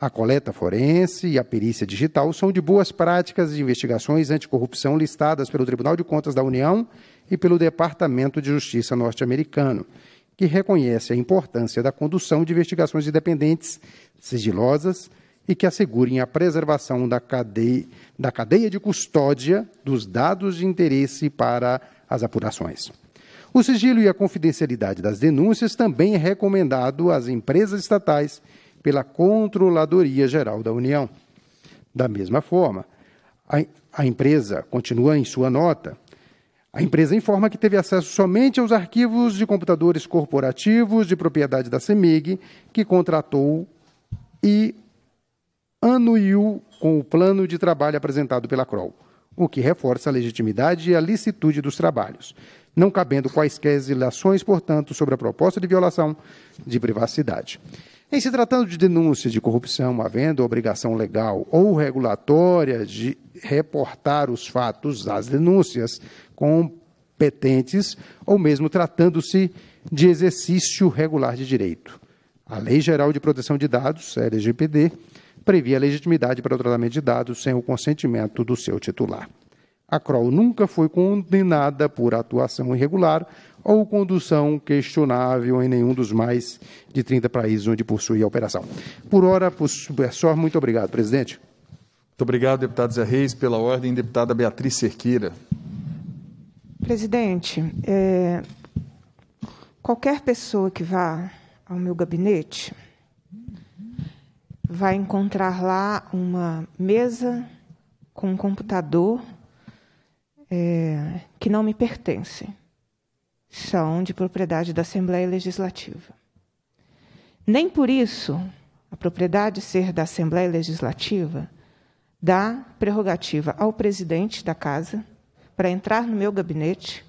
a coleta forense e a perícia digital são de boas práticas de investigações anticorrupção listadas pelo Tribunal de Contas da União e pelo Departamento de Justiça norte-americano, que reconhece a importância da condução de investigações independentes, sigilosas e que assegurem a preservação da cadeia, da cadeia de custódia dos dados de interesse para as apurações. O sigilo e a confidencialidade das denúncias também é recomendado às empresas estatais pela Controladoria Geral da União. Da mesma forma, a, a empresa continua em sua nota. A empresa informa que teve acesso somente aos arquivos de computadores corporativos de propriedade da CEMIG, que contratou e anuiu com o plano de trabalho apresentado pela CROL, o que reforça a legitimidade e a licitude dos trabalhos, não cabendo quaisquer ilações, portanto, sobre a proposta de violação de privacidade. Em se tratando de denúncia de corrupção, havendo obrigação legal ou regulatória de reportar os fatos às denúncias competentes, ou mesmo tratando-se de exercício regular de direito. A Lei Geral de Proteção de Dados, LGPD, previa a legitimidade para o tratamento de dados sem o consentimento do seu titular. A Kroll nunca foi condenada por atuação irregular ou condução questionável em nenhum dos mais de 30 países onde possui a operação. Por hora, o só. Muito obrigado, presidente. Muito obrigado, deputado Zé Reis. Pela ordem, deputada Beatriz Cerqueira. Presidente, é... qualquer pessoa que vá ao meu gabinete vai encontrar lá uma mesa com um computador é, que não me pertencem, são de propriedade da Assembleia Legislativa. Nem por isso a propriedade ser da Assembleia Legislativa dá prerrogativa ao presidente da casa para entrar no meu gabinete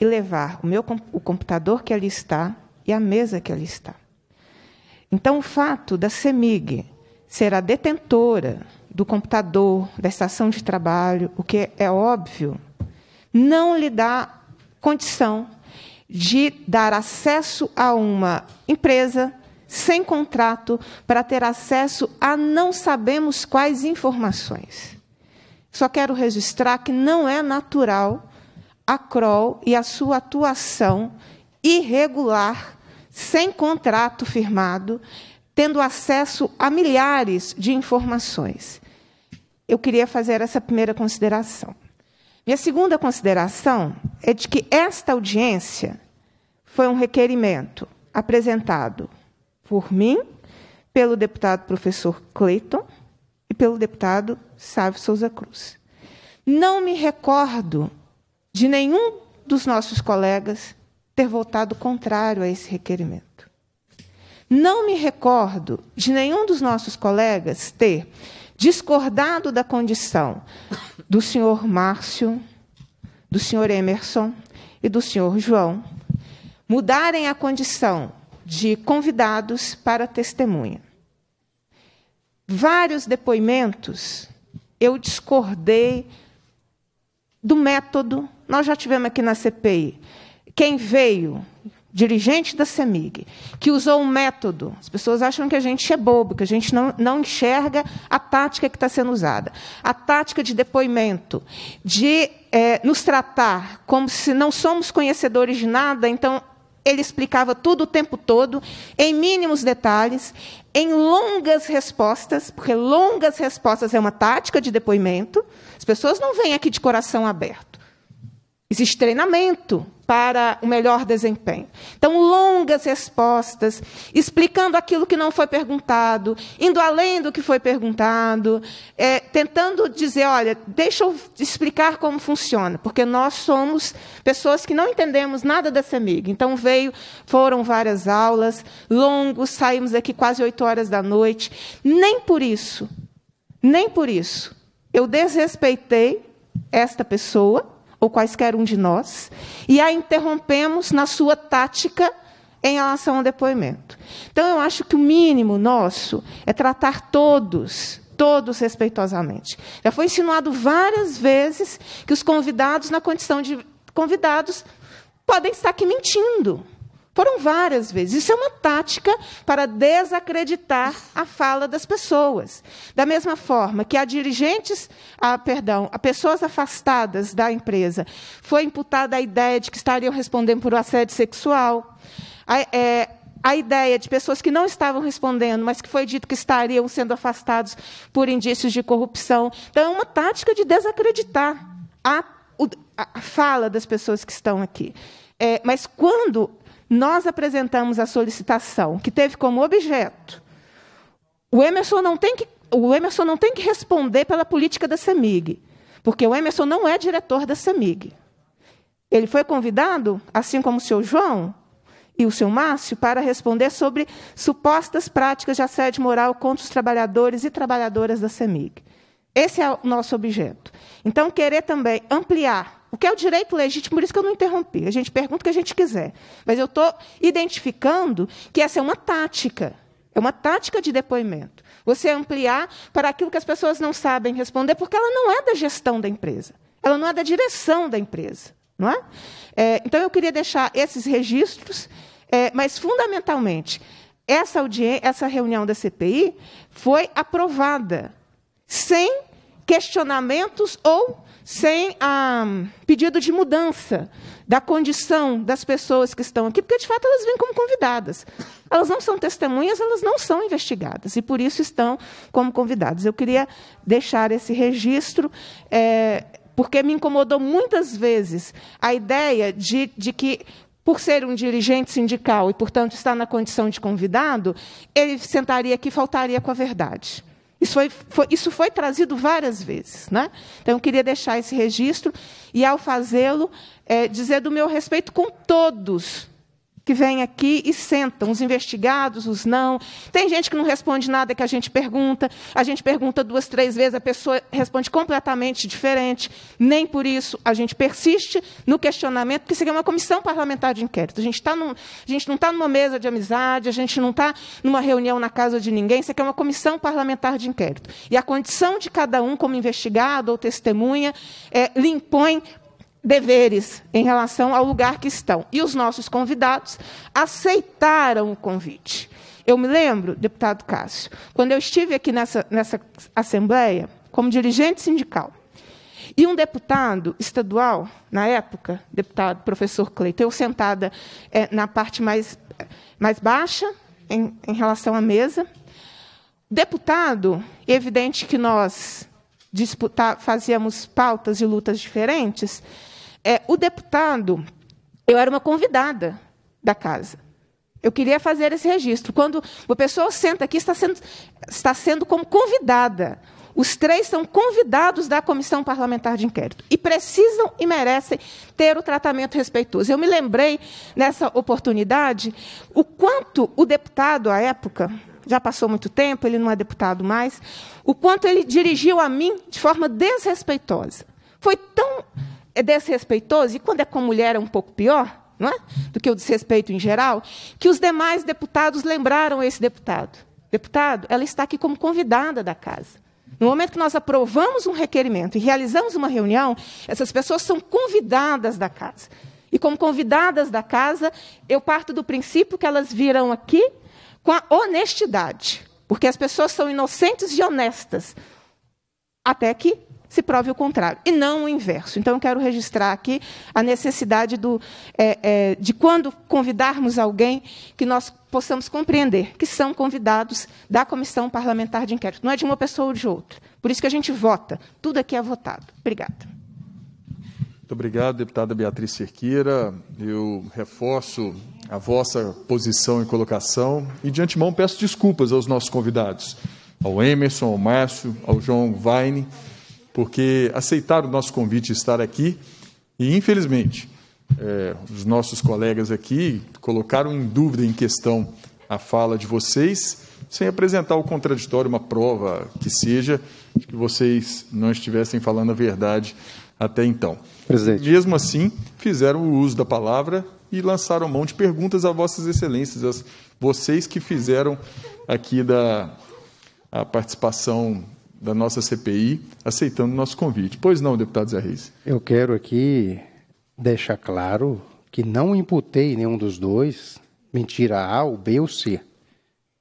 e levar o meu o computador que ali está e a mesa que ali está. Então, o fato da CEMIG ser a detentora do computador, da estação de trabalho, o que é óbvio não lhe dá condição de dar acesso a uma empresa sem contrato para ter acesso a não sabemos quais informações. Só quero registrar que não é natural a CROL e a sua atuação irregular, sem contrato firmado, tendo acesso a milhares de informações. Eu queria fazer essa primeira consideração. Minha segunda consideração é de que esta audiência foi um requerimento apresentado por mim, pelo deputado professor Cleiton e pelo deputado Sávio Souza Cruz. Não me recordo de nenhum dos nossos colegas ter votado contrário a esse requerimento. Não me recordo de nenhum dos nossos colegas ter discordado da condição do senhor Márcio, do senhor Emerson e do senhor João, mudarem a condição de convidados para testemunha. Vários depoimentos eu discordei do método. Nós já tivemos aqui na CPI. Quem veio dirigente da CEMIG, que usou um método, as pessoas acham que a gente é bobo, que a gente não, não enxerga a tática que está sendo usada. A tática de depoimento, de é, nos tratar como se não somos conhecedores de nada, então ele explicava tudo o tempo todo, em mínimos detalhes, em longas respostas, porque longas respostas é uma tática de depoimento. As pessoas não vêm aqui de coração aberto. Existe treinamento para o melhor desempenho. Então, longas respostas, explicando aquilo que não foi perguntado, indo além do que foi perguntado, é, tentando dizer: olha, deixa eu explicar como funciona, porque nós somos pessoas que não entendemos nada dessa amiga. Então, veio, foram várias aulas, longos, saímos daqui quase oito horas da noite. Nem por isso, nem por isso, eu desrespeitei esta pessoa ou quaisquer um de nós, e a interrompemos na sua tática em relação ao depoimento. Então, eu acho que o mínimo nosso é tratar todos todos respeitosamente. Já foi insinuado várias vezes que os convidados, na condição de convidados, podem estar aqui mentindo. Foram várias vezes. Isso é uma tática para desacreditar a fala das pessoas. Da mesma forma que a dirigentes, ah, perdão, a pessoas afastadas da empresa foi imputada a ideia de que estariam respondendo por um assédio sexual. A, é, a ideia de pessoas que não estavam respondendo, mas que foi dito que estariam sendo afastados por indícios de corrupção. Então, é uma tática de desacreditar a, a fala das pessoas que estão aqui. É, mas quando nós apresentamos a solicitação, que teve como objeto. O Emerson não tem que, o Emerson não tem que responder pela política da CEMIG, porque o Emerson não é diretor da CEMIG. Ele foi convidado, assim como o seu João, e o seu Márcio para responder sobre supostas práticas de assédio moral contra os trabalhadores e trabalhadoras da CEMIG. Esse é o nosso objeto. Então, querer também ampliar o que é o direito legítimo, por isso que eu não interrompi. A gente pergunta o que a gente quiser. Mas eu estou identificando que essa é uma tática. É uma tática de depoimento. Você ampliar para aquilo que as pessoas não sabem responder, porque ela não é da gestão da empresa. Ela não é da direção da empresa. Não é? é então, eu queria deixar esses registros, é, mas, fundamentalmente, essa, essa reunião da CPI foi aprovada sem questionamentos ou sem ah, pedido de mudança da condição das pessoas que estão aqui, porque de fato elas vêm como convidadas. Elas não são testemunhas, elas não são investigadas e por isso estão como convidadas. Eu queria deixar esse registro. É, porque me incomodou muitas vezes a ideia de, de que por ser um dirigente sindical e, portanto, estar na condição de convidado, ele sentaria aqui e faltaria com a verdade. Isso foi, foi, isso foi trazido várias vezes. Né? Então, eu queria deixar esse registro e, ao fazê-lo, é, dizer do meu respeito com todos que vêm aqui e sentam, os investigados, os não. Tem gente que não responde nada que a gente pergunta, a gente pergunta duas, três vezes, a pessoa responde completamente diferente. Nem por isso a gente persiste no questionamento, porque seria é uma comissão parlamentar de inquérito. A gente, tá num, a gente não está numa mesa de amizade, a gente não está numa reunião na casa de ninguém, isso aqui é uma comissão parlamentar de inquérito. E a condição de cada um como investigado ou testemunha é, lhe impõe deveres em relação ao lugar que estão. E os nossos convidados aceitaram o convite. Eu me lembro, deputado Cássio, quando eu estive aqui nessa, nessa Assembleia, como dirigente sindical, e um deputado estadual, na época, deputado professor Cleiton, eu sentada é, na parte mais, mais baixa, em, em relação à mesa, deputado, é evidente que nós disputar, fazíamos pautas e lutas diferentes, é, o deputado, eu era uma convidada da casa. Eu queria fazer esse registro. Quando uma pessoa senta aqui, está sendo, está sendo como convidada. Os três são convidados da comissão parlamentar de inquérito e precisam e merecem ter o tratamento respeitoso. Eu me lembrei nessa oportunidade o quanto o deputado à época, já passou muito tempo, ele não é deputado mais, o quanto ele dirigiu a mim de forma desrespeitosa. Foi tão é desrespeitoso, e quando é com mulher é um pouco pior, não é? do que o desrespeito em geral, que os demais deputados lembraram esse deputado. Deputado, ela está aqui como convidada da casa. No momento que nós aprovamos um requerimento e realizamos uma reunião, essas pessoas são convidadas da casa. E como convidadas da casa, eu parto do princípio que elas virão aqui com a honestidade, porque as pessoas são inocentes e honestas até que se prove o contrário, e não o inverso. Então, eu quero registrar aqui a necessidade do, é, é, de, quando convidarmos alguém, que nós possamos compreender que são convidados da Comissão Parlamentar de Inquérito. Não é de uma pessoa ou de outra. Por isso que a gente vota. Tudo aqui é votado. Obrigada. Muito obrigado, deputada Beatriz Cerqueira. Eu reforço a vossa posição e colocação e, de antemão, peço desculpas aos nossos convidados, ao Emerson, ao Márcio, ao João Vaine porque aceitaram o nosso convite de estar aqui e, infelizmente, é, os nossos colegas aqui colocaram em dúvida, em questão, a fala de vocês, sem apresentar o contraditório, uma prova que seja, de que vocês não estivessem falando a verdade até então. Presidente. Mesmo assim, fizeram o uso da palavra e lançaram mão de perguntas a vossas excelências, vocês que fizeram aqui da a participação da nossa CPI, aceitando o nosso convite. Pois não, deputado Zé Reis. Eu quero aqui deixar claro que não imputei nenhum dos dois mentira A, ou B ou C.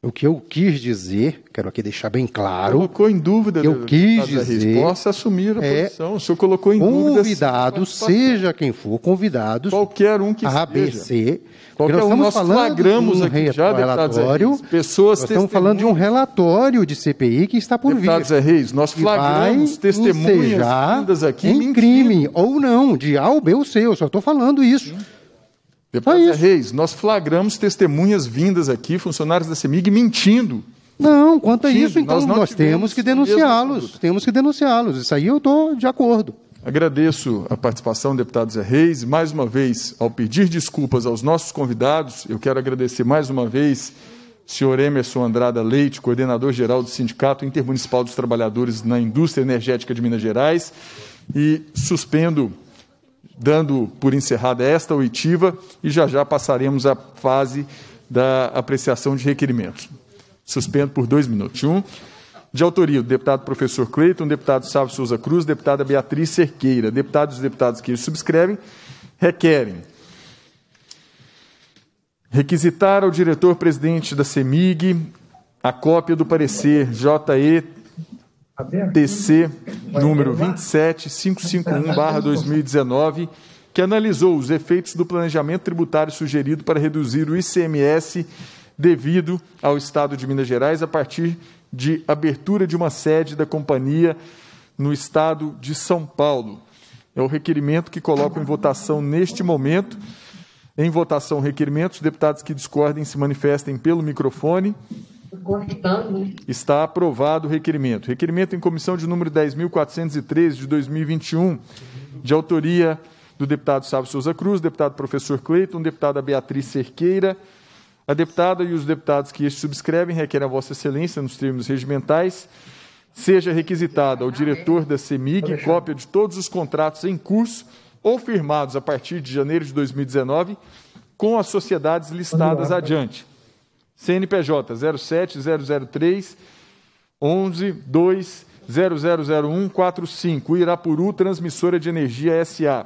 O que eu quis dizer, quero aqui deixar bem claro. Colocou em dúvida, eu quis dizer. Possa assumir a é, posição. O senhor colocou em dúvida. Convidados, seja quem for, convidados. Qualquer um que A, seja. B, C Qualquer nós flagramos um aqui já, deputados Reis, pessoas estamos falando de um relatório de CPI que está por deputados vir. Deputados Reis, nós flagramos testemunhas vindas aqui. Em crime, ou não, de A ou B ou C, eu só estou falando isso. Sim. Deputado Reis, nós flagramos testemunhas vindas aqui, funcionários da CEMIG, mentindo. Não, quanto a isso, então nós, nós temos que denunciá-los. Temos que denunciá-los. Isso aí eu estou de acordo. Agradeço a participação deputado Zé Reis. Mais uma vez, ao pedir desculpas aos nossos convidados, eu quero agradecer mais uma vez senhor Emerson Andrada Leite, coordenador-geral do Sindicato Intermunicipal dos Trabalhadores na Indústria Energética de Minas Gerais, e suspendo, dando por encerrada esta oitiva, e já já passaremos à fase da apreciação de requerimentos. Suspendo por dois minutos. Um de autoria do deputado professor Cleiton, deputado Sávio Souza Cruz, deputada Beatriz Cerqueira. Deputados e deputados que subscrevem requerem requisitar ao diretor-presidente da CEMIG a cópia do parecer JETC número 27551/2019, que analisou os efeitos do planejamento tributário sugerido para reduzir o ICMS devido ao Estado de Minas Gerais a partir de abertura de uma sede da companhia no estado de São Paulo. É o requerimento que coloco em votação neste momento. Em votação, requerimento. Os deputados que discordem se manifestem pelo microfone. Né? Está aprovado o requerimento. Requerimento em comissão de número 10.413 de 2021, de autoria do deputado Sábio Souza Cruz, deputado professor Cleiton, deputada Beatriz Cerqueira a deputada e os deputados que este subscrevem requerem a Vossa Excelência, nos termos regimentais, seja requisitada ao diretor da CEMIG cópia de todos os contratos em curso ou firmados a partir de janeiro de 2019 com as sociedades listadas adiante. CNPJ 07003 11 2 000145 Irapuru Transmissora de Energia SA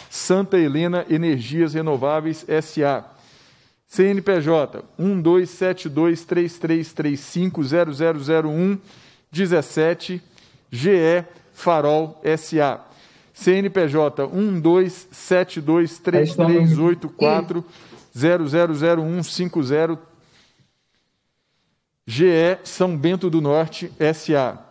Santa Helena Energias Renováveis SA. CNPJ 17 GE Farol SA. CNPJ 12723384000150 GE São Bento do Norte SA.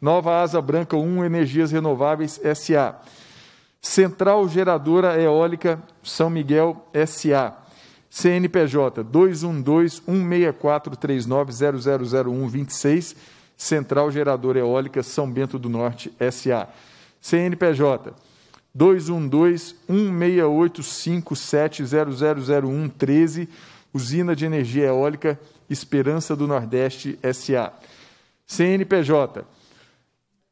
Nova Asa Branca 1 Energias Renováveis SA. Central Geradora Eólica São Miguel SA. CNPJ 212 16439 26 Central Geradora Eólica São Bento do Norte SA. CNPJ 212-16857-000113, Usina de Energia Eólica Esperança do Nordeste SA. CNPJ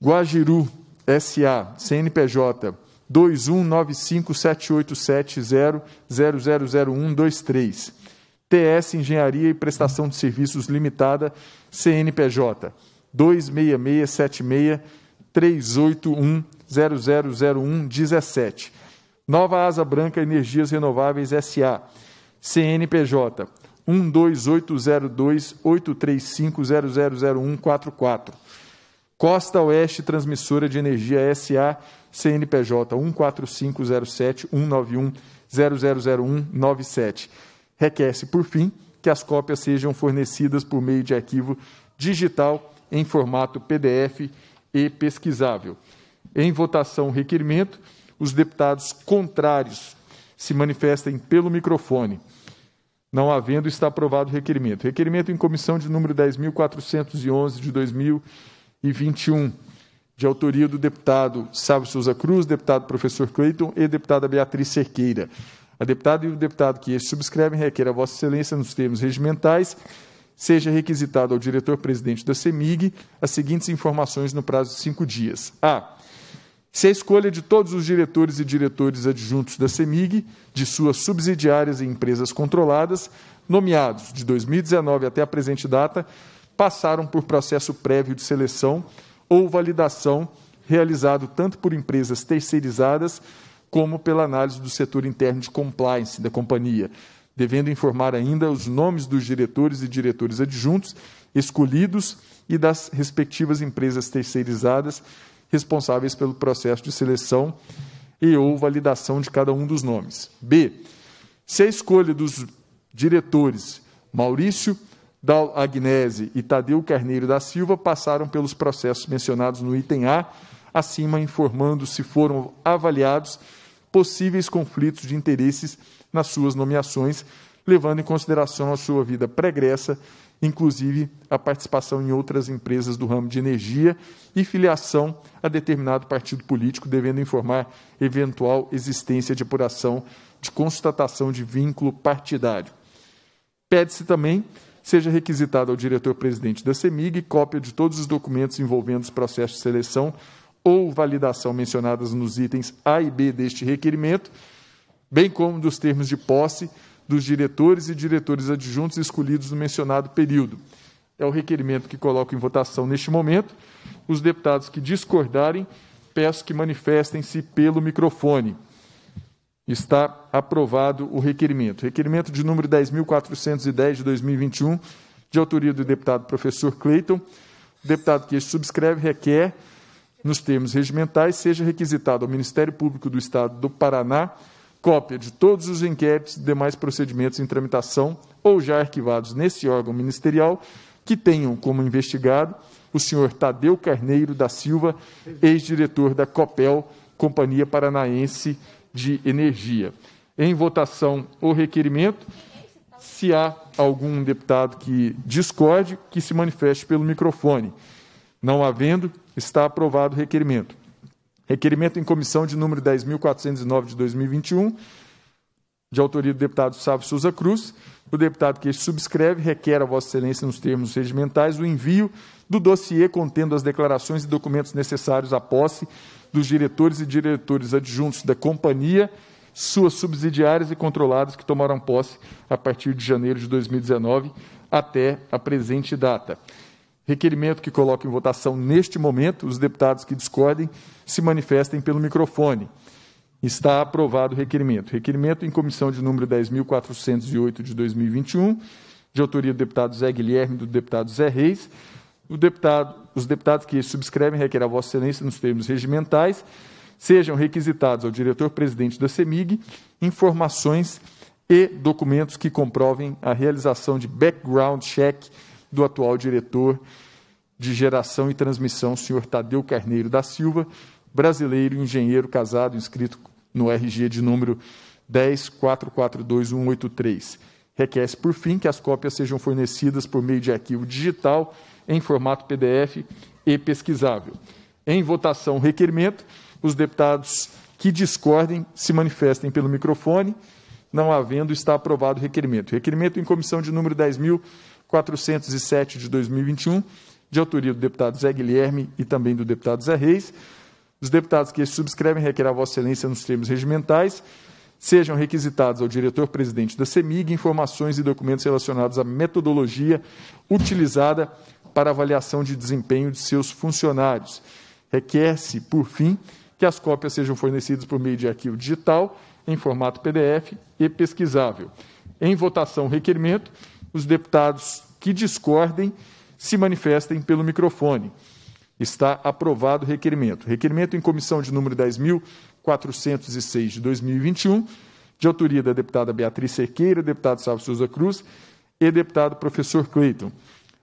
Guajiru SA, CNPJ 2195787000123. TS Engenharia e Prestação de Serviços Limitada, CNPJ 26676381000117, Nova Asa Branca Energias Renováveis SA, CNPJ 12802835000144. Costa Oeste Transmissora de Energia SA, CNPJ 14507-191-000197. Requer-se, por fim, que as cópias sejam fornecidas por meio de arquivo digital em formato PDF e pesquisável. Em votação requerimento, os deputados contrários se manifestem pelo microfone. Não havendo, está aprovado o requerimento. Requerimento em comissão de número 10.411 de 2000 e 21, de autoria do deputado Sávio Souza Cruz, deputado professor Cleiton e deputada Beatriz Cerqueira. A deputada e o deputado que subscrevem requer a Vossa Excelência, nos termos regimentais, seja requisitado ao diretor-presidente da CEMIG as seguintes informações no prazo de cinco dias. A. Se a escolha de todos os diretores e diretores adjuntos da CEMIG, de suas subsidiárias e empresas controladas, nomeados de 2019 até a presente data, passaram por processo prévio de seleção ou validação realizado tanto por empresas terceirizadas como pela análise do setor interno de compliance da companhia, devendo informar ainda os nomes dos diretores e diretores adjuntos escolhidos e das respectivas empresas terceirizadas responsáveis pelo processo de seleção e ou validação de cada um dos nomes. B. Se a escolha dos diretores Maurício Dal Agnese e Tadeu Carneiro da Silva passaram pelos processos mencionados no item A, acima informando se foram avaliados possíveis conflitos de interesses nas suas nomeações, levando em consideração a sua vida pregressa, inclusive a participação em outras empresas do ramo de energia e filiação a determinado partido político, devendo informar eventual existência de apuração de constatação de vínculo partidário. Pede-se também seja requisitado ao diretor-presidente da CEMIG cópia de todos os documentos envolvendo os processos de seleção ou validação mencionadas nos itens A e B deste requerimento, bem como dos termos de posse dos diretores e diretores adjuntos escolhidos no mencionado período. É o requerimento que coloco em votação neste momento. Os deputados que discordarem, peço que manifestem-se pelo microfone. Está aprovado o requerimento. Requerimento de número 10.410 de 2021, de autoria do deputado professor Cleiton. O deputado que este subscreve requer, nos termos regimentais, seja requisitado ao Ministério Público do Estado do Paraná cópia de todos os inquéritos e demais procedimentos em tramitação ou já arquivados nesse órgão ministerial que tenham como investigado o senhor Tadeu Carneiro da Silva, ex-diretor da COPEL, Companhia Paranaense de Energia. Em votação, o requerimento. Se há algum deputado que discorde, que se manifeste pelo microfone. Não havendo, está aprovado o requerimento. Requerimento em comissão de número 10.409 de 2021, de autoria do deputado Sávio Souza Cruz. O deputado que subscreve requer a Vossa Excelência, nos termos regimentais, o envio do dossiê contendo as declarações e documentos necessários à posse dos diretores e diretores adjuntos da companhia, suas subsidiárias e controladas que tomaram posse a partir de janeiro de 2019 até a presente data. Requerimento que coloco em votação neste momento. Os deputados que discordem se manifestem pelo microfone. Está aprovado o requerimento. Requerimento em comissão de número 10.408 de 2021, de autoria do deputado Zé Guilherme e do deputado Zé Reis, deputado, os deputados que subscrevem requer a Vossa Excelência nos termos regimentais sejam requisitados ao diretor-presidente da CEMIG informações e documentos que comprovem a realização de background check do atual diretor de geração e transmissão, senhor Tadeu Carneiro da Silva, brasileiro, engenheiro, casado, inscrito no RG de número 10.442.183. Requece, por fim, que as cópias sejam fornecidas por meio de arquivo digital em formato PDF e pesquisável. Em votação, requerimento, os deputados que discordem se manifestem pelo microfone. Não havendo, está aprovado o requerimento. Requerimento em comissão de número 10.407 de 2021, de autoria do deputado Zé Guilherme e também do deputado Zé Reis. Os deputados que subscrevem requerem a Vossa Excelência nos termos regimentais sejam requisitados ao diretor-presidente da CEMIG informações e documentos relacionados à metodologia utilizada para avaliação de desempenho de seus funcionários. Requer-se, por fim, que as cópias sejam fornecidas por meio de arquivo digital, em formato PDF e pesquisável. Em votação requerimento, os deputados que discordem se manifestem pelo microfone. Está aprovado o requerimento. Requerimento em comissão de número 10.406 de 2021, de autoria da deputada Beatriz Cerqueira, deputado Salvo Souza Cruz e deputado professor Cleiton.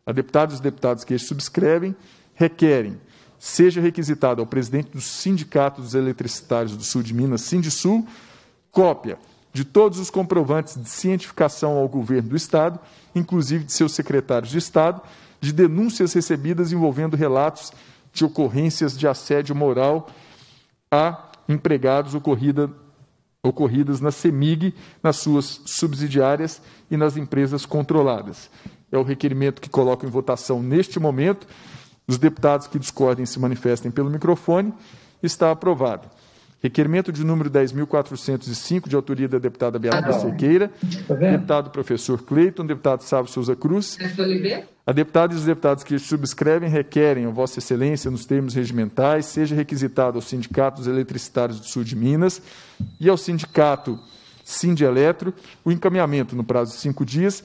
A deputada e os deputados que subscrevem requerem seja requisitado ao presidente do Sindicato dos Eletricitários do Sul de Minas, Sindisul, cópia de todos os comprovantes de cientificação ao governo do Estado, inclusive de seus secretários de Estado, de denúncias recebidas envolvendo relatos de ocorrências de assédio moral a empregados ocorrida, ocorridas na CEMIG, nas suas subsidiárias e nas empresas controladas é o requerimento que coloco em votação neste momento. Os deputados que discordem se manifestem pelo microfone. Está aprovado. Requerimento de número 10.405, de autoria da deputada Beata Sequeira, tá tá deputado professor Cleiton, deputado Sábio Souza Cruz. A deputada e os deputados que subscrevem requerem, a Vossa Excelência, nos termos regimentais, seja requisitado ao Sindicato dos Eletricitários do Sul de Minas e ao Sindicato Sindieleletro o encaminhamento, no prazo de cinco dias,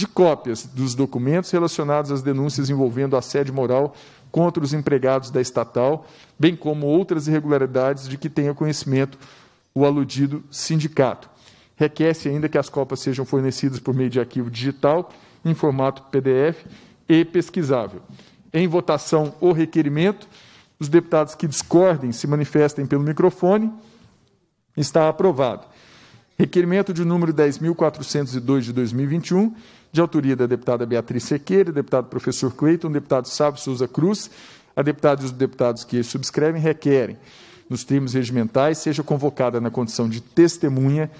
de cópias dos documentos relacionados às denúncias envolvendo assédio moral contra os empregados da estatal, bem como outras irregularidades de que tenha conhecimento o aludido sindicato. Requece ainda que as cópias sejam fornecidas por meio de arquivo digital, em formato PDF e pesquisável. Em votação o requerimento, os deputados que discordem se manifestem pelo microfone. Está aprovado. Requerimento de número 10.402 de 2021 de autoria da deputada Beatriz Sequeira, deputado professor Cleiton, deputado Sábio Souza Cruz, a deputados e os deputados que subscrevem requerem, nos termos regimentais, seja convocada na condição de testemunha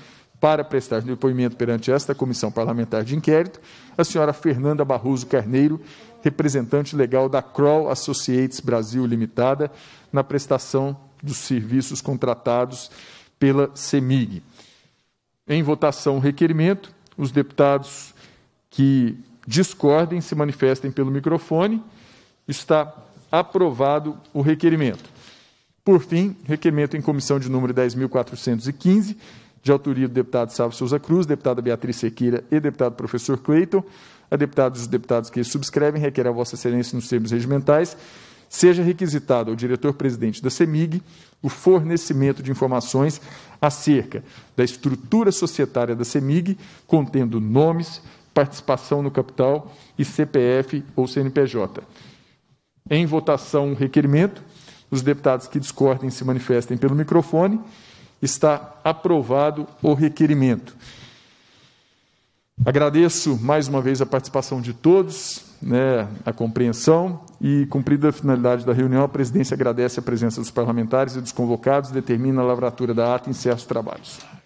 para prestar depoimento perante esta comissão parlamentar de inquérito, a senhora Fernanda Barroso Carneiro, representante legal da Kroll Associates Brasil Limitada, na prestação dos serviços contratados pela CEMIG. Em votação o requerimento, os deputados que discordem se manifestem pelo microfone. Está aprovado o requerimento. Por fim, requerimento em comissão de número 10.415, de autoria do deputado Salvo Souza Cruz, deputada Beatriz Sequeira e deputado professor Cleiton, a deputados e os deputados que subscrevem, requer a Vossa Excelência nos termos regimentais, seja requisitado ao diretor-presidente da CEMIG o fornecimento de informações acerca da estrutura societária da CEMIG, contendo nomes, participação no capital e CPF ou CNPJ. Em votação, o requerimento. Os deputados que discordem se manifestem pelo microfone. Está aprovado o requerimento. Agradeço mais uma vez a participação de todos, né, a compreensão e, cumprida a finalidade da reunião, a presidência agradece a presença dos parlamentares e dos convocados, determina a lavratura da ata e encerra os trabalhos.